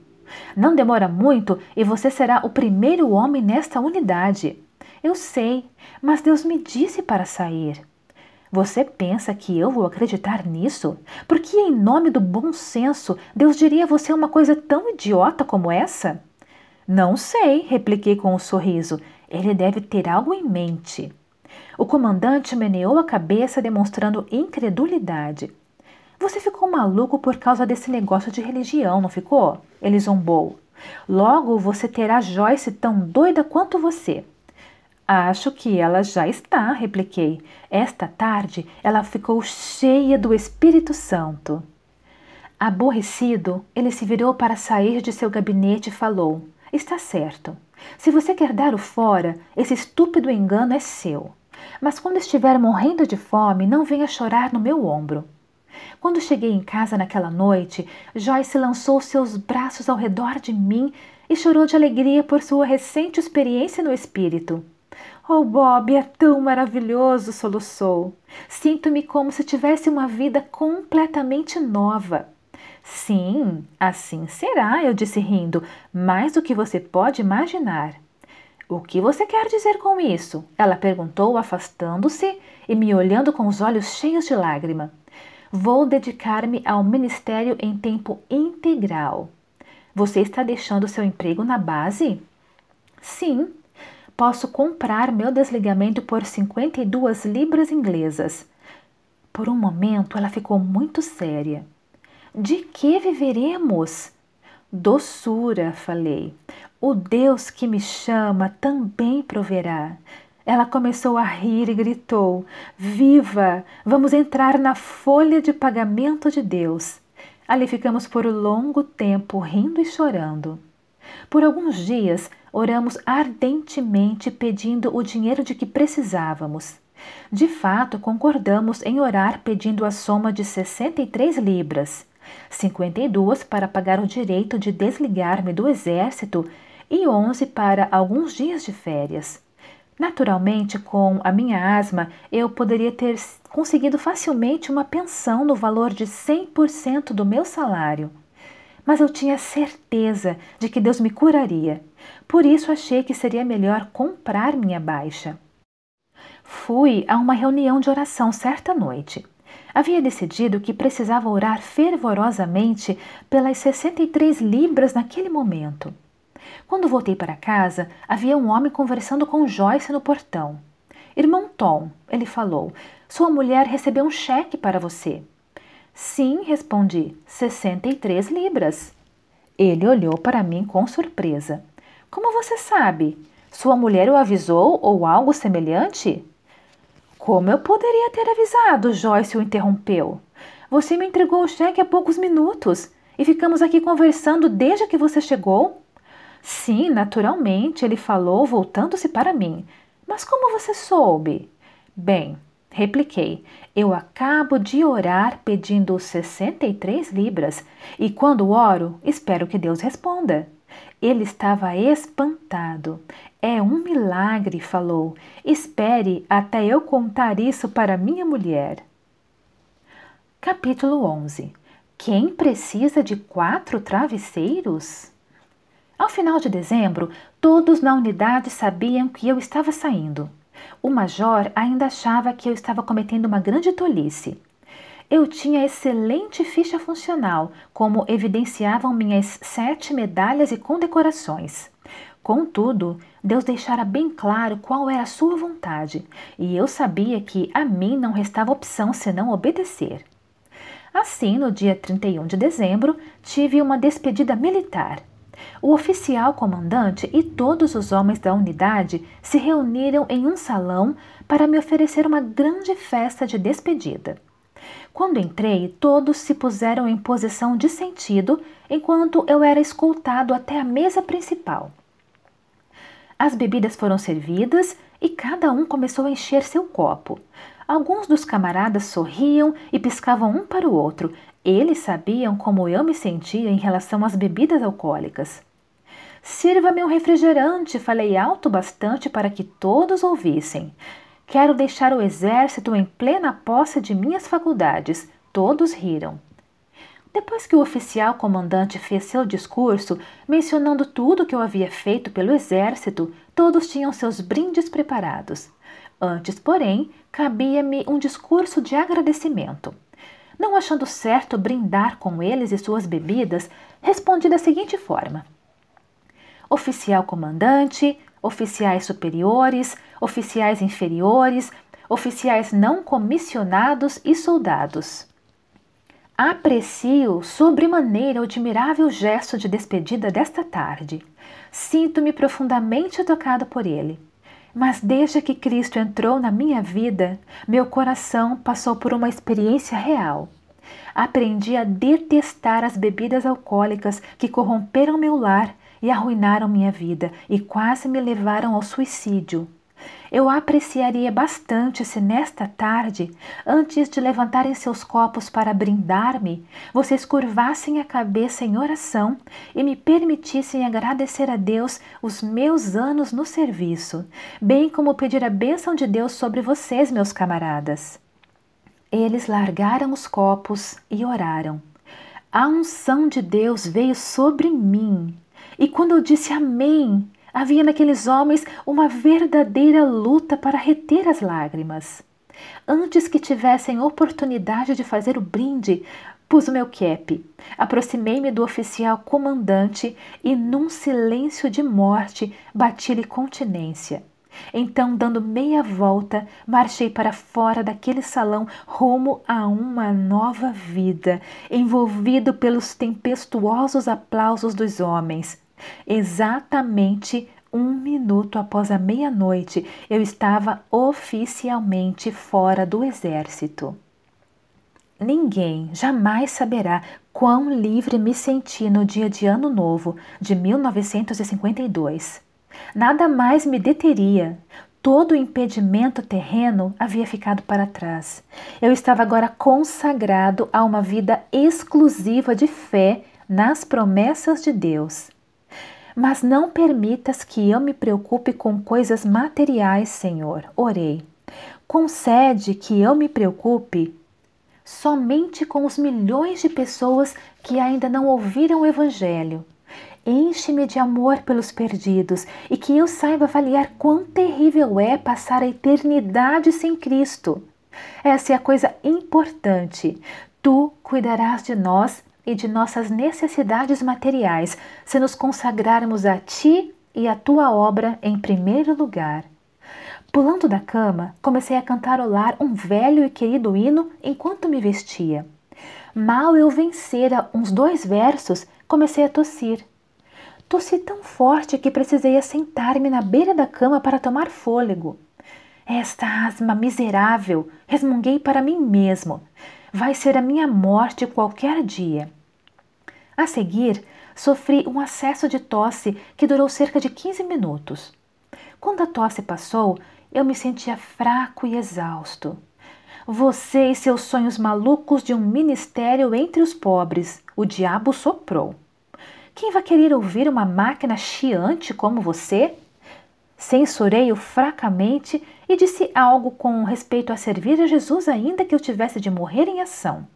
Não demora muito e você será o primeiro homem nesta unidade. Eu sei, mas Deus me disse para sair. Você pensa que eu vou acreditar nisso? Porque, em nome do bom senso, Deus diria a você uma coisa tão idiota como essa? Não sei, repliquei com um sorriso. Ele deve ter algo em mente. O comandante meneou a cabeça, demonstrando incredulidade. Você ficou maluco por causa desse negócio de religião, não ficou? Ele zombou. Logo você terá Joyce tão doida quanto você. Acho que ela já está, repliquei. Esta tarde ela ficou cheia do Espírito Santo. Aborrecido, ele se virou para sair de seu gabinete e falou: Está certo. Se você quer dar o fora, esse estúpido engano é seu. Mas quando estiver morrendo de fome, não venha chorar no meu ombro. Quando cheguei em casa naquela noite, Joyce lançou seus braços ao redor de mim e chorou de alegria por sua recente experiência no espírito. Oh, Bob, é tão maravilhoso! soluçou. Sinto-me como se tivesse uma vida completamente nova. Sim, assim será, eu disse rindo, mais do que você pode imaginar. O que você quer dizer com isso? Ela perguntou, afastando-se e me olhando com os olhos cheios de lágrima. Vou dedicar-me ao ministério em tempo integral. Você está deixando seu emprego na base? Sim, posso comprar meu desligamento por 52 libras inglesas. Por um momento ela ficou muito séria. De que viveremos? Doçura, falei. O Deus que me chama também proverá. Ela começou a rir e gritou: Viva! Vamos entrar na folha de pagamento de Deus. Ali ficamos por um longo tempo rindo e chorando. Por alguns dias, oramos ardentemente pedindo o dinheiro de que precisávamos. De fato, concordamos em orar pedindo a soma de 63 libras, 52 para pagar o direito de desligar-me do exército e 11 para alguns dias de férias. Naturalmente, com a minha asma, eu poderia ter conseguido facilmente uma pensão no valor de 100% do meu salário. Mas eu tinha certeza de que Deus me curaria, por isso achei que seria melhor comprar minha baixa. Fui a uma reunião de oração certa noite. Havia decidido que precisava orar fervorosamente pelas 63 libras naquele momento. Quando voltei para casa, havia um homem conversando com Joyce no portão. Irmão Tom, ele falou, sua mulher recebeu um cheque para você. Sim, respondi, 63 libras. Ele olhou para mim com surpresa. Como você sabe? Sua mulher o avisou ou algo semelhante? Como eu poderia ter avisado? Joyce o interrompeu. Você me entregou o cheque há poucos minutos e ficamos aqui conversando desde que você chegou. Sim, naturalmente, ele falou, voltando-se para mim. Mas como você soube? Bem, repliquei, eu acabo de orar pedindo 63 libras e quando oro, espero que Deus responda. Ele estava espantado. É um milagre, falou. Espere até eu contar isso para minha mulher. Capítulo 11 Quem precisa de quatro travesseiros? Ao final de dezembro, todos na unidade sabiam que eu estava saindo. O major ainda achava que eu estava cometendo uma grande tolice. Eu tinha excelente ficha funcional, como evidenciavam minhas sete medalhas e condecorações. Contudo, Deus deixara bem claro qual era a sua vontade, e eu sabia que a mim não restava opção senão obedecer. Assim, no dia 31 de dezembro, tive uma despedida militar. O oficial comandante e todos os homens da unidade se reuniram em um salão para me oferecer uma grande festa de despedida. Quando entrei, todos se puseram em posição de sentido enquanto eu era escoltado até a mesa principal. As bebidas foram servidas e cada um começou a encher seu copo. Alguns dos camaradas sorriam e piscavam um para o outro, eles sabiam como eu me sentia em relação às bebidas alcoólicas. Sirva-me um refrigerante, falei alto bastante para que todos ouvissem. Quero deixar o exército em plena posse de minhas faculdades. Todos riram. Depois que o oficial comandante fez seu discurso, mencionando tudo que eu havia feito pelo exército, todos tinham seus brindes preparados. Antes, porém, cabia-me um discurso de agradecimento não achando certo brindar com eles e suas bebidas, respondi da seguinte forma: Oficial comandante, oficiais superiores, oficiais inferiores, oficiais não comissionados e soldados. Aprecio sobremaneira o admirável gesto de despedida desta tarde. Sinto-me profundamente tocado por ele. Mas desde que Cristo entrou na minha vida, meu coração passou por uma experiência real. Aprendi a detestar as bebidas alcoólicas que corromperam meu lar e arruinaram minha vida e quase me levaram ao suicídio. Eu apreciaria bastante se nesta tarde, antes de levantarem seus copos para brindar-me, vocês curvassem a cabeça em oração e me permitissem agradecer a Deus os meus anos no serviço, bem como pedir a bênção de Deus sobre vocês, meus camaradas. Eles largaram os copos e oraram. A unção de Deus veio sobre mim. E quando eu disse Amém, havia naqueles homens uma verdadeira luta para reter as lágrimas. Antes que tivessem oportunidade de fazer o brinde, pus o meu cap, aproximei-me do oficial comandante e, num silêncio de morte, bati-lhe continência. Então, dando meia volta, marchei para fora daquele salão rumo a uma nova vida, envolvido pelos tempestuosos aplausos dos homens. Exatamente um minuto após a meia-noite, eu estava oficialmente fora do exército. Ninguém jamais saberá quão livre me senti no dia de Ano Novo de 1952. Nada mais me deteria. Todo o impedimento terreno havia ficado para trás. Eu estava agora consagrado a uma vida exclusiva de fé nas promessas de Deus. Mas não permitas que eu me preocupe com coisas materiais, Senhor. Orei. Concede que eu me preocupe somente com os milhões de pessoas que ainda não ouviram o Evangelho. Enche-me de amor pelos perdidos e que eu saiba avaliar quão terrível é passar a eternidade sem Cristo. Essa é a coisa importante. Tu cuidarás de nós e de nossas necessidades materiais se nos consagrarmos a Ti e a Tua obra em primeiro lugar. Pulando da cama, comecei a cantarolar um velho e querido hino enquanto me vestia. Mal eu vencera uns dois versos, comecei a tossir. Tossi tão forte que precisei assentar-me na beira da cama para tomar fôlego. Esta asma miserável, resmunguei para mim mesmo, vai ser a minha morte qualquer dia. A seguir, sofri um acesso de tosse que durou cerca de 15 minutos. Quando a tosse passou, eu me sentia fraco e exausto. Você e seus sonhos malucos de um ministério entre os pobres, o diabo soprou. Quem vai querer ouvir uma máquina chiante como você? Censurei-o fracamente e disse algo com respeito a servir a Jesus, ainda que eu tivesse de morrer em ação.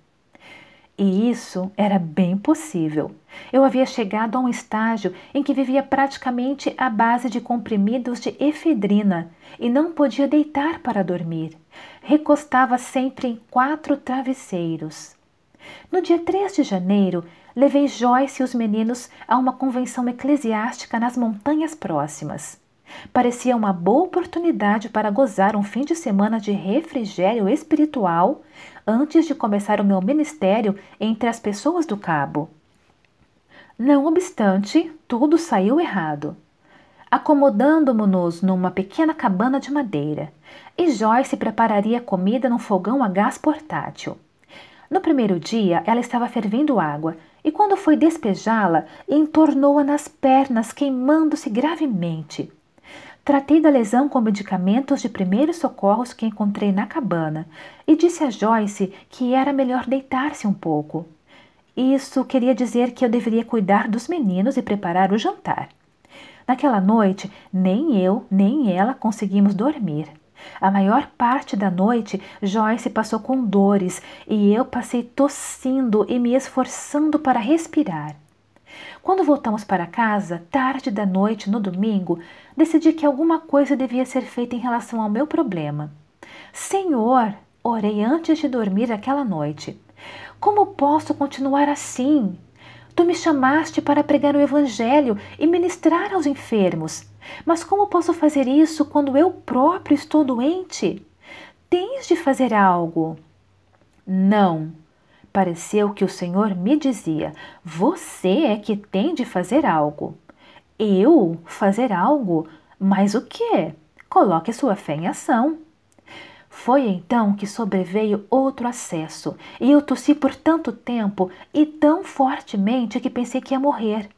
E isso era bem possível. Eu havia chegado a um estágio em que vivia praticamente à base de comprimidos de efedrina e não podia deitar para dormir. Recostava sempre em quatro travesseiros. No dia 3 de janeiro, levei Joyce e os meninos a uma convenção eclesiástica nas montanhas próximas. Parecia uma boa oportunidade para gozar um fim de semana de refrigério espiritual antes de começar o meu ministério entre as pessoas do Cabo. Não obstante, tudo saiu errado. Acomodando-nos numa pequena cabana de madeira, e Joyce prepararia comida num fogão a gás portátil. No primeiro dia, ela estava fervendo água e, quando foi despejá-la, entornou-a nas pernas, queimando-se gravemente. Tratei da lesão com medicamentos de primeiros socorros que encontrei na cabana e disse a Joyce que era melhor deitar-se um pouco. Isso queria dizer que eu deveria cuidar dos meninos e preparar o jantar. Naquela noite, nem eu nem ela conseguimos dormir. A maior parte da noite, Joyce passou com dores e eu passei tossindo e me esforçando para respirar. Quando voltamos para casa, tarde da noite, no domingo, decidi que alguma coisa devia ser feita em relação ao meu problema. Senhor, orei antes de dormir aquela noite. Como posso continuar assim? Tu me chamaste para pregar o Evangelho e ministrar aos enfermos. Mas como posso fazer isso quando eu próprio estou doente? Tens de fazer algo. Não, Pareceu que o Senhor me dizia: Você é que tem de fazer algo. Eu fazer algo? Mas o que? Coloque sua fé em ação. Foi então que sobreveio outro acesso, e eu tossi por tanto tempo e tão fortemente que pensei que ia morrer.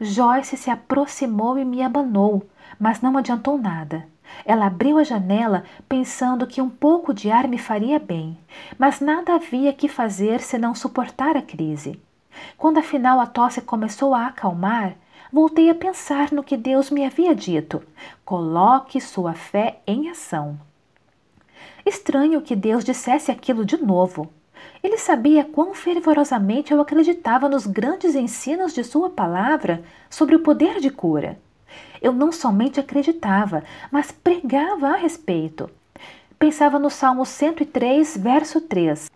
Joyce se aproximou e me abanou, mas não adiantou nada. Ela abriu a janela pensando que um pouco de ar me faria bem, mas nada havia que fazer senão suportar a crise. Quando afinal a tosse começou a acalmar, voltei a pensar no que Deus me havia dito: coloque sua fé em ação. Estranho que Deus dissesse aquilo de novo. Ele sabia quão fervorosamente eu acreditava nos grandes ensinos de Sua palavra sobre o poder de cura. Eu não somente acreditava, mas pregava a respeito. Pensava no Salmo 103, verso 3,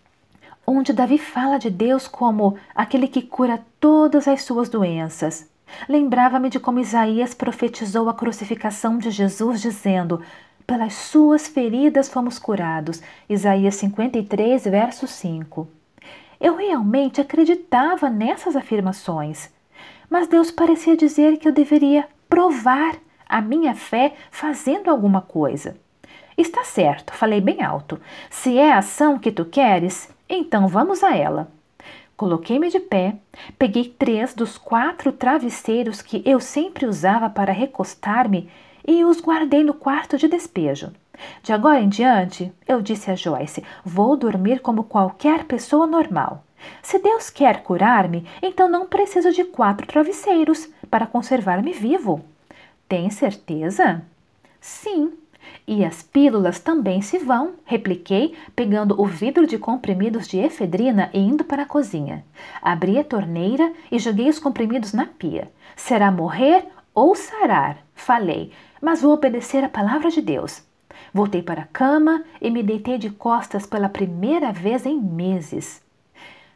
onde Davi fala de Deus como aquele que cura todas as suas doenças. Lembrava-me de como Isaías profetizou a crucificação de Jesus, dizendo: Pelas suas feridas fomos curados. Isaías 53, verso 5. Eu realmente acreditava nessas afirmações, mas Deus parecia dizer que eu deveria provar a minha fé fazendo alguma coisa. Está certo, falei bem alto. Se é a ação que tu queres, então vamos a ela. Coloquei-me de pé, peguei três dos quatro travesseiros que eu sempre usava para recostar-me e os guardei no quarto de despejo. De agora em diante, eu disse a Joyce, vou dormir como qualquer pessoa normal. Se Deus quer curar-me, então não preciso de quatro travesseiros para conservar-me vivo. Tem certeza? Sim. E as pílulas também se vão, repliquei, pegando o vidro de comprimidos de efedrina e indo para a cozinha. Abri a torneira e joguei os comprimidos na pia. Será morrer ou sarar, falei, mas vou obedecer à palavra de Deus. Voltei para a cama e me deitei de costas pela primeira vez em meses.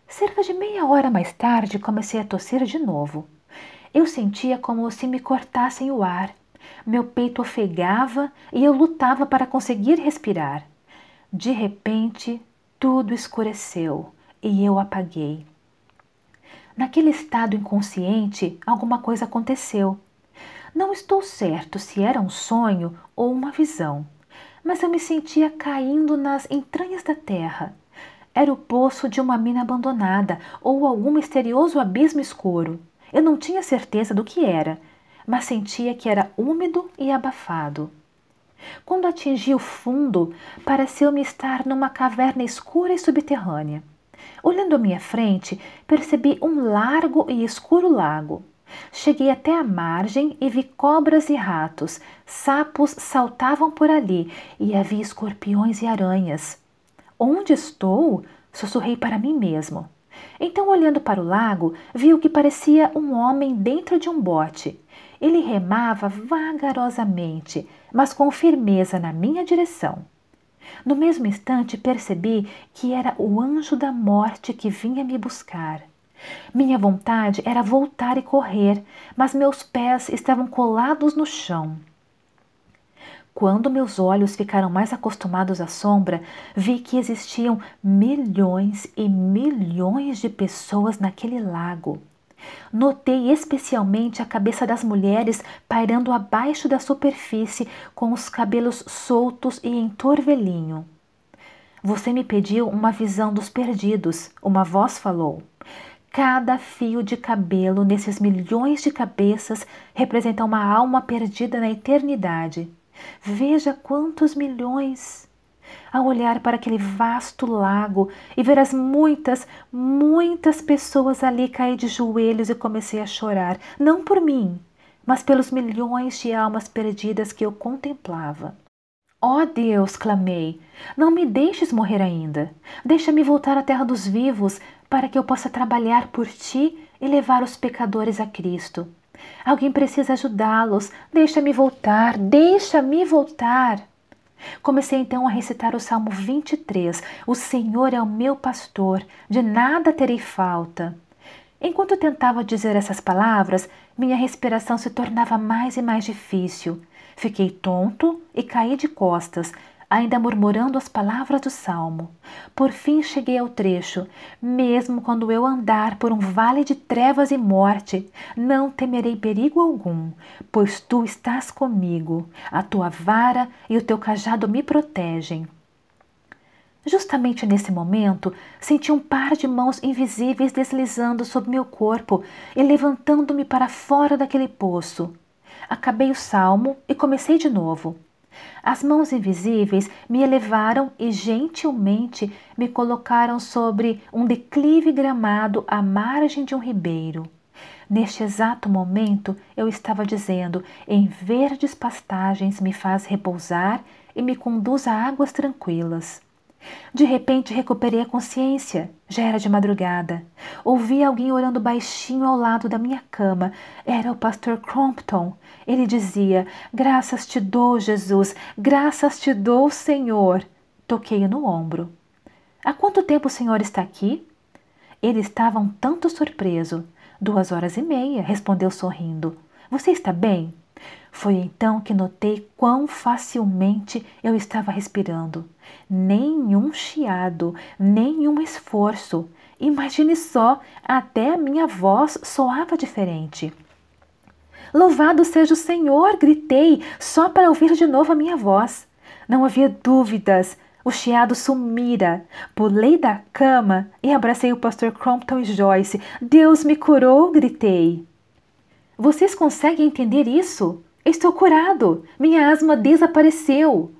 Cerca de meia hora mais tarde comecei a tossir de novo. Eu sentia como se me cortassem o ar. Meu peito ofegava e eu lutava para conseguir respirar. De repente, tudo escureceu e eu apaguei. Naquele estado inconsciente, alguma coisa aconteceu. Não estou certo se era um sonho ou uma visão, mas eu me sentia caindo nas entranhas da terra era o poço de uma mina abandonada ou algum misterioso abismo escuro. Eu não tinha certeza do que era, mas sentia que era úmido e abafado. Quando atingi o fundo, pareceu-me estar numa caverna escura e subterrânea. Olhando à minha frente, percebi um largo e escuro lago. Cheguei até a margem e vi cobras e ratos. Sapos saltavam por ali e havia escorpiões e aranhas. Onde estou? Sussurrei para mim mesmo. Então, olhando para o lago, vi o que parecia um homem dentro de um bote. Ele remava vagarosamente, mas com firmeza na minha direção. No mesmo instante, percebi que era o anjo da morte que vinha me buscar. Minha vontade era voltar e correr, mas meus pés estavam colados no chão. Quando meus olhos ficaram mais acostumados à sombra, vi que existiam milhões e milhões de pessoas naquele lago. Notei especialmente a cabeça das mulheres pairando abaixo da superfície com os cabelos soltos e em torvelinho. Você me pediu uma visão dos perdidos, uma voz falou. Cada fio de cabelo nesses milhões de cabeças representa uma alma perdida na eternidade. Veja quantos milhões! Ao olhar para aquele vasto lago e ver as muitas, muitas pessoas ali, caí de joelhos e comecei a chorar, não por mim, mas pelos milhões de almas perdidas que eu contemplava. Ó oh Deus, clamei, não me deixes morrer ainda. Deixa-me voltar à terra dos vivos, para que eu possa trabalhar por ti e levar os pecadores a Cristo. Alguém precisa ajudá-los. Deixa-me voltar, deixa-me voltar. Comecei então a recitar o Salmo 23. O Senhor é o meu pastor, de nada terei falta. Enquanto tentava dizer essas palavras, minha respiração se tornava mais e mais difícil. Fiquei tonto e caí de costas, ainda murmurando as palavras do salmo. Por fim cheguei ao trecho: Mesmo quando eu andar por um vale de trevas e morte, não temerei perigo algum, pois tu estás comigo, a tua vara e o teu cajado me protegem. Justamente nesse momento, senti um par de mãos invisíveis deslizando sobre meu corpo e levantando-me para fora daquele poço. Acabei o salmo e comecei de novo. As mãos invisíveis me elevaram e gentilmente me colocaram sobre um declive gramado à margem de um ribeiro. Neste exato momento eu estava dizendo: em verdes pastagens me faz repousar e me conduz a águas tranquilas. De repente recuperei a consciência. Já era de madrugada. Ouvi alguém orando baixinho ao lado da minha cama. Era o pastor Crompton, ele dizia: Graças te dou, Jesus, graças te dou, Senhor. Toquei-o no ombro. Há quanto tempo o Senhor está aqui? Ele estava um tanto surpreso. Duas horas e meia, respondeu sorrindo. Você está bem? Foi então que notei quão facilmente eu estava respirando. Nenhum chiado, nenhum esforço. Imagine só, até a minha voz soava diferente. Louvado seja o Senhor! gritei, só para ouvir de novo a minha voz. Não havia dúvidas. O chiado sumira. Pulei da cama e abracei o pastor Crompton e Joyce. Deus me curou! gritei. Vocês conseguem entender isso? Estou curado! Minha asma desapareceu!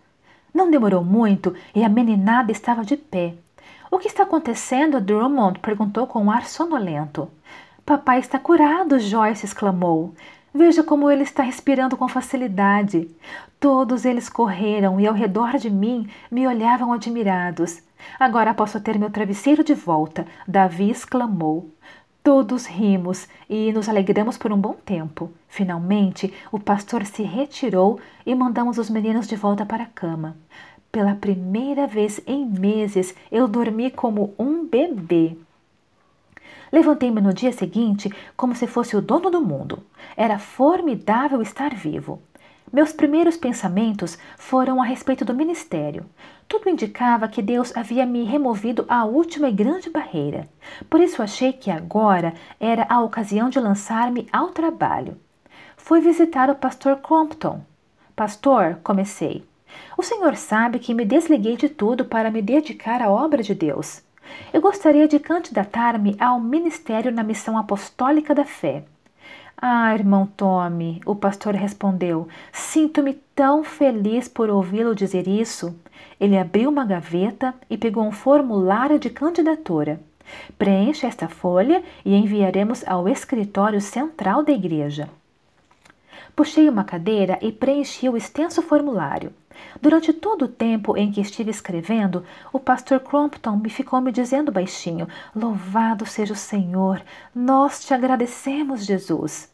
Não demorou muito e a meninada estava de pé. O que está acontecendo? Drummond perguntou com um ar sonolento. Papai está curado, Joyce exclamou. Veja como ele está respirando com facilidade. Todos eles correram e ao redor de mim me olhavam admirados. Agora posso ter meu travesseiro de volta, Davi exclamou. Todos rimos e nos alegramos por um bom tempo. Finalmente, o pastor se retirou e mandamos os meninos de volta para a cama. Pela primeira vez em meses, eu dormi como um bebê. Levantei-me no dia seguinte como se fosse o dono do mundo. Era formidável estar vivo. Meus primeiros pensamentos foram a respeito do ministério. Tudo indicava que Deus havia me removido a última e grande barreira. Por isso achei que agora era a ocasião de lançar-me ao trabalho. Fui visitar o pastor Compton. Pastor, comecei. O senhor sabe que me desliguei de tudo para me dedicar à obra de Deus. Eu gostaria de candidatar-me ao ministério na missão apostólica da fé. Ah, irmão Tome, o pastor respondeu, sinto-me tão feliz por ouvi-lo dizer isso. Ele abriu uma gaveta e pegou um formulário de candidatura. Preencha esta folha e enviaremos ao escritório central da igreja. Puxei uma cadeira e preenchi o extenso formulário. Durante todo o tempo em que estive escrevendo, o pastor Crompton me ficou me dizendo baixinho: Louvado seja o Senhor, nós te agradecemos, Jesus.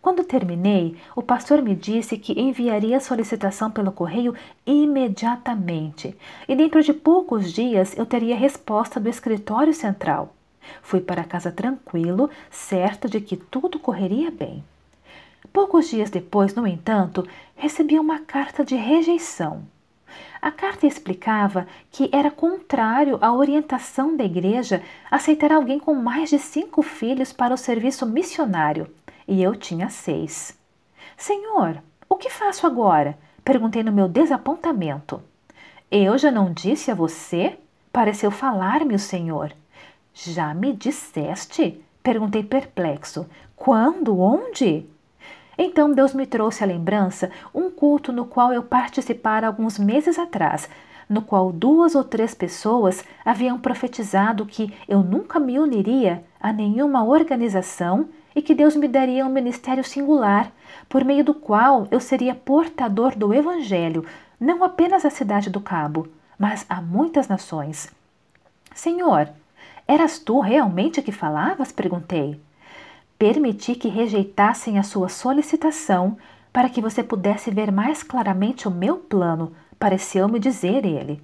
Quando terminei, o pastor me disse que enviaria a solicitação pelo correio imediatamente e dentro de poucos dias eu teria resposta do escritório central. Fui para casa tranquilo, certo de que tudo correria bem. Poucos dias depois, no entanto, recebi uma carta de rejeição. A carta explicava que era contrário à orientação da igreja aceitar alguém com mais de cinco filhos para o serviço missionário, e eu tinha seis. Senhor, o que faço agora? Perguntei no meu desapontamento. Eu já não disse a você? Pareceu falar-me o Senhor. Já me disseste? Perguntei perplexo. Quando? Onde? Então Deus me trouxe à lembrança um culto no qual eu participara alguns meses atrás, no qual duas ou três pessoas haviam profetizado que eu nunca me uniria a nenhuma organização e que Deus me daria um ministério singular, por meio do qual eu seria portador do Evangelho, não apenas à cidade do Cabo, mas a muitas nações. Senhor, eras tu realmente que falavas? perguntei permiti que rejeitassem a sua solicitação para que você pudesse ver mais claramente o meu plano, pareceu-me dizer ele.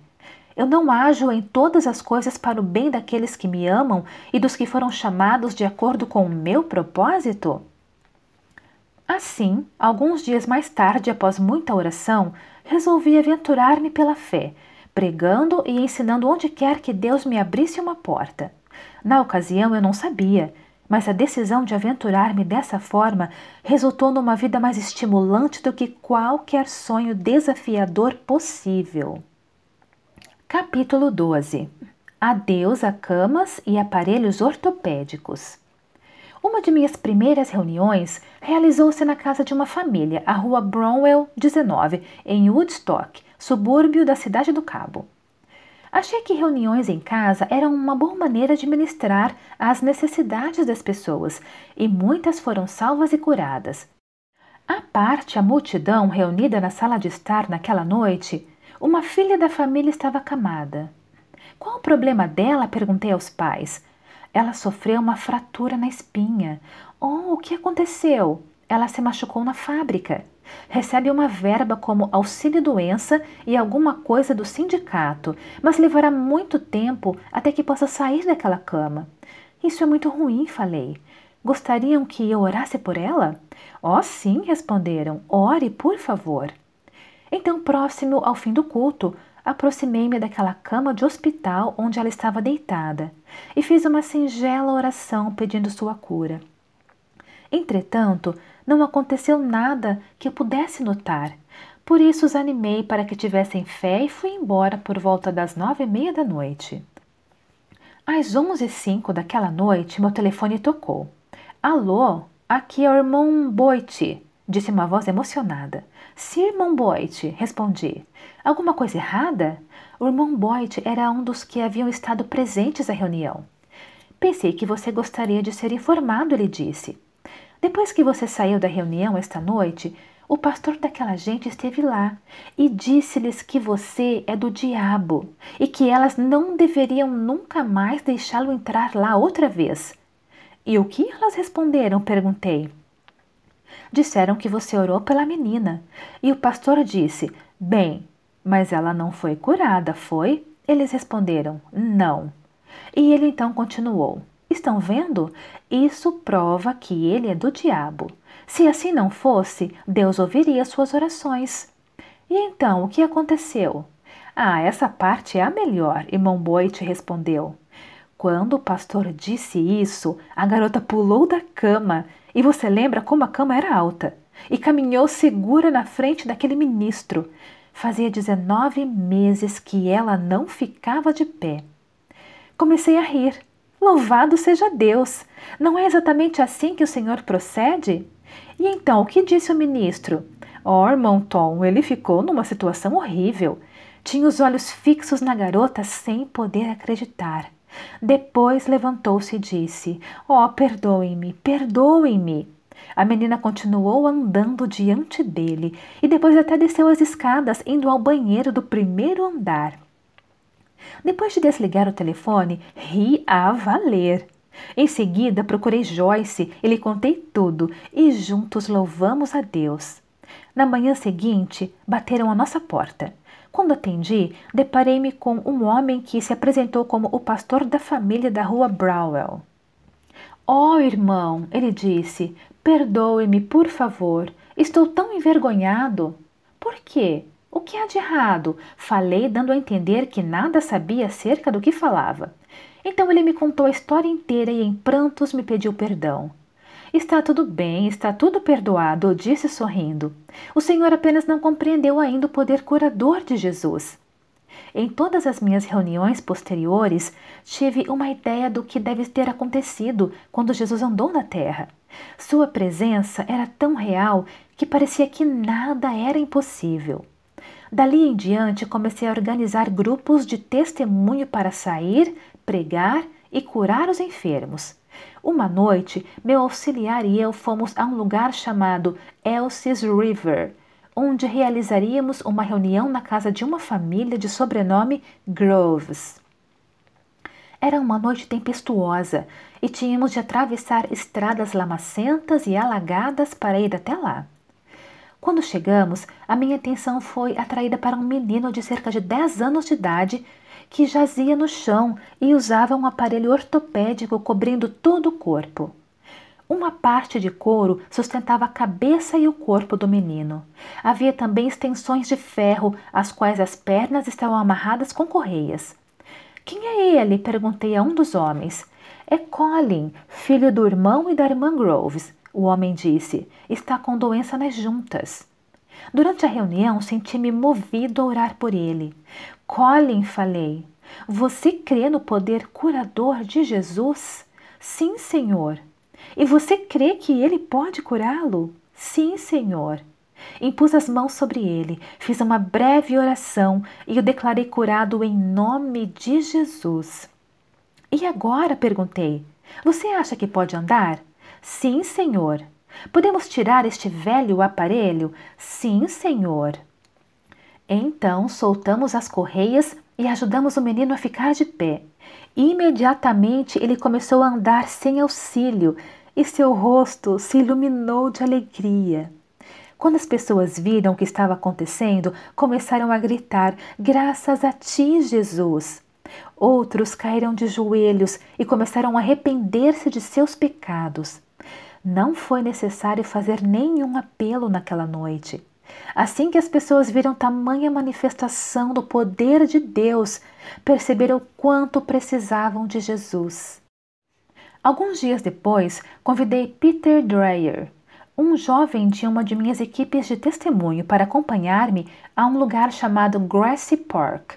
Eu não ajo em todas as coisas para o bem daqueles que me amam e dos que foram chamados de acordo com o meu propósito? Assim, alguns dias mais tarde, após muita oração, resolvi aventurar-me pela fé, pregando e ensinando onde quer que Deus me abrisse uma porta. Na ocasião, eu não sabia, mas a decisão de aventurar-me dessa forma resultou numa vida mais estimulante do que qualquer sonho desafiador possível. Capítulo 12 Adeus a camas e aparelhos ortopédicos. Uma de minhas primeiras reuniões realizou-se na casa de uma família, a rua Bromwell 19, em Woodstock, subúrbio da Cidade do Cabo. Achei que reuniões em casa eram uma boa maneira de ministrar às necessidades das pessoas e muitas foram salvas e curadas. A parte a multidão reunida na sala de estar naquela noite, uma filha da família estava acamada. Qual o problema dela? perguntei aos pais. Ela sofreu uma fratura na espinha. Oh, o que aconteceu? Ela se machucou na fábrica. Recebe uma verba como auxílio-doença e alguma coisa do sindicato, mas levará muito tempo até que possa sair daquela cama. Isso é muito ruim, falei. Gostariam que eu orasse por ela? Oh, sim, responderam. Ore, por favor. Então, próximo ao fim do culto, aproximei-me daquela cama de hospital onde ela estava deitada e fiz uma singela oração pedindo sua cura. Entretanto, não aconteceu nada que eu pudesse notar. Por isso os animei para que tivessem fé e fui embora por volta das nove e meia da noite. Às onze e cinco daquela noite, meu telefone tocou. Alô, aqui é o irmão Boite, disse uma voz emocionada. Sir Boite, respondi. Alguma coisa errada? O irmão Boit era um dos que haviam estado presentes à reunião. Pensei que você gostaria de ser informado, ele disse. Depois que você saiu da reunião esta noite, o pastor daquela gente esteve lá e disse-lhes que você é do diabo e que elas não deveriam nunca mais deixá-lo entrar lá outra vez. E o que elas responderam? perguntei. Disseram que você orou pela menina. E o pastor disse: Bem, mas ela não foi curada, foi? Eles responderam: Não. E ele então continuou: Estão vendo? Isso prova que ele é do diabo. Se assim não fosse, Deus ouviria suas orações. E então o que aconteceu? Ah, essa parte é a melhor, irmão te respondeu. Quando o pastor disse isso, a garota pulou da cama. E você lembra como a cama era alta? E caminhou segura na frente daquele ministro. Fazia 19 meses que ela não ficava de pé. Comecei a rir Louvado seja Deus! Não é exatamente assim que o Senhor procede? E então, o que disse o ministro? Ormond Tom, ele ficou numa situação horrível. Tinha os olhos fixos na garota sem poder acreditar. Depois levantou-se e disse: Oh, perdoem-me, perdoem-me. A menina continuou andando diante dele e depois até desceu as escadas, indo ao banheiro do primeiro andar. Depois de desligar o telefone, ri a valer. Em seguida, procurei Joyce e lhe contei tudo e juntos louvamos a Deus. Na manhã seguinte, bateram à nossa porta. Quando atendi, deparei-me com um homem que se apresentou como o pastor da família da rua Browell. Oh, irmão, ele disse, perdoe-me, por favor. Estou tão envergonhado. Por quê? O que há de errado? Falei, dando a entender que nada sabia acerca do que falava. Então ele me contou a história inteira e, em prantos, me pediu perdão. Está tudo bem, está tudo perdoado, disse sorrindo. O Senhor apenas não compreendeu ainda o poder curador de Jesus. Em todas as minhas reuniões posteriores, tive uma ideia do que deve ter acontecido quando Jesus andou na terra. Sua presença era tão real que parecia que nada era impossível. Dali em diante, comecei a organizar grupos de testemunho para sair, pregar e curar os enfermos. Uma noite, meu auxiliar e eu fomos a um lugar chamado Elsie's River, onde realizaríamos uma reunião na casa de uma família de sobrenome Groves. Era uma noite tempestuosa e tínhamos de atravessar estradas lamacentas e alagadas para ir até lá. Quando chegamos, a minha atenção foi atraída para um menino de cerca de 10 anos de idade que jazia no chão e usava um aparelho ortopédico cobrindo todo o corpo. Uma parte de couro sustentava a cabeça e o corpo do menino. Havia também extensões de ferro, às quais as pernas estavam amarradas com correias. Quem é ele? perguntei a um dos homens. É Colin, filho do irmão e da irmã Groves. O homem disse: Está com doença nas juntas. Durante a reunião, senti-me movido a orar por ele. Colin, falei, você crê no poder curador de Jesus? Sim, Senhor. E você crê que ele pode curá-lo? Sim, Senhor. Impus as mãos sobre ele, fiz uma breve oração e o declarei curado em nome de Jesus. E agora? perguntei. Você acha que pode andar? Sim, senhor. Podemos tirar este velho aparelho? Sim, senhor. Então soltamos as correias e ajudamos o menino a ficar de pé. Imediatamente ele começou a andar sem auxílio e seu rosto se iluminou de alegria. Quando as pessoas viram o que estava acontecendo, começaram a gritar: Graças a ti, Jesus! Outros caíram de joelhos e começaram a arrepender-se de seus pecados. Não foi necessário fazer nenhum apelo naquela noite. Assim que as pessoas viram tamanha manifestação do poder de Deus, perceberam o quanto precisavam de Jesus. Alguns dias depois, convidei Peter Dreyer, um jovem de uma de minhas equipes de testemunho, para acompanhar-me a um lugar chamado Grassy Park.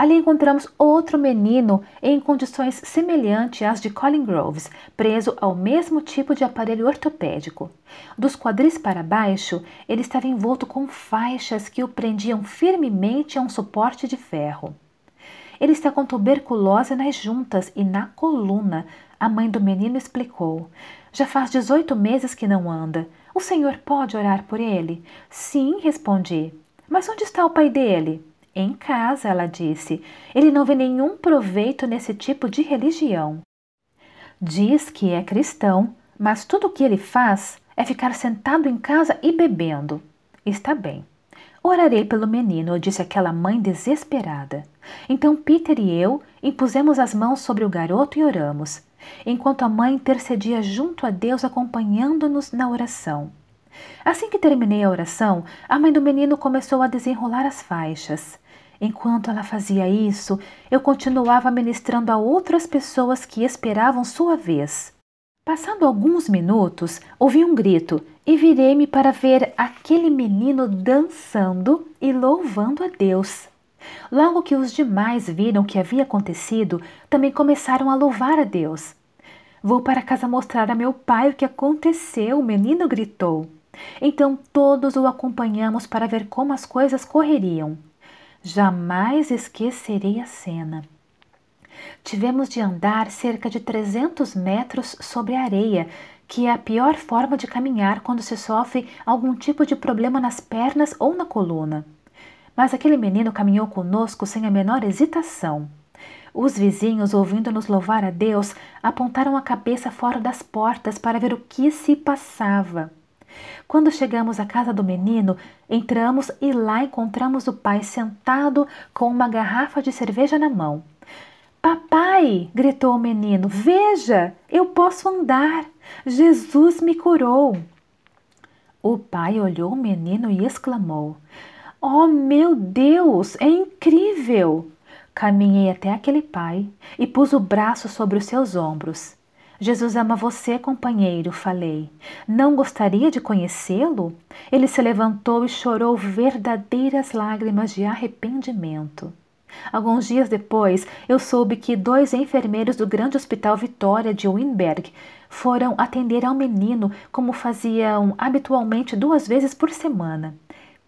Ali encontramos outro menino em condições semelhantes às de Colin Groves, preso ao mesmo tipo de aparelho ortopédico. Dos quadris para baixo, ele estava envolto com faixas que o prendiam firmemente a um suporte de ferro. Ele está com tuberculose nas juntas e na coluna, a mãe do menino explicou. Já faz 18 meses que não anda. O senhor pode orar por ele? Sim, respondi. Mas onde está o pai dele? Em casa, ela disse, ele não vê nenhum proveito nesse tipo de religião. Diz que é cristão, mas tudo o que ele faz é ficar sentado em casa e bebendo. Está bem. Orarei pelo menino, disse aquela mãe desesperada. Então Peter e eu impusemos as mãos sobre o garoto e oramos, enquanto a mãe intercedia junto a Deus, acompanhando-nos na oração. Assim que terminei a oração, a mãe do menino começou a desenrolar as faixas. Enquanto ela fazia isso, eu continuava ministrando a outras pessoas que esperavam sua vez. Passando alguns minutos, ouvi um grito e virei-me para ver aquele menino dançando e louvando a Deus. Logo que os demais viram o que havia acontecido, também começaram a louvar a Deus. Vou para casa mostrar a meu pai o que aconteceu, o menino gritou. Então todos o acompanhamos para ver como as coisas correriam. Jamais esquecerei a cena. Tivemos de andar cerca de 300 metros sobre a areia, que é a pior forma de caminhar quando se sofre algum tipo de problema nas pernas ou na coluna. Mas aquele menino caminhou conosco sem a menor hesitação. Os vizinhos, ouvindo-nos louvar a Deus, apontaram a cabeça fora das portas para ver o que se passava. Quando chegamos à casa do menino, entramos e lá encontramos o pai sentado com uma garrafa de cerveja na mão. Papai! gritou o menino, veja, eu posso andar! Jesus me curou! O pai olhou o menino e exclamou: Oh meu Deus, é incrível! Caminhei até aquele pai e pus o braço sobre os seus ombros. Jesus ama você, companheiro, falei. Não gostaria de conhecê-lo? Ele se levantou e chorou verdadeiras lágrimas de arrependimento. Alguns dias depois, eu soube que dois enfermeiros do grande hospital Vitória de Winberg foram atender ao menino como faziam habitualmente duas vezes por semana.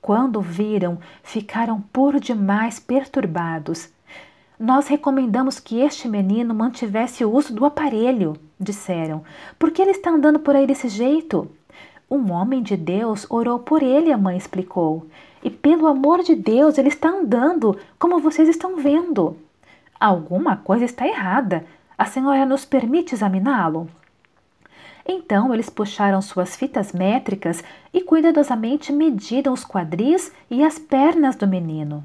Quando viram, ficaram por demais perturbados. Nós recomendamos que este menino mantivesse o uso do aparelho disseram. Por que ele está andando por aí desse jeito? Um homem de Deus orou por ele, a mãe explicou. E pelo amor de Deus, ele está andando, como vocês estão vendo. Alguma coisa está errada. A senhora nos permite examiná-lo? Então eles puxaram suas fitas métricas e cuidadosamente mediram os quadris e as pernas do menino.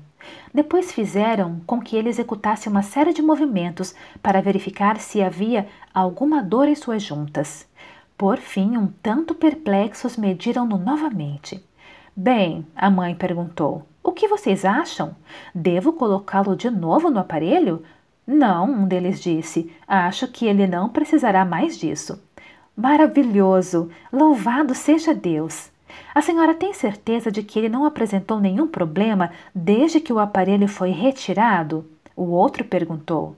Depois fizeram com que ele executasse uma série de movimentos para verificar se havia alguma dor em suas juntas. Por fim, um tanto perplexos, mediram-no novamente. Bem, a mãe perguntou: O que vocês acham? Devo colocá-lo de novo no aparelho? Não, um deles disse. Acho que ele não precisará mais disso. Maravilhoso! Louvado seja Deus! A senhora tem certeza de que ele não apresentou nenhum problema desde que o aparelho foi retirado? O outro perguntou.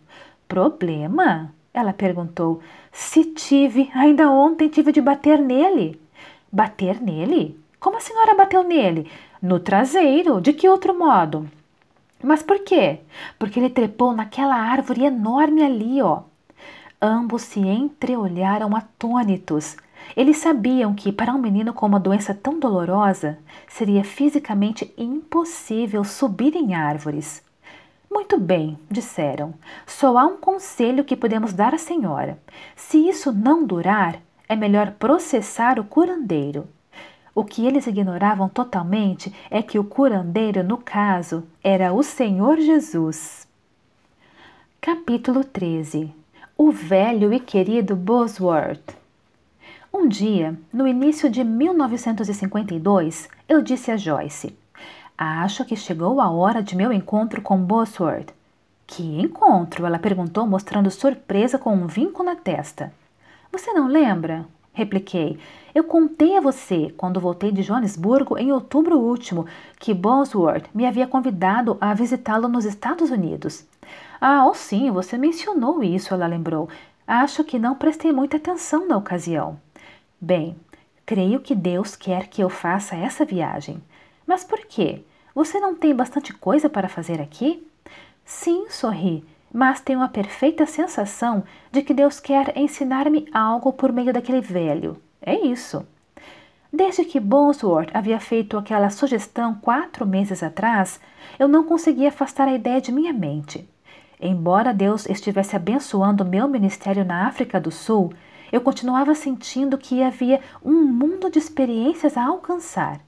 Problema? Ela perguntou. Se tive, ainda ontem tive de bater nele. Bater nele? Como a senhora bateu nele? No traseiro. De que outro modo? Mas por quê? Porque ele trepou naquela árvore enorme ali, ó. Ambos se entreolharam atônitos. Eles sabiam que, para um menino com uma doença tão dolorosa, seria fisicamente impossível subir em árvores. Muito bem, disseram. Só há um conselho que podemos dar à senhora. Se isso não durar, é melhor processar o curandeiro. O que eles ignoravam totalmente é que o curandeiro, no caso, era o Senhor Jesus. Capítulo 13 O velho e querido Bosworth um dia, no início de 1952, eu disse a Joyce: Acho que chegou a hora de meu encontro com Bosworth. Que encontro? Ela perguntou, mostrando surpresa com um vinco na testa. Você não lembra? Repliquei. Eu contei a você, quando voltei de Joanesburgo em outubro último, que Bosworth me havia convidado a visitá-lo nos Estados Unidos. Ah, oh sim, você mencionou isso, ela lembrou. Acho que não prestei muita atenção na ocasião. Bem, creio que Deus quer que eu faça essa viagem. Mas por quê? Você não tem bastante coisa para fazer aqui? Sim, sorri, mas tenho a perfeita sensação de que Deus quer ensinar-me algo por meio daquele velho. É isso. Desde que Bonsworth havia feito aquela sugestão quatro meses atrás, eu não conseguia afastar a ideia de minha mente. Embora Deus estivesse abençoando meu ministério na África do Sul, eu continuava sentindo que havia um mundo de experiências a alcançar.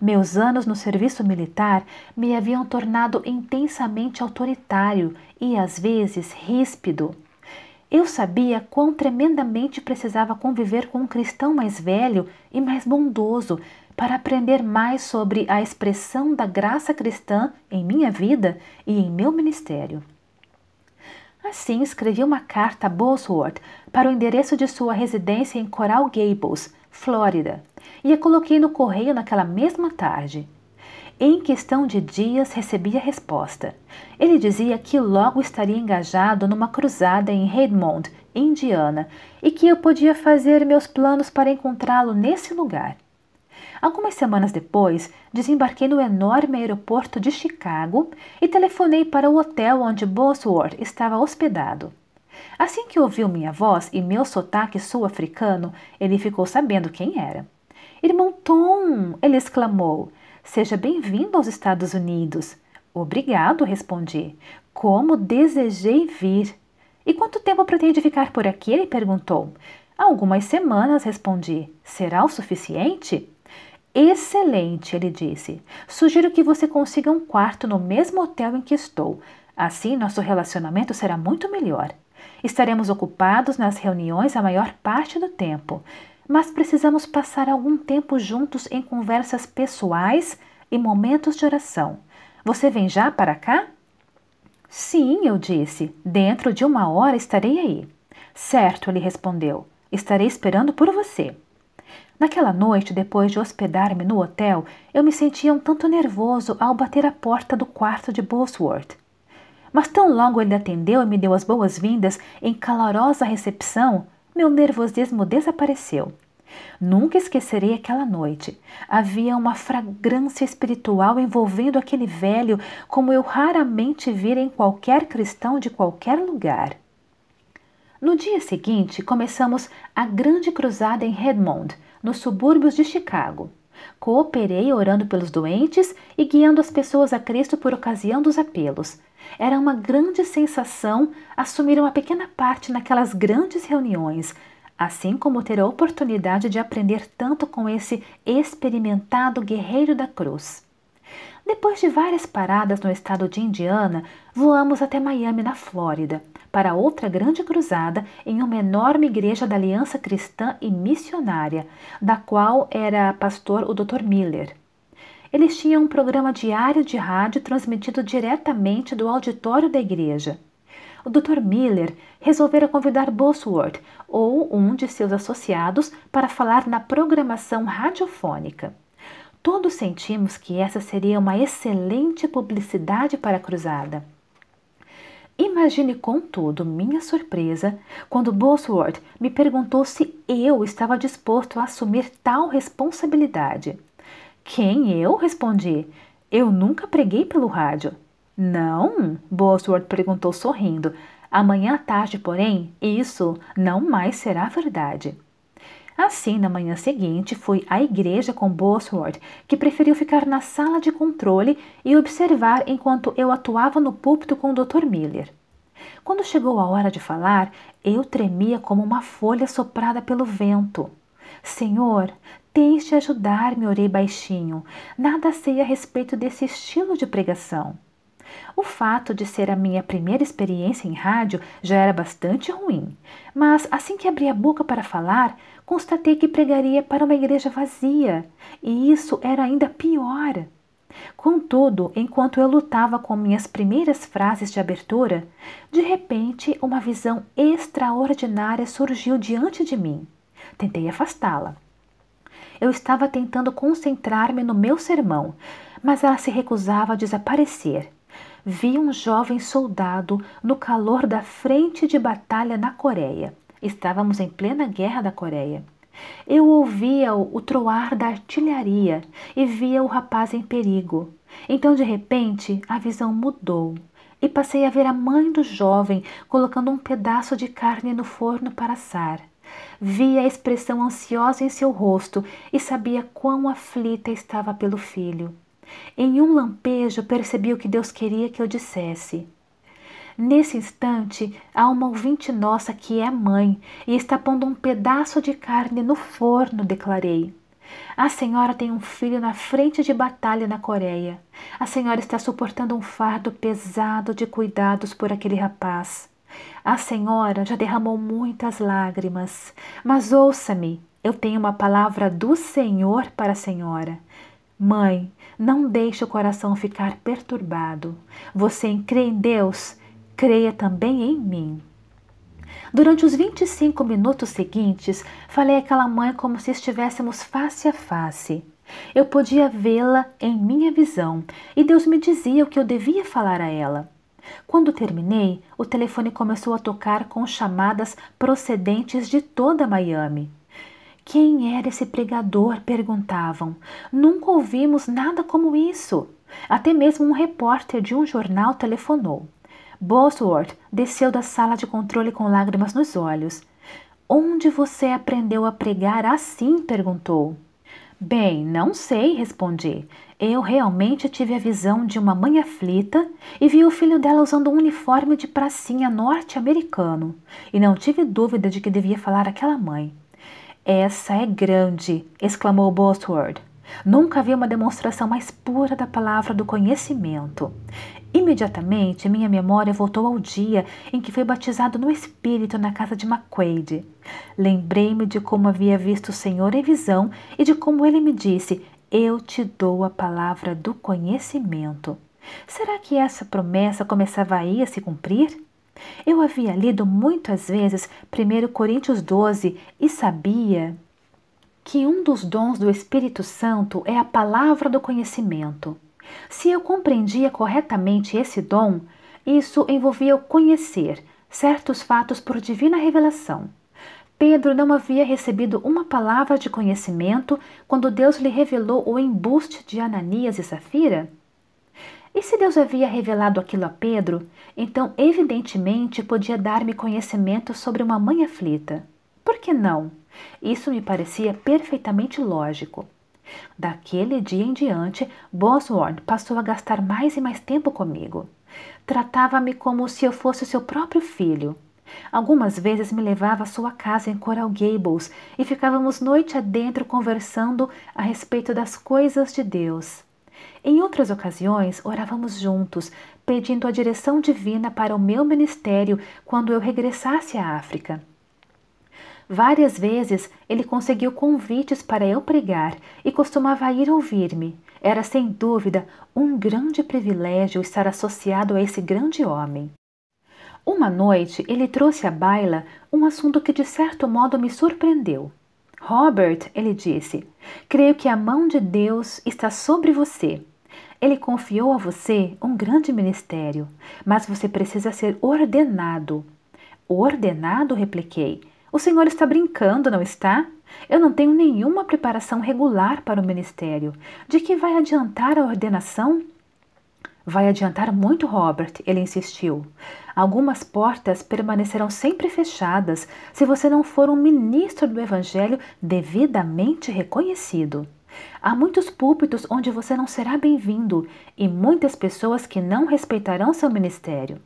Meus anos no serviço militar me haviam tornado intensamente autoritário e às vezes ríspido. Eu sabia quão tremendamente precisava conviver com um cristão mais velho e mais bondoso para aprender mais sobre a expressão da graça cristã em minha vida e em meu ministério. Assim, escrevi uma carta a Bosworth para o endereço de sua residência em Coral Gables, Flórida, e a coloquei no correio naquela mesma tarde. Em questão de dias recebi a resposta. Ele dizia que logo estaria engajado numa cruzada em Redmond, Indiana, e que eu podia fazer meus planos para encontrá-lo nesse lugar. Algumas semanas depois, desembarquei no enorme aeroporto de Chicago e telefonei para o hotel onde Bosworth estava hospedado. Assim que ouviu minha voz e meu sotaque sul-africano, ele ficou sabendo quem era. Irmão Tom! ele exclamou. Seja bem-vindo aos Estados Unidos. Obrigado, respondi. Como desejei vir. E quanto tempo pretende ficar por aqui? ele perguntou. Algumas semanas, respondi. Será o suficiente? Excelente, ele disse. Sugiro que você consiga um quarto no mesmo hotel em que estou. Assim, nosso relacionamento será muito melhor. Estaremos ocupados nas reuniões a maior parte do tempo, mas precisamos passar algum tempo juntos em conversas pessoais e momentos de oração. Você vem já para cá? Sim, eu disse. Dentro de uma hora estarei aí. Certo, ele respondeu. Estarei esperando por você. Naquela noite, depois de hospedar-me no hotel, eu me sentia um tanto nervoso ao bater a porta do quarto de Bosworth. Mas tão logo ele atendeu e me deu as boas-vindas em calorosa recepção, meu nervosismo desapareceu. Nunca esquecerei aquela noite. Havia uma fragrância espiritual envolvendo aquele velho, como eu raramente vira em qualquer cristão de qualquer lugar. No dia seguinte, começamos a grande cruzada em Redmond, nos subúrbios de Chicago. Cooperei orando pelos doentes e guiando as pessoas a Cristo por ocasião dos apelos. Era uma grande sensação assumir uma pequena parte naquelas grandes reuniões, assim como ter a oportunidade de aprender tanto com esse experimentado guerreiro da cruz. Depois de várias paradas no estado de Indiana, voamos até Miami, na Flórida para outra grande cruzada em uma enorme igreja da Aliança Cristã e Missionária, da qual era pastor o Dr. Miller. Eles tinham um programa diário de rádio transmitido diretamente do auditório da igreja. O Dr. Miller resolvera convidar Bosworth ou um de seus associados para falar na programação radiofônica. Todos sentimos que essa seria uma excelente publicidade para a cruzada. Imagine, contudo, minha surpresa quando Bosworth me perguntou se eu estava disposto a assumir tal responsabilidade. Quem eu? respondi. Eu nunca preguei pelo rádio. Não? Bosworth perguntou sorrindo. Amanhã à tarde, porém, isso não mais será verdade. Assim, na manhã seguinte, fui à igreja com Bosworth, que preferiu ficar na sala de controle e observar enquanto eu atuava no púlpito com o Dr. Miller. Quando chegou a hora de falar, eu tremia como uma folha soprada pelo vento. Senhor, tens de ajudar-me, orei baixinho. Nada sei a respeito desse estilo de pregação. O fato de ser a minha primeira experiência em rádio já era bastante ruim, mas assim que abri a boca para falar, constatei que pregaria para uma igreja vazia, e isso era ainda pior. Contudo, enquanto eu lutava com minhas primeiras frases de abertura, de repente uma visão extraordinária surgiu diante de mim. Tentei afastá-la. Eu estava tentando concentrar-me no meu sermão, mas ela se recusava a desaparecer. Vi um jovem soldado no calor da frente de batalha na Coreia Estávamos em plena guerra da Coreia. Eu ouvia o troar da artilharia e via o rapaz em perigo. Então, de repente, a visão mudou e passei a ver a mãe do jovem colocando um pedaço de carne no forno para assar. Vi a expressão ansiosa em seu rosto e sabia quão aflita estava pelo filho. Em um lampejo percebi o que Deus queria que eu dissesse. Nesse instante, há uma ouvinte nossa que é mãe e está pondo um pedaço de carne no forno, declarei. A senhora tem um filho na frente de batalha na Coreia. A senhora está suportando um fardo pesado de cuidados por aquele rapaz. A senhora já derramou muitas lágrimas, mas ouça-me, eu tenho uma palavra do Senhor para a senhora. Mãe, não deixe o coração ficar perturbado. Você crê em Deus? creia também em mim. Durante os 25 minutos seguintes, falei àquela mãe como se estivéssemos face a face. Eu podia vê-la em minha visão e Deus me dizia o que eu devia falar a ela. Quando terminei, o telefone começou a tocar com chamadas procedentes de toda Miami. Quem era esse pregador? perguntavam. Nunca ouvimos nada como isso. Até mesmo um repórter de um jornal telefonou. Bosworth desceu da sala de controle com lágrimas nos olhos. Onde você aprendeu a pregar assim? perguntou. Bem, não sei, respondi. Eu realmente tive a visão de uma mãe aflita e vi o filho dela usando um uniforme de pracinha norte-americano, e não tive dúvida de que devia falar aquela mãe. Essa é grande! exclamou Bosworth. Nunca vi uma demonstração mais pura da palavra do conhecimento. Imediatamente, minha memória voltou ao dia em que fui batizado no Espírito na casa de McQuaid. Lembrei-me de como havia visto o Senhor em visão e de como ele me disse: Eu te dou a palavra do conhecimento. Será que essa promessa começava aí a se cumprir? Eu havia lido muitas vezes 1 Coríntios 12 e sabia que um dos dons do Espírito Santo é a palavra do conhecimento. Se eu compreendia corretamente esse dom, isso envolvia o conhecer certos fatos por divina revelação. Pedro não havia recebido uma palavra de conhecimento quando Deus lhe revelou o embuste de Ananias e Safira? E se Deus havia revelado aquilo a Pedro, então evidentemente podia dar-me conhecimento sobre uma mãe aflita. Por que não? Isso me parecia perfeitamente lógico. Daquele dia em diante, Bosworth passou a gastar mais e mais tempo comigo. Tratava-me como se eu fosse seu próprio filho. Algumas vezes me levava à sua casa em Coral Gables e ficávamos noite adentro conversando a respeito das coisas de Deus. Em outras ocasiões, orávamos juntos, pedindo a direção divina para o meu ministério quando eu regressasse à África. Várias vezes ele conseguiu convites para eu pregar e costumava ir ouvir-me. Era sem dúvida um grande privilégio estar associado a esse grande homem. Uma noite ele trouxe à baila um assunto que de certo modo me surpreendeu. Robert, ele disse, creio que a mão de Deus está sobre você. Ele confiou a você um grande ministério, mas você precisa ser ordenado. Ordenado? repliquei. O senhor está brincando, não está? Eu não tenho nenhuma preparação regular para o ministério. De que vai adiantar a ordenação? Vai adiantar muito, Robert, ele insistiu. Algumas portas permanecerão sempre fechadas se você não for um ministro do Evangelho devidamente reconhecido. Há muitos púlpitos onde você não será bem-vindo e muitas pessoas que não respeitarão seu ministério.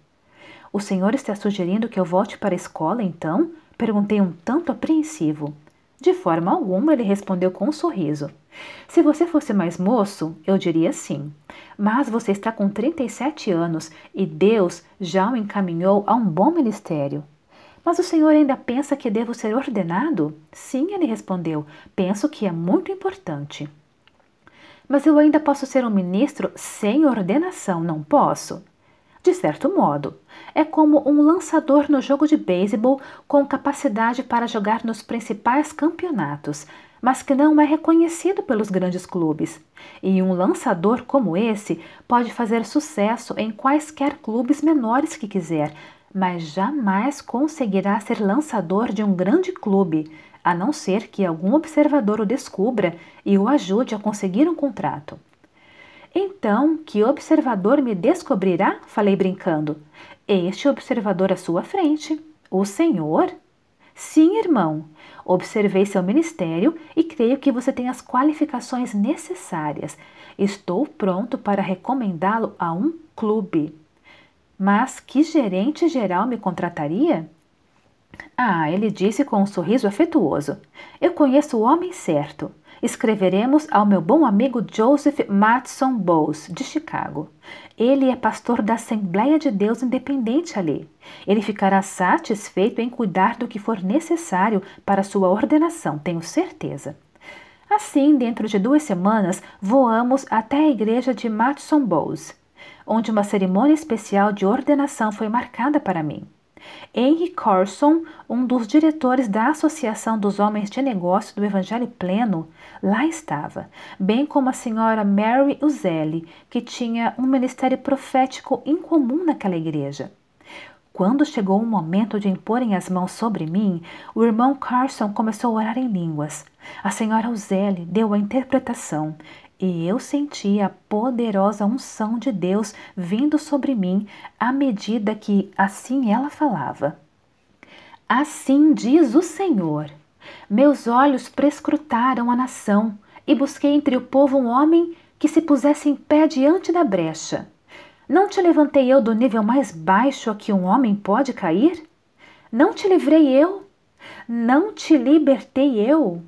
O senhor está sugerindo que eu volte para a escola, então? Perguntei um tanto apreensivo. De forma alguma, ele respondeu com um sorriso. Se você fosse mais moço, eu diria sim. Mas você está com 37 anos e Deus já o encaminhou a um bom ministério. Mas o senhor ainda pensa que devo ser ordenado? Sim, ele respondeu. Penso que é muito importante. Mas eu ainda posso ser um ministro sem ordenação, não posso? De certo modo, é como um lançador no jogo de beisebol com capacidade para jogar nos principais campeonatos, mas que não é reconhecido pelos grandes clubes. E um lançador como esse pode fazer sucesso em quaisquer clubes menores que quiser, mas jamais conseguirá ser lançador de um grande clube, a não ser que algum observador o descubra e o ajude a conseguir um contrato. Então, que observador me descobrirá? Falei brincando. Este observador à sua frente. O Senhor? Sim, irmão. Observei seu ministério e creio que você tem as qualificações necessárias. Estou pronto para recomendá-lo a um clube. Mas que gerente geral me contrataria? Ah, ele disse com um sorriso afetuoso. Eu conheço o homem certo escreveremos ao meu bom amigo Joseph Matson Bowles, de Chicago. Ele é pastor da Assembleia de Deus Independente ali. Ele ficará satisfeito em cuidar do que for necessário para sua ordenação, tenho certeza. Assim, dentro de duas semanas, voamos até a igreja de Matson Bowles, onde uma cerimônia especial de ordenação foi marcada para mim. Henry Corson, um dos diretores da Associação dos Homens de Negócio do Evangelho Pleno, lá estava, bem como a senhora Mary Uzelli, que tinha um ministério profético incomum naquela igreja. Quando chegou o momento de imporem as mãos sobre mim, o irmão Carson começou a orar em línguas. A senhora Uzelli deu a interpretação e eu senti a poderosa unção de Deus vindo sobre mim à medida que assim ela falava. Assim diz o Senhor. Meus olhos prescrutaram a nação e busquei entre o povo um homem que se pusesse em pé diante da brecha. Não te levantei eu do nível mais baixo a que um homem pode cair? Não te livrei eu? Não te libertei eu?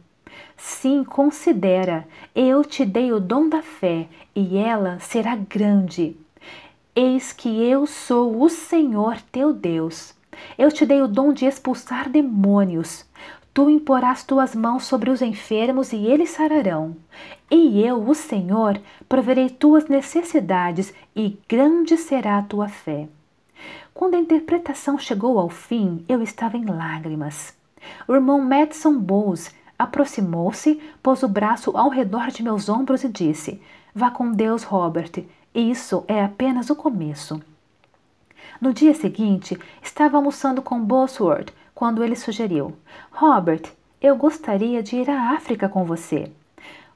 Sim, considera, eu te dei o dom da fé, e ela será grande. Eis que eu sou o Senhor teu Deus. Eu te dei o dom de expulsar demônios. Tu imporás tuas mãos sobre os enfermos e eles sararão. E eu, o Senhor, proverei tuas necessidades e grande será a tua fé. Quando a interpretação chegou ao fim, eu estava em lágrimas. O irmão Madison Bowes aproximou-se, pôs o braço ao redor de meus ombros e disse: Vá com Deus, Robert. Isso é apenas o começo. No dia seguinte, estava almoçando com Bosworth, quando ele sugeriu: Robert, eu gostaria de ir à África com você.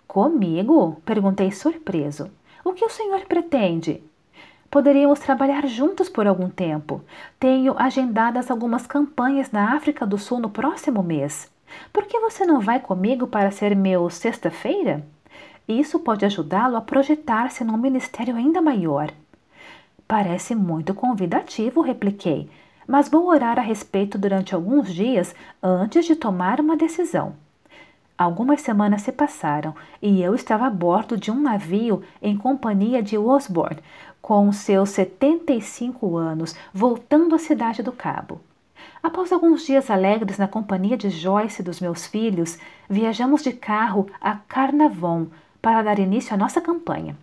Comigo? perguntei surpreso. O que o senhor pretende? Poderíamos trabalhar juntos por algum tempo. Tenho agendadas algumas campanhas na África do Sul no próximo mês. Por que você não vai comigo para ser meu sexta-feira? Isso pode ajudá-lo a projetar-se num ministério ainda maior. Parece muito convidativo, repliquei, mas vou orar a respeito durante alguns dias antes de tomar uma decisão. Algumas semanas se passaram e eu estava a bordo de um navio em companhia de Osborne, com seus 75 anos, voltando à cidade do Cabo. Após alguns dias alegres na companhia de Joyce e dos meus filhos, viajamos de carro a Carnavon para dar início à nossa campanha.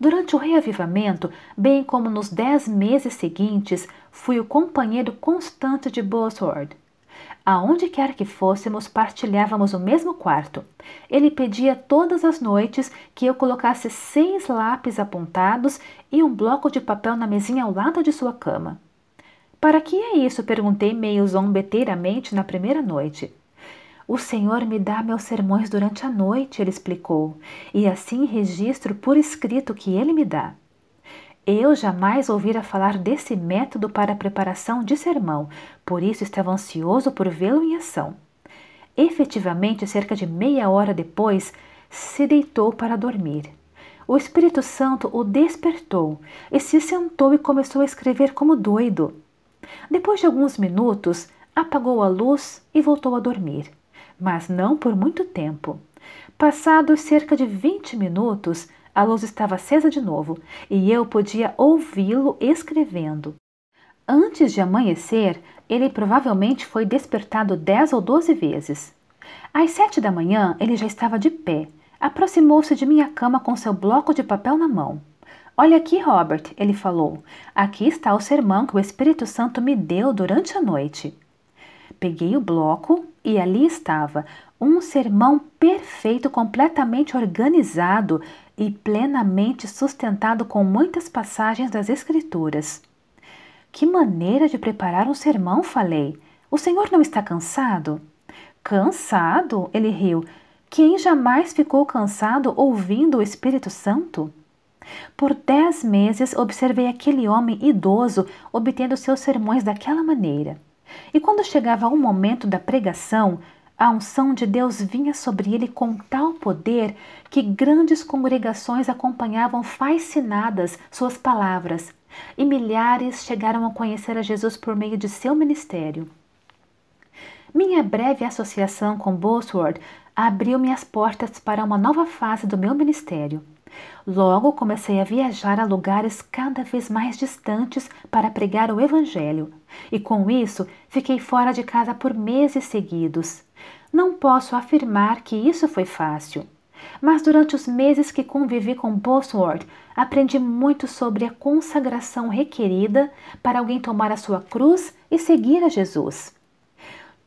Durante o reavivamento, bem como nos dez meses seguintes, fui o companheiro constante de Bosworth. Aonde quer que fôssemos, partilhávamos o mesmo quarto. Ele pedia todas as noites que eu colocasse seis lápis apontados e um bloco de papel na mesinha ao lado de sua cama. Para que é isso? perguntei meio zombeteiramente na primeira noite. O Senhor me dá meus sermões durante a noite, ele explicou, e assim registro por escrito que ele me dá. Eu jamais ouvira falar desse método para a preparação de sermão, por isso estava ansioso por vê-lo em ação. Efetivamente, cerca de meia hora depois, se deitou para dormir. O Espírito Santo o despertou e se sentou e começou a escrever como doido. Depois de alguns minutos, apagou a luz e voltou a dormir, mas não por muito tempo. Passados cerca de 20 minutos, a luz estava acesa de novo e eu podia ouvi-lo escrevendo. Antes de amanhecer, ele provavelmente foi despertado dez ou doze vezes. Às sete da manhã, ele já estava de pé. Aproximou-se de minha cama com seu bloco de papel na mão. Olha aqui, Robert, ele falou. Aqui está o sermão que o Espírito Santo me deu durante a noite. Peguei o bloco e ali estava um sermão perfeito, completamente organizado e plenamente sustentado com muitas passagens das Escrituras. Que maneira de preparar um sermão, falei. O senhor não está cansado? Cansado? Ele riu. Quem jamais ficou cansado ouvindo o Espírito Santo? Por dez meses observei aquele homem idoso obtendo seus sermões daquela maneira. E quando chegava o momento da pregação, a unção de Deus vinha sobre ele com tal poder que grandes congregações acompanhavam fascinadas suas palavras, e milhares chegaram a conhecer a Jesus por meio de seu ministério. Minha breve associação com Bosworth abriu-me as portas para uma nova fase do meu ministério. Logo comecei a viajar a lugares cada vez mais distantes para pregar o Evangelho, e com isso fiquei fora de casa por meses seguidos. Não posso afirmar que isso foi fácil, mas durante os meses que convivi com Bosworth, aprendi muito sobre a consagração requerida para alguém tomar a sua cruz e seguir a Jesus.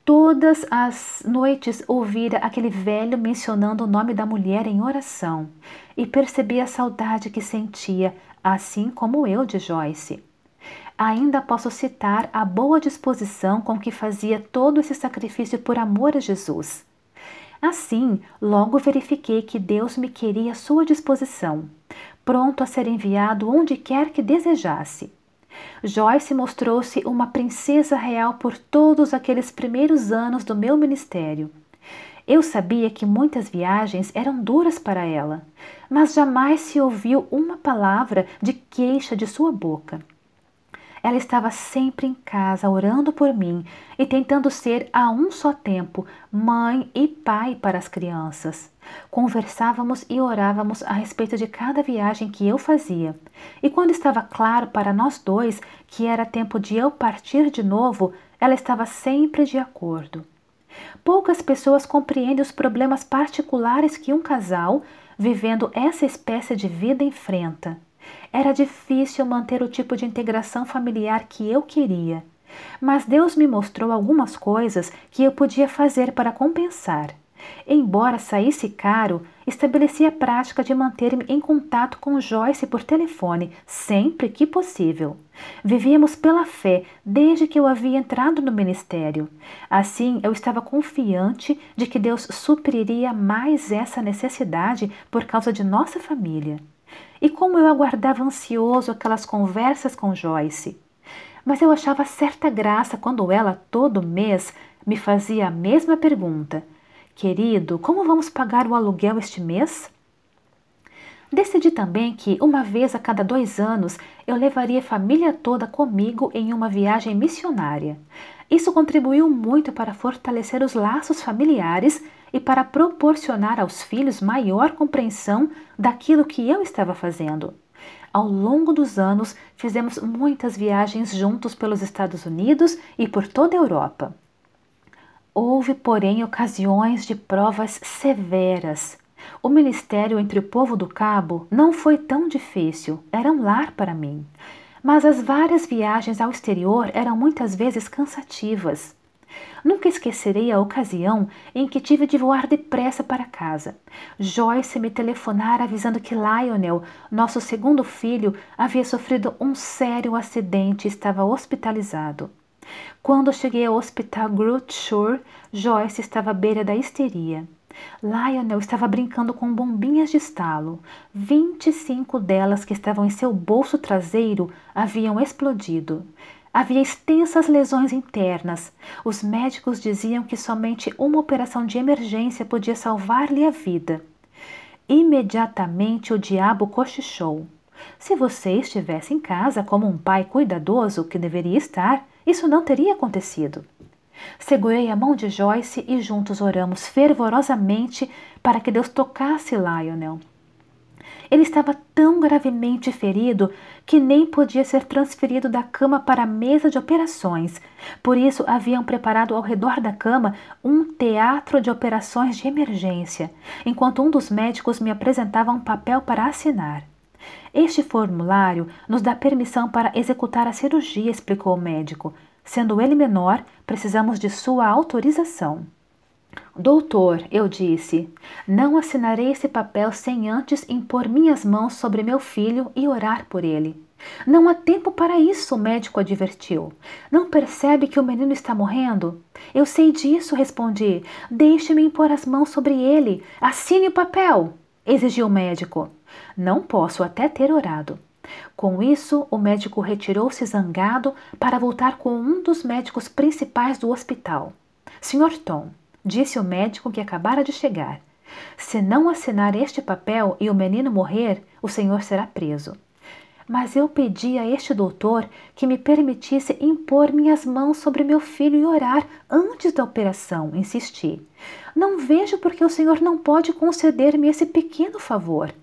Todas as noites ouvira aquele velho mencionando o nome da mulher em oração e percebia a saudade que sentia, assim como eu de Joyce. Ainda posso citar a boa disposição com que fazia todo esse sacrifício por amor a Jesus. Assim, logo verifiquei que Deus me queria à sua disposição, pronto a ser enviado onde quer que desejasse. Joyce mostrou-se uma princesa real por todos aqueles primeiros anos do meu ministério. Eu sabia que muitas viagens eram duras para ela, mas jamais se ouviu uma palavra de queixa de sua boca. Ela estava sempre em casa orando por mim e tentando ser a um só tempo mãe e pai para as crianças. Conversávamos e orávamos a respeito de cada viagem que eu fazia. E quando estava claro para nós dois que era tempo de eu partir de novo, ela estava sempre de acordo. Poucas pessoas compreendem os problemas particulares que um casal, vivendo essa espécie de vida, enfrenta. Era difícil manter o tipo de integração familiar que eu queria, mas Deus me mostrou algumas coisas que eu podia fazer para compensar. Embora saísse caro, estabeleci a prática de manter-me em contato com Joyce por telefone, sempre que possível. Vivíamos pela fé desde que eu havia entrado no ministério. Assim, eu estava confiante de que Deus supriria mais essa necessidade por causa de nossa família. E como eu aguardava ansioso aquelas conversas com Joyce. Mas eu achava certa graça quando ela, todo mês, me fazia a mesma pergunta Querido, como vamos pagar o aluguel este mês? Decidi também que, uma vez a cada dois anos, eu levaria a família toda comigo em uma viagem missionária. Isso contribuiu muito para fortalecer os laços familiares e para proporcionar aos filhos maior compreensão daquilo que eu estava fazendo. Ao longo dos anos, fizemos muitas viagens juntos pelos Estados Unidos e por toda a Europa. Houve, porém, ocasiões de provas severas. O ministério entre o povo do Cabo não foi tão difícil, era um lar para mim. Mas as várias viagens ao exterior eram muitas vezes cansativas. Nunca esquecerei a ocasião em que tive de voar depressa para casa. Joyce me telefonara avisando que Lionel, nosso segundo filho, havia sofrido um sério acidente e estava hospitalizado. Quando cheguei ao hospital Grootshore, Joyce estava à beira da histeria. Lionel estava brincando com bombinhas de estalo. 25 delas que estavam em seu bolso traseiro haviam explodido. Havia extensas lesões internas. Os médicos diziam que somente uma operação de emergência podia salvar-lhe a vida. Imediatamente o diabo cochichou. Se você estivesse em casa como um pai cuidadoso que deveria estar, isso não teria acontecido. Segurei a mão de Joyce e juntos oramos fervorosamente para que Deus tocasse Lionel. Ele estava tão gravemente ferido que nem podia ser transferido da cama para a mesa de operações. Por isso, haviam preparado ao redor da cama um teatro de operações de emergência, enquanto um dos médicos me apresentava um papel para assinar. Este formulário nos dá permissão para executar a cirurgia, explicou o médico. Sendo ele menor, precisamos de sua autorização. Doutor, eu disse, não assinarei esse papel sem antes impor minhas mãos sobre meu filho e orar por ele. Não há tempo para isso, o médico advertiu. Não percebe que o menino está morrendo? Eu sei disso, respondi. Deixe-me impor as mãos sobre ele. Assine o papel, exigiu o médico. Não posso até ter orado. Com isso, o médico retirou-se zangado para voltar com um dos médicos principais do hospital. Sr. Tom, disse o médico que acabara de chegar, se não assinar este papel e o menino morrer, o senhor será preso. Mas eu pedi a este doutor que me permitisse impor minhas mãos sobre meu filho e orar antes da operação, insisti. Não vejo por que o senhor não pode conceder-me esse pequeno favor.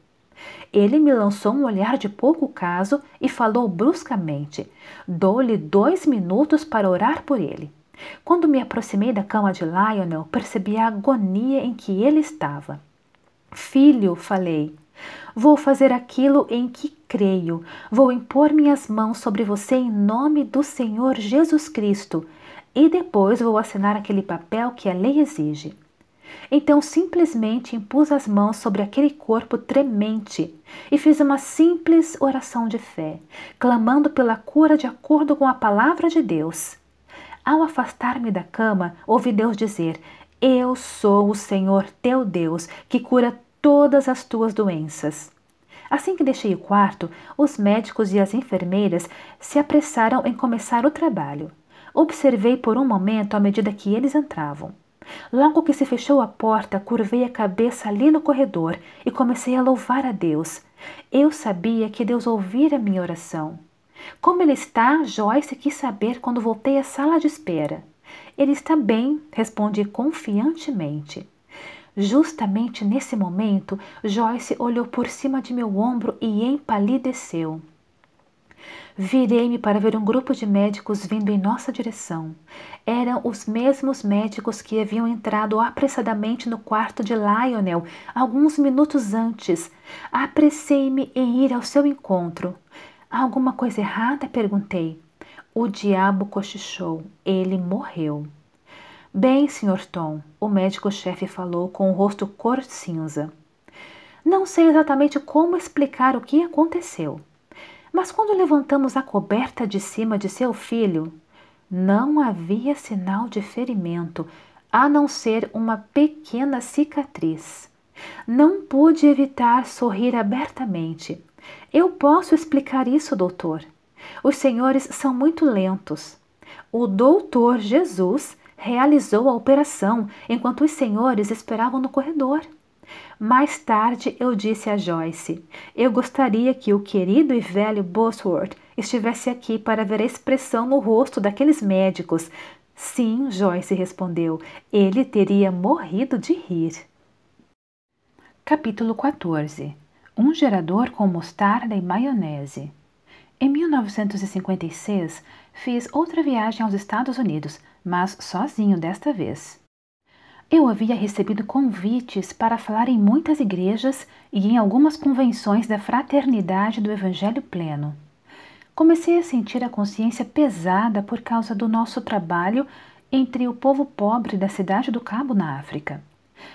Ele me lançou um olhar de pouco caso e falou bruscamente. Dou-lhe dois minutos para orar por ele. Quando me aproximei da cama de Lionel, percebi a agonia em que ele estava. Filho, falei, Vou fazer aquilo em que creio. Vou impor minhas mãos sobre você em nome do Senhor Jesus Cristo. E depois vou assinar aquele papel que a lei exige. Então simplesmente impus as mãos sobre aquele corpo tremente e fiz uma simples oração de fé, clamando pela cura de acordo com a palavra de Deus. Ao afastar-me da cama, ouvi Deus dizer: Eu sou o Senhor teu Deus, que cura todas as tuas doenças. Assim que deixei o quarto, os médicos e as enfermeiras se apressaram em começar o trabalho. Observei por um momento à medida que eles entravam. Logo que se fechou a porta, curvei a cabeça ali no corredor e comecei a louvar a Deus. Eu sabia que Deus ouvira minha oração. Como ele está? Joyce quis saber quando voltei à sala de espera. Ele está bem, respondi confiantemente. Justamente nesse momento, Joyce olhou por cima de meu ombro e empalideceu. Virei-me para ver um grupo de médicos vindo em nossa direção. Eram os mesmos médicos que haviam entrado apressadamente no quarto de Lionel alguns minutos antes. Apressei-me em ir ao seu encontro. Alguma coisa errada? perguntei. O diabo cochichou. Ele morreu. Bem, Sr. Tom, o médico-chefe falou com o rosto cor cinza. Não sei exatamente como explicar o que aconteceu. Mas quando levantamos a coberta de cima de seu filho, não havia sinal de ferimento, a não ser uma pequena cicatriz. Não pude evitar sorrir abertamente. Eu posso explicar isso, doutor. Os senhores são muito lentos. O doutor Jesus realizou a operação enquanto os senhores esperavam no corredor. Mais tarde eu disse a Joyce: Eu gostaria que o querido e velho Bosworth estivesse aqui para ver a expressão no rosto daqueles médicos. Sim, Joyce respondeu, ele teria morrido de rir. Capítulo 14 Um gerador com mostarda e maionese. Em 1956, fiz outra viagem aos Estados Unidos, mas sozinho desta vez. Eu havia recebido convites para falar em muitas igrejas e em algumas convenções da Fraternidade do Evangelho Pleno. Comecei a sentir a consciência pesada por causa do nosso trabalho entre o povo pobre da cidade do Cabo, na África.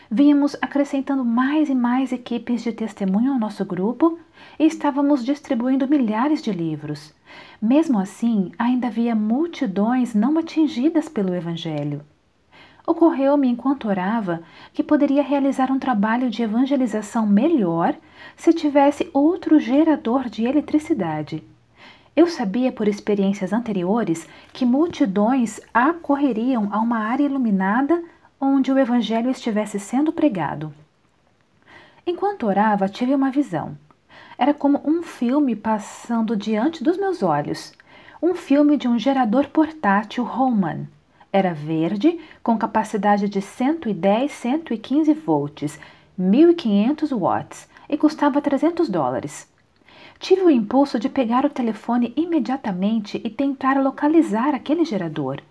Vínhamos acrescentando mais e mais equipes de testemunho ao nosso grupo e estávamos distribuindo milhares de livros. Mesmo assim, ainda havia multidões não atingidas pelo Evangelho. Ocorreu-me enquanto orava que poderia realizar um trabalho de evangelização melhor se tivesse outro gerador de eletricidade. Eu sabia por experiências anteriores que multidões acorreriam a uma área iluminada onde o Evangelho estivesse sendo pregado. Enquanto orava, tive uma visão. Era como um filme passando diante dos meus olhos um filme de um gerador portátil Roman. Era verde, com capacidade de 110, 115 volts, 1500 watts e custava 300 dólares. Tive o impulso de pegar o telefone imediatamente e tentar localizar aquele gerador.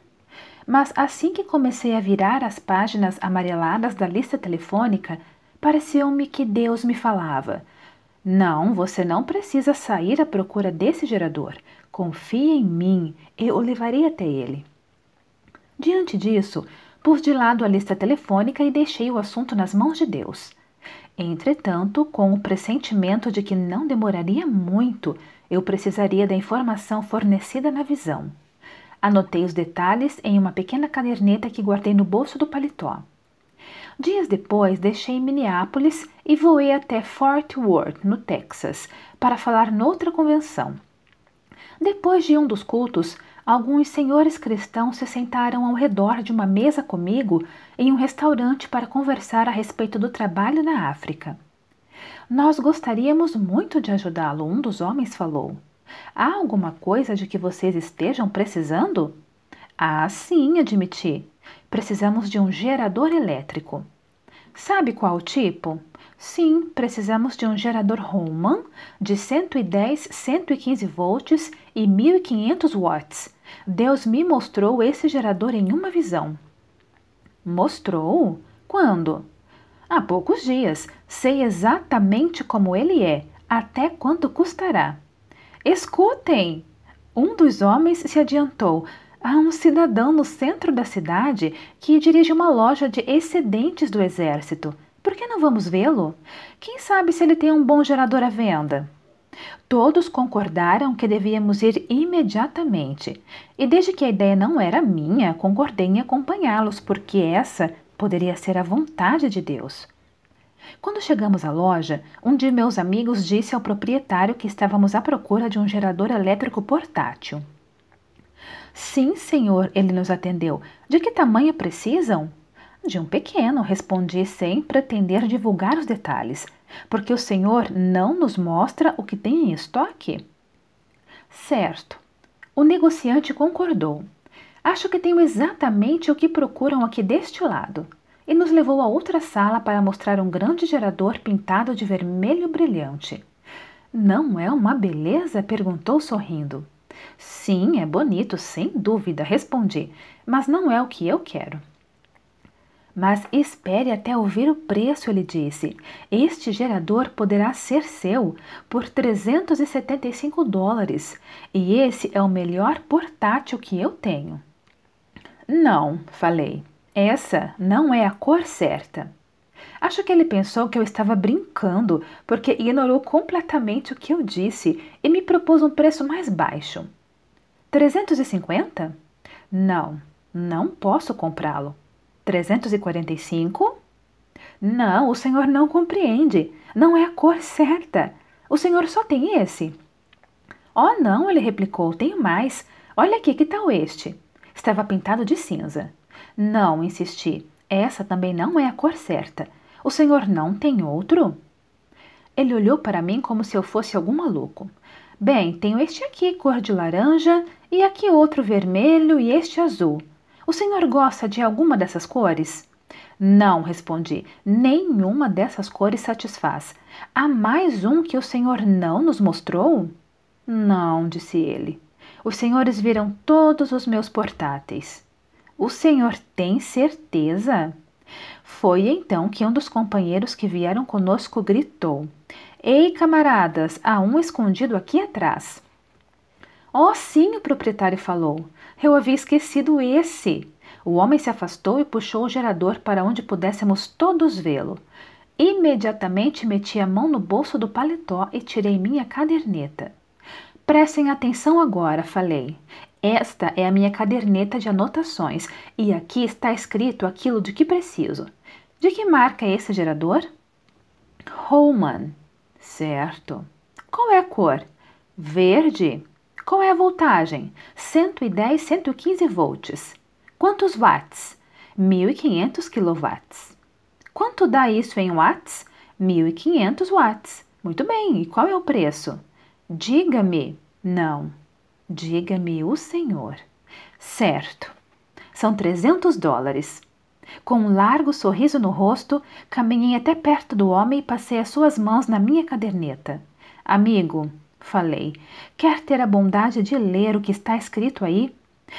Mas assim que comecei a virar as páginas amareladas da lista telefônica, pareceu-me que Deus me falava: Não, você não precisa sair à procura desse gerador. Confie em mim, eu o levarei até ele. Diante disso, pus de lado a lista telefônica e deixei o assunto nas mãos de Deus. Entretanto, com o pressentimento de que não demoraria muito, eu precisaria da informação fornecida na visão. Anotei os detalhes em uma pequena caderneta que guardei no bolso do paletó. Dias depois, deixei Minneapolis e voei até Fort Worth, no Texas, para falar noutra convenção. Depois de um dos cultos, alguns senhores cristãos se sentaram ao redor de uma mesa comigo em um restaurante para conversar a respeito do trabalho na África. Nós gostaríamos muito de ajudá-lo, um dos homens falou. Há alguma coisa de que vocês estejam precisando? Ah, sim, admiti. Precisamos de um gerador elétrico. Sabe qual tipo? Sim, precisamos de um gerador Roman de 110, 115 volts e 1500 watts. Deus me mostrou esse gerador em uma visão. Mostrou? Quando? Há poucos dias. Sei exatamente como ele é, até quanto custará. Escutem! Um dos homens se adiantou. Há um cidadão no centro da cidade que dirige uma loja de excedentes do exército. Por que não vamos vê-lo? Quem sabe se ele tem um bom gerador à venda? Todos concordaram que devíamos ir imediatamente, e desde que a ideia não era minha, concordei em acompanhá-los, porque essa poderia ser a vontade de Deus. Quando chegamos à loja, um de meus amigos disse ao proprietário que estávamos à procura de um gerador elétrico portátil. Sim, senhor, ele nos atendeu. De que tamanho precisam? de um pequeno, respondi sem pretender divulgar os detalhes, porque o Senhor não nos mostra o que tem em estoque. Certo. O negociante concordou. Acho que tenho exatamente o que procuram aqui deste lado. E nos levou a outra sala para mostrar um grande gerador pintado de vermelho brilhante. Não é uma beleza? perguntou sorrindo. Sim, é bonito, sem dúvida, respondi, mas não é o que eu quero. Mas espere até ouvir o preço, ele disse. Este gerador poderá ser seu por 375 dólares, e esse é o melhor portátil que eu tenho. Não, falei. Essa não é a cor certa. Acho que ele pensou que eu estava brincando, porque ignorou completamente o que eu disse e me propôs um preço mais baixo. 350? Não, não posso comprá-lo. 345? Não, o senhor não compreende. Não é a cor certa. O senhor só tem esse. Oh, não, ele replicou, tenho mais. Olha aqui, que tal este? Estava pintado de cinza. Não, insisti. Essa também não é a cor certa. O senhor não tem outro? Ele olhou para mim como se eu fosse algum maluco. Bem, tenho este aqui, cor de laranja, e aqui outro vermelho e este azul. O senhor gosta de alguma dessas cores? Não, respondi, nenhuma dessas cores satisfaz. Há mais um que o senhor não nos mostrou? Não, disse ele. Os senhores viram todos os meus portáteis. O senhor tem certeza? Foi então que um dos companheiros que vieram conosco gritou: Ei, camaradas, há um escondido aqui atrás. Oh, sim, o proprietário falou. Eu havia esquecido esse. O homem se afastou e puxou o gerador para onde pudéssemos todos vê-lo. Imediatamente meti a mão no bolso do paletó e tirei minha caderneta. Prestem atenção agora, falei. Esta é a minha caderneta de anotações e aqui está escrito aquilo de que preciso. De que marca é esse gerador? Holman. Certo. Qual é a cor? Verde. Qual é a voltagem? 110, 115 volts. Quantos watts? 1500 quilowatts. Quanto dá isso em watts? 1500 watts. Muito bem, e qual é o preço? Diga-me. Não. Diga-me o senhor. Certo. São 300 dólares. Com um largo sorriso no rosto, caminhei até perto do homem e passei as suas mãos na minha caderneta. Amigo, falei. Quer ter a bondade de ler o que está escrito aí?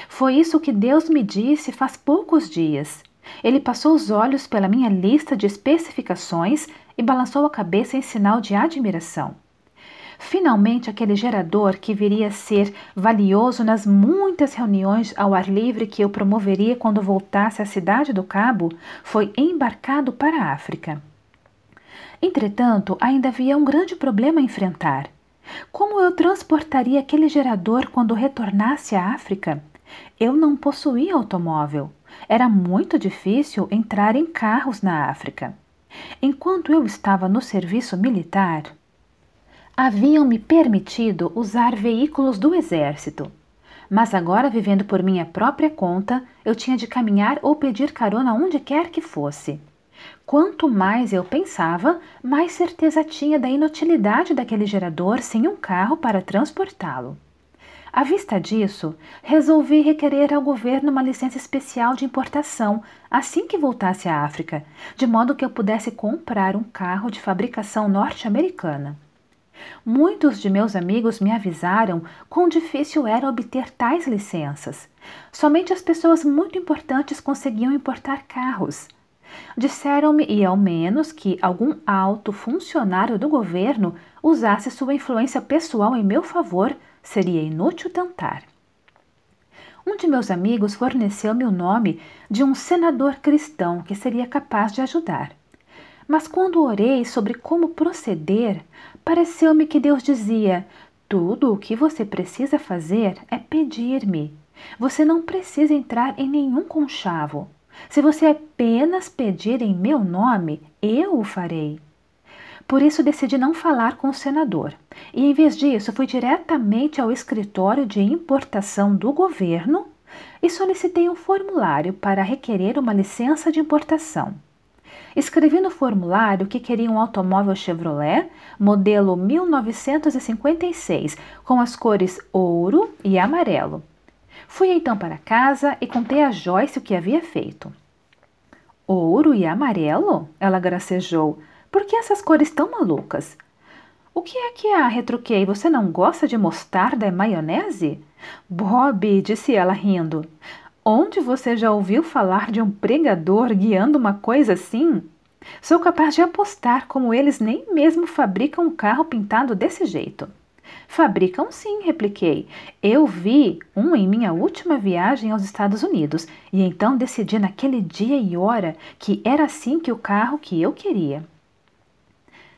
Foi isso que Deus me disse faz poucos dias. Ele passou os olhos pela minha lista de especificações e balançou a cabeça em sinal de admiração. Finalmente, aquele gerador que viria a ser valioso nas muitas reuniões ao ar livre que eu promoveria quando voltasse à cidade do Cabo, foi embarcado para a África. Entretanto, ainda havia um grande problema a enfrentar. Como eu transportaria aquele gerador quando retornasse à África? Eu não possuía automóvel. Era muito difícil entrar em carros na África. Enquanto eu estava no serviço militar, haviam-me permitido usar veículos do exército. Mas agora, vivendo por minha própria conta, eu tinha de caminhar ou pedir carona onde quer que fosse. Quanto mais eu pensava, mais certeza tinha da inutilidade daquele gerador sem um carro para transportá-lo. À vista disso, resolvi requerer ao governo uma licença especial de importação assim que voltasse à África, de modo que eu pudesse comprar um carro de fabricação norte-americana. Muitos de meus amigos me avisaram quão difícil era obter tais licenças. Somente as pessoas muito importantes conseguiam importar carros, Disseram-me, e ao menos, que algum alto funcionário do governo usasse sua influência pessoal em meu favor, seria inútil tentar. Um de meus amigos forneceu-me o nome de um senador cristão que seria capaz de ajudar. Mas quando orei sobre como proceder, pareceu-me que Deus dizia: Tudo o que você precisa fazer é pedir-me. Você não precisa entrar em nenhum conchavo. Se você apenas pedir em meu nome, eu o farei. Por isso decidi não falar com o senador. E em vez disso, fui diretamente ao escritório de importação do governo e solicitei um formulário para requerer uma licença de importação. Escrevi no formulário que queria um automóvel Chevrolet, modelo 1956, com as cores ouro e amarelo, Fui então para casa e contei a Joyce o que havia feito. Ouro e amarelo? Ela gracejou. Por que essas cores tão malucas? O que é que há? retruquei. Você não gosta de mostarda e maionese? Bob, disse ela rindo. Onde você já ouviu falar de um pregador guiando uma coisa assim? Sou capaz de apostar como eles nem mesmo fabricam um carro pintado desse jeito. Fabricam sim, repliquei. Eu vi um em minha última viagem aos Estados Unidos e então decidi naquele dia e hora que era assim que o carro que eu queria.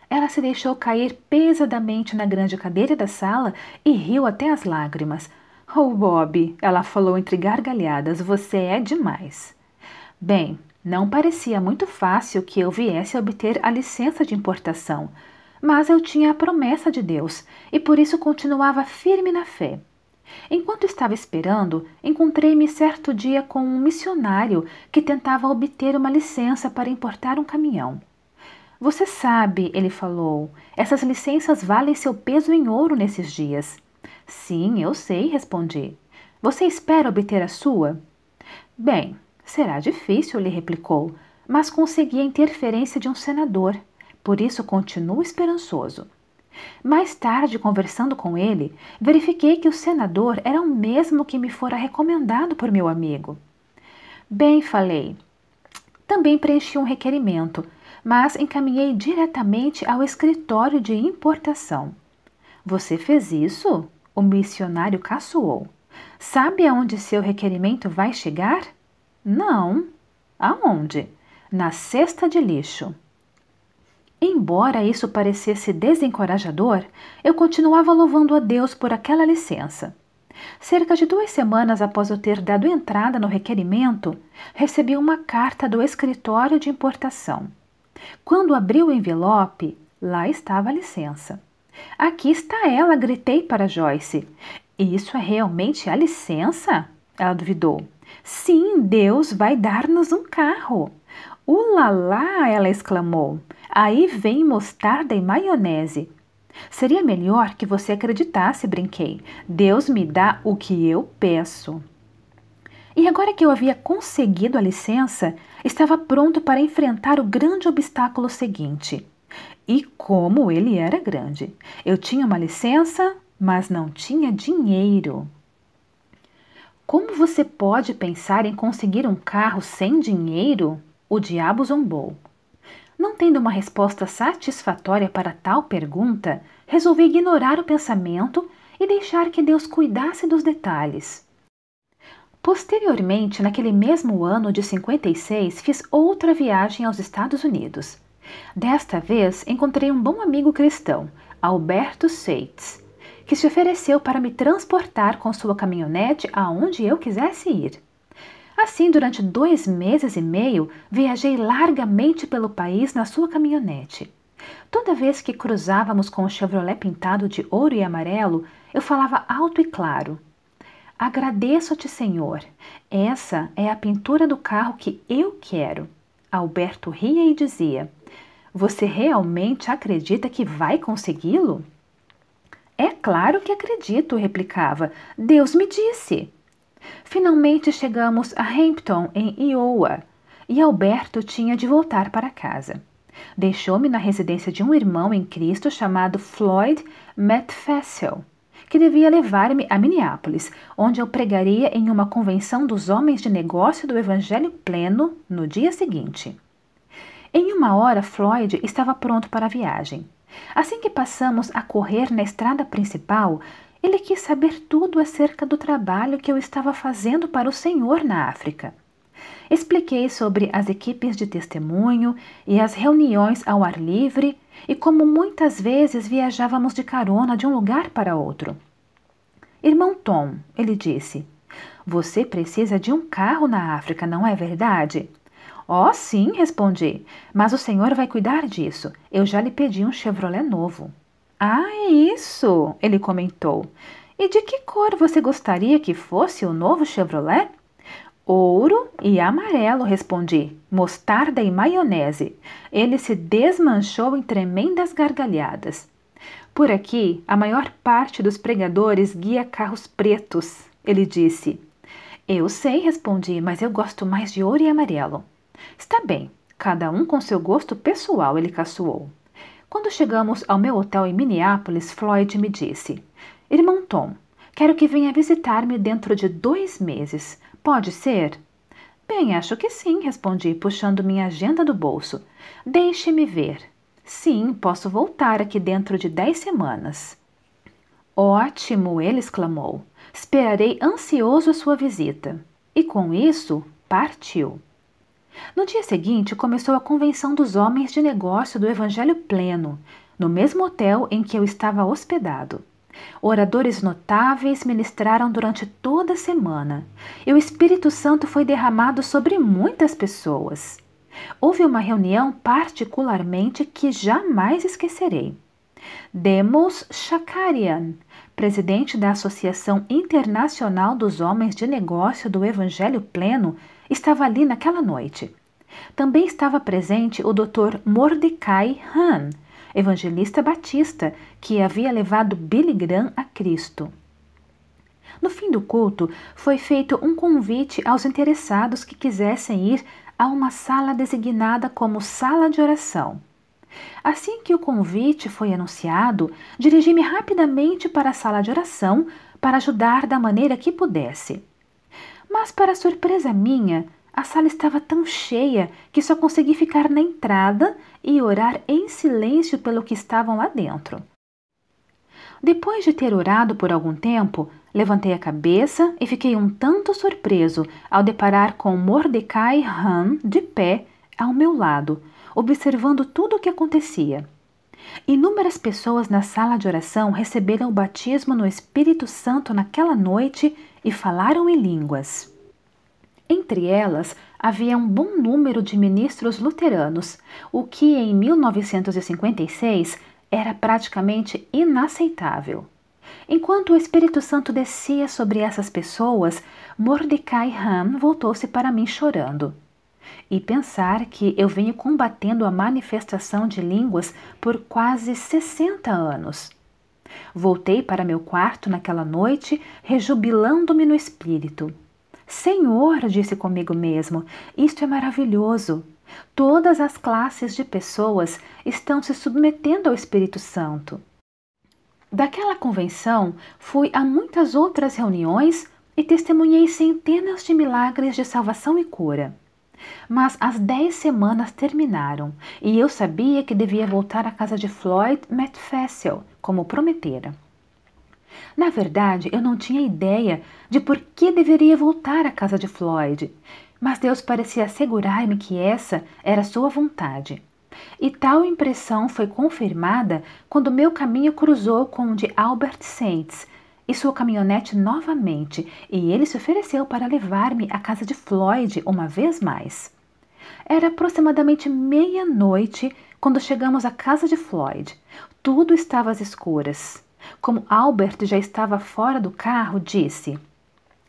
Ela se deixou cair pesadamente na grande cadeira da sala e riu até as lágrimas. Oh, Bob, ela falou entre gargalhadas, você é demais. Bem, não parecia muito fácil que eu viesse a obter a licença de importação mas eu tinha a promessa de Deus e por isso continuava firme na fé. Enquanto estava esperando, encontrei-me certo dia com um missionário que tentava obter uma licença para importar um caminhão. Você sabe, ele falou, essas licenças valem seu peso em ouro nesses dias. Sim, eu sei, respondi. Você espera obter a sua? Bem, será difícil, ele replicou, mas consegui a interferência de um senador por isso continuo esperançoso. Mais tarde, conversando com ele, verifiquei que o senador era o mesmo que me fora recomendado por meu amigo. Bem, falei. Também preenchi um requerimento, mas encaminhei diretamente ao escritório de importação. Você fez isso? O missionário caçoou. Sabe aonde seu requerimento vai chegar? Não. Aonde? Na cesta de lixo. Embora isso parecesse desencorajador, eu continuava louvando a Deus por aquela licença. Cerca de duas semanas após eu ter dado entrada no requerimento, recebi uma carta do escritório de importação. Quando abri o envelope, lá estava a licença. Aqui está ela, gritei para Joyce. Isso é realmente a licença? Ela duvidou. Sim, Deus vai dar-nos um carro. Ulalá! ela exclamou. Aí vem mostarda e maionese. Seria melhor que você acreditasse, brinquei. Deus me dá o que eu peço. E agora que eu havia conseguido a licença, estava pronto para enfrentar o grande obstáculo seguinte. E como ele era grande! Eu tinha uma licença, mas não tinha dinheiro. Como você pode pensar em conseguir um carro sem dinheiro? O diabo zombou. Não tendo uma resposta satisfatória para tal pergunta, resolvi ignorar o pensamento e deixar que Deus cuidasse dos detalhes. Posteriormente, naquele mesmo ano de 56, fiz outra viagem aos Estados Unidos. Desta vez, encontrei um bom amigo cristão, Alberto Seitz, que se ofereceu para me transportar com sua caminhonete aonde eu quisesse ir. Assim, durante dois meses e meio, viajei largamente pelo país na sua caminhonete. Toda vez que cruzávamos com o Chevrolet pintado de ouro e amarelo, eu falava alto e claro: Agradeço-te, Senhor. Essa é a pintura do carro que eu quero. Alberto ria e dizia: Você realmente acredita que vai consegui-lo? É claro que acredito, replicava. Deus me disse. Finalmente chegamos a Hampton, em Iowa, e Alberto tinha de voltar para casa. Deixou-me na residência de um irmão em Cristo chamado Floyd Metfessel, que devia levar-me a Minneapolis, onde eu pregaria em uma convenção dos homens de negócio do Evangelho Pleno no dia seguinte. Em uma hora, Floyd estava pronto para a viagem. Assim que passamos a correr na estrada principal, ele quis saber tudo acerca do trabalho que eu estava fazendo para o Senhor na África. Expliquei sobre as equipes de testemunho e as reuniões ao ar livre e como muitas vezes viajávamos de carona de um lugar para outro. Irmão Tom, ele disse, você precisa de um carro na África, não é verdade? Oh, sim, respondi, mas o senhor vai cuidar disso. Eu já lhe pedi um Chevrolet novo. Ah, é isso! Ele comentou. E de que cor você gostaria que fosse o novo Chevrolet? Ouro e amarelo, respondi. Mostarda e maionese. Ele se desmanchou em tremendas gargalhadas. Por aqui, a maior parte dos pregadores guia carros pretos, ele disse. Eu sei, respondi, mas eu gosto mais de ouro e amarelo. Está bem, cada um com seu gosto pessoal, ele caçoou. Quando chegamos ao meu hotel em Minneapolis, Floyd me disse: Irmão Tom, quero que venha visitar-me dentro de dois meses. Pode ser? Bem, acho que sim, respondi, puxando minha agenda do bolso. Deixe-me ver. Sim, posso voltar aqui dentro de dez semanas. Ótimo! ele exclamou. Esperarei ansioso a sua visita. E com isso, partiu. No dia seguinte, começou a convenção dos homens de negócio do Evangelho Pleno, no mesmo hotel em que eu estava hospedado. Oradores notáveis ministraram durante toda a semana, e o Espírito Santo foi derramado sobre muitas pessoas. Houve uma reunião particularmente que jamais esquecerei. Demos Shakarian, presidente da Associação Internacional dos Homens de Negócio do Evangelho Pleno, estava ali naquela noite. Também estava presente o Dr. Mordecai Hahn, evangelista batista, que havia levado Billy Graham a Cristo. No fim do culto, foi feito um convite aos interessados que quisessem ir a uma sala designada como sala de oração. Assim que o convite foi anunciado, dirigi-me rapidamente para a sala de oração para ajudar da maneira que pudesse. Mas, para surpresa minha, a sala estava tão cheia que só consegui ficar na entrada e orar em silêncio pelo que estavam lá dentro. Depois de ter orado por algum tempo, levantei a cabeça e fiquei um tanto surpreso ao deparar com Mordecai Han de pé ao meu lado, observando tudo o que acontecia. Inúmeras pessoas na sala de oração receberam o batismo no Espírito Santo naquela noite e falaram em línguas. Entre elas havia um bom número de ministros luteranos, o que em 1956 era praticamente inaceitável. Enquanto o Espírito Santo descia sobre essas pessoas, Mordecai Ham voltou-se para mim chorando. E pensar que eu venho combatendo a manifestação de línguas por quase 60 anos. Voltei para meu quarto naquela noite, rejubilando-me no espírito. Senhor, disse comigo mesmo, isto é maravilhoso. Todas as classes de pessoas estão se submetendo ao Espírito Santo. Daquela convenção, fui a muitas outras reuniões e testemunhei centenas de milagres de salvação e cura. Mas as dez semanas terminaram e eu sabia que devia voltar à casa de Floyd Metfessel, como prometera. Na verdade, eu não tinha ideia de por que deveria voltar à casa de Floyd, mas Deus parecia assegurar-me que essa era sua vontade. E tal impressão foi confirmada quando meu caminho cruzou com o de Albert Saints, e sua caminhonete novamente, e ele se ofereceu para levar-me à casa de Floyd uma vez mais. Era aproximadamente meia-noite quando chegamos à casa de Floyd. Tudo estava às escuras. Como Albert já estava fora do carro, disse: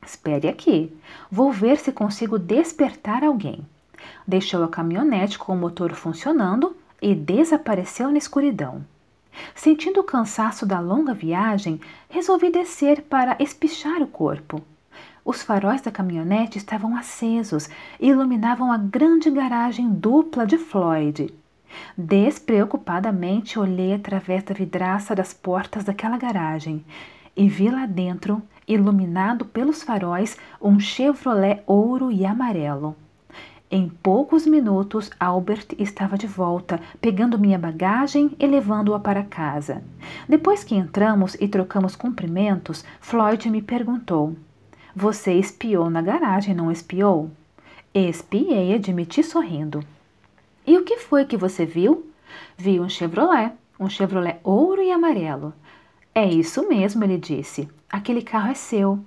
Espere aqui. Vou ver se consigo despertar alguém. Deixou a caminhonete com o motor funcionando e desapareceu na escuridão. Sentindo o cansaço da longa viagem, resolvi descer para espichar o corpo. Os faróis da caminhonete estavam acesos e iluminavam a grande garagem dupla de Floyd. Despreocupadamente olhei através da vidraça das portas daquela garagem e vi lá dentro, iluminado pelos faróis, um Chevrolet ouro e amarelo. Em poucos minutos, Albert estava de volta, pegando minha bagagem e levando-a para casa. Depois que entramos e trocamos cumprimentos, Floyd me perguntou: Você espiou na garagem, não espiou? Espiei, admiti sorrindo. E o que foi que você viu? Vi um Chevrolet, um Chevrolet ouro e amarelo. É isso mesmo, ele disse. Aquele carro é seu.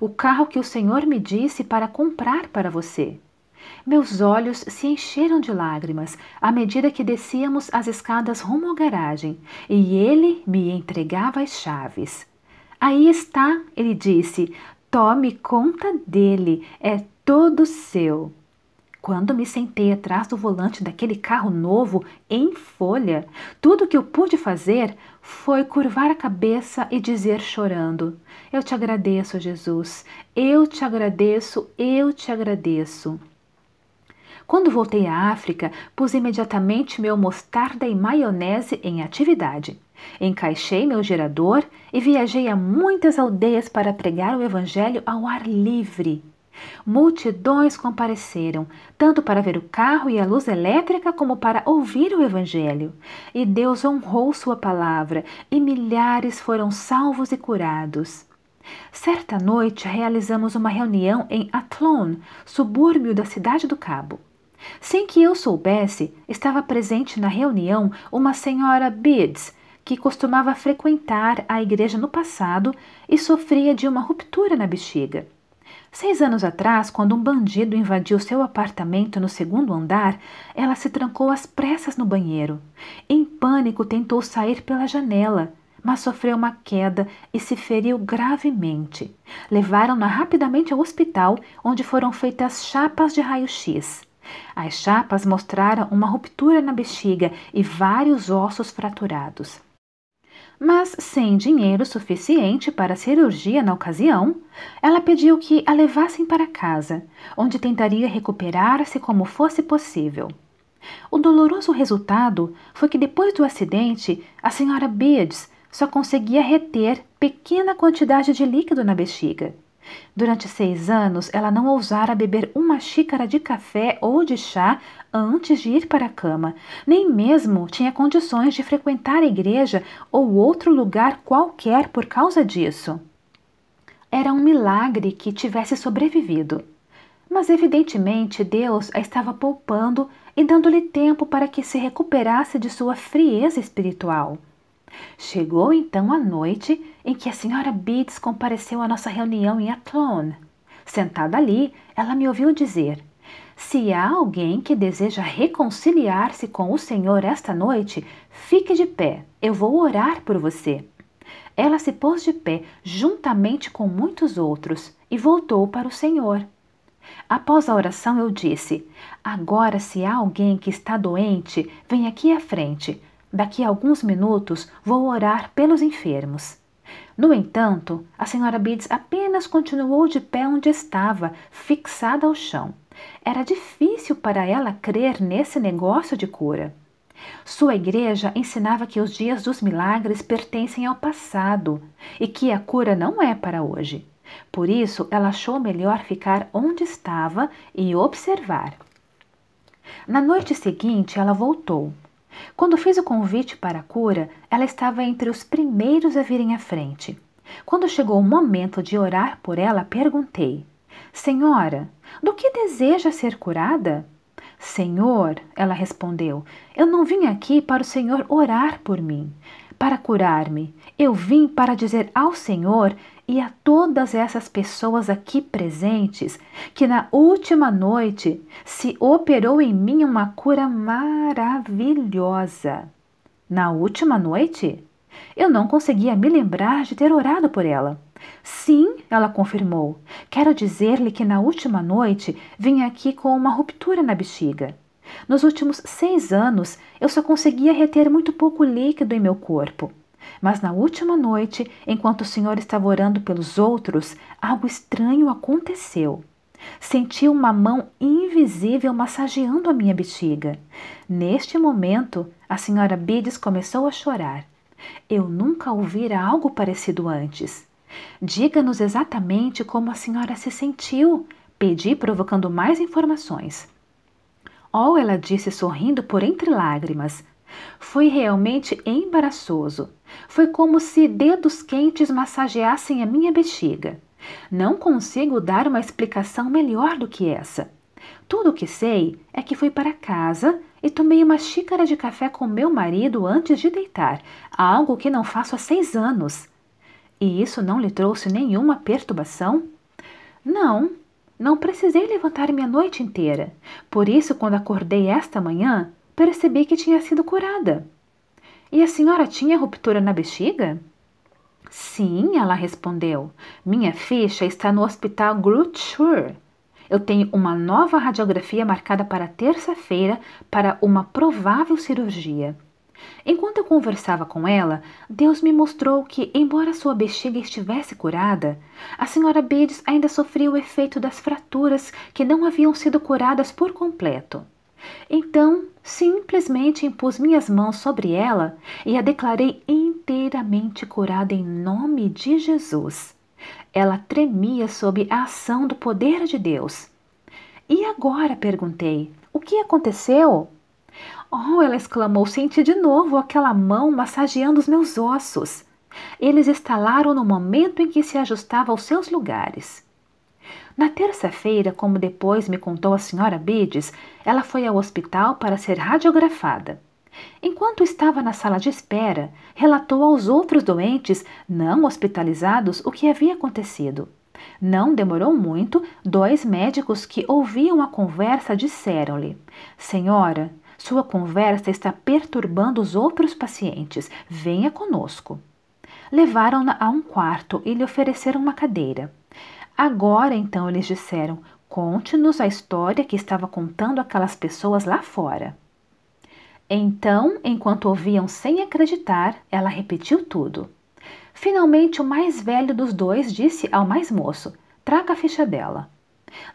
O carro que o senhor me disse para comprar para você. Meus olhos se encheram de lágrimas à medida que descíamos as escadas rumo à garagem e ele me entregava as chaves. Aí está, ele disse, tome conta dele, é todo seu. Quando me sentei atrás do volante daquele carro novo, em folha, tudo o que eu pude fazer foi curvar a cabeça e dizer chorando: Eu te agradeço, Jesus, eu te agradeço, eu te agradeço. Quando voltei à África, pus imediatamente meu mostarda e maionese em atividade. Encaixei meu gerador e viajei a muitas aldeias para pregar o Evangelho ao ar livre. Multidões compareceram, tanto para ver o carro e a luz elétrica, como para ouvir o Evangelho. E Deus honrou Sua palavra, e milhares foram salvos e curados. Certa noite realizamos uma reunião em Athlone, subúrbio da Cidade do Cabo. Sem que eu soubesse, estava presente na reunião uma senhora Bids que costumava frequentar a igreja no passado e sofria de uma ruptura na bexiga. Seis anos atrás, quando um bandido invadiu seu apartamento no segundo andar, ela se trancou às pressas no banheiro. Em pânico, tentou sair pela janela, mas sofreu uma queda e se feriu gravemente. Levaram-na rapidamente ao hospital, onde foram feitas chapas de raio-x. As chapas mostraram uma ruptura na bexiga e vários ossos fraturados. Mas, sem dinheiro suficiente para a cirurgia na ocasião, ela pediu que a levassem para casa, onde tentaria recuperar-se como fosse possível. O doloroso resultado foi que depois do acidente, a senhora Beards só conseguia reter pequena quantidade de líquido na bexiga. Durante seis anos, ela não ousara beber uma xícara de café ou de chá antes de ir para a cama. Nem mesmo tinha condições de frequentar a igreja ou outro lugar qualquer por causa disso. Era um milagre que tivesse sobrevivido. Mas evidentemente Deus a estava poupando e dando-lhe tempo para que se recuperasse de sua frieza espiritual. Chegou então a noite em que a senhora Beats compareceu à nossa reunião em Athlone. Sentada ali, ela me ouviu dizer: Se há alguém que deseja reconciliar-se com o Senhor esta noite, fique de pé, eu vou orar por você. Ela se pôs de pé juntamente com muitos outros e voltou para o Senhor. Após a oração, eu disse: Agora, se há alguém que está doente, vem aqui à frente. Daqui a alguns minutos vou orar pelos enfermos. No entanto, a senhora bids apenas continuou de pé onde estava, fixada ao chão. Era difícil para ela crer nesse negócio de cura. Sua igreja ensinava que os dias dos milagres pertencem ao passado e que a cura não é para hoje. Por isso, ela achou melhor ficar onde estava e observar. Na noite seguinte, ela voltou, quando fiz o convite para a cura, ela estava entre os primeiros a virem à frente. Quando chegou o momento de orar por ela, perguntei: Senhora, do que deseja ser curada? Senhor, ela respondeu, eu não vim aqui para o Senhor orar por mim, para curar-me. Eu vim para dizer ao Senhor e a todas essas pessoas aqui presentes que na última noite se operou em mim uma cura maravilhosa. Na última noite? Eu não conseguia me lembrar de ter orado por ela. Sim, ela confirmou. Quero dizer-lhe que na última noite vim aqui com uma ruptura na bexiga. Nos últimos seis anos, eu só conseguia reter muito pouco líquido em meu corpo. Mas na última noite, enquanto o Senhor estava orando pelos outros, algo estranho aconteceu. Senti uma mão invisível massageando a minha bexiga. Neste momento, a senhora Bides começou a chorar. Eu nunca ouvira algo parecido antes. Diga-nos exatamente como a senhora se sentiu, pedi provocando mais informações. Oh, ela disse sorrindo por entre lágrimas. Foi realmente embaraçoso. Foi como se dedos quentes massageassem a minha bexiga. Não consigo dar uma explicação melhor do que essa. Tudo o que sei é que fui para casa e tomei uma xícara de café com meu marido antes de deitar, algo que não faço há seis anos. E isso não lhe trouxe nenhuma perturbação? Não, não precisei levantar-me a noite inteira. Por isso, quando acordei esta manhã, percebi que tinha sido curada. E a senhora tinha ruptura na bexiga? Sim, ela respondeu. Minha ficha está no hospital Grutschur. Eu tenho uma nova radiografia marcada para terça-feira para uma provável cirurgia. Enquanto eu conversava com ela, Deus me mostrou que, embora sua bexiga estivesse curada, a senhora Bades ainda sofria o efeito das fraturas que não haviam sido curadas por completo. Então, Simplesmente impus minhas mãos sobre ela e a declarei inteiramente curada em nome de Jesus. Ela tremia sob a ação do poder de Deus. E agora? perguntei. O que aconteceu? Oh, ela exclamou, senti de novo aquela mão massageando os meus ossos. Eles estalaram no momento em que se ajustava aos seus lugares. Na terça-feira, como depois me contou a senhora Bides, ela foi ao hospital para ser radiografada. Enquanto estava na sala de espera, relatou aos outros doentes não hospitalizados o que havia acontecido. Não demorou muito, dois médicos que ouviam a conversa disseram-lhe: Senhora, sua conversa está perturbando os outros pacientes. Venha conosco. Levaram-na a um quarto e lhe ofereceram uma cadeira. Agora então eles disseram: Conte-nos a história que estava contando aquelas pessoas lá fora. Então, enquanto ouviam sem acreditar, ela repetiu tudo. Finalmente, o mais velho dos dois disse ao mais moço: Traga a ficha dela.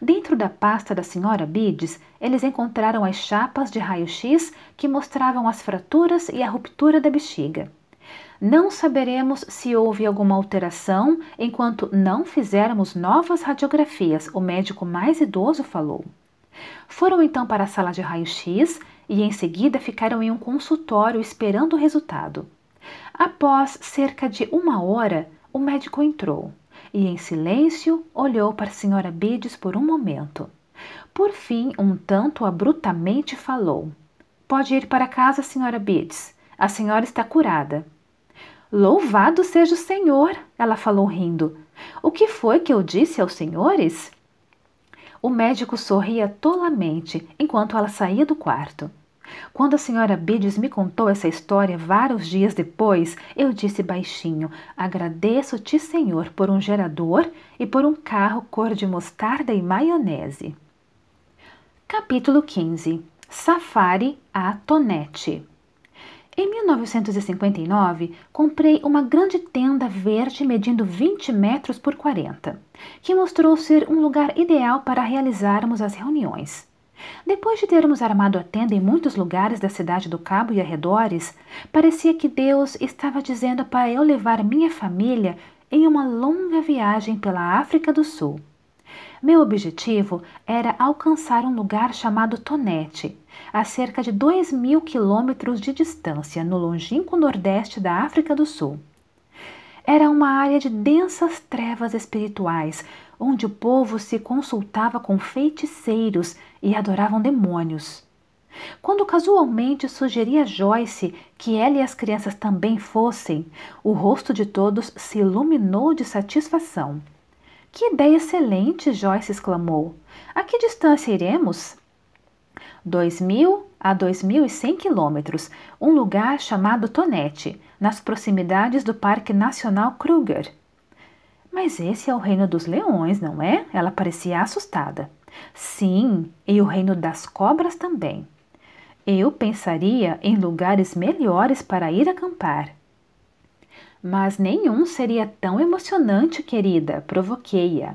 Dentro da pasta da senhora Bides, eles encontraram as chapas de raio-x que mostravam as fraturas e a ruptura da bexiga não saberemos se houve alguma alteração enquanto não fizermos novas radiografias, o médico mais idoso falou. Foram então para a sala de raio-x e em seguida ficaram em um consultório esperando o resultado. Após cerca de uma hora, o médico entrou e, em silêncio, olhou para a senhora Bides por um momento. Por fim, um tanto abruptamente falou: Pode ir para casa, senhora Bides. A senhora está curada. Louvado seja o Senhor, ela falou rindo. O que foi que eu disse aos senhores? O médico sorria tolamente enquanto ela saía do quarto. Quando a senhora Bides me contou essa história vários dias depois, eu disse baixinho: Agradeço-te, Senhor, por um gerador e por um carro cor de mostarda e maionese. Capítulo 15 Safari a Tonete em 1959, comprei uma grande tenda verde medindo 20 metros por 40, que mostrou ser um lugar ideal para realizarmos as reuniões. Depois de termos armado a tenda em muitos lugares da cidade do Cabo e arredores, parecia que Deus estava dizendo para eu levar minha família em uma longa viagem pela África do Sul. Meu objetivo era alcançar um lugar chamado Tonete, a cerca de 2 mil quilômetros de distância, no longínquo nordeste da África do Sul. Era uma área de densas trevas espirituais, onde o povo se consultava com feiticeiros e adoravam demônios. Quando casualmente sugeria a Joyce que ela e as crianças também fossem, o rosto de todos se iluminou de satisfação. Que ideia excelente! Joyce exclamou. A que distância iremos? 2.000 a 2.100 quilômetros, um lugar chamado Tonete, nas proximidades do Parque Nacional Kruger. Mas esse é o reino dos leões, não é? Ela parecia assustada. Sim, e o reino das cobras também. Eu pensaria em lugares melhores para ir acampar. Mas nenhum seria tão emocionante, querida, provoquei-a.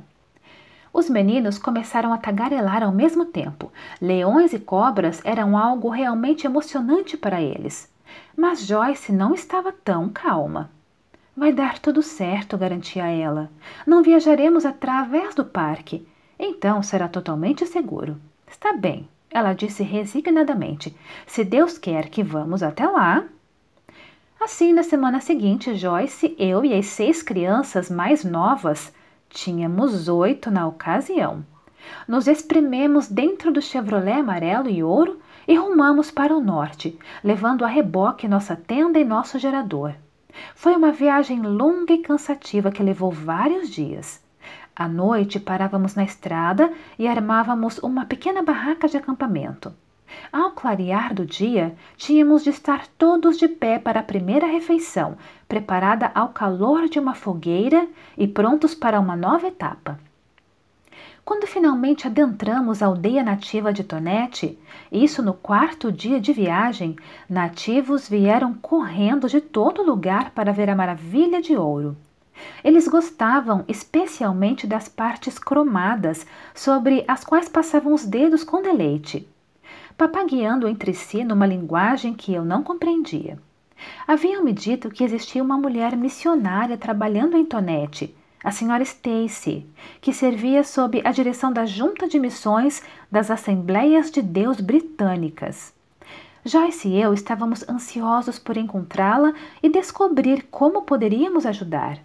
Os meninos começaram a tagarelar ao mesmo tempo. Leões e cobras eram algo realmente emocionante para eles. Mas Joyce não estava tão calma. Vai dar tudo certo, garantia ela. Não viajaremos através do parque. Então será totalmente seguro. Está bem, ela disse resignadamente. Se Deus quer que vamos até lá. Assim, na semana seguinte, Joyce, eu e as seis crianças mais novas Tínhamos oito na ocasião. Nos esprememos dentro do Chevrolet amarelo e ouro e rumamos para o norte, levando a reboque nossa tenda e nosso gerador. Foi uma viagem longa e cansativa que levou vários dias. À noite parávamos na estrada e armávamos uma pequena barraca de acampamento. Ao clarear do dia, tínhamos de estar todos de pé para a primeira refeição preparada ao calor de uma fogueira e prontos para uma nova etapa. Quando finalmente adentramos a aldeia nativa de Tonete, isso no quarto dia de viagem, nativos vieram correndo de todo lugar para ver a maravilha de ouro. Eles gostavam especialmente das partes cromadas, sobre as quais passavam os dedos com deleite, papagueando entre si numa linguagem que eu não compreendia. Haviam-me dito que existia uma mulher missionária trabalhando em Tonete, a senhora Stacy, que servia sob a direção da Junta de Missões das Assembleias de Deus Britânicas. Joyce e eu estávamos ansiosos por encontrá-la e descobrir como poderíamos ajudar.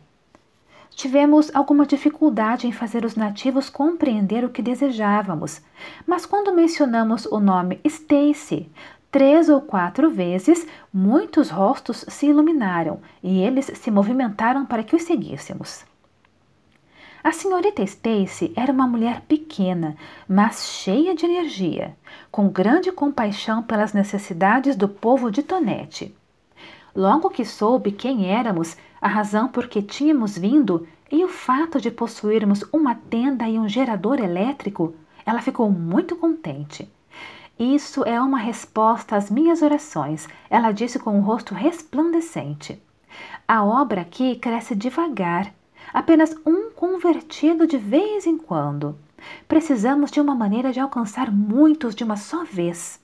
Tivemos alguma dificuldade em fazer os nativos compreender o que desejávamos, mas quando mencionamos o nome Stacy, Três ou quatro vezes, muitos rostos se iluminaram e eles se movimentaram para que os seguíssemos. A senhorita Stacy era uma mulher pequena, mas cheia de energia, com grande compaixão pelas necessidades do povo de Tonete. Logo que soube quem éramos, a razão por que tínhamos vindo e o fato de possuirmos uma tenda e um gerador elétrico, ela ficou muito contente. Isso é uma resposta às minhas orações, ela disse com o um rosto resplandecente. A obra aqui cresce devagar, apenas um convertido de vez em quando. Precisamos de uma maneira de alcançar muitos de uma só vez.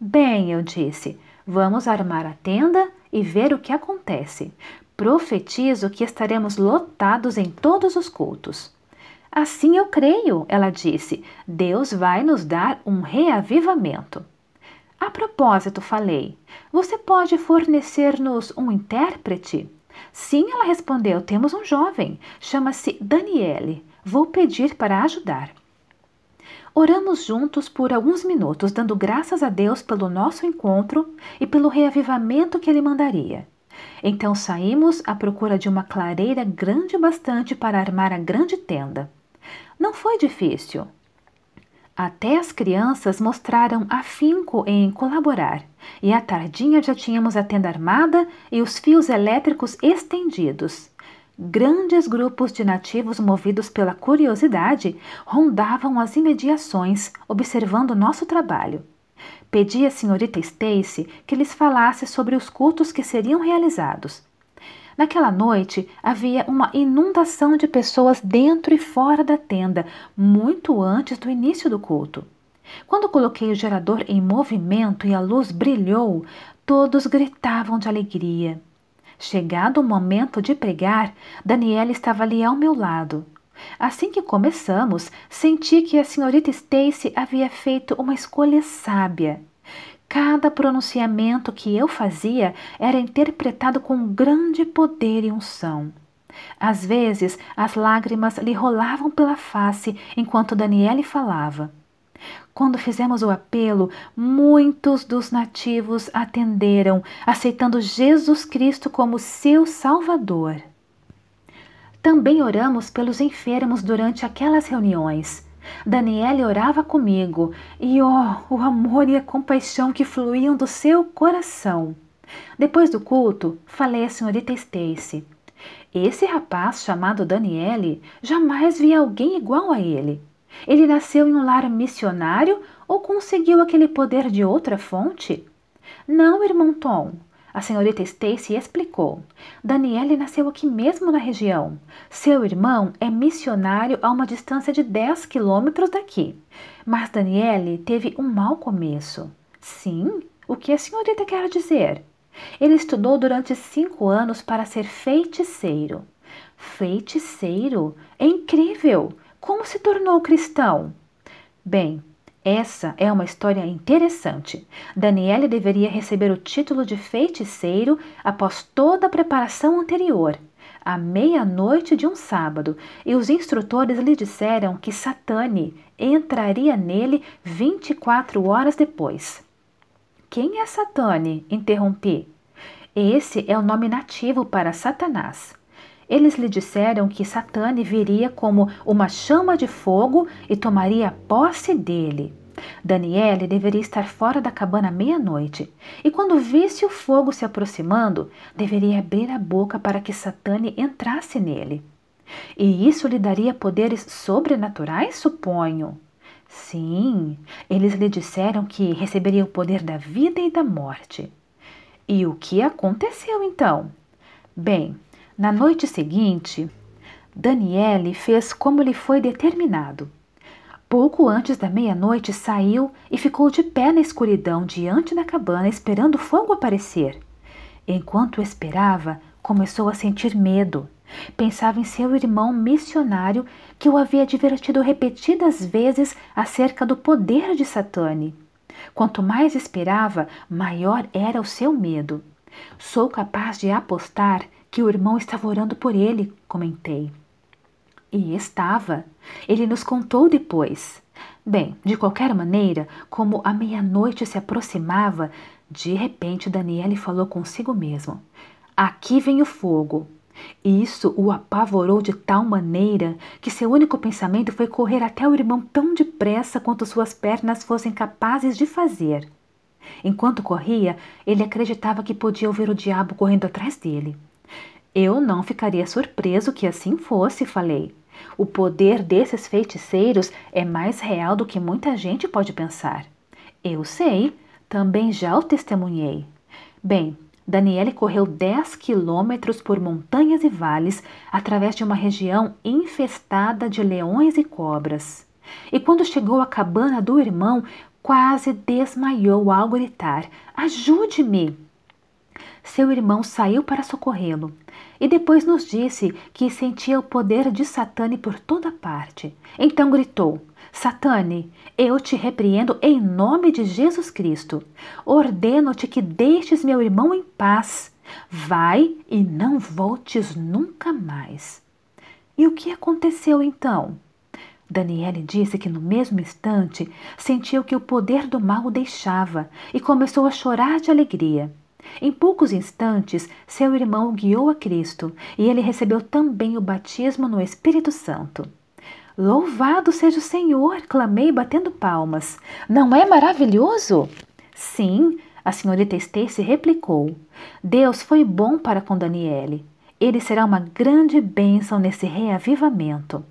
Bem, eu disse, vamos armar a tenda e ver o que acontece. Profetizo que estaremos lotados em todos os cultos. Assim eu creio, ela disse. Deus vai nos dar um reavivamento. A propósito, falei, você pode fornecer-nos um intérprete? Sim, ela respondeu, temos um jovem. Chama-se Daniele. Vou pedir para ajudar. Oramos juntos por alguns minutos, dando graças a Deus pelo nosso encontro e pelo reavivamento que ele mandaria. Então saímos à procura de uma clareira grande bastante para armar a grande tenda. Não foi difícil. Até as crianças mostraram afinco em colaborar, e à tardinha já tínhamos a tenda armada e os fios elétricos estendidos. Grandes grupos de nativos movidos pela curiosidade rondavam as imediações, observando nosso trabalho. Pedi à senhorita Stacy que lhes falasse sobre os cultos que seriam realizados Naquela noite havia uma inundação de pessoas dentro e fora da tenda, muito antes do início do culto. Quando coloquei o gerador em movimento e a luz brilhou, todos gritavam de alegria. Chegado o momento de pregar, Daniela estava ali ao meu lado. Assim que começamos, senti que a senhorita Stacy havia feito uma escolha sábia. Cada pronunciamento que eu fazia era interpretado com grande poder e unção. Às vezes, as lágrimas lhe rolavam pela face enquanto Daniele falava. Quando fizemos o apelo, muitos dos nativos atenderam, aceitando Jesus Cristo como seu Salvador. Também oramos pelos enfermos durante aquelas reuniões. Daniele orava comigo e, oh, o amor e a compaixão que fluíam do seu coração. Depois do culto, falei à senhorita Stacy. Esse rapaz chamado Daniele, jamais vi alguém igual a ele. Ele nasceu em um lar missionário ou conseguiu aquele poder de outra fonte? Não, irmão Tom. A senhorita Stacy explicou. Daniele nasceu aqui mesmo na região. Seu irmão é missionário a uma distância de 10 quilômetros daqui. Mas Daniele teve um mau começo. Sim? O que a senhorita quer dizer? Ele estudou durante cinco anos para ser feiticeiro. Feiticeiro? É incrível! Como se tornou cristão? Bem, essa é uma história interessante. Daniele deveria receber o título de feiticeiro após toda a preparação anterior, à meia-noite de um sábado, e os instrutores lhe disseram que Satane entraria nele 24 horas depois. Quem é Satane? interrompi. Esse é o nome nativo para Satanás. Eles lhe disseram que Satane viria como uma chama de fogo e tomaria posse dele. Daniele deveria estar fora da cabana à meia-noite, e quando visse o fogo se aproximando, deveria abrir a boca para que Satane entrasse nele. E isso lhe daria poderes sobrenaturais, suponho. Sim, eles lhe disseram que receberia o poder da vida e da morte. E o que aconteceu então? Bem, na noite seguinte, Daniele fez como lhe foi determinado. Pouco antes da meia-noite saiu e ficou de pé na escuridão diante da cabana esperando o fogo aparecer. Enquanto esperava, começou a sentir medo. Pensava em seu irmão missionário que o havia advertido repetidas vezes acerca do poder de Satane. Quanto mais esperava, maior era o seu medo. Sou capaz de apostar que o irmão estava orando por ele, comentei. E estava. Ele nos contou depois. Bem, de qualquer maneira, como a meia-noite se aproximava, de repente Daniele falou consigo mesmo: Aqui vem o fogo. E isso o apavorou de tal maneira que seu único pensamento foi correr até o irmão tão depressa quanto suas pernas fossem capazes de fazer. Enquanto corria, ele acreditava que podia ouvir o diabo correndo atrás dele. Eu não ficaria surpreso que assim fosse, falei. O poder desses feiticeiros é mais real do que muita gente pode pensar. Eu sei, também já o testemunhei. Bem, Daniele correu 10 quilômetros por montanhas e vales através de uma região infestada de leões e cobras. E quando chegou à cabana do irmão, quase desmaiou ao gritar: Ajude-me! seu irmão saiu para socorrê-lo. E depois nos disse que sentia o poder de Satane por toda parte. Então gritou: Satane, eu te repreendo em nome de Jesus Cristo. Ordeno-te que deixes meu irmão em paz. Vai e não voltes nunca mais. E o que aconteceu então? Daniele disse que no mesmo instante sentiu que o poder do mal o deixava e começou a chorar de alegria. Em poucos instantes, seu irmão o guiou a Cristo e ele recebeu também o batismo no Espírito Santo. Louvado seja o Senhor! clamei batendo palmas. Não é maravilhoso? Sim, a senhorita Stacy replicou. Deus foi bom para com Daniele. Ele será uma grande bênção nesse reavivamento.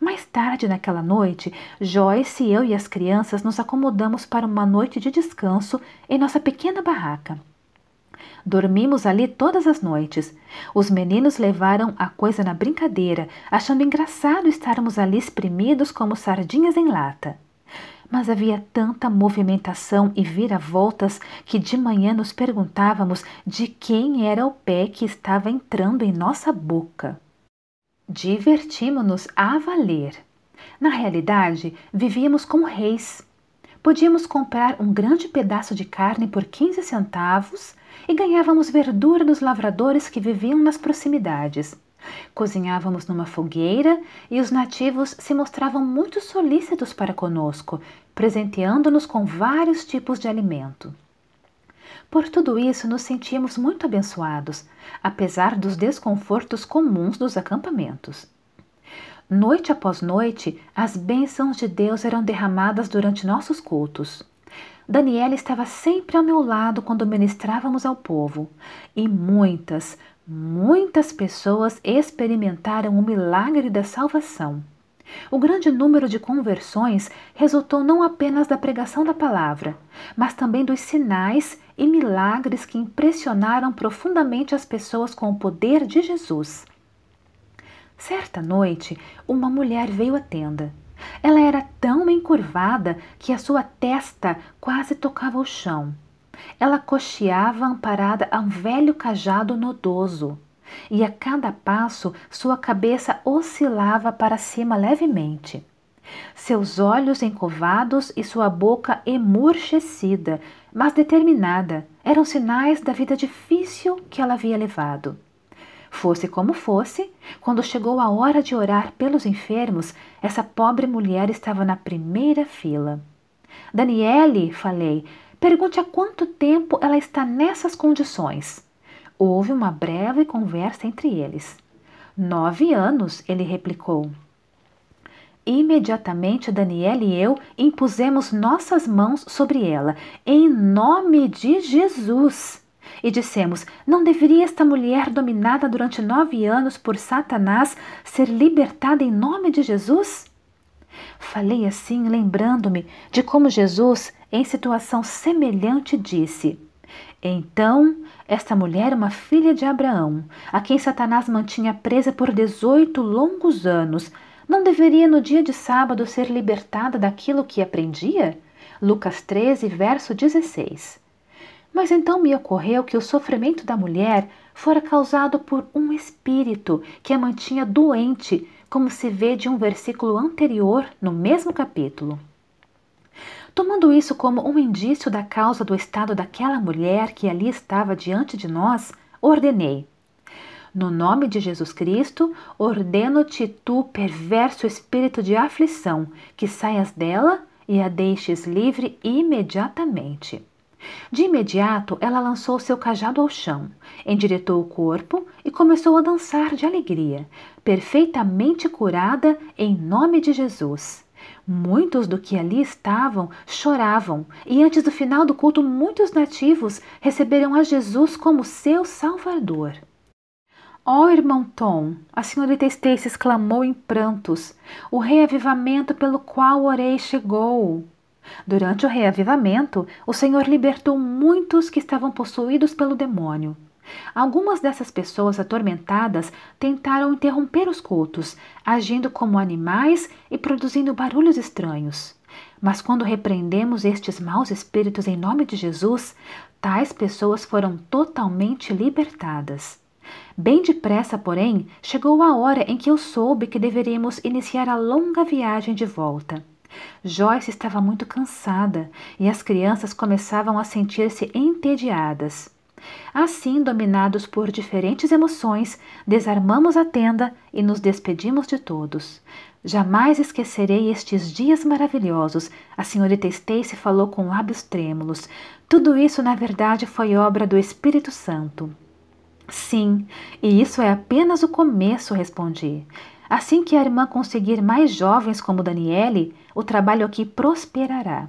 Mais tarde naquela noite, Joyce, eu e as crianças nos acomodamos para uma noite de descanso em nossa pequena barraca. Dormimos ali todas as noites. Os meninos levaram a coisa na brincadeira, achando engraçado estarmos ali espremidos como sardinhas em lata. Mas havia tanta movimentação e vira-voltas que de manhã nos perguntávamos de quem era o pé que estava entrando em nossa boca. Divertimos-nos a valer. Na realidade, vivíamos como reis. Podíamos comprar um grande pedaço de carne por 15 centavos e ganhávamos verdura dos lavradores que viviam nas proximidades. Cozinhávamos numa fogueira e os nativos se mostravam muito solícitos para conosco, presenteando-nos com vários tipos de alimento. Por tudo isso, nos sentíamos muito abençoados, apesar dos desconfortos comuns dos acampamentos. Noite após noite, as bênçãos de Deus eram derramadas durante nossos cultos. Daniela estava sempre ao meu lado quando ministrávamos ao povo, e muitas, muitas pessoas experimentaram o milagre da salvação. O grande número de conversões resultou não apenas da pregação da palavra, mas também dos sinais e milagres que impressionaram profundamente as pessoas com o poder de Jesus. Certa noite, uma mulher veio à tenda. Ela era tão encurvada que a sua testa quase tocava o chão. Ela cocheava amparada a um velho cajado nodoso, e a cada passo sua cabeça oscilava para cima levemente. Seus olhos encovados e sua boca emurchecida, mas determinada, eram sinais da vida difícil que ela havia levado. Fosse como fosse, quando chegou a hora de orar pelos enfermos, essa pobre mulher estava na primeira fila. Daniele, falei, pergunte há quanto tempo ela está nessas condições. Houve uma breve conversa entre eles. Nove anos, ele replicou. Imediatamente Daniel e eu impusemos nossas mãos sobre ela, em nome de Jesus e dissemos: Não deveria esta mulher, dominada durante nove anos por Satanás, ser libertada em nome de Jesus? Falei assim, lembrando-me de como Jesus, em situação semelhante, disse: Então, esta mulher é uma filha de Abraão, a quem Satanás mantinha presa por dezoito longos anos. Não deveria no dia de sábado ser libertada daquilo que aprendia? Lucas 13, verso 16. Mas então me ocorreu que o sofrimento da mulher fora causado por um espírito que a mantinha doente, como se vê de um versículo anterior no mesmo capítulo. Tomando isso como um indício da causa do estado daquela mulher que ali estava diante de nós, ordenei: No nome de Jesus Cristo, ordeno-te, tu perverso espírito de aflição, que saias dela e a deixes livre imediatamente. De imediato, ela lançou seu cajado ao chão, endireitou o corpo e começou a dançar de alegria, perfeitamente curada em nome de Jesus. Muitos do que ali estavam choravam, e antes do final do culto, muitos nativos receberam a Jesus como seu Salvador. Ó oh, irmão Tom, a senhorita Stacy exclamou em prantos, o reavivamento pelo qual orei chegou. Durante o reavivamento, o Senhor libertou muitos que estavam possuídos pelo demônio. Algumas dessas pessoas atormentadas tentaram interromper os cultos, agindo como animais e produzindo barulhos estranhos. Mas quando repreendemos estes maus espíritos em nome de Jesus, tais pessoas foram totalmente libertadas. Bem depressa, porém, chegou a hora em que eu soube que deveríamos iniciar a longa viagem de volta. Joyce estava muito cansada e as crianças começavam a sentir-se entediadas. Assim, dominados por diferentes emoções, desarmamos a tenda e nos despedimos de todos. Jamais esquecerei estes dias maravilhosos. A senhorita Stacy falou com lábios trêmulos. Tudo isso, na verdade, foi obra do Espírito Santo. Sim, e isso é apenas o começo, respondi. Assim que a irmã conseguir mais jovens como Daniele, o trabalho aqui prosperará.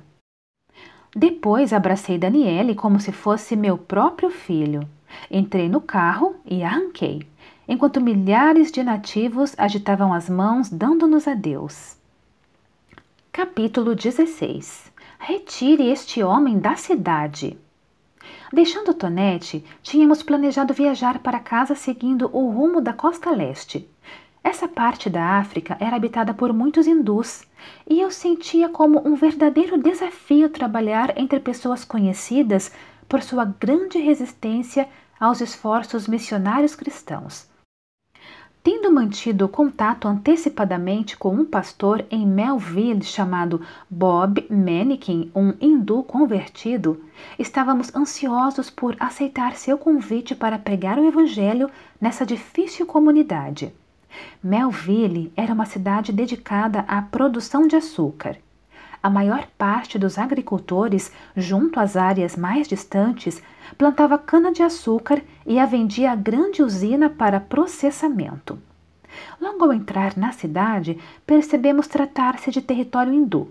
Depois abracei Daniele como se fosse meu próprio filho. Entrei no carro e arranquei, enquanto milhares de nativos agitavam as mãos, dando-nos adeus. Capítulo 16 Retire este homem da cidade. Deixando Tonete, tínhamos planejado viajar para casa seguindo o rumo da costa leste. Essa parte da África era habitada por muitos hindus e eu sentia como um verdadeiro desafio trabalhar entre pessoas conhecidas por sua grande resistência aos esforços missionários cristãos. Tendo mantido contato antecipadamente com um pastor em Melville chamado Bob Mannikin, um hindu convertido, estávamos ansiosos por aceitar seu convite para pregar o Evangelho nessa difícil comunidade. Melville era uma cidade dedicada à produção de açúcar. A maior parte dos agricultores, junto às áreas mais distantes, plantava cana-de-açúcar e a vendia à grande usina para processamento. Logo ao entrar na cidade, percebemos tratar-se de território hindu.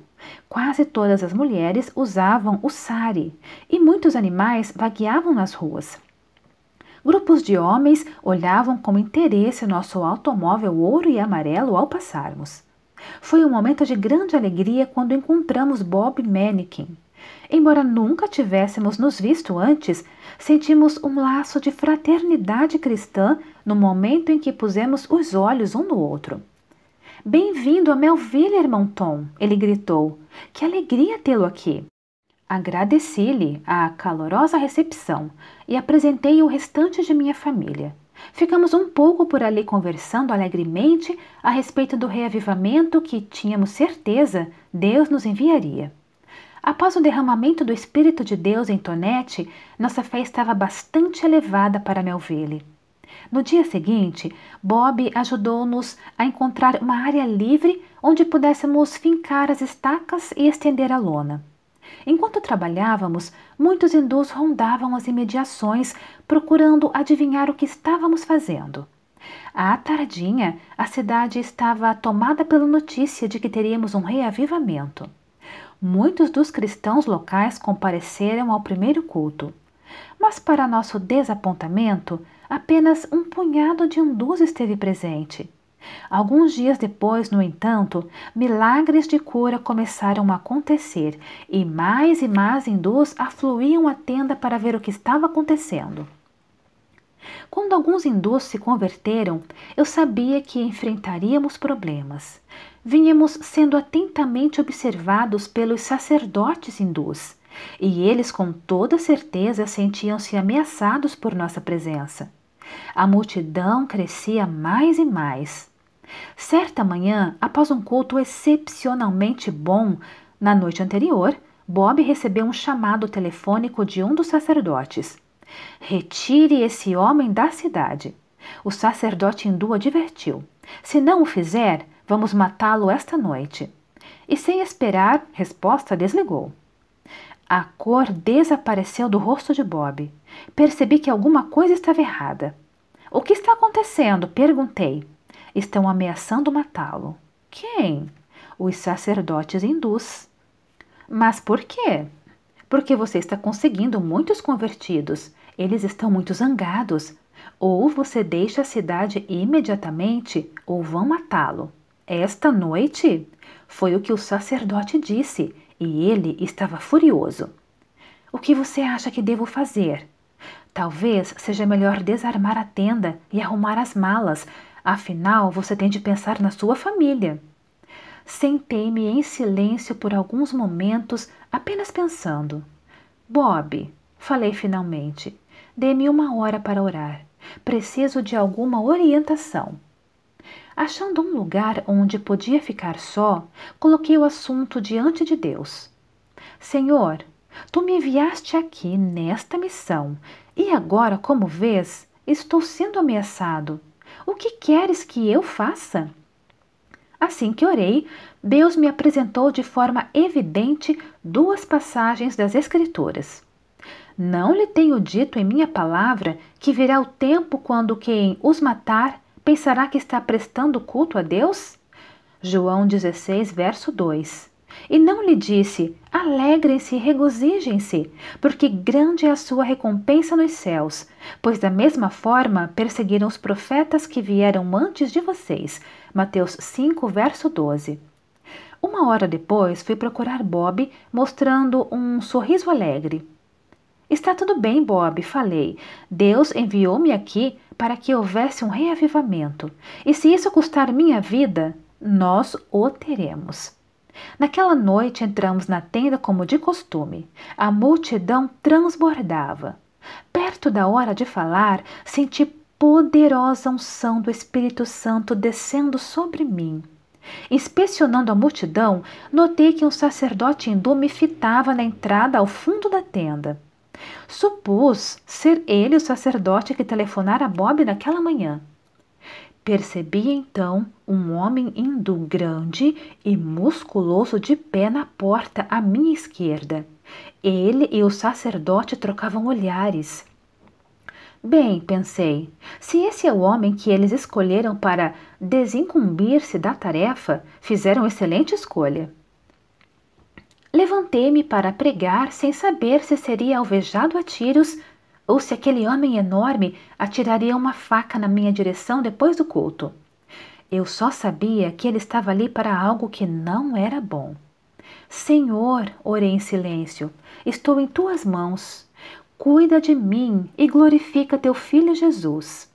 Quase todas as mulheres usavam o sari e muitos animais vagueavam nas ruas. Grupos de homens olhavam com interesse nosso automóvel ouro e amarelo ao passarmos. Foi um momento de grande alegria quando encontramos Bob Mannequin. Embora nunca tivéssemos nos visto antes, sentimos um laço de fraternidade cristã no momento em que pusemos os olhos um no outro. Bem-vindo a Melville, irmão Tom! ele gritou. Que alegria tê-lo aqui! Agradeci-lhe a calorosa recepção e apresentei o restante de minha família. Ficamos um pouco por ali conversando alegremente a respeito do reavivamento que tínhamos certeza Deus nos enviaria. Após o derramamento do Espírito de Deus em Tonete, nossa fé estava bastante elevada para Melville. No dia seguinte, Bob ajudou-nos a encontrar uma área livre onde pudéssemos fincar as estacas e estender a lona. Enquanto trabalhávamos, muitos hindus rondavam as imediações, procurando adivinhar o que estávamos fazendo. À tardinha, a cidade estava tomada pela notícia de que teríamos um reavivamento. Muitos dos cristãos locais compareceram ao primeiro culto. Mas, para nosso desapontamento, apenas um punhado de hindus esteve presente. Alguns dias depois, no entanto, milagres de cura começaram a acontecer e mais e mais hindus afluíam à tenda para ver o que estava acontecendo. Quando alguns hindus se converteram, eu sabia que enfrentaríamos problemas. Vínhamos sendo atentamente observados pelos sacerdotes hindus, e eles com toda certeza sentiam-se ameaçados por nossa presença. A multidão crescia mais e mais. Certa manhã, após um culto excepcionalmente bom, na noite anterior, Bob recebeu um chamado telefônico de um dos sacerdotes. Retire esse homem da cidade. O sacerdote hindu advertiu: Se não o fizer, vamos matá-lo esta noite. E sem esperar resposta, desligou. A cor desapareceu do rosto de Bob. Percebi que alguma coisa estava errada. O que está acontecendo? perguntei estão ameaçando matá-lo. Quem? Os sacerdotes hindus. Mas por quê? Porque você está conseguindo muitos convertidos. Eles estão muito zangados. Ou você deixa a cidade imediatamente, ou vão matá-lo. Esta noite? Foi o que o sacerdote disse, e ele estava furioso. O que você acha que devo fazer? Talvez seja melhor desarmar a tenda e arrumar as malas Afinal, você tem de pensar na sua família. Sentei-me em silêncio por alguns momentos, apenas pensando. Bob, falei finalmente, dê-me uma hora para orar. Preciso de alguma orientação. Achando um lugar onde podia ficar só, coloquei o assunto diante de Deus. Senhor, tu me enviaste aqui nesta missão e agora, como vês, estou sendo ameaçado. O que queres que eu faça? Assim que orei, Deus me apresentou de forma evidente duas passagens das Escrituras. Não lhe tenho dito em minha palavra que virá o tempo quando quem os matar pensará que está prestando culto a Deus? João 16, verso 2. E não lhe disse: Alegrem-se e regozijem-se, porque grande é a sua recompensa nos céus. Pois da mesma forma perseguiram os profetas que vieram antes de vocês. Mateus 5, verso 12. Uma hora depois fui procurar Bob, mostrando um sorriso alegre. Está tudo bem, Bob, falei. Deus enviou-me aqui para que houvesse um reavivamento. E se isso custar minha vida, nós o teremos. Naquela noite entramos na tenda como de costume. A multidão transbordava. Perto da hora de falar, senti poderosa unção do Espírito Santo descendo sobre mim. Inspecionando a multidão, notei que um sacerdote hindu me fitava na entrada ao fundo da tenda. Supus ser ele o sacerdote que telefonara a Bob naquela manhã. Percebi então um homem hindu grande e musculoso de pé na porta à minha esquerda. Ele e o sacerdote trocavam olhares. Bem, pensei, se esse é o homem que eles escolheram para desincumbir-se da tarefa, fizeram excelente escolha. Levantei-me para pregar sem saber se seria alvejado a tiros ou se aquele homem enorme atiraria uma faca na minha direção depois do culto. Eu só sabia que ele estava ali para algo que não era bom. Senhor, orei em silêncio, estou em tuas mãos. Cuida de mim e glorifica teu filho Jesus.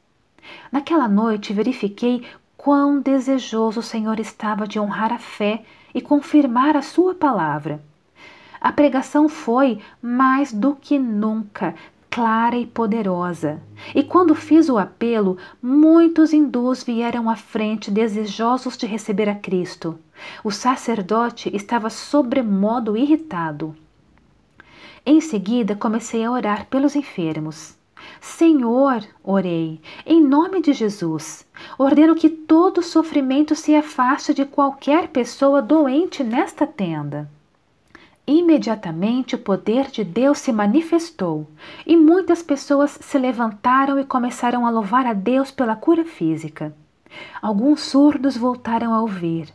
Naquela noite verifiquei quão desejoso o Senhor estava de honrar a fé e confirmar a sua palavra. A pregação foi, mais do que nunca, clara e poderosa. E quando fiz o apelo, muitos hindus vieram à frente desejosos de receber a Cristo. O sacerdote estava sobremodo irritado. Em seguida, comecei a orar pelos enfermos. Senhor, orei, em nome de Jesus, ordeno que todo sofrimento se afaste de qualquer pessoa doente nesta tenda. Imediatamente o poder de Deus se manifestou e muitas pessoas se levantaram e começaram a louvar a Deus pela cura física. Alguns surdos voltaram a ouvir,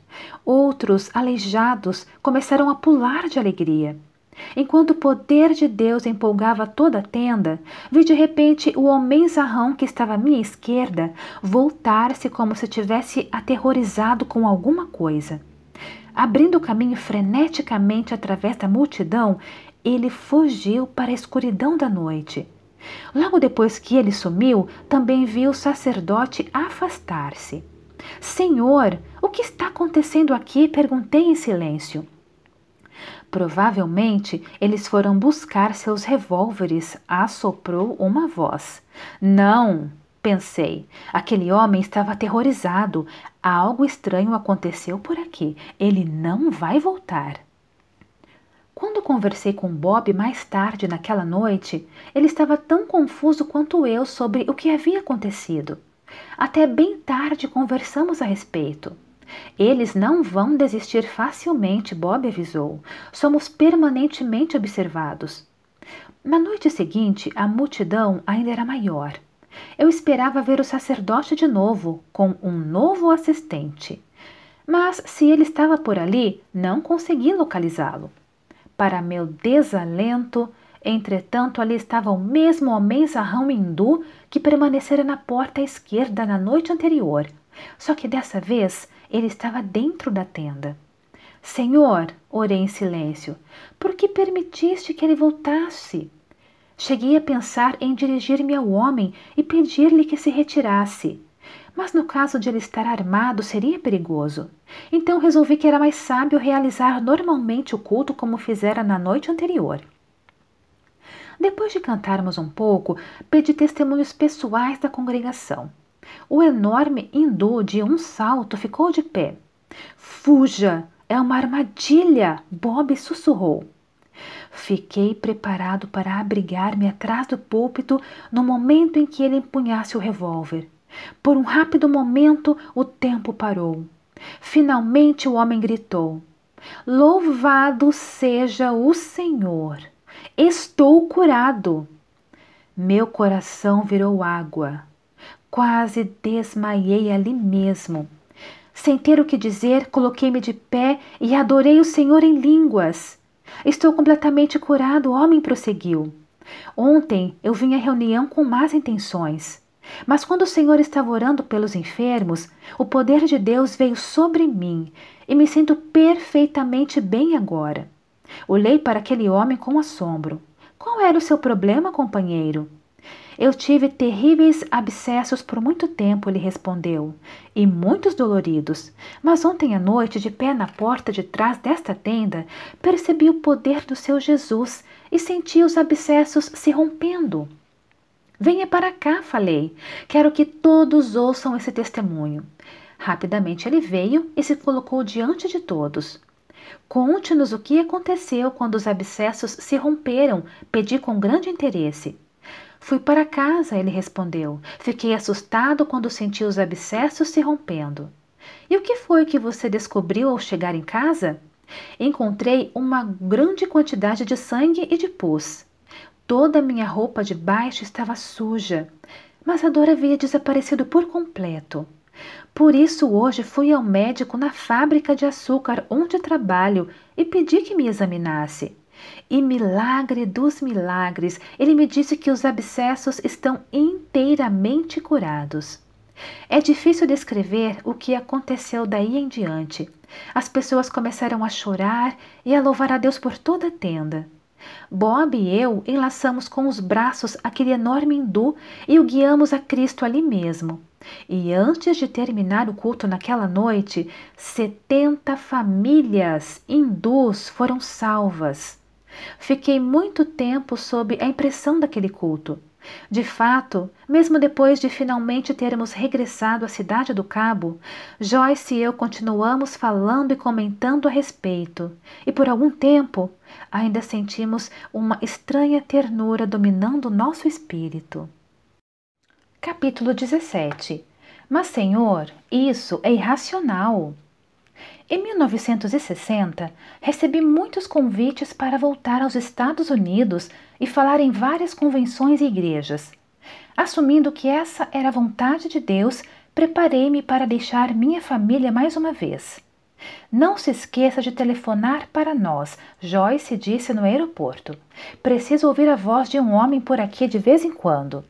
outros, aleijados, começaram a pular de alegria. Enquanto o poder de Deus empolgava toda a tenda, vi de repente o homem zarrão que estava à minha esquerda voltar-se como se tivesse aterrorizado com alguma coisa. Abrindo caminho freneticamente através da multidão, ele fugiu para a escuridão da noite. Logo depois que ele sumiu, também viu o sacerdote afastar-se. Senhor, o que está acontecendo aqui? perguntei em silêncio. Provavelmente eles foram buscar seus revólveres, assoprou uma voz. Não, Pensei. Aquele homem estava aterrorizado. Algo estranho aconteceu por aqui. Ele não vai voltar. Quando conversei com Bob mais tarde naquela noite, ele estava tão confuso quanto eu sobre o que havia acontecido. Até bem tarde conversamos a respeito. Eles não vão desistir facilmente, Bob avisou. Somos permanentemente observados. Na noite seguinte, a multidão ainda era maior. Eu esperava ver o sacerdote de novo, com um novo assistente. Mas se ele estava por ali, não consegui localizá-lo. Para meu desalento, entretanto, ali estava o mesmo homem zarrão hindu que permanecera na porta esquerda na noite anterior. Só que dessa vez ele estava dentro da tenda. Senhor, orei em silêncio, por que permitiste que ele voltasse? Cheguei a pensar em dirigir-me ao homem e pedir-lhe que se retirasse. Mas no caso de ele estar armado, seria perigoso. Então resolvi que era mais sábio realizar normalmente o culto como fizera na noite anterior. Depois de cantarmos um pouco, pedi testemunhos pessoais da congregação. O enorme hindu, de um salto, ficou de pé. Fuja! É uma armadilha! Bob sussurrou. Fiquei preparado para abrigar-me atrás do púlpito no momento em que ele empunhasse o revólver. Por um rápido momento, o tempo parou. Finalmente, o homem gritou: Louvado seja o Senhor! Estou curado! Meu coração virou água. Quase desmaiei ali mesmo. Sem ter o que dizer, coloquei-me de pé e adorei o Senhor em línguas. Estou completamente curado, o homem prosseguiu. Ontem eu vim à reunião com más intenções. Mas quando o Senhor estava orando pelos enfermos, o poder de Deus veio sobre mim e me sinto perfeitamente bem agora. Olhei para aquele homem com assombro. Qual era o seu problema, companheiro? Eu tive terríveis abscessos por muito tempo, ele respondeu, e muitos doloridos. Mas ontem à noite, de pé na porta de trás desta tenda, percebi o poder do seu Jesus e senti os abscessos se rompendo. Venha para cá, falei. Quero que todos ouçam esse testemunho. Rapidamente ele veio e se colocou diante de todos. Conte-nos o que aconteceu quando os abscessos se romperam, pedi com grande interesse. Fui para casa, ele respondeu. Fiquei assustado quando senti os abscessos se rompendo. E o que foi que você descobriu ao chegar em casa? Encontrei uma grande quantidade de sangue e de pus. Toda a minha roupa de baixo estava suja, mas a dor havia desaparecido por completo. Por isso, hoje fui ao médico na fábrica de açúcar onde trabalho e pedi que me examinasse e milagre dos milagres, ele me disse que os abscessos estão inteiramente curados. É difícil descrever o que aconteceu daí em diante. As pessoas começaram a chorar e a louvar a Deus por toda a tenda. Bob e eu enlaçamos com os braços aquele enorme hindu e o guiamos a Cristo ali mesmo. E antes de terminar o culto naquela noite, setenta famílias hindus foram salvas. Fiquei muito tempo sob a impressão daquele culto. De fato, mesmo depois de finalmente termos regressado à cidade do Cabo, Joyce e eu continuamos falando e comentando a respeito, e por algum tempo ainda sentimos uma estranha ternura dominando nosso espírito. Capítulo 17 Mas, Senhor, isso é irracional. Em 1960, recebi muitos convites para voltar aos Estados Unidos e falar em várias convenções e igrejas. Assumindo que essa era a vontade de Deus, preparei-me para deixar minha família mais uma vez. Não se esqueça de telefonar para nós, Joyce disse no aeroporto. Preciso ouvir a voz de um homem por aqui de vez em quando.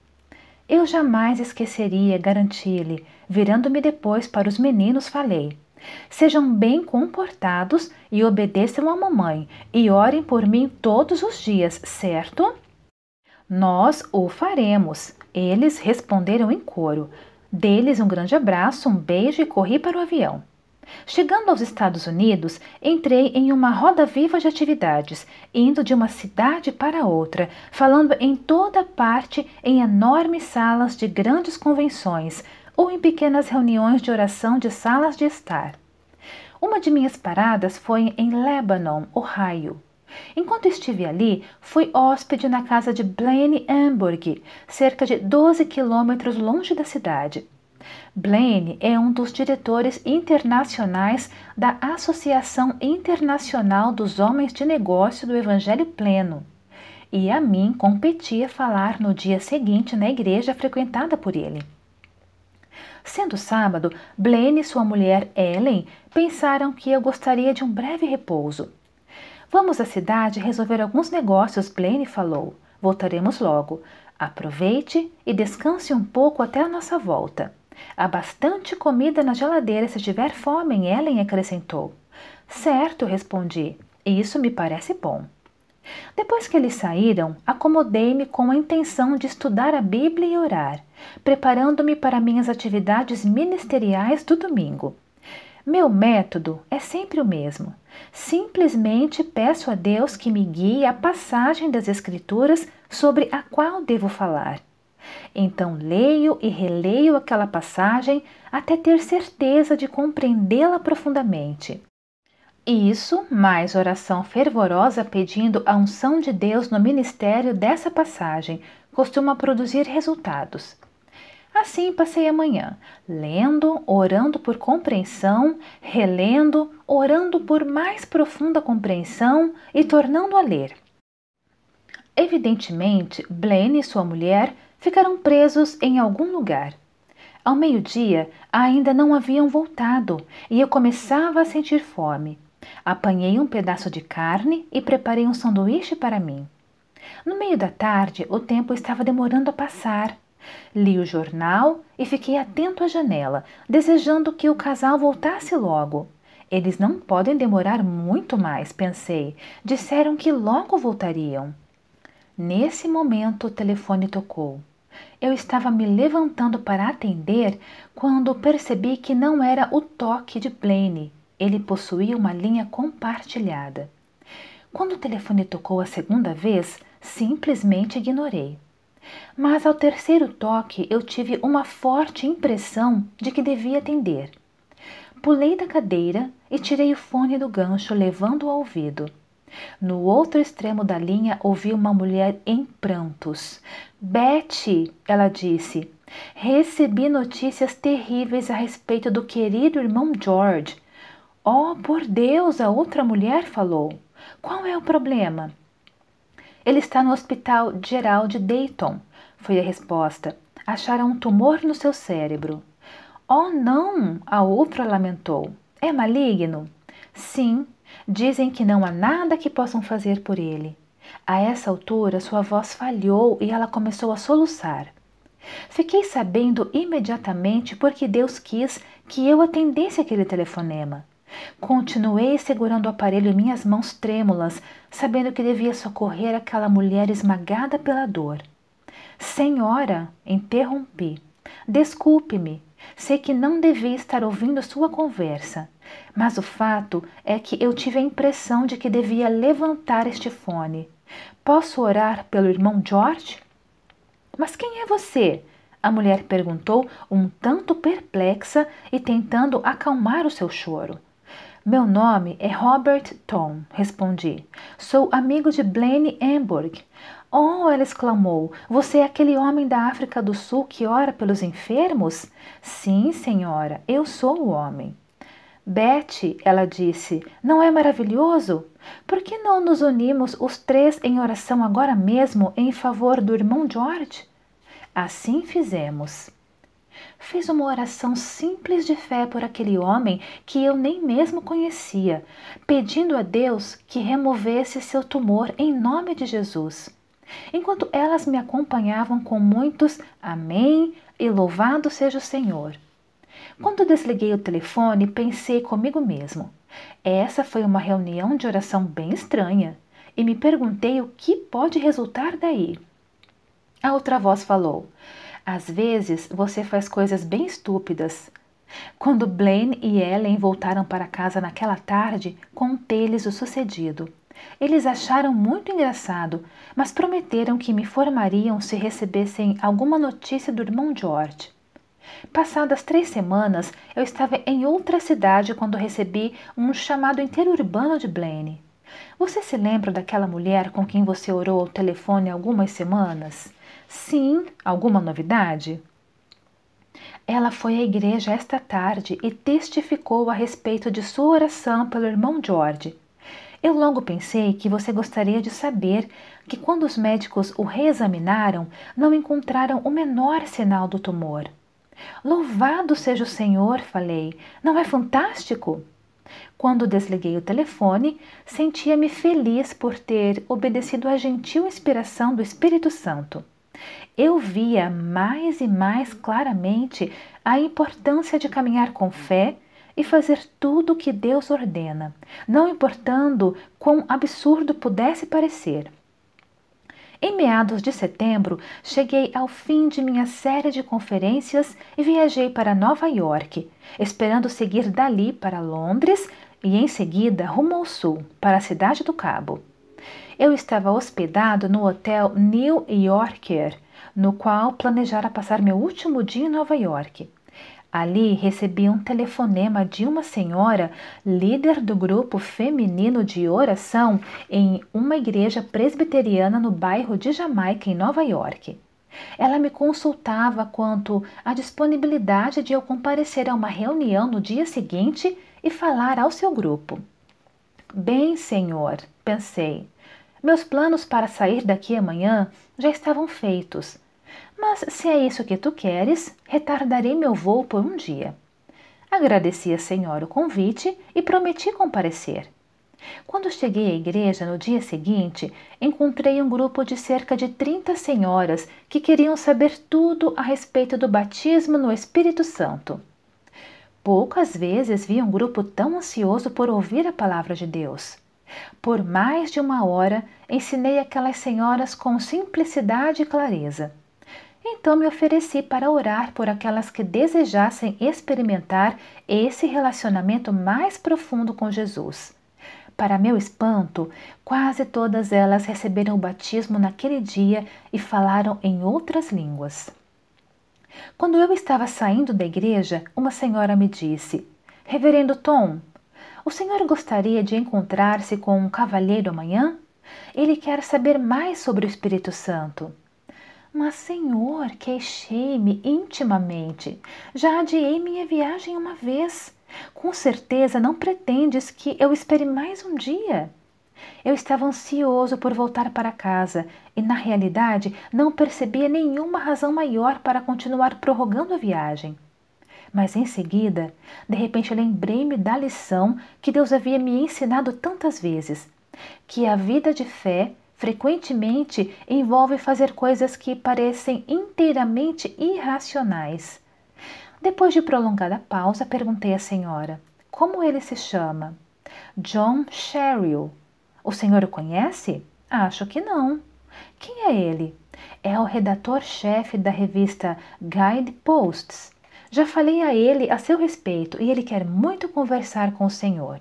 Eu jamais esqueceria, garanti-lhe. Virando-me depois para os meninos, falei: Sejam bem comportados e obedeçam à mamãe, e orem por mim todos os dias, certo? Nós o faremos. Eles responderam em coro. Deles um grande abraço, um beijo e corri para o avião. Chegando aos Estados Unidos, entrei em uma roda viva de atividades, indo de uma cidade para outra, falando em toda parte em enormes salas de grandes convenções, ou em pequenas reuniões de oração de salas de estar. Uma de minhas paradas foi em Lebanon, Ohio. Enquanto estive ali, fui hóspede na casa de Blaine Hamburg, cerca de 12 quilômetros longe da cidade. Blaine é um dos diretores internacionais da Associação Internacional dos Homens de Negócio do Evangelho Pleno. E a mim competia falar no dia seguinte na igreja frequentada por ele. Sendo sábado, Blaine e sua mulher Ellen pensaram que eu gostaria de um breve repouso. Vamos à cidade resolver alguns negócios, Blaine falou. Voltaremos logo. Aproveite e descanse um pouco até a nossa volta. Há bastante comida na geladeira se tiver fome, Ellen acrescentou. Certo, respondi. E isso me parece bom. Depois que eles saíram, acomodei-me com a intenção de estudar a Bíblia e orar, preparando-me para minhas atividades ministeriais do domingo. Meu método é sempre o mesmo. Simplesmente peço a Deus que me guie a passagem das Escrituras sobre a qual devo falar. Então leio e releio aquela passagem até ter certeza de compreendê-la profundamente. E isso, mais oração fervorosa pedindo a unção de Deus no ministério dessa passagem, costuma produzir resultados. Assim passei a manhã, lendo, orando por compreensão, relendo, orando por mais profunda compreensão e tornando a ler. Evidentemente, Blaine e sua mulher ficaram presos em algum lugar. Ao meio-dia, ainda não haviam voltado e eu começava a sentir fome. Apanhei um pedaço de carne e preparei um sanduíche para mim. No meio da tarde, o tempo estava demorando a passar. Li o jornal e fiquei atento à janela, desejando que o casal voltasse logo. Eles não podem demorar muito mais, pensei. Disseram que logo voltariam. Nesse momento, o telefone tocou. Eu estava me levantando para atender quando percebi que não era o toque de Blaine, ele possuía uma linha compartilhada. Quando o telefone tocou a segunda vez, simplesmente ignorei. Mas ao terceiro toque, eu tive uma forte impressão de que devia atender. Pulei da cadeira e tirei o fone do gancho, levando-o ao ouvido. No outro extremo da linha, ouvi uma mulher em prantos. Betty, ela disse, recebi notícias terríveis a respeito do querido irmão George. Oh, por Deus, a outra mulher falou. Qual é o problema? Ele está no Hospital Geral de Dayton, foi a resposta. Acharam um tumor no seu cérebro. Oh, não! A outra lamentou. É maligno? Sim, dizem que não há nada que possam fazer por ele. A essa altura, sua voz falhou e ela começou a soluçar. Fiquei sabendo imediatamente porque Deus quis que eu atendesse aquele telefonema. Continuei segurando o aparelho em minhas mãos trêmulas, sabendo que devia socorrer aquela mulher esmagada pela dor. Senhora, interrompi. Desculpe-me. Sei que não devia estar ouvindo sua conversa, mas o fato é que eu tive a impressão de que devia levantar este fone. Posso orar pelo irmão George? Mas quem é você? A mulher perguntou, um tanto perplexa e tentando acalmar o seu choro. Meu nome é Robert Tom, respondi. Sou amigo de Blaine Hamburg. Oh, ela exclamou, você é aquele homem da África do Sul que ora pelos enfermos? Sim, senhora, eu sou o homem. Betty, ela disse, não é maravilhoso? Por que não nos unimos os três em oração agora mesmo em favor do irmão George? Assim fizemos fez uma oração simples de fé por aquele homem que eu nem mesmo conhecia, pedindo a Deus que removesse seu tumor em nome de Jesus. Enquanto elas me acompanhavam com muitos Amém e louvado seja o Senhor. Quando desliguei o telefone, pensei comigo mesmo: essa foi uma reunião de oração bem estranha e me perguntei o que pode resultar daí. A outra voz falou: às vezes você faz coisas bem estúpidas. Quando Blaine e Ellen voltaram para casa naquela tarde, contei-lhes o sucedido. Eles acharam muito engraçado, mas prometeram que me formariam se recebessem alguma notícia do irmão George. Passadas três semanas, eu estava em outra cidade quando recebi um chamado interurbano de Blaine. Você se lembra daquela mulher com quem você orou ao telefone algumas semanas? Sim, alguma novidade? Ela foi à igreja esta tarde e testificou a respeito de sua oração pelo irmão George. Eu logo pensei que você gostaria de saber que, quando os médicos o reexaminaram, não encontraram o menor sinal do tumor. Louvado seja o Senhor, falei. Não é fantástico? Quando desliguei o telefone, sentia-me feliz por ter obedecido à gentil inspiração do Espírito Santo eu via mais e mais claramente a importância de caminhar com fé e fazer tudo o que Deus ordena, não importando quão absurdo pudesse parecer. Em meados de setembro, cheguei ao fim de minha série de conferências e viajei para Nova York, esperando seguir dali para Londres e em seguida rumo ao sul, para a cidade do Cabo. Eu estava hospedado no hotel New Yorker, no qual planejara passar meu último dia em Nova York. Ali recebi um telefonema de uma senhora, líder do grupo feminino de oração em uma igreja presbiteriana no bairro de Jamaica, em Nova York. Ela me consultava quanto à disponibilidade de eu comparecer a uma reunião no dia seguinte e falar ao seu grupo. Bem, senhor, pensei. Meus planos para sair daqui amanhã já estavam feitos mas se é isso que tu queres, retardarei meu voo por um dia. Agradeci à senhora o convite e prometi comparecer. Quando cheguei à igreja no dia seguinte, encontrei um grupo de cerca de 30 senhoras que queriam saber tudo a respeito do batismo no Espírito Santo. Poucas vezes vi um grupo tão ansioso por ouvir a palavra de Deus. Por mais de uma hora ensinei aquelas senhoras com simplicidade e clareza. Então me ofereci para orar por aquelas que desejassem experimentar esse relacionamento mais profundo com Jesus. Para meu espanto, quase todas elas receberam o batismo naquele dia e falaram em outras línguas. Quando eu estava saindo da igreja, uma senhora me disse: Reverendo Tom, o senhor gostaria de encontrar-se com um cavalheiro amanhã? Ele quer saber mais sobre o Espírito Santo. Mas, senhor, queixei-me intimamente. Já adiei minha viagem uma vez. Com certeza não pretendes que eu espere mais um dia. Eu estava ansioso por voltar para casa e, na realidade, não percebia nenhuma razão maior para continuar prorrogando a viagem. Mas em seguida, de repente lembrei-me da lição que Deus havia me ensinado tantas vezes: que a vida de fé frequentemente envolve fazer coisas que parecem inteiramente irracionais. Depois de prolongada pausa, perguntei à senhora: Como ele se chama? John Sherrill. O senhor o conhece? Acho que não. Quem é ele? É o redator-chefe da revista Guide Posts. Já falei a ele a seu respeito e ele quer muito conversar com o senhor.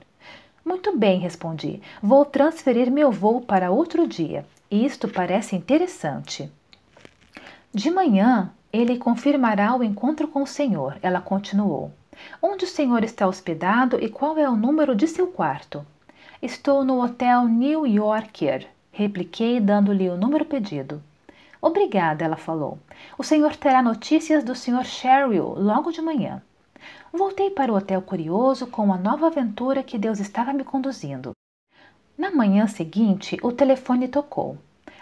Muito bem, respondi. Vou transferir meu voo para outro dia. Isto parece interessante. De manhã, ele confirmará o encontro com o senhor, ela continuou. Onde o senhor está hospedado e qual é o número de seu quarto? Estou no Hotel New Yorker, repliquei, dando-lhe o número pedido. Obrigada, ela falou. O senhor terá notícias do senhor Sherrill logo de manhã. Voltei para o hotel curioso com a nova aventura que Deus estava me conduzindo. Na manhã seguinte, o telefone tocou.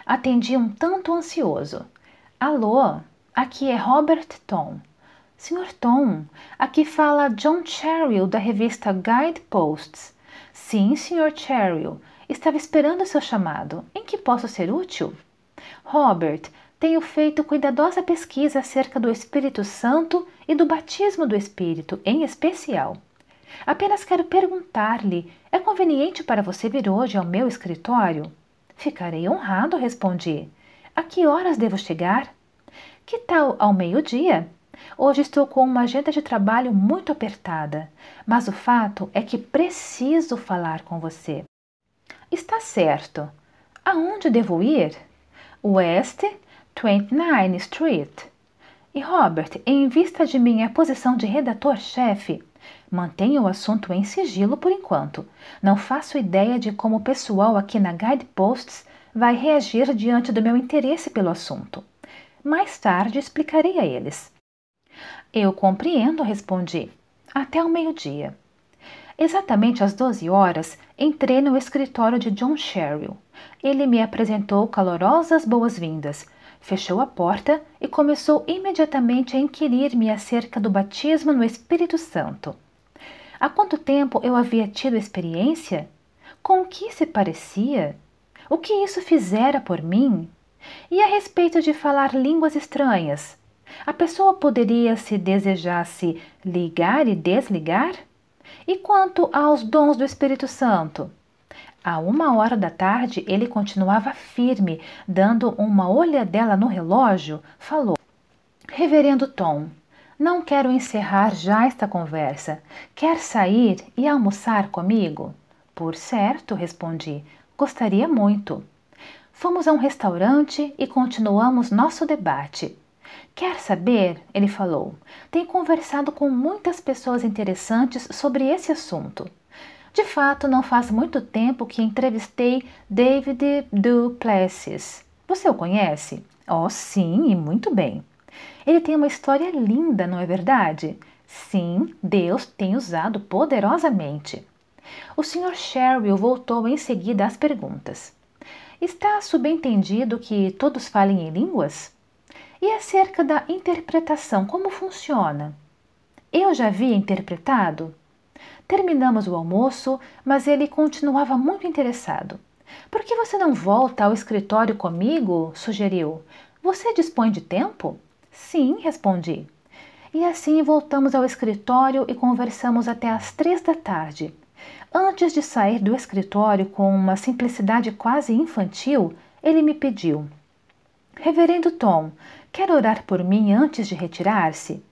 Atendi um tanto ansioso. Alô, aqui é Robert Tom. Senhor Tom, aqui fala John Cheryl da revista Guideposts. Sim, Sr. Cheryl, estava esperando o seu chamado. Em que posso ser útil? Robert, tenho feito cuidadosa pesquisa acerca do Espírito Santo e do batismo do Espírito, em especial. Apenas quero perguntar-lhe: é conveniente para você vir hoje ao meu escritório? Ficarei honrado, respondi. A que horas devo chegar? Que tal ao meio-dia? Hoje estou com uma agenda de trabalho muito apertada, mas o fato é que preciso falar com você. Está certo. Aonde devo ir? Oeste 29 Street. E Robert, em vista de minha posição de redator-chefe, mantenho o assunto em sigilo por enquanto. Não faço ideia de como o pessoal aqui na Guideposts vai reagir diante do meu interesse pelo assunto. Mais tarde explicarei a eles. Eu compreendo, respondi. Até o meio-dia. Exatamente às 12 horas, entrei no escritório de John Sherrill. Ele me apresentou calorosas boas-vindas fechou a porta e começou imediatamente a inquirir-me acerca do batismo no Espírito Santo. Há quanto tempo eu havia tido experiência? Com o que se parecia? O que isso fizera por mim? E a respeito de falar línguas estranhas? A pessoa poderia, se desejasse, ligar e desligar? E quanto aos dons do Espírito Santo? A uma hora da tarde, ele continuava firme, dando uma olhadela no relógio, falou: Reverendo Tom, não quero encerrar já esta conversa. Quer sair e almoçar comigo? Por certo, respondi. Gostaria muito. Fomos a um restaurante e continuamos nosso debate. Quer saber? Ele falou. Tem conversado com muitas pessoas interessantes sobre esse assunto. De fato, não faz muito tempo que entrevistei David Duplessis. Você o conhece? Oh, sim, e muito bem. Ele tem uma história linda, não é verdade? Sim, Deus tem usado poderosamente. O Sr. Sherrill voltou em seguida às perguntas. Está subentendido que todos falem em línguas? E acerca da interpretação, como funciona? Eu já havia interpretado? Terminamos o almoço, mas ele continuava muito interessado. Por que você não volta ao escritório comigo? sugeriu. Você dispõe de tempo? Sim, respondi. E assim voltamos ao escritório e conversamos até às três da tarde. Antes de sair do escritório com uma simplicidade quase infantil, ele me pediu: Reverendo Tom, quer orar por mim antes de retirar-se?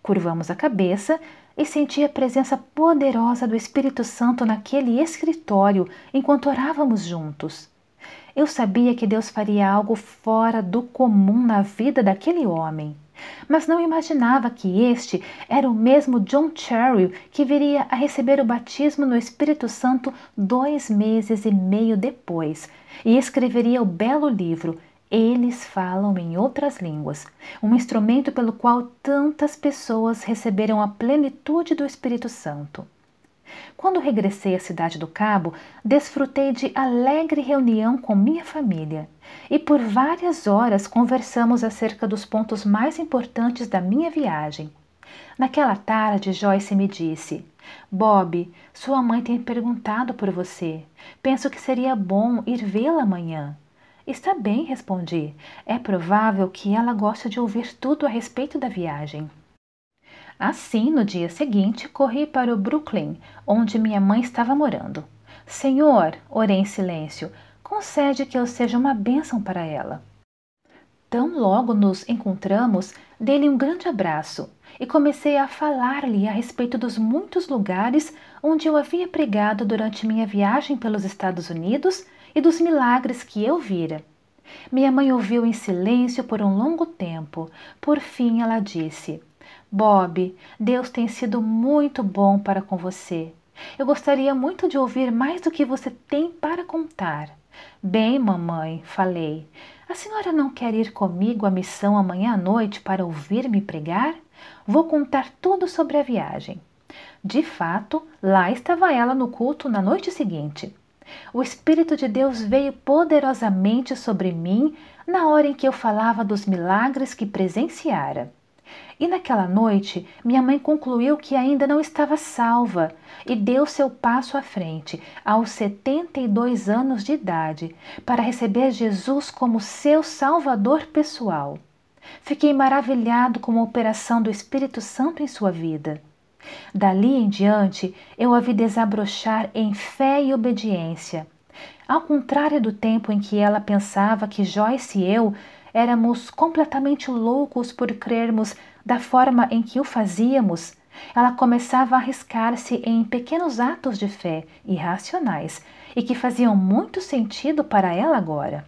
Curvamos a cabeça, e senti a presença poderosa do Espírito Santo naquele escritório enquanto orávamos juntos. Eu sabia que Deus faria algo fora do comum na vida daquele homem, mas não imaginava que este era o mesmo John Cherry que viria a receber o batismo no Espírito Santo dois meses e meio depois e escreveria o belo livro eles falam em outras línguas, um instrumento pelo qual tantas pessoas receberam a plenitude do Espírito Santo. Quando regressei à cidade do Cabo, desfrutei de alegre reunião com minha família e por várias horas conversamos acerca dos pontos mais importantes da minha viagem. Naquela tarde, Joyce me disse: Bob, sua mãe tem perguntado por você. Penso que seria bom ir vê-la amanhã. Está bem, respondi. É provável que ela gosta de ouvir tudo a respeito da viagem. Assim, no dia seguinte, corri para o Brooklyn, onde minha mãe estava morando. Senhor, orei em silêncio, concede que eu seja uma bênção para ela. Tão logo nos encontramos, dei-lhe um grande abraço e comecei a falar-lhe a respeito dos muitos lugares onde eu havia pregado durante minha viagem pelos Estados Unidos e dos milagres que eu vira. Minha mãe ouviu em silêncio por um longo tempo. Por fim, ela disse: Bob, Deus tem sido muito bom para com você. Eu gostaria muito de ouvir mais do que você tem para contar. Bem, mamãe, falei, a senhora não quer ir comigo à missão amanhã à noite para ouvir-me pregar? Vou contar tudo sobre a viagem. De fato, lá estava ela no culto na noite seguinte. O Espírito de Deus veio poderosamente sobre mim na hora em que eu falava dos milagres que presenciara. E naquela noite, minha mãe concluiu que ainda não estava salva e deu seu passo à frente, aos 72 anos de idade, para receber Jesus como seu salvador pessoal. Fiquei maravilhado com a operação do Espírito Santo em sua vida. Dali em diante, eu a vi desabrochar em fé e obediência. Ao contrário do tempo em que ela pensava que Joyce e eu éramos completamente loucos por crermos da forma em que o fazíamos, ela começava a arriscar-se em pequenos atos de fé irracionais e que faziam muito sentido para ela agora.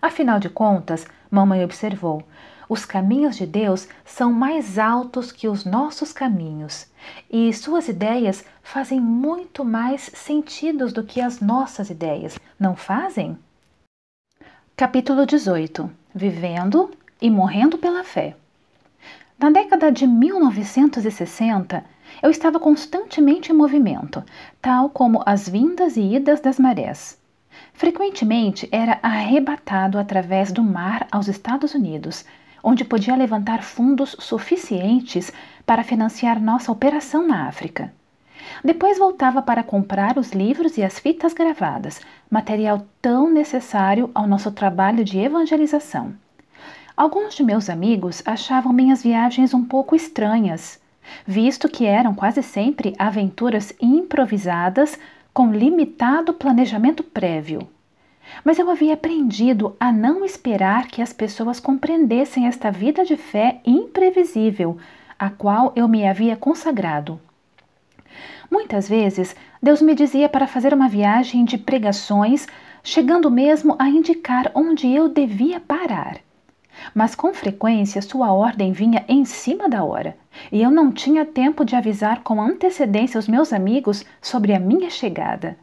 Afinal de contas, mamãe observou, os caminhos de Deus são mais altos que os nossos caminhos, e suas ideias fazem muito mais sentido do que as nossas ideias, não fazem? Capítulo 18 Vivendo e morrendo pela fé. Na década de 1960, eu estava constantemente em movimento, tal como as vindas e idas das marés. Frequentemente era arrebatado através do mar aos Estados Unidos, onde podia levantar fundos suficientes para financiar nossa operação na África. Depois voltava para comprar os livros e as fitas gravadas, material tão necessário ao nosso trabalho de evangelização. Alguns de meus amigos achavam minhas viagens um pouco estranhas, visto que eram quase sempre aventuras improvisadas com limitado planejamento prévio. Mas eu havia aprendido a não esperar que as pessoas compreendessem esta vida de fé imprevisível, a qual eu me havia consagrado. Muitas vezes, Deus me dizia para fazer uma viagem de pregações, chegando mesmo a indicar onde eu devia parar. Mas com frequência sua ordem vinha em cima da hora, e eu não tinha tempo de avisar com antecedência os meus amigos sobre a minha chegada.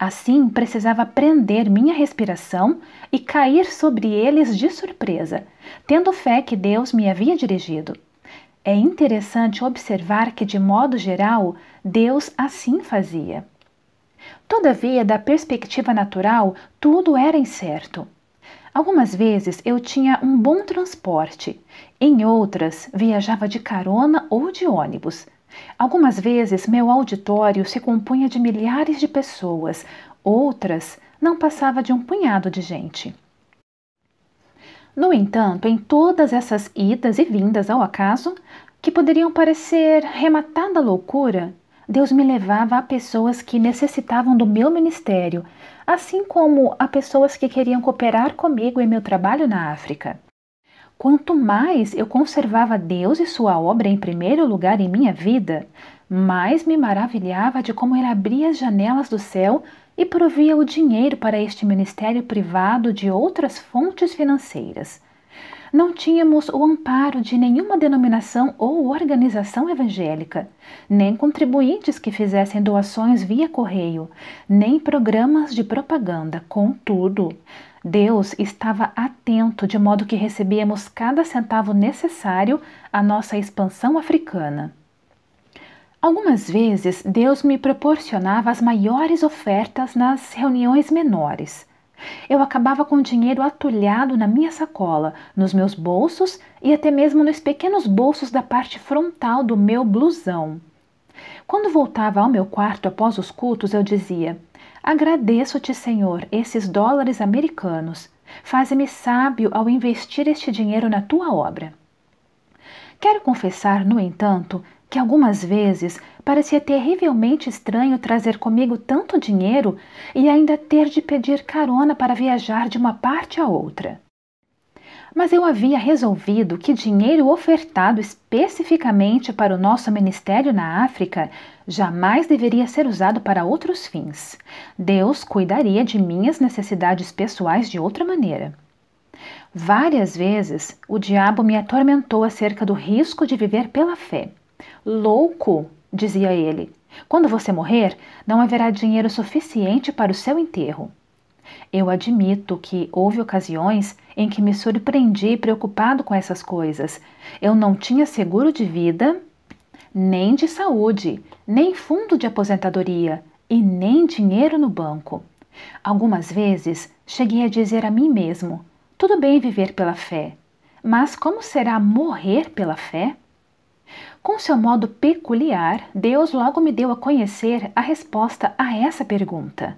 Assim, precisava prender minha respiração e cair sobre eles de surpresa, tendo fé que Deus me havia dirigido. É interessante observar que, de modo geral, Deus assim fazia. Todavia, da perspectiva natural, tudo era incerto. Algumas vezes eu tinha um bom transporte, em outras viajava de carona ou de ônibus. Algumas vezes meu auditório se compunha de milhares de pessoas, outras não passava de um punhado de gente. No entanto, em todas essas idas e vindas ao acaso, que poderiam parecer rematada loucura, Deus me levava a pessoas que necessitavam do meu ministério, assim como a pessoas que queriam cooperar comigo em meu trabalho na África. Quanto mais eu conservava Deus e Sua obra em primeiro lugar em minha vida, mais me maravilhava de como Ele abria as janelas do céu e provia o dinheiro para este ministério privado de outras fontes financeiras. Não tínhamos o amparo de nenhuma denominação ou organização evangélica, nem contribuintes que fizessem doações via correio, nem programas de propaganda. Contudo, Deus estava atento de modo que recebíamos cada centavo necessário à nossa expansão africana. Algumas vezes Deus me proporcionava as maiores ofertas nas reuniões menores. Eu acabava com o dinheiro atulhado na minha sacola, nos meus bolsos e até mesmo nos pequenos bolsos da parte frontal do meu blusão. Quando voltava ao meu quarto após os cultos, eu dizia: Agradeço-te, Senhor, esses dólares americanos. Faze-me sábio ao investir este dinheiro na tua obra. Quero confessar, no entanto, que algumas vezes parecia terrivelmente estranho trazer comigo tanto dinheiro e ainda ter de pedir carona para viajar de uma parte a outra. Mas eu havia resolvido que dinheiro ofertado especificamente para o nosso ministério na África jamais deveria ser usado para outros fins. Deus cuidaria de minhas necessidades pessoais de outra maneira. Várias vezes o diabo me atormentou acerca do risco de viver pela fé. Louco, dizia ele, quando você morrer, não haverá dinheiro suficiente para o seu enterro. Eu admito que houve ocasiões em que me surpreendi preocupado com essas coisas. Eu não tinha seguro de vida nem de saúde, nem fundo de aposentadoria e nem dinheiro no banco. Algumas vezes cheguei a dizer a mim mesmo: tudo bem viver pela fé, mas como será morrer pela fé? Com seu modo peculiar, Deus logo me deu a conhecer a resposta a essa pergunta.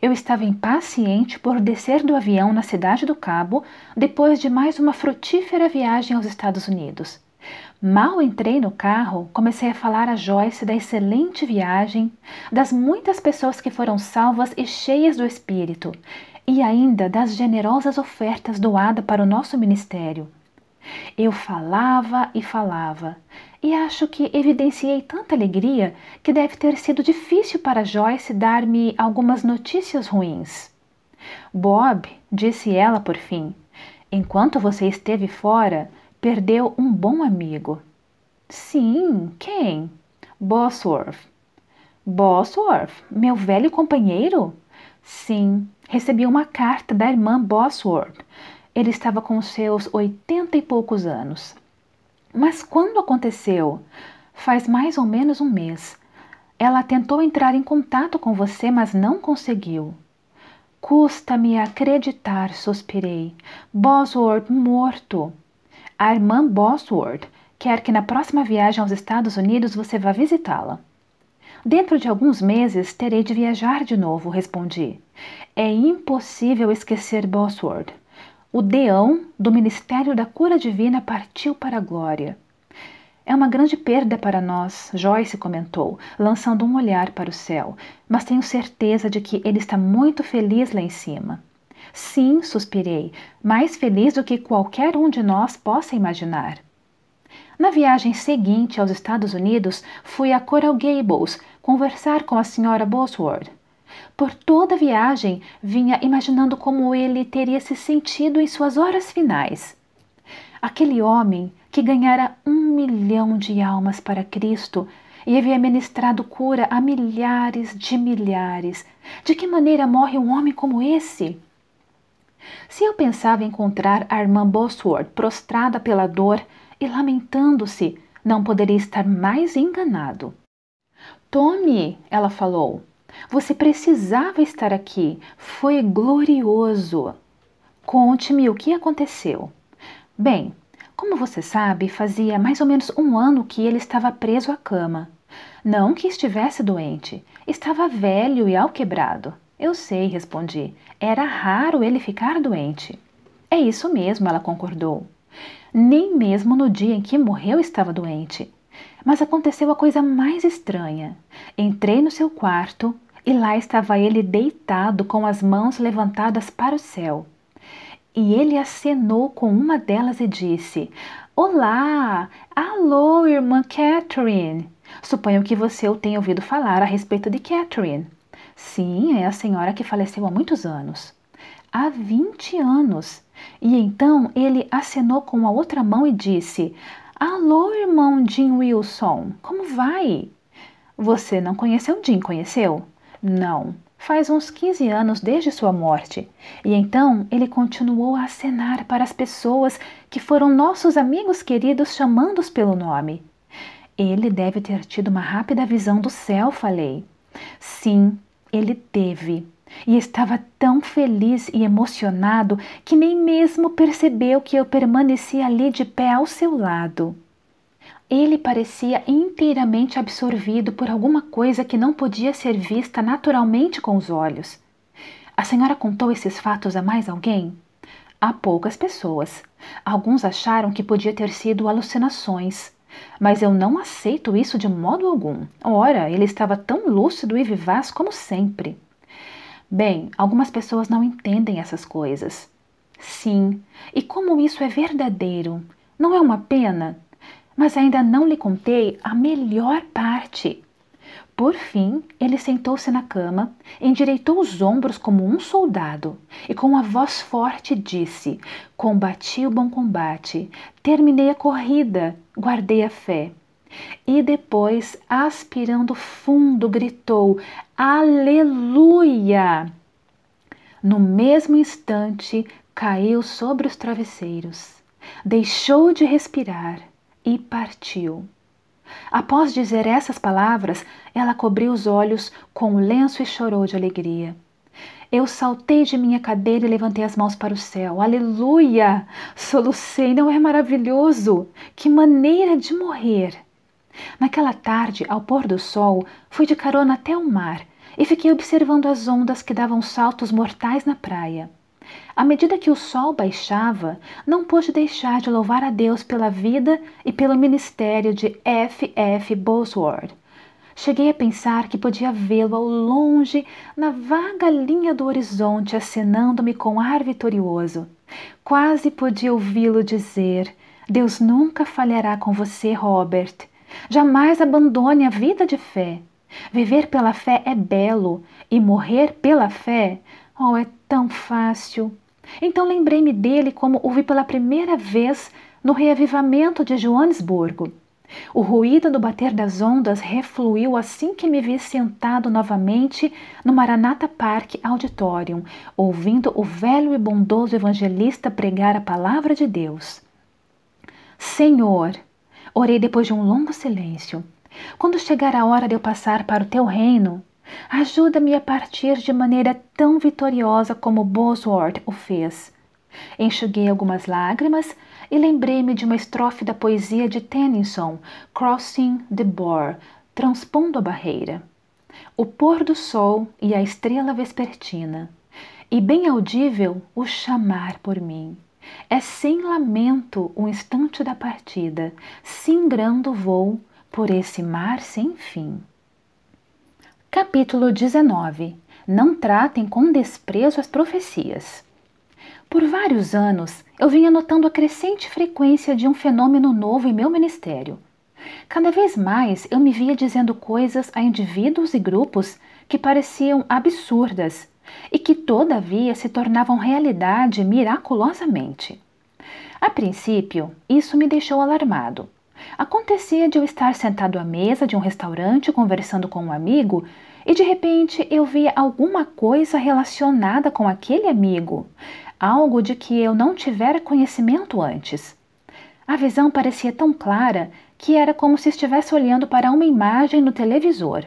Eu estava impaciente por descer do avião na Cidade do Cabo depois de mais uma frutífera viagem aos Estados Unidos Mal entrei no carro, comecei a falar a Joyce da excelente viagem, das muitas pessoas que foram salvas e cheias do Espírito, e ainda das generosas ofertas doadas para o nosso ministério. Eu falava e falava, e acho que evidenciei tanta alegria que deve ter sido difícil para Joyce dar-me algumas notícias ruins. Bob, disse ela por fim, enquanto você esteve fora, Perdeu um bom amigo. Sim, quem? Bosworth. Bosworth, meu velho companheiro? Sim, recebi uma carta da irmã Bosworth. Ele estava com seus oitenta e poucos anos. Mas quando aconteceu? Faz mais ou menos um mês. Ela tentou entrar em contato com você, mas não conseguiu. Custa-me acreditar, suspirei. Bosworth morto. A irmã Bosworth quer que na próxima viagem aos Estados Unidos você vá visitá-la. Dentro de alguns meses terei de viajar de novo, respondi. É impossível esquecer Bosworth. O deão do Ministério da Cura Divina partiu para a glória. É uma grande perda para nós, Joyce comentou, lançando um olhar para o céu, mas tenho certeza de que ele está muito feliz lá em cima. Sim, suspirei, mais feliz do que qualquer um de nós possa imaginar. Na viagem seguinte aos Estados Unidos, fui a Coral Gables conversar com a senhora Bosworth. Por toda a viagem, vinha imaginando como ele teria se sentido em suas horas finais. Aquele homem que ganhara um milhão de almas para Cristo e havia ministrado cura a milhares de milhares. De que maneira morre um homem como esse? Se eu pensava encontrar a irmã Bosworth prostrada pela dor e lamentando-se, não poderia estar mais enganado. Tome, ela falou, você precisava estar aqui. Foi glorioso. Conte-me o que aconteceu. Bem, como você sabe, fazia mais ou menos um ano que ele estava preso à cama. Não que estivesse doente, estava velho e alquebrado. Eu sei, respondi. Era raro ele ficar doente. É isso mesmo, ela concordou. Nem mesmo no dia em que morreu estava doente. Mas aconteceu a coisa mais estranha. Entrei no seu quarto e lá estava ele deitado com as mãos levantadas para o céu. E ele acenou com uma delas e disse: Olá! Alô, irmã Catherine! Suponho que você o tenha ouvido falar a respeito de Catherine. Sim, é a senhora que faleceu há muitos anos. Há 20 anos. E então ele acenou com a outra mão e disse: Alô, irmão Jim Wilson, como vai? Você não conheceu Jim, conheceu? Não, faz uns 15 anos desde sua morte. E então ele continuou a acenar para as pessoas que foram nossos amigos queridos, chamando-os pelo nome. Ele deve ter tido uma rápida visão do céu, falei. Sim, ele teve e estava tão feliz e emocionado que nem mesmo percebeu que eu permanecia ali de pé ao seu lado. Ele parecia inteiramente absorvido por alguma coisa que não podia ser vista naturalmente com os olhos. A senhora contou esses fatos a mais alguém? A poucas pessoas. Alguns acharam que podia ter sido alucinações. Mas eu não aceito isso de modo algum. Ora, ele estava tão lúcido e vivaz como sempre. Bem, algumas pessoas não entendem essas coisas. Sim, e como isso é verdadeiro, não é uma pena? Mas ainda não lhe contei a melhor parte. Por fim, ele sentou-se na cama, endireitou os ombros como um soldado e, com a voz forte, disse: Combati o bom combate, terminei a corrida, guardei a fé. E depois, aspirando fundo, gritou: Aleluia! No mesmo instante, caiu sobre os travesseiros, deixou de respirar e partiu. Após dizer essas palavras, ela cobriu os olhos com um lenço e chorou de alegria. Eu saltei de minha cadeira e levantei as mãos para o céu. Aleluia! Solucei, não é maravilhoso? Que maneira de morrer! Naquela tarde, ao pôr do sol, fui de carona até o mar e fiquei observando as ondas que davam saltos mortais na praia. À medida que o sol baixava, não pôde deixar de louvar a Deus pela vida e pelo ministério de F. F. Bosworth. Cheguei a pensar que podia vê-lo ao longe, na vaga linha do horizonte, acenando-me com ar vitorioso. Quase podia ouvi-lo dizer: Deus nunca falhará com você, Robert. Jamais abandone a vida de fé. Viver pela fé é belo e morrer pela fé, oh, é tão fácil. Então lembrei-me dele como ouvi pela primeira vez no reavivamento de Joanesburgo. O ruído do bater das ondas refluiu assim que me vi sentado novamente no Maranata Park Auditorium, ouvindo o velho e bondoso evangelista pregar a palavra de Deus. Senhor, orei depois de um longo silêncio, quando chegar a hora de eu passar para o teu reino, Ajuda-me a partir de maneira tão vitoriosa como Bosworth o fez. Enxuguei algumas lágrimas e lembrei-me de uma estrofe da poesia de Tennyson, Crossing the Boar, transpondo a barreira. O pôr do sol e a estrela vespertina, e bem audível o chamar por mim. É sem lamento o instante da partida, singrando o voo por esse mar sem fim. Capítulo 19 Não tratem com desprezo as profecias. Por vários anos, eu vinha notando a crescente frequência de um fenômeno novo em meu ministério. Cada vez mais eu me via dizendo coisas a indivíduos e grupos que pareciam absurdas e que, todavia, se tornavam realidade miraculosamente. A princípio, isso me deixou alarmado. Acontecia de eu estar sentado à mesa de um restaurante conversando com um amigo e de repente eu via alguma coisa relacionada com aquele amigo, algo de que eu não tivera conhecimento antes. A visão parecia tão clara que era como se estivesse olhando para uma imagem no televisor.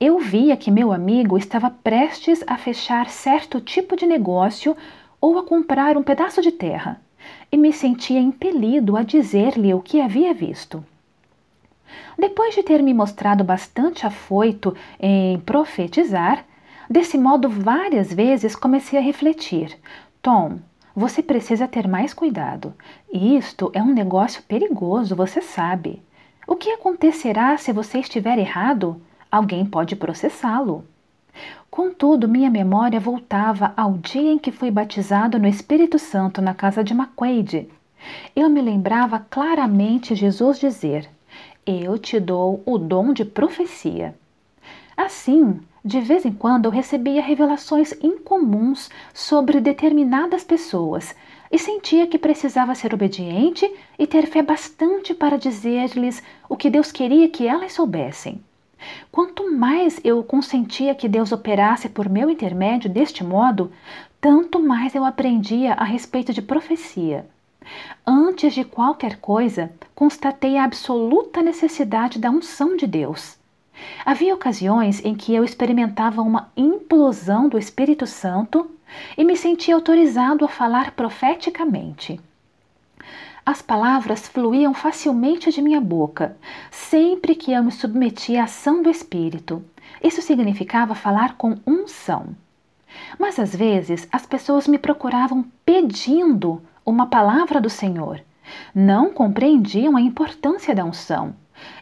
Eu via que meu amigo estava prestes a fechar certo tipo de negócio ou a comprar um pedaço de terra e me sentia impelido a dizer-lhe o que havia visto. Depois de ter me mostrado bastante afoito em profetizar, desse modo várias vezes comecei a refletir: Tom, você precisa ter mais cuidado. Isto é um negócio perigoso, você sabe. O que acontecerá se você estiver errado? Alguém pode processá-lo. Contudo, minha memória voltava ao dia em que fui batizado no Espírito Santo na casa de McQuaid. Eu me lembrava claramente Jesus dizer: Eu te dou o dom de profecia. Assim, de vez em quando eu recebia revelações incomuns sobre determinadas pessoas e sentia que precisava ser obediente e ter fé bastante para dizer-lhes o que Deus queria que elas soubessem. Quanto mais eu consentia que Deus operasse por meu intermédio deste modo, tanto mais eu aprendia a respeito de profecia. Antes de qualquer coisa, constatei a absoluta necessidade da unção de Deus. Havia ocasiões em que eu experimentava uma implosão do Espírito Santo e me sentia autorizado a falar profeticamente. As palavras fluíam facilmente de minha boca, sempre que eu me submetia à ação do Espírito. Isso significava falar com unção. Mas às vezes as pessoas me procuravam pedindo uma palavra do Senhor. Não compreendiam a importância da unção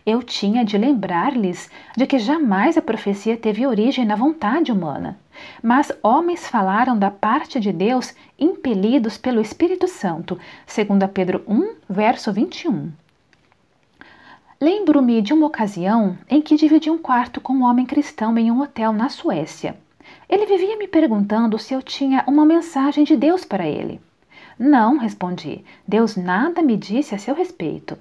eu tinha de lembrar-lhes de que jamais a profecia teve origem na vontade humana, mas homens falaram da parte de Deus impelidos pelo Espírito Santo, segundo Pedro 1, verso 21. Lembro-me de uma ocasião em que dividi um quarto com um homem cristão em um hotel na Suécia. Ele vivia me perguntando se eu tinha uma mensagem de Deus para ele. Não, respondi, Deus nada me disse a seu respeito.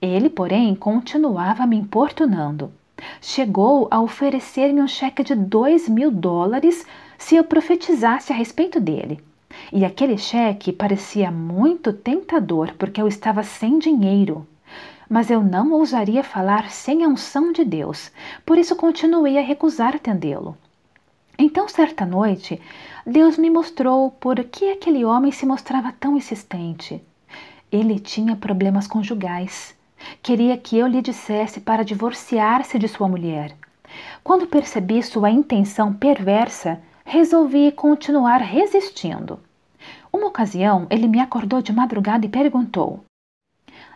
Ele, porém, continuava me importunando. Chegou a oferecer-me um cheque de dois mil dólares se eu profetizasse a respeito dele. E aquele cheque parecia muito tentador porque eu estava sem dinheiro. Mas eu não ousaria falar sem a unção de Deus, por isso continuei a recusar atendê-lo. Então, certa noite, Deus me mostrou por que aquele homem se mostrava tão insistente. Ele tinha problemas conjugais Queria que eu lhe dissesse para divorciar-se de sua mulher. Quando percebi sua intenção perversa, resolvi continuar resistindo. Uma ocasião, ele me acordou de madrugada e perguntou: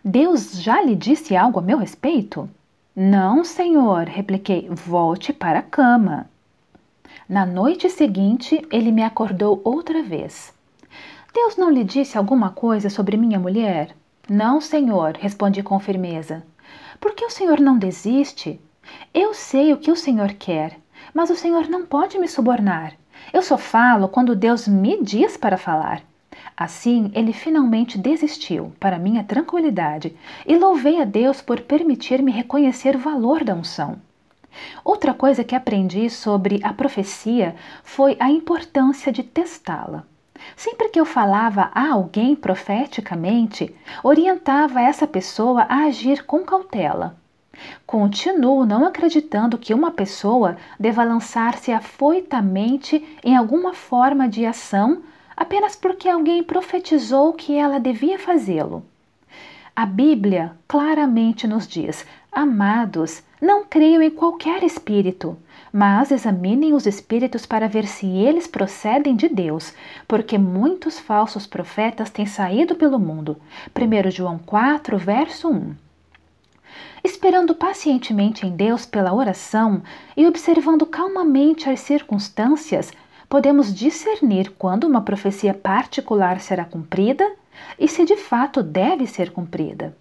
Deus já lhe disse algo a meu respeito? Não, senhor, repliquei. Volte para a cama. Na noite seguinte, ele me acordou outra vez. Deus não lhe disse alguma coisa sobre minha mulher? Não, senhor, respondi com firmeza. Por que o senhor não desiste? Eu sei o que o senhor quer, mas o senhor não pode me subornar. Eu só falo quando Deus me diz para falar. Assim, ele finalmente desistiu, para minha tranquilidade, e louvei a Deus por permitir-me reconhecer o valor da unção. Outra coisa que aprendi sobre a profecia foi a importância de testá-la. Sempre que eu falava a alguém profeticamente, orientava essa pessoa a agir com cautela. Continuo não acreditando que uma pessoa deva lançar-se afoitamente em alguma forma de ação apenas porque alguém profetizou que ela devia fazê-lo. A Bíblia claramente nos diz: Amados, não creiam em qualquer espírito mas examinem os espíritos para ver se eles procedem de Deus, porque muitos falsos profetas têm saído pelo mundo. 1 João 4, verso 1. Esperando pacientemente em Deus pela oração e observando calmamente as circunstâncias, podemos discernir quando uma profecia particular será cumprida e se de fato deve ser cumprida.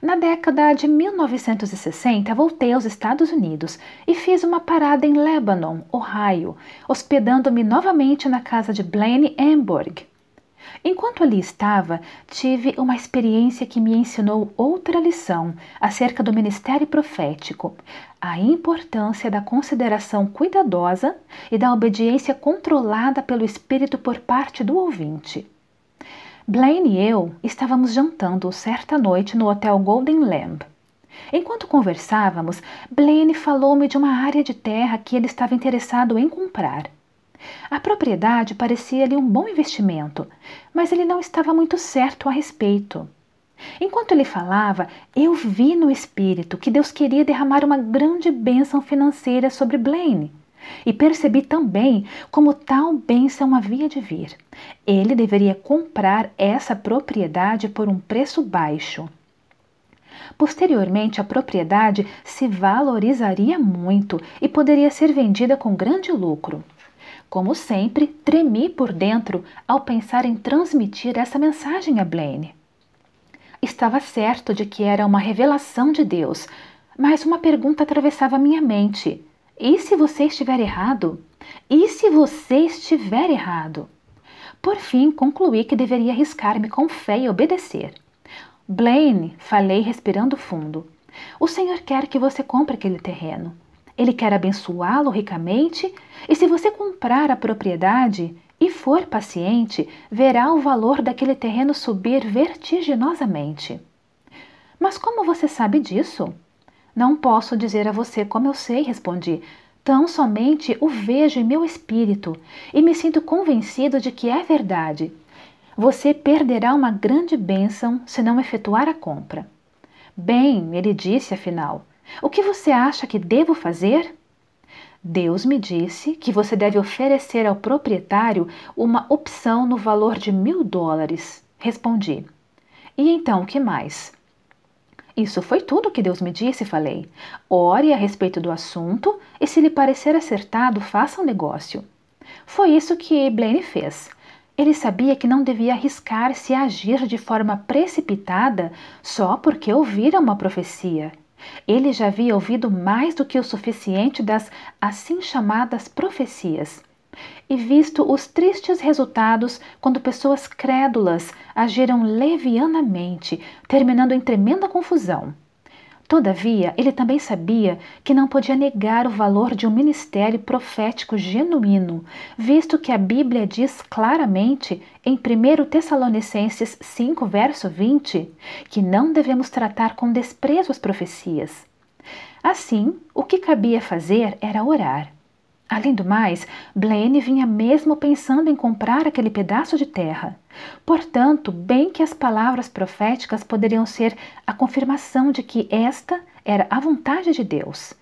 Na década de 1960, voltei aos Estados Unidos e fiz uma parada em Lebanon, Ohio, hospedando-me novamente na casa de Blaine Hamburg. Enquanto ali estava, tive uma experiência que me ensinou outra lição acerca do ministério profético, a importância da consideração cuidadosa e da obediência controlada pelo Espírito por parte do ouvinte. Blaine e eu estávamos jantando certa noite no hotel Golden Lamb. Enquanto conversávamos, Blaine falou-me de uma área de terra que ele estava interessado em comprar. A propriedade parecia-lhe um bom investimento, mas ele não estava muito certo a respeito. Enquanto ele falava, eu vi no espírito que Deus queria derramar uma grande bênção financeira sobre Blaine e percebi também como tal bênção havia de vir. Ele deveria comprar essa propriedade por um preço baixo. Posteriormente, a propriedade se valorizaria muito e poderia ser vendida com grande lucro. Como sempre, tremi por dentro ao pensar em transmitir essa mensagem a Blaine. Estava certo de que era uma revelação de Deus, mas uma pergunta atravessava minha mente: e se você estiver errado? E se você estiver errado? Por fim, concluí que deveria arriscar-me com fé e obedecer. Blaine, falei respirando fundo. O Senhor quer que você compre aquele terreno. Ele quer abençoá-lo ricamente, e se você comprar a propriedade e for paciente, verá o valor daquele terreno subir vertiginosamente. Mas como você sabe disso? Não posso dizer a você como eu sei, respondi. Tão somente o vejo em meu espírito e me sinto convencido de que é verdade. Você perderá uma grande bênção se não efetuar a compra. Bem, ele disse afinal, o que você acha que devo fazer? Deus me disse que você deve oferecer ao proprietário uma opção no valor de mil dólares. Respondi. E então, o que mais? Isso foi tudo que Deus me disse, falei. Ore a respeito do assunto e, se lhe parecer acertado, faça um negócio. Foi isso que Blaine fez. Ele sabia que não devia arriscar-se a agir de forma precipitada só porque ouvira uma profecia. Ele já havia ouvido mais do que o suficiente das assim chamadas profecias e visto os tristes resultados quando pessoas crédulas agiram levianamente, terminando em tremenda confusão. Todavia, ele também sabia que não podia negar o valor de um ministério profético genuíno, visto que a Bíblia diz claramente, em 1 Tessalonicenses 5, verso 20, que não devemos tratar com desprezo as profecias. Assim, o que cabia fazer era orar. Além do mais, Blaine vinha mesmo pensando em comprar aquele pedaço de terra. Portanto, bem que as palavras proféticas poderiam ser a confirmação de que esta era a vontade de Deus.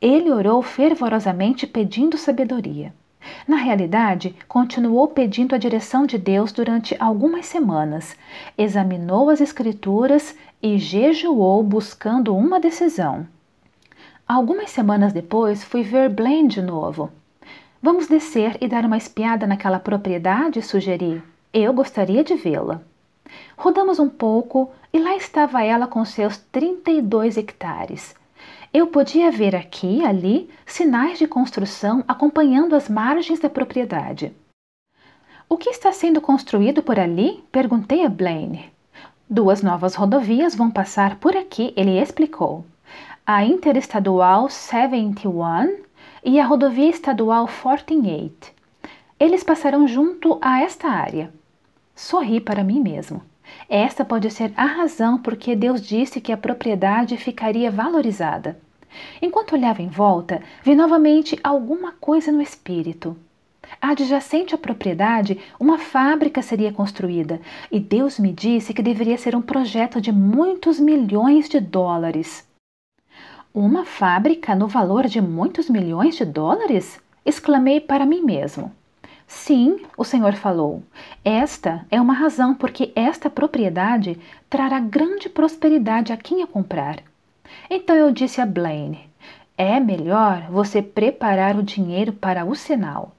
Ele orou fervorosamente pedindo sabedoria. Na realidade, continuou pedindo a direção de Deus durante algumas semanas, examinou as Escrituras e jejuou buscando uma decisão. Algumas semanas depois, fui ver Blaine de novo. Vamos descer e dar uma espiada naquela propriedade, sugeri. Eu gostaria de vê-la. Rodamos um pouco e lá estava ela com seus 32 hectares. Eu podia ver aqui e ali sinais de construção acompanhando as margens da propriedade. O que está sendo construído por ali? perguntei a Blaine. Duas novas rodovias vão passar por aqui, ele explicou a Interestadual 71 e a Rodovia Estadual 48. Eles passarão junto a esta área. Sorri para mim mesmo. Esta pode ser a razão porque Deus disse que a propriedade ficaria valorizada. Enquanto olhava em volta, vi novamente alguma coisa no espírito. Adjacente à propriedade, uma fábrica seria construída, e Deus me disse que deveria ser um projeto de muitos milhões de dólares. Uma fábrica no valor de muitos milhões de dólares? exclamei para mim mesmo. Sim, o senhor falou. Esta é uma razão porque esta propriedade trará grande prosperidade a quem a comprar. Então eu disse a Blaine: é melhor você preparar o dinheiro para o sinal.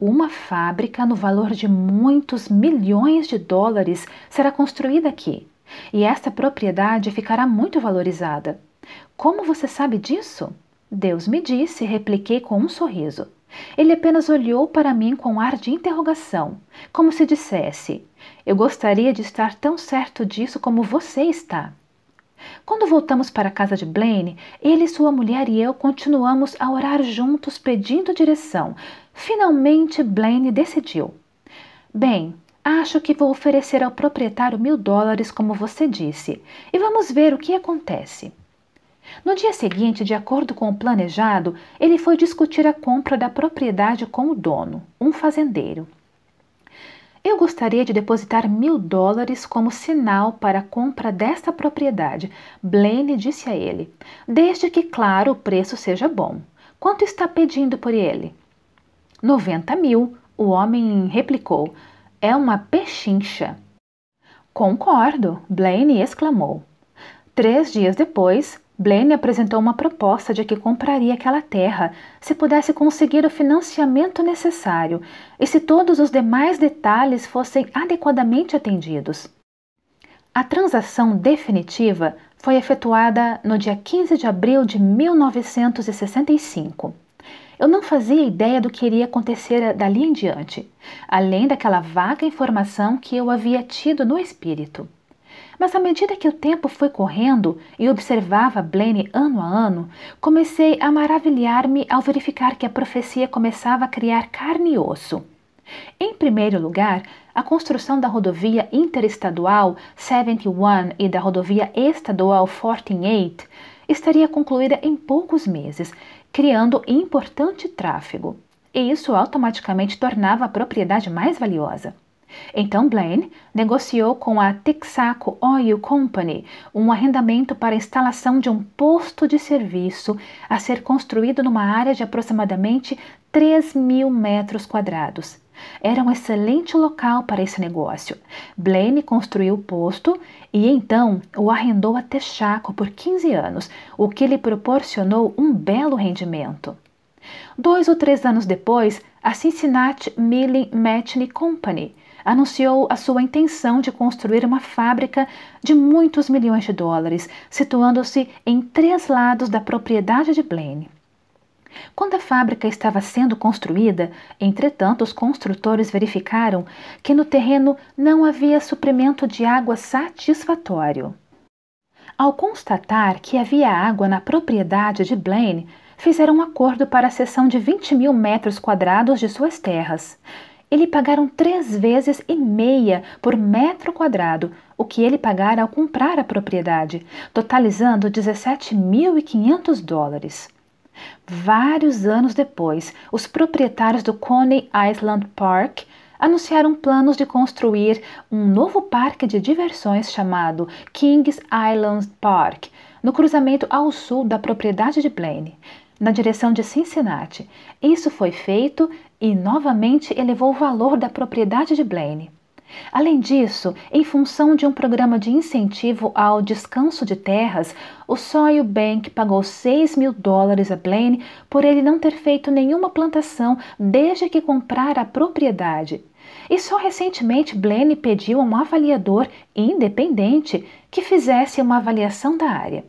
Uma fábrica no valor de muitos milhões de dólares será construída aqui, e esta propriedade ficará muito valorizada. Como você sabe disso? Deus me disse, repliquei com um sorriso. Ele apenas olhou para mim com um ar de interrogação, como se dissesse: Eu gostaria de estar tão certo disso como você está. Quando voltamos para a casa de Blaine, ele, sua mulher e eu continuamos a orar juntos, pedindo direção. Finalmente, Blaine decidiu: Bem, acho que vou oferecer ao proprietário mil dólares, como você disse, e vamos ver o que acontece. No dia seguinte, de acordo com o planejado, ele foi discutir a compra da propriedade com o dono, um fazendeiro. Eu gostaria de depositar mil dólares como sinal para a compra desta propriedade, Blaine disse a ele, desde que, claro, o preço seja bom. Quanto está pedindo por ele? 90 mil, o homem replicou. É uma pechincha. Concordo, Blaine exclamou. Três dias depois, Blaine apresentou uma proposta de que compraria aquela terra se pudesse conseguir o financiamento necessário e se todos os demais detalhes fossem adequadamente atendidos. A transação definitiva foi efetuada no dia 15 de abril de 1965. Eu não fazia ideia do que iria acontecer dali em diante, além daquela vaga informação que eu havia tido no espírito. Mas à medida que o tempo foi correndo e observava Blaine ano a ano, comecei a maravilhar-me ao verificar que a profecia começava a criar carne e osso. Em primeiro lugar, a construção da rodovia interestadual 71 e da rodovia estadual 48 estaria concluída em poucos meses, criando importante tráfego, e isso automaticamente tornava a propriedade mais valiosa. Então Blaine negociou com a Texaco Oil Company um arrendamento para a instalação de um posto de serviço a ser construído numa área de aproximadamente 3 mil metros quadrados. Era um excelente local para esse negócio. Blaine construiu o posto e então o arrendou a Texaco por 15 anos, o que lhe proporcionou um belo rendimento. Dois ou três anos depois, a Cincinnati Milling Matney Company anunciou a sua intenção de construir uma fábrica de muitos milhões de dólares, situando-se em três lados da propriedade de Blaine. Quando a fábrica estava sendo construída, entretanto, os construtores verificaram que no terreno não havia suprimento de água satisfatório. Ao constatar que havia água na propriedade de Blaine, fizeram um acordo para a cessão de 20 mil metros quadrados de suas terras. Ele lhe pagaram três vezes e meia por metro quadrado o que ele pagara ao comprar a propriedade, totalizando 17.500 dólares. Vários anos depois, os proprietários do Coney Island Park anunciaram planos de construir um novo parque de diversões chamado Kings Island Park, no cruzamento ao sul da propriedade de Blaine, na direção de Cincinnati. Isso foi feito e novamente elevou o valor da propriedade de Blaine. Além disso, em função de um programa de incentivo ao descanso de terras, o Soil Bank pagou 6 mil dólares a Blaine por ele não ter feito nenhuma plantação desde que comprara a propriedade. E só recentemente Blaine pediu a um avaliador independente que fizesse uma avaliação da área.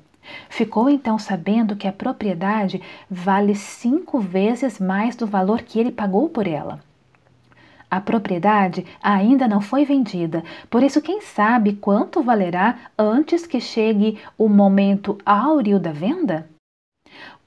Ficou então sabendo que a propriedade vale cinco vezes mais do valor que ele pagou por ela. A propriedade ainda não foi vendida, por isso, quem sabe quanto valerá antes que chegue o momento áureo da venda?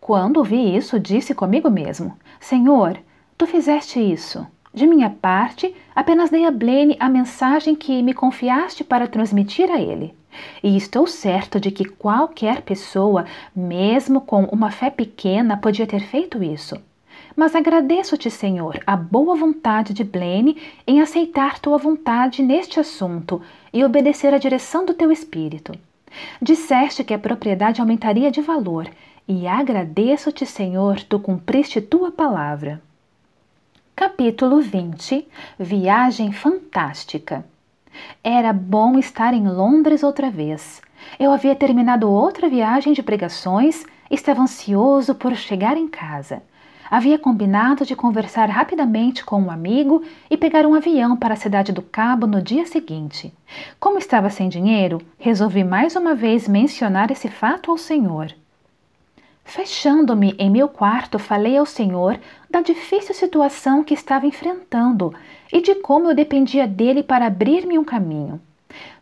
Quando vi isso, disse comigo mesmo: Senhor, tu fizeste isso. De minha parte, apenas dei a Blaine a mensagem que me confiaste para transmitir a ele. E estou certo de que qualquer pessoa, mesmo com uma fé pequena, podia ter feito isso. Mas agradeço-te, Senhor, a boa vontade de Blaine em aceitar tua vontade neste assunto e obedecer à direção do teu espírito. Disseste que a propriedade aumentaria de valor, e agradeço-te, Senhor, tu cumpriste tua palavra. Capítulo 20 Viagem Fantástica era bom estar em Londres outra vez. Eu havia terminado outra viagem de pregações, estava ansioso por chegar em casa. Havia combinado de conversar rapidamente com um amigo e pegar um avião para a cidade do Cabo no dia seguinte. Como estava sem dinheiro, resolvi mais uma vez mencionar esse fato ao senhor. Fechando-me em meu quarto, falei ao senhor da difícil situação que estava enfrentando e de como eu dependia dele para abrir-me um caminho.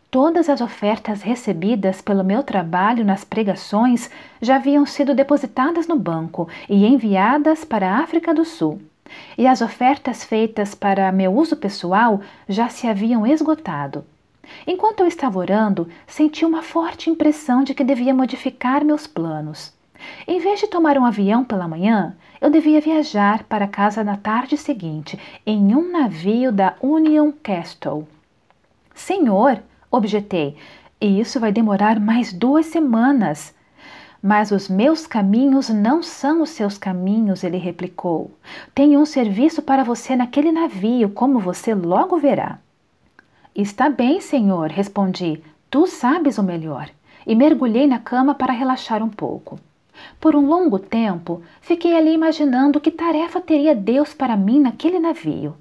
Todas as ofertas recebidas pelo meu trabalho nas pregações já haviam sido depositadas no banco e enviadas para a África do Sul. E as ofertas feitas para meu uso pessoal já se haviam esgotado. Enquanto eu estava orando, senti uma forte impressão de que devia modificar meus planos. Em vez de tomar um avião pela manhã, eu devia viajar para casa na tarde seguinte, em um navio da Union Castle. Senhor, objetei, e isso vai demorar mais duas semanas. Mas os meus caminhos não são os seus caminhos, ele replicou. Tenho um serviço para você naquele navio, como você logo verá. Está bem, senhor, respondi. Tu sabes o melhor. E mergulhei na cama para relaxar um pouco. Por um longo tempo, fiquei ali imaginando que tarefa teria Deus para mim naquele navio.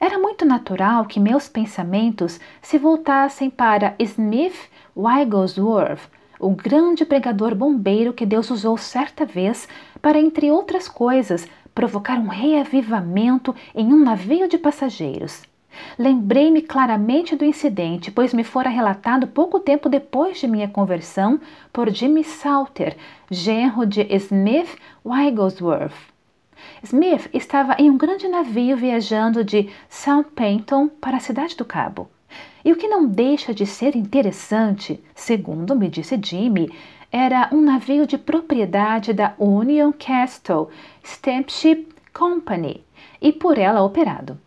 Era muito natural que meus pensamentos se voltassem para Smith Wigglesworth, o grande pregador bombeiro que Deus usou certa vez para, entre outras coisas, provocar um reavivamento em um navio de passageiros. Lembrei-me claramente do incidente, pois me fora relatado pouco tempo depois de minha conversão por Jimmy Salter, genro de Smith Wigglesworth. Smith estava em um grande navio viajando de Southampton para a cidade do Cabo. E o que não deixa de ser interessante, segundo me disse Jimmy, era um navio de propriedade da Union Castle Steamship Company e por ela operado.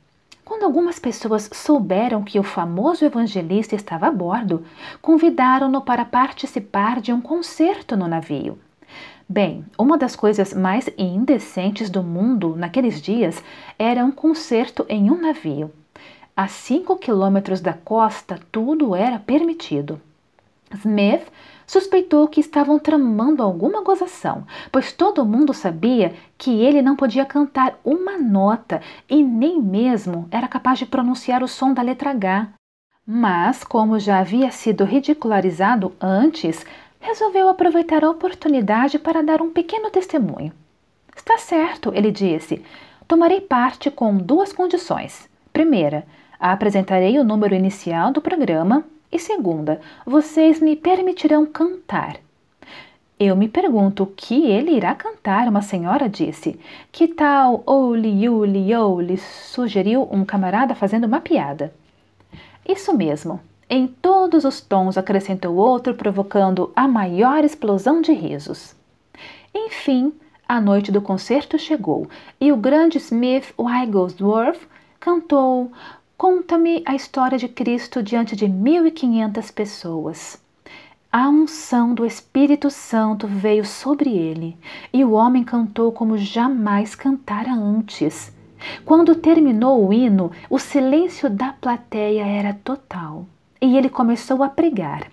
Quando algumas pessoas souberam que o famoso evangelista estava a bordo, convidaram-no para participar de um concerto no navio. Bem, uma das coisas mais indecentes do mundo naqueles dias era um concerto em um navio. A 5 quilômetros da costa, tudo era permitido. Smith suspeitou que estavam tramando alguma gozação, pois todo mundo sabia que ele não podia cantar uma nota e nem mesmo era capaz de pronunciar o som da letra H. Mas, como já havia sido ridicularizado antes, resolveu aproveitar a oportunidade para dar um pequeno testemunho. Está certo, ele disse. Tomarei parte com duas condições. Primeira, apresentarei o número inicial do programa. E segunda, vocês me permitirão cantar. Eu me pergunto o que ele irá cantar, uma senhora disse. Que tal Oli Yuli Oli? sugeriu um camarada fazendo uma piada. Isso mesmo, em todos os tons, acrescentou outro, provocando a maior explosão de risos. Enfim, a noite do concerto chegou e o grande Smith Wigglesworth cantou Conta-me a história de Cristo diante de mil e quinhentas pessoas. A unção do Espírito Santo veio sobre ele e o homem cantou como jamais cantara antes. Quando terminou o hino, o silêncio da plateia era total e ele começou a pregar.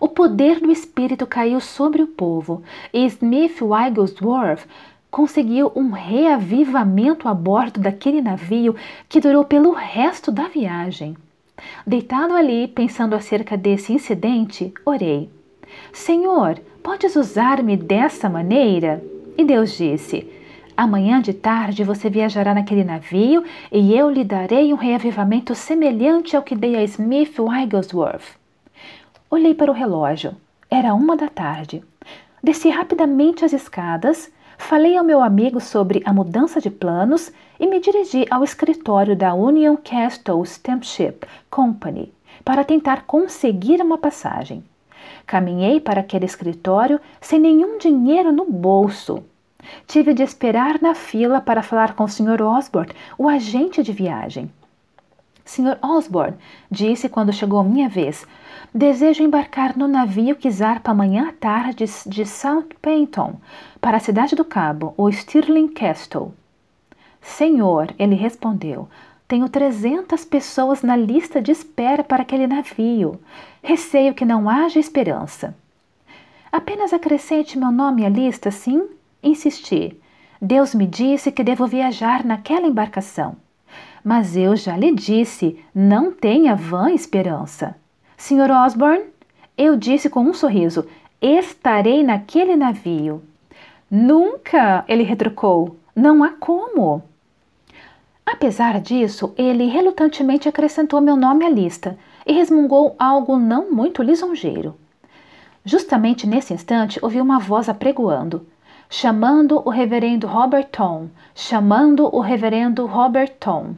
O poder do Espírito caiu sobre o povo e Smith Wigglesworth conseguiu um reavivamento a bordo daquele navio que durou pelo resto da viagem. Deitado ali, pensando acerca desse incidente, orei: Senhor, podes usar-me dessa maneira? E Deus disse: Amanhã de tarde você viajará naquele navio e eu lhe darei um reavivamento semelhante ao que dei a Smith Wigglesworth. Olhei para o relógio. Era uma da tarde. Desci rapidamente as escadas, falei ao meu amigo sobre a mudança de planos e me dirigi ao escritório da Union Castle Steamship Company para tentar conseguir uma passagem. Caminhei para aquele escritório sem nenhum dinheiro no bolso Tive de esperar na fila para falar com o Sr. Osborne, o agente de viagem. Sr. Osborne, disse quando chegou minha vez, desejo embarcar no navio que zarpa amanhã à tarde de Southampton para a cidade do Cabo, o Stirling Castle. Senhor, ele respondeu, tenho 300 pessoas na lista de espera para aquele navio. Receio que não haja esperança. Apenas acrescente meu nome à lista, sim? Insisti. Deus me disse que devo viajar naquela embarcação. Mas eu já lhe disse, não tenha vã esperança. Sr. Osborne, eu disse com um sorriso, estarei naquele navio. Nunca, ele retrucou, não há como. Apesar disso, ele relutantemente acrescentou meu nome à lista e resmungou algo não muito lisonjeiro. Justamente nesse instante, ouvi uma voz apregoando: chamando o reverendo Robert Tom, chamando o reverendo Robert Tom.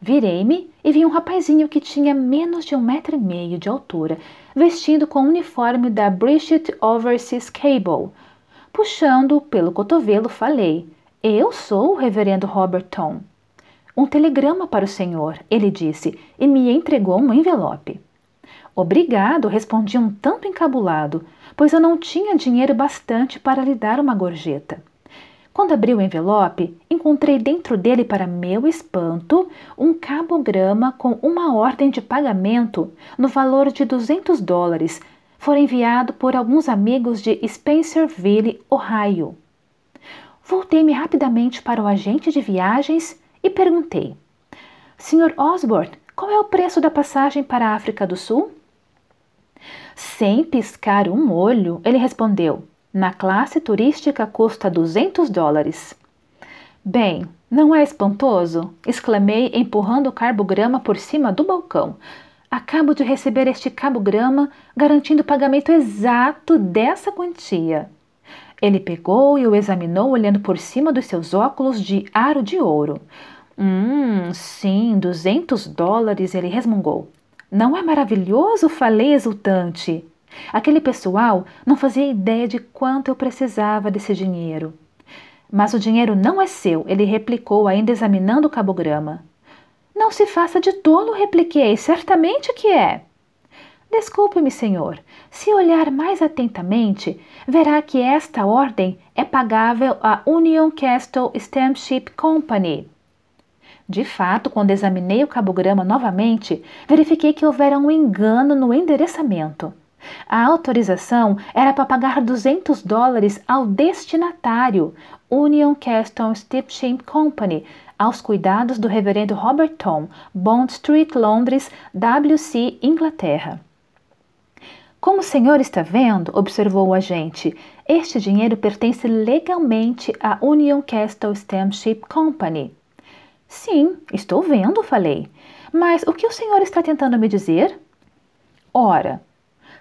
Virei-me e vi um rapazinho que tinha menos de um metro e meio de altura, vestindo com o uniforme da British Overseas Cable. Puxando pelo cotovelo, falei: Eu sou o reverendo Robert Tom. Um telegrama para o senhor, ele disse, e me entregou um envelope. Obrigado, respondi um tanto encabulado pois eu não tinha dinheiro bastante para lhe dar uma gorjeta. Quando abri o envelope, encontrei dentro dele, para meu espanto, um cabograma com uma ordem de pagamento no valor de 200 dólares. Foi enviado por alguns amigos de Spencerville, Ohio. Voltei-me rapidamente para o agente de viagens e perguntei: Sr. Osborne, qual é o preço da passagem para a África do Sul? Sem piscar um olho, ele respondeu: Na classe turística custa 200 dólares. Bem, não é espantoso? exclamei, empurrando o carbograma por cima do balcão. Acabo de receber este cabograma garantindo o pagamento exato dessa quantia. Ele pegou e o examinou olhando por cima dos seus óculos de aro de ouro. Hum, sim, 200 dólares, ele resmungou. Não é maravilhoso? Falei exultante. Aquele pessoal não fazia ideia de quanto eu precisava desse dinheiro. Mas o dinheiro não é seu, ele replicou, ainda examinando o cabograma. Não se faça de tolo, repliquei, certamente que é. Desculpe-me, senhor. Se olhar mais atentamente, verá que esta ordem é pagável à Union Castle Steamship Company. De fato, quando examinei o cabograma novamente, verifiquei que houvera um engano no endereçamento. A autorização era para pagar 200 dólares ao destinatário, Union Keston Steamship Company, aos cuidados do reverendo Robert Tom, Bond Street, Londres, WC, Inglaterra. Como o senhor está vendo, observou o agente, este dinheiro pertence legalmente à Union Castle Steamship Company. Sim, estou vendo, falei. Mas o que o senhor está tentando me dizer? Ora,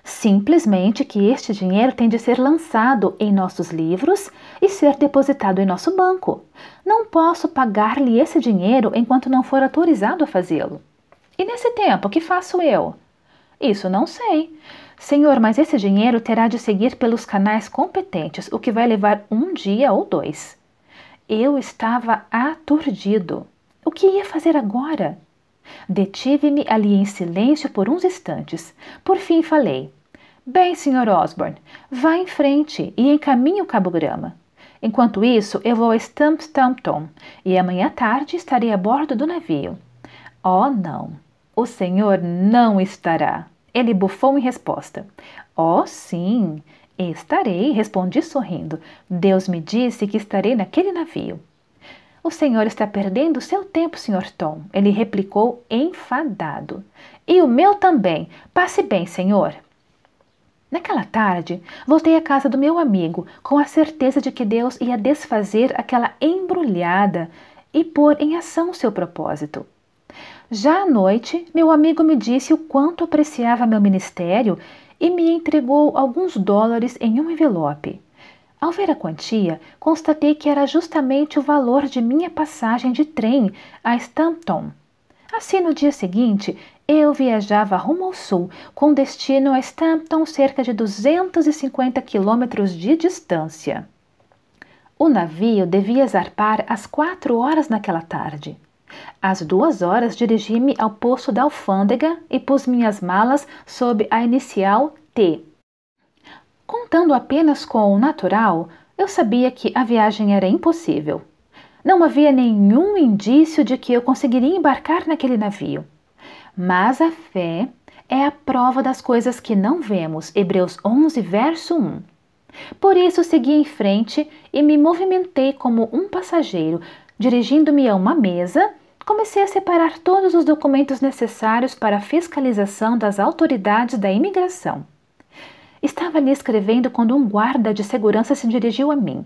simplesmente que este dinheiro tem de ser lançado em nossos livros e ser depositado em nosso banco. Não posso pagar-lhe esse dinheiro enquanto não for autorizado a fazê-lo. E nesse tempo, o que faço eu? Isso não sei. Senhor, mas esse dinheiro terá de seguir pelos canais competentes, o que vai levar um dia ou dois. Eu estava aturdido. O que ia fazer agora? Detive-me ali em silêncio por uns instantes. Por fim falei: Bem, Sr. Osborne, vá em frente e encaminhe o cabograma. Enquanto isso, eu vou a Stampstampton e amanhã à tarde estarei a bordo do navio. Oh, não! O senhor não estará! Ele bufou em resposta. Oh, sim! Estarei, respondi sorrindo. Deus me disse que estarei naquele navio. O senhor está perdendo seu tempo, senhor Tom, ele replicou enfadado. E o meu também. Passe bem, senhor. Naquela tarde, voltei à casa do meu amigo com a certeza de que Deus ia desfazer aquela embrulhada e pôr em ação seu propósito. Já à noite, meu amigo me disse o quanto apreciava meu ministério e me entregou alguns dólares em um envelope. Ao ver a quantia, constatei que era justamente o valor de minha passagem de trem a Stampton. Assim, no dia seguinte, eu viajava rumo ao sul, com destino a Stampton, cerca de 250 quilômetros de distância. O navio devia zarpar às quatro horas naquela tarde. Às duas horas, dirigi-me ao posto da alfândega e pus minhas malas sob a inicial T, Contando apenas com o natural, eu sabia que a viagem era impossível. Não havia nenhum indício de que eu conseguiria embarcar naquele navio. Mas a fé é a prova das coisas que não vemos. Hebreus 11, verso 1. Por isso segui em frente e me movimentei como um passageiro. Dirigindo-me a uma mesa, comecei a separar todos os documentos necessários para a fiscalização das autoridades da imigração. Estava ali escrevendo quando um guarda de segurança se dirigiu a mim.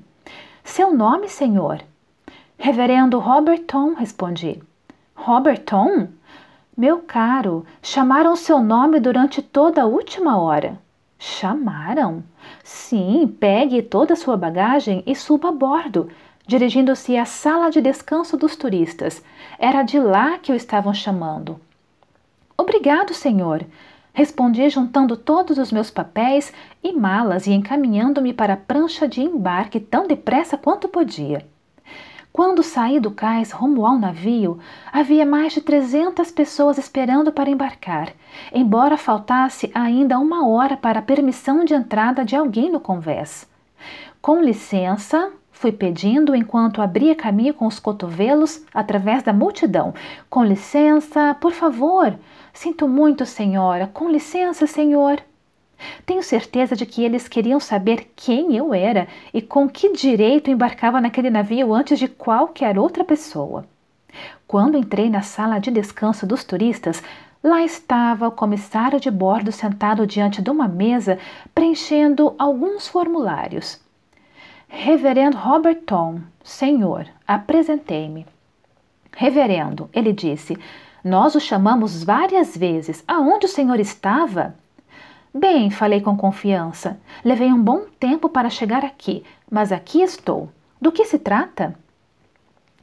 Seu nome, senhor? Reverendo Roberton, respondi. Roberton? Meu caro, chamaram seu nome durante toda a última hora. Chamaram? Sim, pegue toda a sua bagagem e suba a bordo, dirigindo-se à sala de descanso dos turistas. Era de lá que o estavam chamando. Obrigado, senhor, Respondi juntando todos os meus papéis e malas e encaminhando-me para a prancha de embarque tão depressa quanto podia. Quando saí do cais rumo ao navio, havia mais de 300 pessoas esperando para embarcar, embora faltasse ainda uma hora para a permissão de entrada de alguém no convés. Com licença, fui pedindo enquanto abria caminho com os cotovelos através da multidão. Com licença, por favor, Sinto muito, senhora. Com licença, senhor. Tenho certeza de que eles queriam saber quem eu era e com que direito embarcava naquele navio antes de qualquer outra pessoa. Quando entrei na sala de descanso dos turistas, lá estava o comissário de bordo sentado diante de uma mesa preenchendo alguns formulários. Reverendo Robert Tom, senhor, apresentei-me. Reverendo, ele disse, nós o chamamos várias vezes. Aonde o senhor estava? Bem, falei com confiança. Levei um bom tempo para chegar aqui, mas aqui estou. Do que se trata?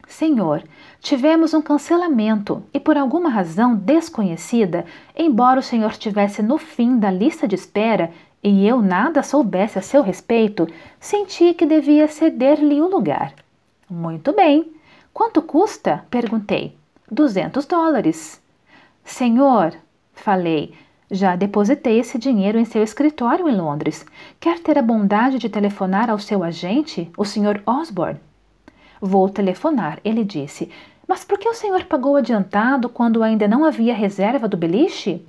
Senhor, tivemos um cancelamento e por alguma razão desconhecida, embora o senhor estivesse no fim da lista de espera e eu nada soubesse a seu respeito, senti que devia ceder-lhe o lugar. Muito bem. Quanto custa? perguntei. 200 dólares. Senhor, falei, já depositei esse dinheiro em seu escritório em Londres. Quer ter a bondade de telefonar ao seu agente, o Sr. Osborne? Vou telefonar, ele disse. Mas por que o senhor pagou adiantado quando ainda não havia reserva do beliche?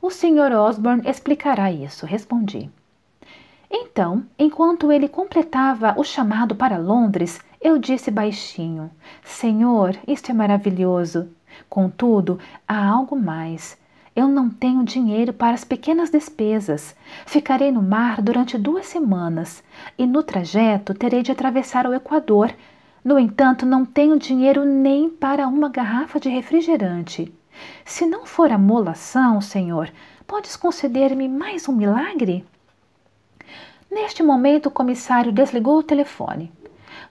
O Sr. Osborne explicará isso, respondi. Então, enquanto ele completava o chamado para Londres, eu disse baixinho: Senhor, isto é maravilhoso. Contudo, há algo mais. Eu não tenho dinheiro para as pequenas despesas. Ficarei no mar durante duas semanas e no trajeto terei de atravessar o Equador. No entanto, não tenho dinheiro nem para uma garrafa de refrigerante. Se não for a molação, Senhor, podes conceder-me mais um milagre? Neste momento, o comissário desligou o telefone.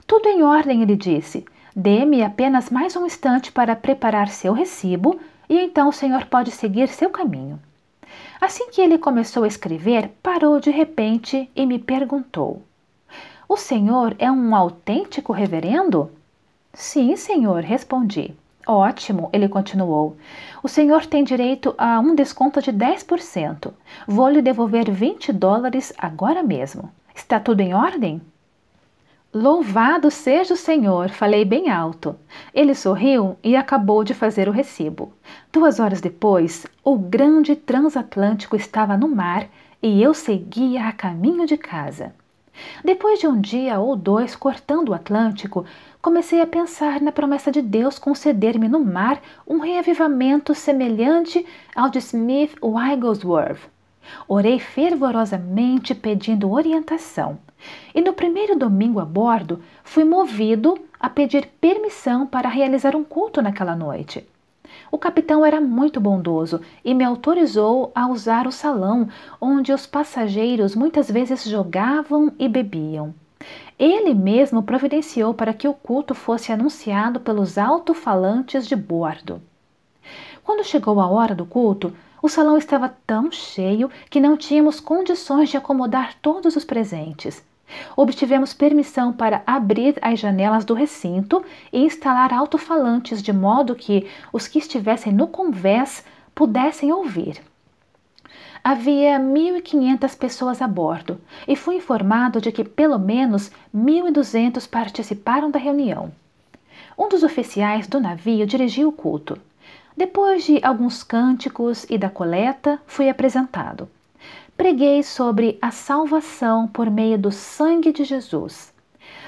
Tudo em ordem, ele disse. Dê-me apenas mais um instante para preparar seu recibo e então o senhor pode seguir seu caminho. Assim que ele começou a escrever, parou de repente e me perguntou: O senhor é um autêntico reverendo? Sim, senhor, respondi. Ótimo, ele continuou. O senhor tem direito a um desconto de 10%. Vou lhe devolver 20 dólares agora mesmo. Está tudo em ordem? Louvado seja o Senhor, falei bem alto. Ele sorriu e acabou de fazer o recibo. Duas horas depois, o grande transatlântico estava no mar e eu seguia a caminho de casa. Depois de um dia ou dois cortando o Atlântico, comecei a pensar na promessa de Deus conceder-me no mar um reavivamento semelhante ao de Smith Wigglesworth. Orei fervorosamente pedindo orientação, e no primeiro domingo a bordo fui movido a pedir permissão para realizar um culto naquela noite. O capitão era muito bondoso e me autorizou a usar o salão onde os passageiros muitas vezes jogavam e bebiam. Ele mesmo providenciou para que o culto fosse anunciado pelos alto-falantes de bordo. Quando chegou a hora do culto, o salão estava tão cheio que não tínhamos condições de acomodar todos os presentes. Obtivemos permissão para abrir as janelas do recinto e instalar alto-falantes de modo que os que estivessem no convés pudessem ouvir. Havia 1.500 pessoas a bordo e fui informado de que pelo menos 1.200 participaram da reunião. Um dos oficiais do navio dirigiu o culto. Depois de alguns cânticos e da coleta, fui apresentado. Preguei sobre a salvação por meio do sangue de Jesus.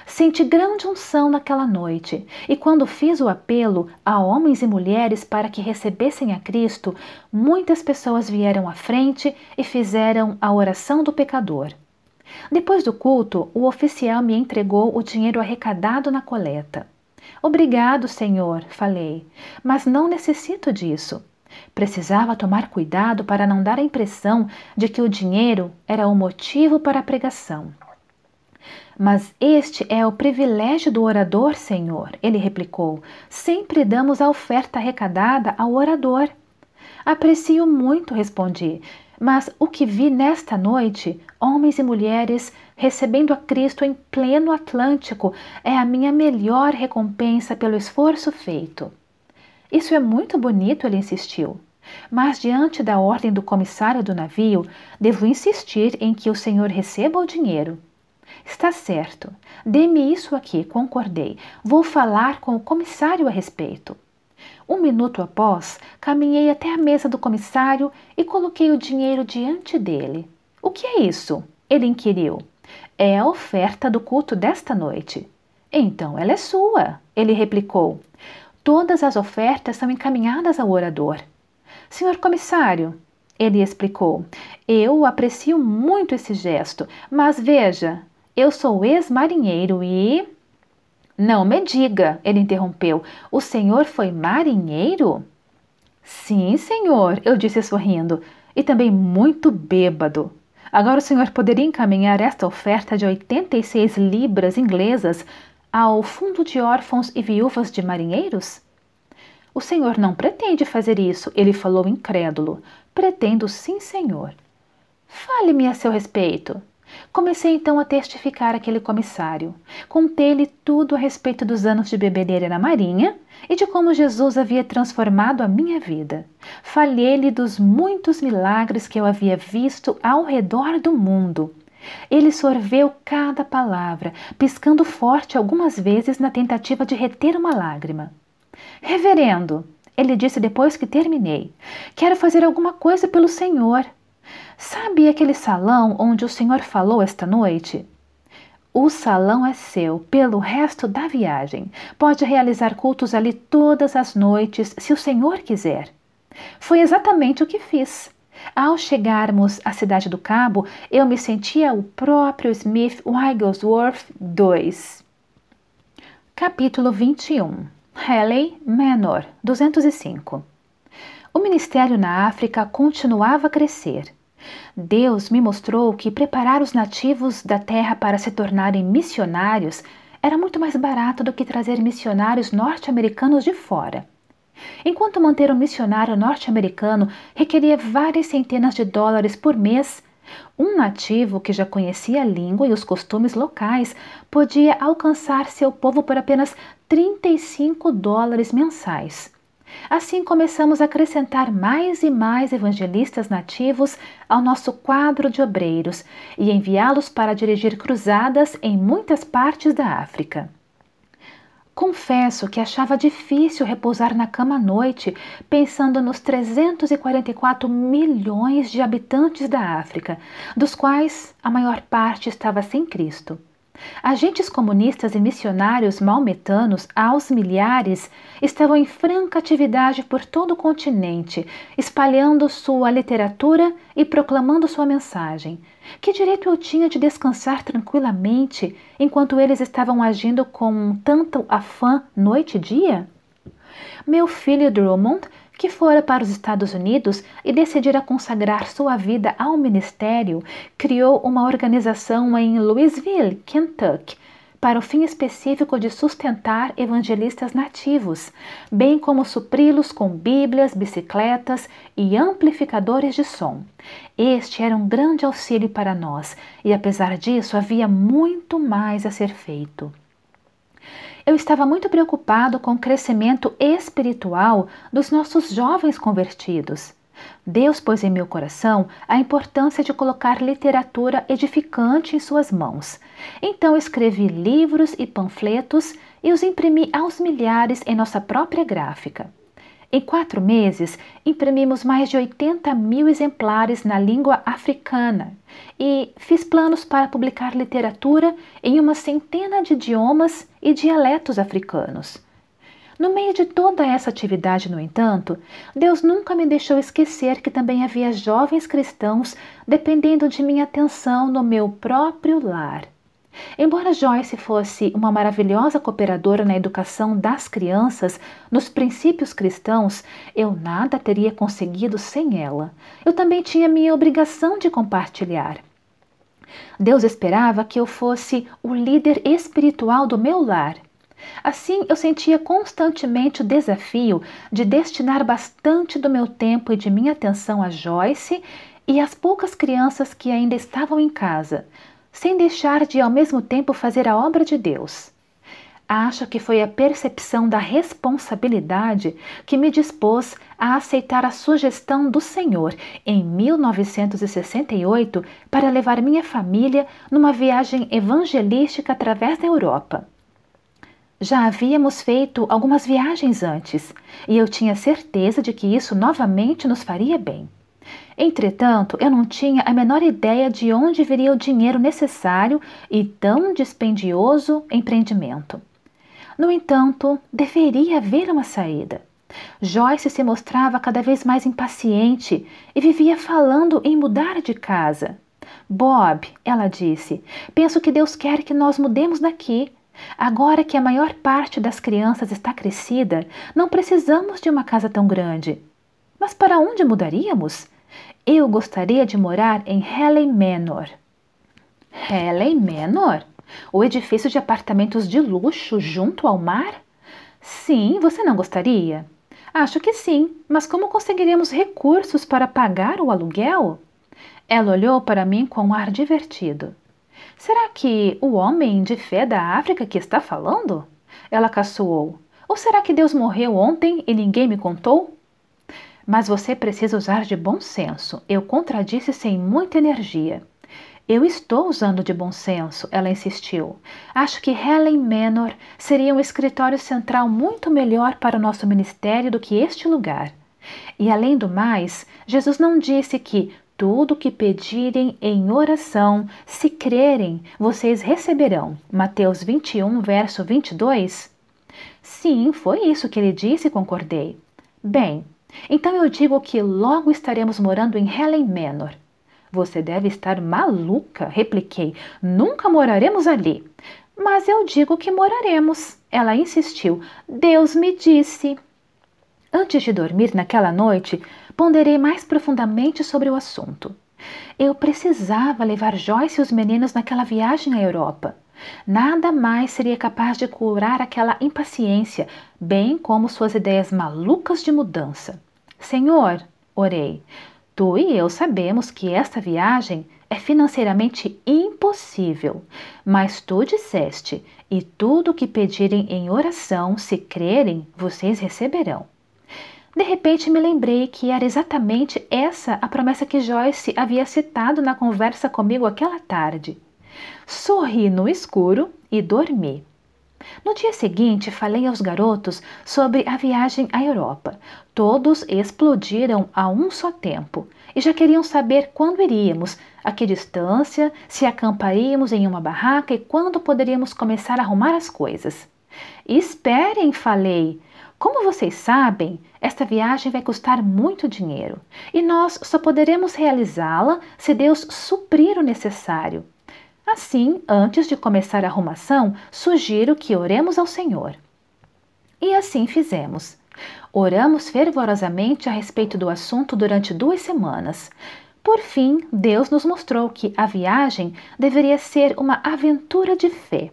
Senti grande unção naquela noite, e quando fiz o apelo a homens e mulheres para que recebessem a Cristo, muitas pessoas vieram à frente e fizeram a oração do pecador. Depois do culto, o oficial me entregou o dinheiro arrecadado na coleta. Obrigado, Senhor, falei, mas não necessito disso. Precisava tomar cuidado para não dar a impressão de que o dinheiro era o motivo para a pregação. Mas este é o privilégio do orador, Senhor, ele replicou. Sempre damos a oferta arrecadada ao orador. Aprecio muito, respondi, mas o que vi nesta noite, homens e mulheres recebendo a Cristo em pleno Atlântico, é a minha melhor recompensa pelo esforço feito. Isso é muito bonito, ele insistiu. Mas, diante da ordem do comissário do navio, devo insistir em que o senhor receba o dinheiro. Está certo. Dê-me isso aqui, concordei. Vou falar com o comissário a respeito. Um minuto após, caminhei até a mesa do comissário e coloquei o dinheiro diante dele. O que é isso? Ele inquiriu. É a oferta do culto desta noite. Então ela é sua, ele replicou. Todas as ofertas são encaminhadas ao orador. Senhor comissário, ele explicou, eu aprecio muito esse gesto, mas veja, eu sou ex-marinheiro e. Não me diga, ele interrompeu, o senhor foi marinheiro? Sim, senhor, eu disse sorrindo, e também muito bêbado. Agora o senhor poderia encaminhar esta oferta de 86 libras inglesas ao Fundo de Órfãos e Viúvas de Marinheiros? O senhor não pretende fazer isso, ele falou incrédulo. Pretendo sim, senhor. Fale-me a seu respeito. Comecei então a testificar aquele comissário. Contei-lhe tudo a respeito dos anos de bebedeira na Marinha e de como Jesus havia transformado a minha vida. Falhei-lhe dos muitos milagres que eu havia visto ao redor do mundo. Ele sorveu cada palavra, piscando forte algumas vezes na tentativa de reter uma lágrima. Reverendo, ele disse depois que terminei, quero fazer alguma coisa pelo Senhor. Sabe aquele salão onde o senhor falou esta noite? O salão é seu pelo resto da viagem. Pode realizar cultos ali todas as noites, se o senhor quiser. Foi exatamente o que fiz. Ao chegarmos à Cidade do Cabo, eu me sentia o próprio Smith Wigglesworth II. Capítulo 21 Halley Manor 205 o ministério na África continuava a crescer. Deus me mostrou que preparar os nativos da terra para se tornarem missionários era muito mais barato do que trazer missionários norte-americanos de fora. Enquanto manter um missionário norte-americano requeria várias centenas de dólares por mês, um nativo que já conhecia a língua e os costumes locais podia alcançar seu povo por apenas 35 dólares mensais. Assim, começamos a acrescentar mais e mais evangelistas nativos ao nosso quadro de obreiros e enviá-los para dirigir cruzadas em muitas partes da África. Confesso que achava difícil repousar na cama à noite, pensando nos 344 milhões de habitantes da África, dos quais a maior parte estava sem Cristo. Agentes comunistas e missionários maometanos, aos milhares, estavam em franca atividade por todo o continente, espalhando sua literatura e proclamando sua mensagem. Que direito eu tinha de descansar tranquilamente enquanto eles estavam agindo com tanto afã noite e dia? Meu filho Drummond que fora para os Estados Unidos e decidira consagrar sua vida ao ministério, criou uma organização em Louisville, Kentucky, para o fim específico de sustentar evangelistas nativos, bem como supri-los com bíblias, bicicletas e amplificadores de som. Este era um grande auxílio para nós, e apesar disso havia muito mais a ser feito. Eu estava muito preocupado com o crescimento espiritual dos nossos jovens convertidos. Deus pôs em meu coração a importância de colocar literatura edificante em suas mãos. Então escrevi livros e panfletos e os imprimi aos milhares em nossa própria gráfica. Em quatro meses, imprimimos mais de 80 mil exemplares na língua africana e fiz planos para publicar literatura em uma centena de idiomas e dialetos africanos. No meio de toda essa atividade, no entanto, Deus nunca me deixou esquecer que também havia jovens cristãos dependendo de minha atenção no meu próprio lar. Embora Joyce fosse uma maravilhosa cooperadora na educação das crianças, nos princípios cristãos, eu nada teria conseguido sem ela. Eu também tinha minha obrigação de compartilhar. Deus esperava que eu fosse o líder espiritual do meu lar. Assim, eu sentia constantemente o desafio de destinar bastante do meu tempo e de minha atenção a Joyce e às poucas crianças que ainda estavam em casa, sem deixar de ao mesmo tempo fazer a obra de Deus. Acho que foi a percepção da responsabilidade que me dispôs a aceitar a sugestão do Senhor em 1968 para levar minha família numa viagem evangelística através da Europa. Já havíamos feito algumas viagens antes e eu tinha certeza de que isso novamente nos faria bem. Entretanto, eu não tinha a menor ideia de onde viria o dinheiro necessário e tão dispendioso empreendimento. No entanto, deveria haver uma saída. Joyce se mostrava cada vez mais impaciente e vivia falando em mudar de casa. Bob, ela disse, penso que Deus quer que nós mudemos daqui. Agora que a maior parte das crianças está crescida, não precisamos de uma casa tão grande. Mas para onde mudaríamos? Eu gostaria de morar em Helen Manor. Helen Manor? O edifício de apartamentos de luxo junto ao mar? Sim, você não gostaria? Acho que sim, mas como conseguiríamos recursos para pagar o aluguel? Ela olhou para mim com um ar divertido. Será que o homem de fé da África que está falando? Ela caçoou. Ou será que Deus morreu ontem e ninguém me contou? Mas você precisa usar de bom senso. Eu contradisse sem muita energia. Eu estou usando de bom senso, ela insistiu. Acho que Helen Menor seria um escritório central muito melhor para o nosso ministério do que este lugar. E além do mais, Jesus não disse que tudo o que pedirem em oração, se crerem, vocês receberão. Mateus 21, verso 22? Sim, foi isso que ele disse, concordei. Bem, então eu digo que logo estaremos morando em Helen Manor. Você deve estar maluca, repliquei. Nunca moraremos ali. Mas eu digo que moraremos, ela insistiu. Deus me disse. Antes de dormir naquela noite, ponderei mais profundamente sobre o assunto. Eu precisava levar Joyce e os meninos naquela viagem à Europa. Nada mais seria capaz de curar aquela impaciência, bem como suas ideias malucas de mudança. Senhor, orei, tu e eu sabemos que esta viagem é financeiramente impossível, mas tu disseste: e tudo o que pedirem em oração, se crerem, vocês receberão. De repente me lembrei que era exatamente essa a promessa que Joyce havia citado na conversa comigo aquela tarde. Sorri no escuro e dormi. No dia seguinte, falei aos garotos sobre a viagem à Europa, Todos explodiram a um só tempo e já queriam saber quando iríamos, a que distância, se acamparíamos em uma barraca e quando poderíamos começar a arrumar as coisas. Esperem, falei. Como vocês sabem, esta viagem vai custar muito dinheiro e nós só poderemos realizá-la se Deus suprir o necessário. Assim, antes de começar a arrumação, sugiro que oremos ao Senhor. E assim fizemos. Oramos fervorosamente a respeito do assunto durante duas semanas. Por fim, Deus nos mostrou que a viagem deveria ser uma aventura de fé.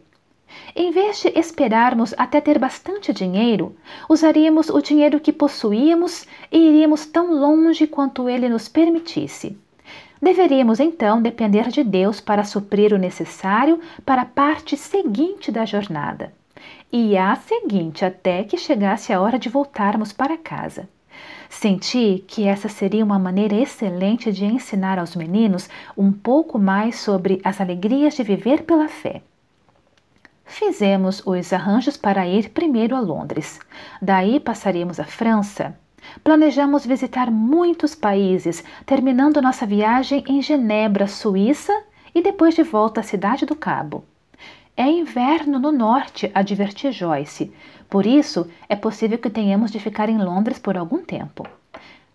Em vez de esperarmos até ter bastante dinheiro, usaríamos o dinheiro que possuíamos e iríamos tão longe quanto ele nos permitisse. Deveríamos então depender de Deus para suprir o necessário para a parte seguinte da jornada e a seguinte até que chegasse a hora de voltarmos para casa. Senti que essa seria uma maneira excelente de ensinar aos meninos um pouco mais sobre as alegrias de viver pela fé. Fizemos os arranjos para ir primeiro a Londres. Daí passaríamos à França. Planejamos visitar muitos países, terminando nossa viagem em Genebra, Suíça, e depois de volta à Cidade do Cabo. É inverno no norte, advertiu Joyce. Por isso, é possível que tenhamos de ficar em Londres por algum tempo.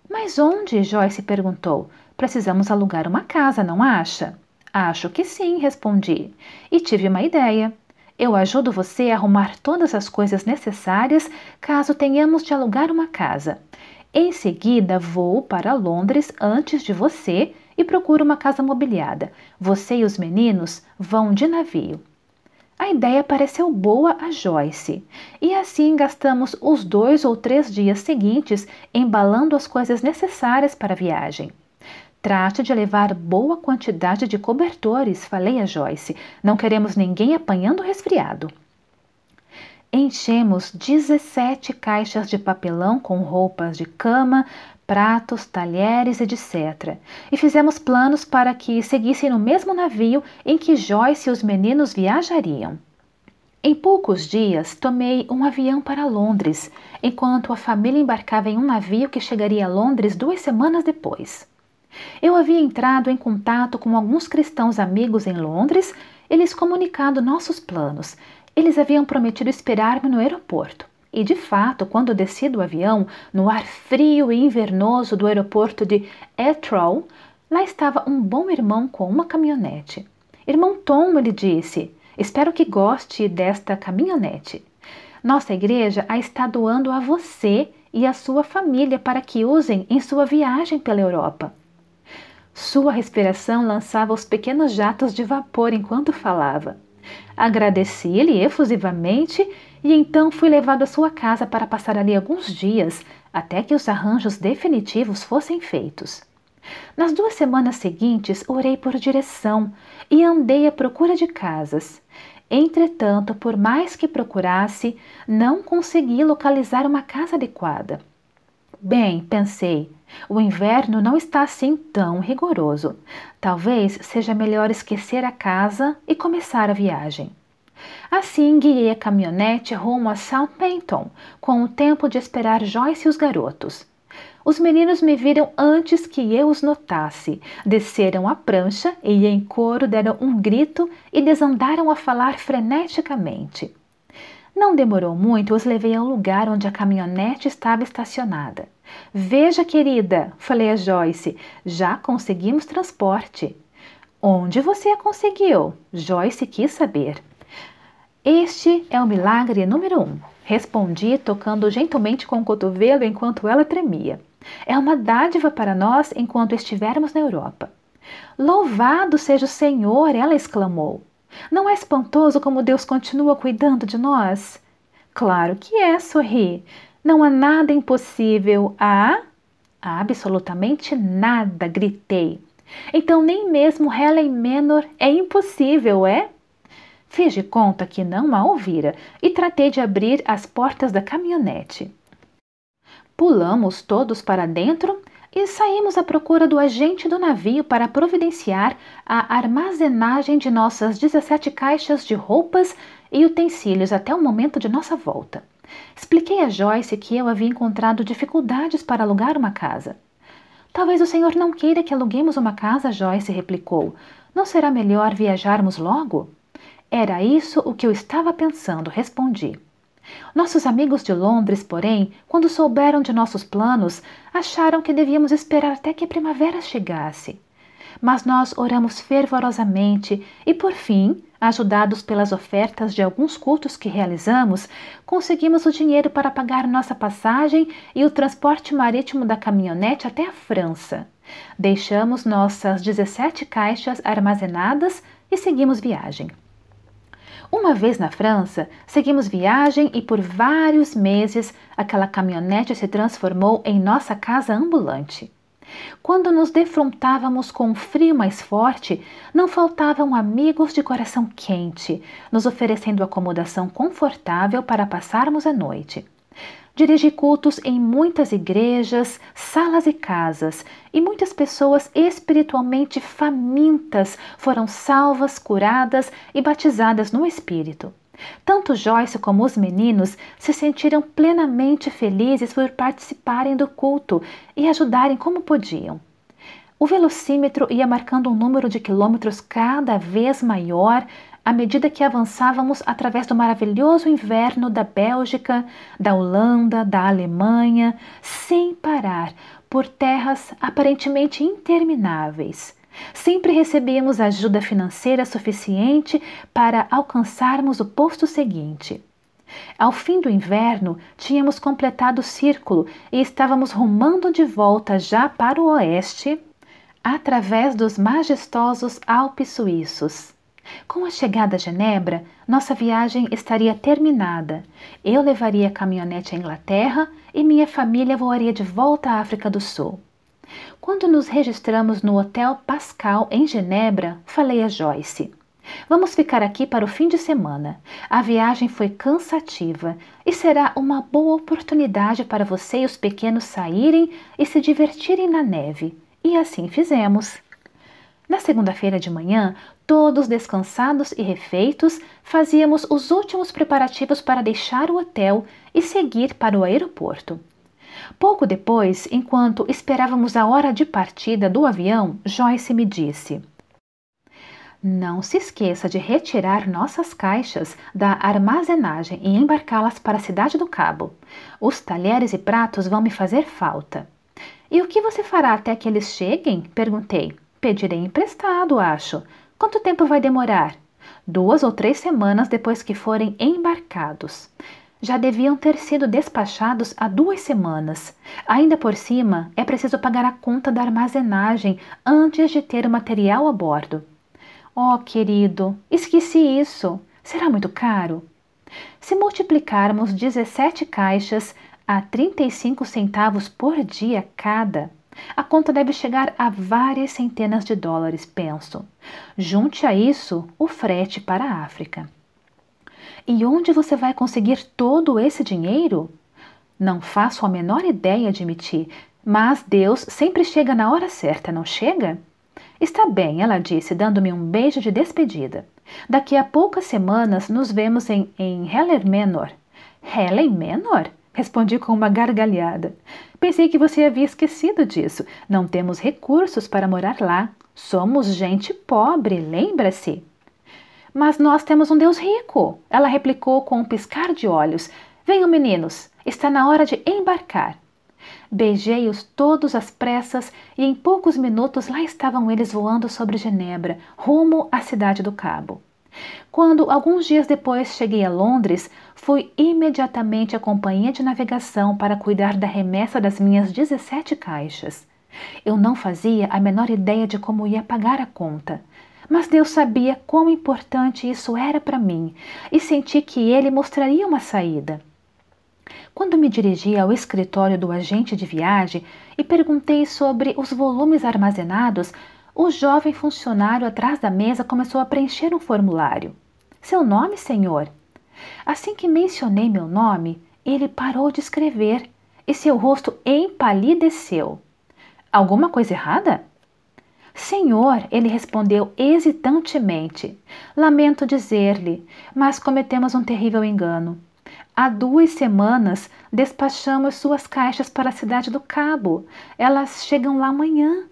Mas onde? Joyce perguntou. Precisamos alugar uma casa, não acha? Acho que sim, respondi. E tive uma ideia. Eu ajudo você a arrumar todas as coisas necessárias caso tenhamos de alugar uma casa. Em seguida, vou para Londres antes de você e procuro uma casa mobiliada. Você e os meninos vão de navio. A ideia pareceu boa a Joyce, e assim gastamos os dois ou três dias seguintes embalando as coisas necessárias para a viagem. Trate de levar boa quantidade de cobertores, falei a Joyce. Não queremos ninguém apanhando resfriado. Enchemos 17 caixas de papelão com roupas de cama, pratos, talheres, etc. E fizemos planos para que seguissem no mesmo navio em que Joyce e os meninos viajariam. Em poucos dias, tomei um avião para Londres, enquanto a família embarcava em um navio que chegaria a Londres duas semanas depois. Eu havia entrado em contato com alguns cristãos amigos em Londres e lhes comunicado nossos planos. Eles haviam prometido esperar-me no aeroporto. E de fato, quando desci do avião, no ar frio e invernoso do aeroporto de Etrol, lá estava um bom irmão com uma caminhonete. Irmão Tom, ele disse, espero que goste desta caminhonete. Nossa igreja a está doando a você e a sua família para que usem em sua viagem pela Europa. Sua respiração lançava os pequenos jatos de vapor enquanto falava. Agradeci-lhe efusivamente e então fui levado à sua casa para passar ali alguns dias até que os arranjos definitivos fossem feitos. Nas duas semanas seguintes, orei por direção e andei à procura de casas. Entretanto, por mais que procurasse, não consegui localizar uma casa adequada. Bem, pensei, o inverno não está assim tão rigoroso. Talvez seja melhor esquecer a casa e começar a viagem. Assim, guiei a caminhonete rumo a Southampton, com o tempo de esperar Joyce e os garotos. Os meninos me viram antes que eu os notasse. Desceram a prancha e, em coro, deram um grito e desandaram a falar freneticamente. Não demorou muito, os levei ao lugar onde a caminhonete estava estacionada. Veja, querida, falei a Joyce, já conseguimos transporte. Onde você a conseguiu? Joyce quis saber. Este é o milagre número um, respondi, tocando gentilmente com o cotovelo enquanto ela tremia. É uma dádiva para nós enquanto estivermos na Europa. Louvado seja o Senhor! ela exclamou. Não é espantoso como Deus continua cuidando de nós? Claro que é, sorri. Não há nada impossível. Há? Absolutamente nada, gritei. Então, nem mesmo Helen Menor é impossível, é? Fiz de conta que não a ouvira e tratei de abrir as portas da caminhonete. Pulamos todos para dentro e saímos à procura do agente do navio para providenciar a armazenagem de nossas 17 caixas de roupas e utensílios até o momento de nossa volta. Expliquei a Joyce que eu havia encontrado dificuldades para alugar uma casa. Talvez o senhor não queira que aluguemos uma casa, Joyce replicou. Não será melhor viajarmos logo? Era isso o que eu estava pensando, respondi. Nossos amigos de Londres, porém, quando souberam de nossos planos, acharam que devíamos esperar até que a primavera chegasse. Mas nós oramos fervorosamente e, por fim, ajudados pelas ofertas de alguns cultos que realizamos, conseguimos o dinheiro para pagar nossa passagem e o transporte marítimo da caminhonete até a França. Deixamos nossas 17 caixas armazenadas e seguimos viagem. Uma vez na França, seguimos viagem e por vários meses aquela caminhonete se transformou em nossa casa ambulante. Quando nos defrontávamos com um frio mais forte, não faltavam amigos de coração quente, nos oferecendo acomodação confortável para passarmos a noite dirigi cultos em muitas igrejas, salas e casas, e muitas pessoas espiritualmente famintas foram salvas, curadas e batizadas no Espírito. Tanto Joyce como os meninos se sentiram plenamente felizes por participarem do culto e ajudarem como podiam. O velocímetro ia marcando um número de quilômetros cada vez maior à medida que avançávamos através do maravilhoso inverno da Bélgica, da Holanda, da Alemanha, sem parar, por terras aparentemente intermináveis. Sempre recebíamos ajuda financeira suficiente para alcançarmos o posto seguinte. Ao fim do inverno, tínhamos completado o círculo e estávamos rumando de volta já para o oeste, através dos majestosos Alpes suíços. Com a chegada a Genebra, nossa viagem estaria terminada. Eu levaria a caminhonete à Inglaterra e minha família voaria de volta à África do Sul. Quando nos registramos no Hotel Pascal, em Genebra, falei a Joyce. Vamos ficar aqui para o fim de semana. A viagem foi cansativa e será uma boa oportunidade para você e os pequenos saírem e se divertirem na neve. E assim fizemos. Na segunda-feira de manhã, Todos descansados e refeitos, fazíamos os últimos preparativos para deixar o hotel e seguir para o aeroporto. Pouco depois, enquanto esperávamos a hora de partida do avião, Joyce me disse: Não se esqueça de retirar nossas caixas da armazenagem e embarcá-las para a Cidade do Cabo. Os talheres e pratos vão me fazer falta. E o que você fará até que eles cheguem? perguntei. Pedirei emprestado, acho. Quanto tempo vai demorar? Duas ou três semanas depois que forem embarcados. Já deviam ter sido despachados há duas semanas. Ainda por cima, é preciso pagar a conta da armazenagem antes de ter o material a bordo. Oh, querido, esqueci isso. Será muito caro? Se multiplicarmos 17 caixas a 35 centavos por dia cada, a conta deve chegar a várias centenas de dólares, penso. Junte a isso o frete para a África. E onde você vai conseguir todo esse dinheiro? Não faço a menor ideia, admiti, mas Deus sempre chega na hora certa, não chega? Está bem, ela disse, dando-me um beijo de despedida. Daqui a poucas semanas nos vemos em, em Heller Menor. Helen Menor? Respondi com uma gargalhada. Pensei que você havia esquecido disso. Não temos recursos para morar lá. Somos gente pobre, lembra-se? Mas nós temos um Deus rico, ela replicou com um piscar de olhos. Venham, meninos, está na hora de embarcar. Beijei-os todos às pressas e em poucos minutos lá estavam eles voando sobre Genebra, rumo à cidade do Cabo. Quando, alguns dias depois, cheguei a Londres, Fui imediatamente à companhia de navegação para cuidar da remessa das minhas 17 caixas. Eu não fazia a menor ideia de como ia pagar a conta, mas Deus sabia quão importante isso era para mim e senti que ele mostraria uma saída. Quando me dirigi ao escritório do agente de viagem e perguntei sobre os volumes armazenados, o jovem funcionário atrás da mesa começou a preencher um formulário. Seu nome, senhor? Assim que mencionei meu nome, ele parou de escrever e seu rosto empalideceu. Alguma coisa errada? Senhor, ele respondeu hesitantemente. Lamento dizer-lhe, mas cometemos um terrível engano. Há duas semanas despachamos suas caixas para a cidade do Cabo. Elas chegam lá amanhã.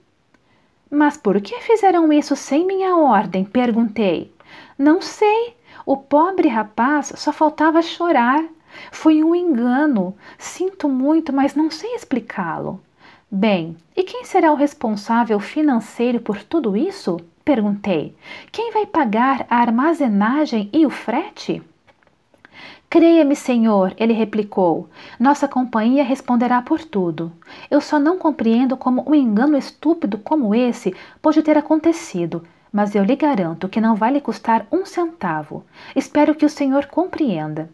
Mas por que fizeram isso sem minha ordem? perguntei. Não sei, o pobre rapaz só faltava chorar. Foi um engano. Sinto muito, mas não sei explicá-lo. Bem, e quem será o responsável financeiro por tudo isso? Perguntei. Quem vai pagar a armazenagem e o frete? Creia-me, senhor, ele replicou. Nossa companhia responderá por tudo. Eu só não compreendo como um engano estúpido como esse pode ter acontecido mas eu lhe garanto que não vai lhe custar um centavo. Espero que o senhor compreenda.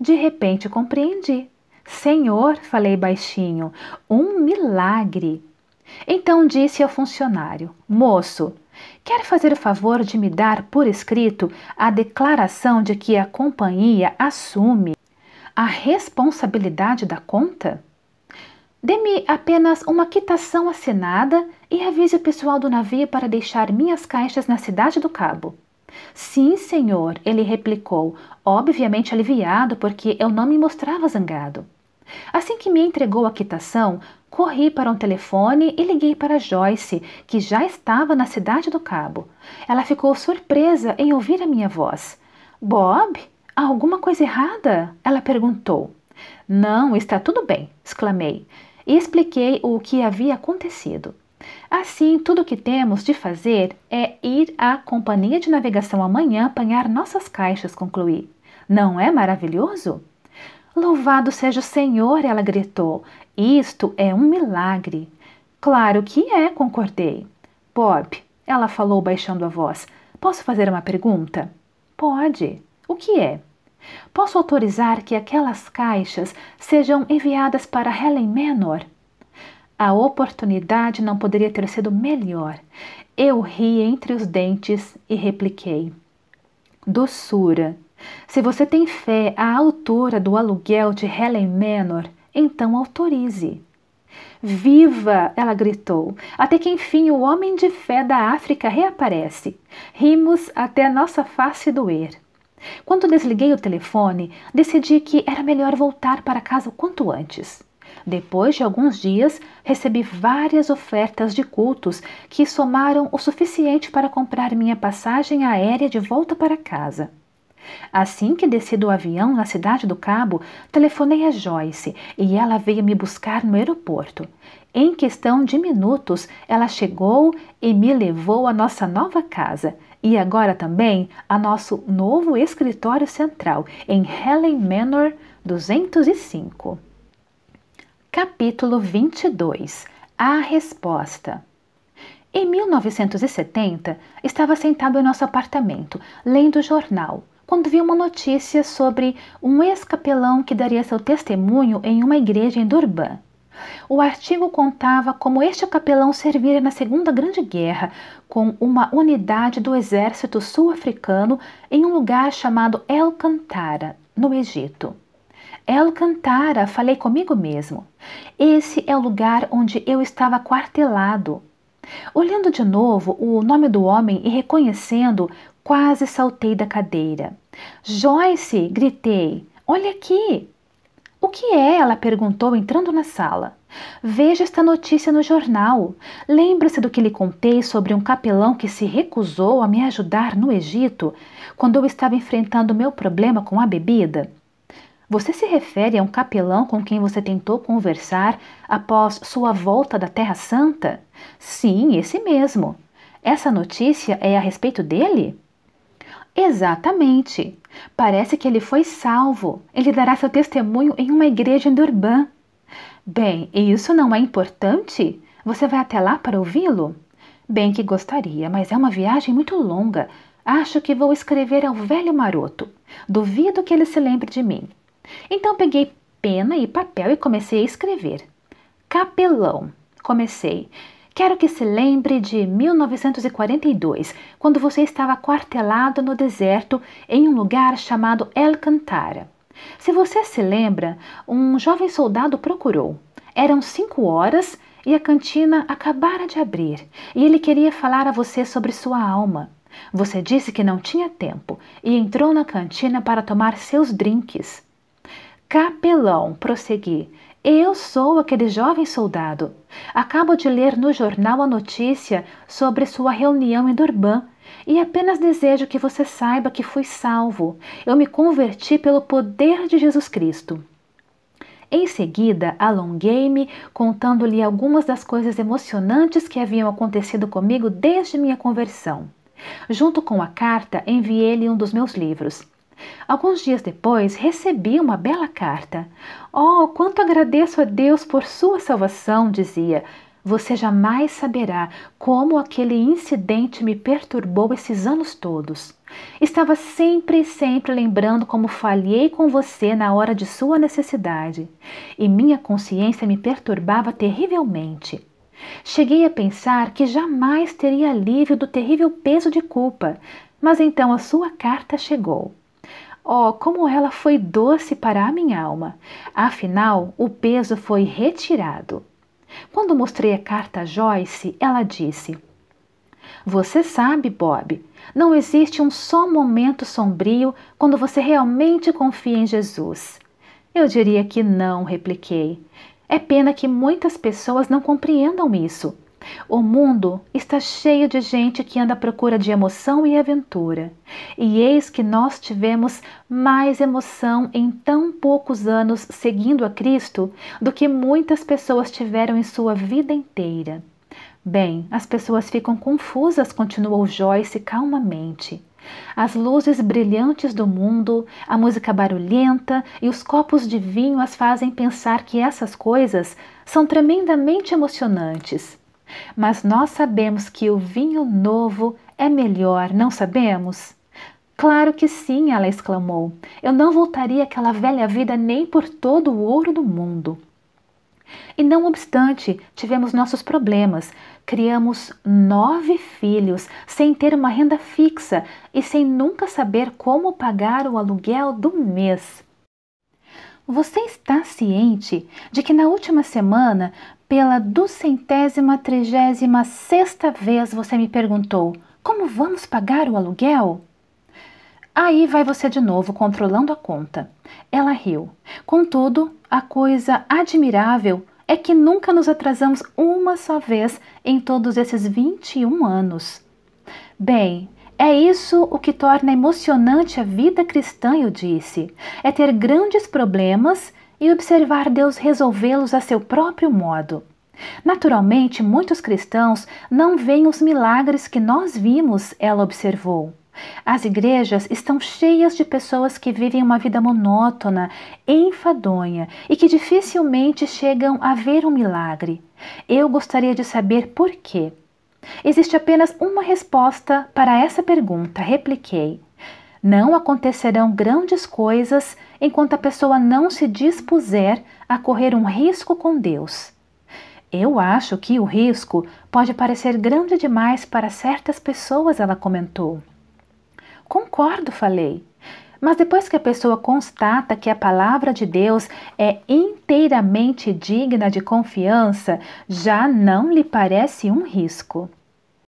De repente compreendi. Senhor, falei baixinho, um milagre. Então disse ao funcionário: Moço, quer fazer o favor de me dar por escrito a declaração de que a companhia assume a responsabilidade da conta? Dê-me apenas uma quitação assinada e avise o pessoal do navio para deixar minhas caixas na cidade do Cabo. Sim, senhor, ele replicou, obviamente aliviado porque eu não me mostrava zangado. Assim que me entregou a quitação, corri para um telefone e liguei para Joyce, que já estava na cidade do Cabo. Ela ficou surpresa em ouvir a minha voz. Bob, há alguma coisa errada? Ela perguntou. Não, está tudo bem, exclamei e expliquei o que havia acontecido. Assim, tudo o que temos de fazer é ir à companhia de navegação amanhã apanhar nossas caixas, concluí. Não é maravilhoso? Louvado seja o Senhor, ela gritou. Isto é um milagre. Claro que é, concordei. Bob, ela falou baixando a voz, posso fazer uma pergunta? Pode. O que é? Posso autorizar que aquelas caixas sejam enviadas para Helen Menor? A oportunidade não poderia ter sido melhor. Eu ri entre os dentes e repliquei: Doçura. Se você tem fé à altura do aluguel de Helen Menor, então autorize. Viva! ela gritou, até que enfim o homem de fé da África reaparece. Rimos até a nossa face doer. Quando desliguei o telefone, decidi que era melhor voltar para casa o quanto antes. Depois de alguns dias, recebi várias ofertas de cultos que somaram o suficiente para comprar minha passagem aérea de volta para casa. Assim que desci do avião na cidade do Cabo, telefonei a Joyce e ela veio me buscar no aeroporto. Em questão de minutos, ela chegou e me levou à nossa nova casa e agora também a nosso novo escritório central em Helen Manor 205. Capítulo 22 A Resposta Em 1970, estava sentado em nosso apartamento, lendo o jornal, quando vi uma notícia sobre um ex-capelão que daria seu testemunho em uma igreja em Durban. O artigo contava como este capelão servira na Segunda Grande Guerra com uma unidade do exército sul-africano em um lugar chamado El Cantara, no Egito. El é cantara, falei comigo mesmo. Esse é o lugar onde eu estava quartelado. Olhando de novo o nome do homem e reconhecendo, quase saltei da cadeira. Joyce! gritei. Olha aqui! O que é? ela perguntou, entrando na sala. Veja esta notícia no jornal. Lembra-se do que lhe contei sobre um capelão que se recusou a me ajudar no Egito quando eu estava enfrentando meu problema com a bebida? Você se refere a um capelão com quem você tentou conversar após sua volta da Terra Santa? Sim, esse mesmo. Essa notícia é a respeito dele? Exatamente. Parece que ele foi salvo. Ele dará seu testemunho em uma igreja em Durban. Bem, e isso não é importante? Você vai até lá para ouvi-lo? Bem que gostaria, mas é uma viagem muito longa. Acho que vou escrever ao velho maroto. Duvido que ele se lembre de mim. Então peguei pena e papel e comecei a escrever. Capelão. Comecei. Quero que se lembre de 1942, quando você estava quartelado no deserto em um lugar chamado El Cantara. Se você se lembra, um jovem soldado procurou. Eram cinco horas e a cantina acabara de abrir, e ele queria falar a você sobre sua alma. Você disse que não tinha tempo e entrou na cantina para tomar seus drinks. Capelão prossegui. Eu sou aquele jovem soldado. Acabo de ler no jornal a notícia sobre sua reunião em Durban e apenas desejo que você saiba que fui salvo. Eu me converti pelo poder de Jesus Cristo. Em seguida, alonguei-me contando-lhe algumas das coisas emocionantes que haviam acontecido comigo desde minha conversão. Junto com a carta, enviei-lhe um dos meus livros. Alguns dias depois, recebi uma bela carta. Oh, quanto agradeço a Deus por sua salvação, dizia. Você jamais saberá como aquele incidente me perturbou esses anos todos. Estava sempre e sempre lembrando como falhei com você na hora de sua necessidade, e minha consciência me perturbava terrivelmente. Cheguei a pensar que jamais teria alívio do terrível peso de culpa, mas então a sua carta chegou. Oh, como ela foi doce para a minha alma! Afinal, o peso foi retirado. Quando mostrei a carta a Joyce, ela disse: Você sabe, Bob, não existe um só momento sombrio quando você realmente confia em Jesus. Eu diria que não, repliquei. É pena que muitas pessoas não compreendam isso. O mundo está cheio de gente que anda à procura de emoção e aventura, e eis que nós tivemos mais emoção em tão poucos anos seguindo a Cristo do que muitas pessoas tiveram em sua vida inteira. Bem, as pessoas ficam confusas, continuou Joyce calmamente. As luzes brilhantes do mundo, a música barulhenta e os copos de vinho as fazem pensar que essas coisas são tremendamente emocionantes. Mas nós sabemos que o vinho novo é melhor, não sabemos? Claro que sim, ela exclamou. Eu não voltaria àquela velha vida nem por todo o ouro do mundo. E não obstante, tivemos nossos problemas. Criamos nove filhos sem ter uma renda fixa e sem nunca saber como pagar o aluguel do mês. Você está ciente de que na última semana pela duzentésima trigésima sexta vez você me perguntou: como vamos pagar o aluguel? Aí vai você de novo controlando a conta. Ela riu. Contudo, a coisa admirável é que nunca nos atrasamos uma só vez em todos esses 21 anos. Bem, é isso o que torna emocionante a vida cristã, eu disse. É ter grandes problemas e observar Deus resolvê-los a seu próprio modo. Naturalmente, muitos cristãos não veem os milagres que nós vimos, ela observou. As igrejas estão cheias de pessoas que vivem uma vida monótona, enfadonha e que dificilmente chegam a ver um milagre. Eu gostaria de saber por quê. Existe apenas uma resposta para essa pergunta, repliquei. Não acontecerão grandes coisas enquanto a pessoa não se dispuser a correr um risco com Deus. Eu acho que o risco pode parecer grande demais para certas pessoas, ela comentou. Concordo, falei. Mas depois que a pessoa constata que a palavra de Deus é inteiramente digna de confiança, já não lhe parece um risco.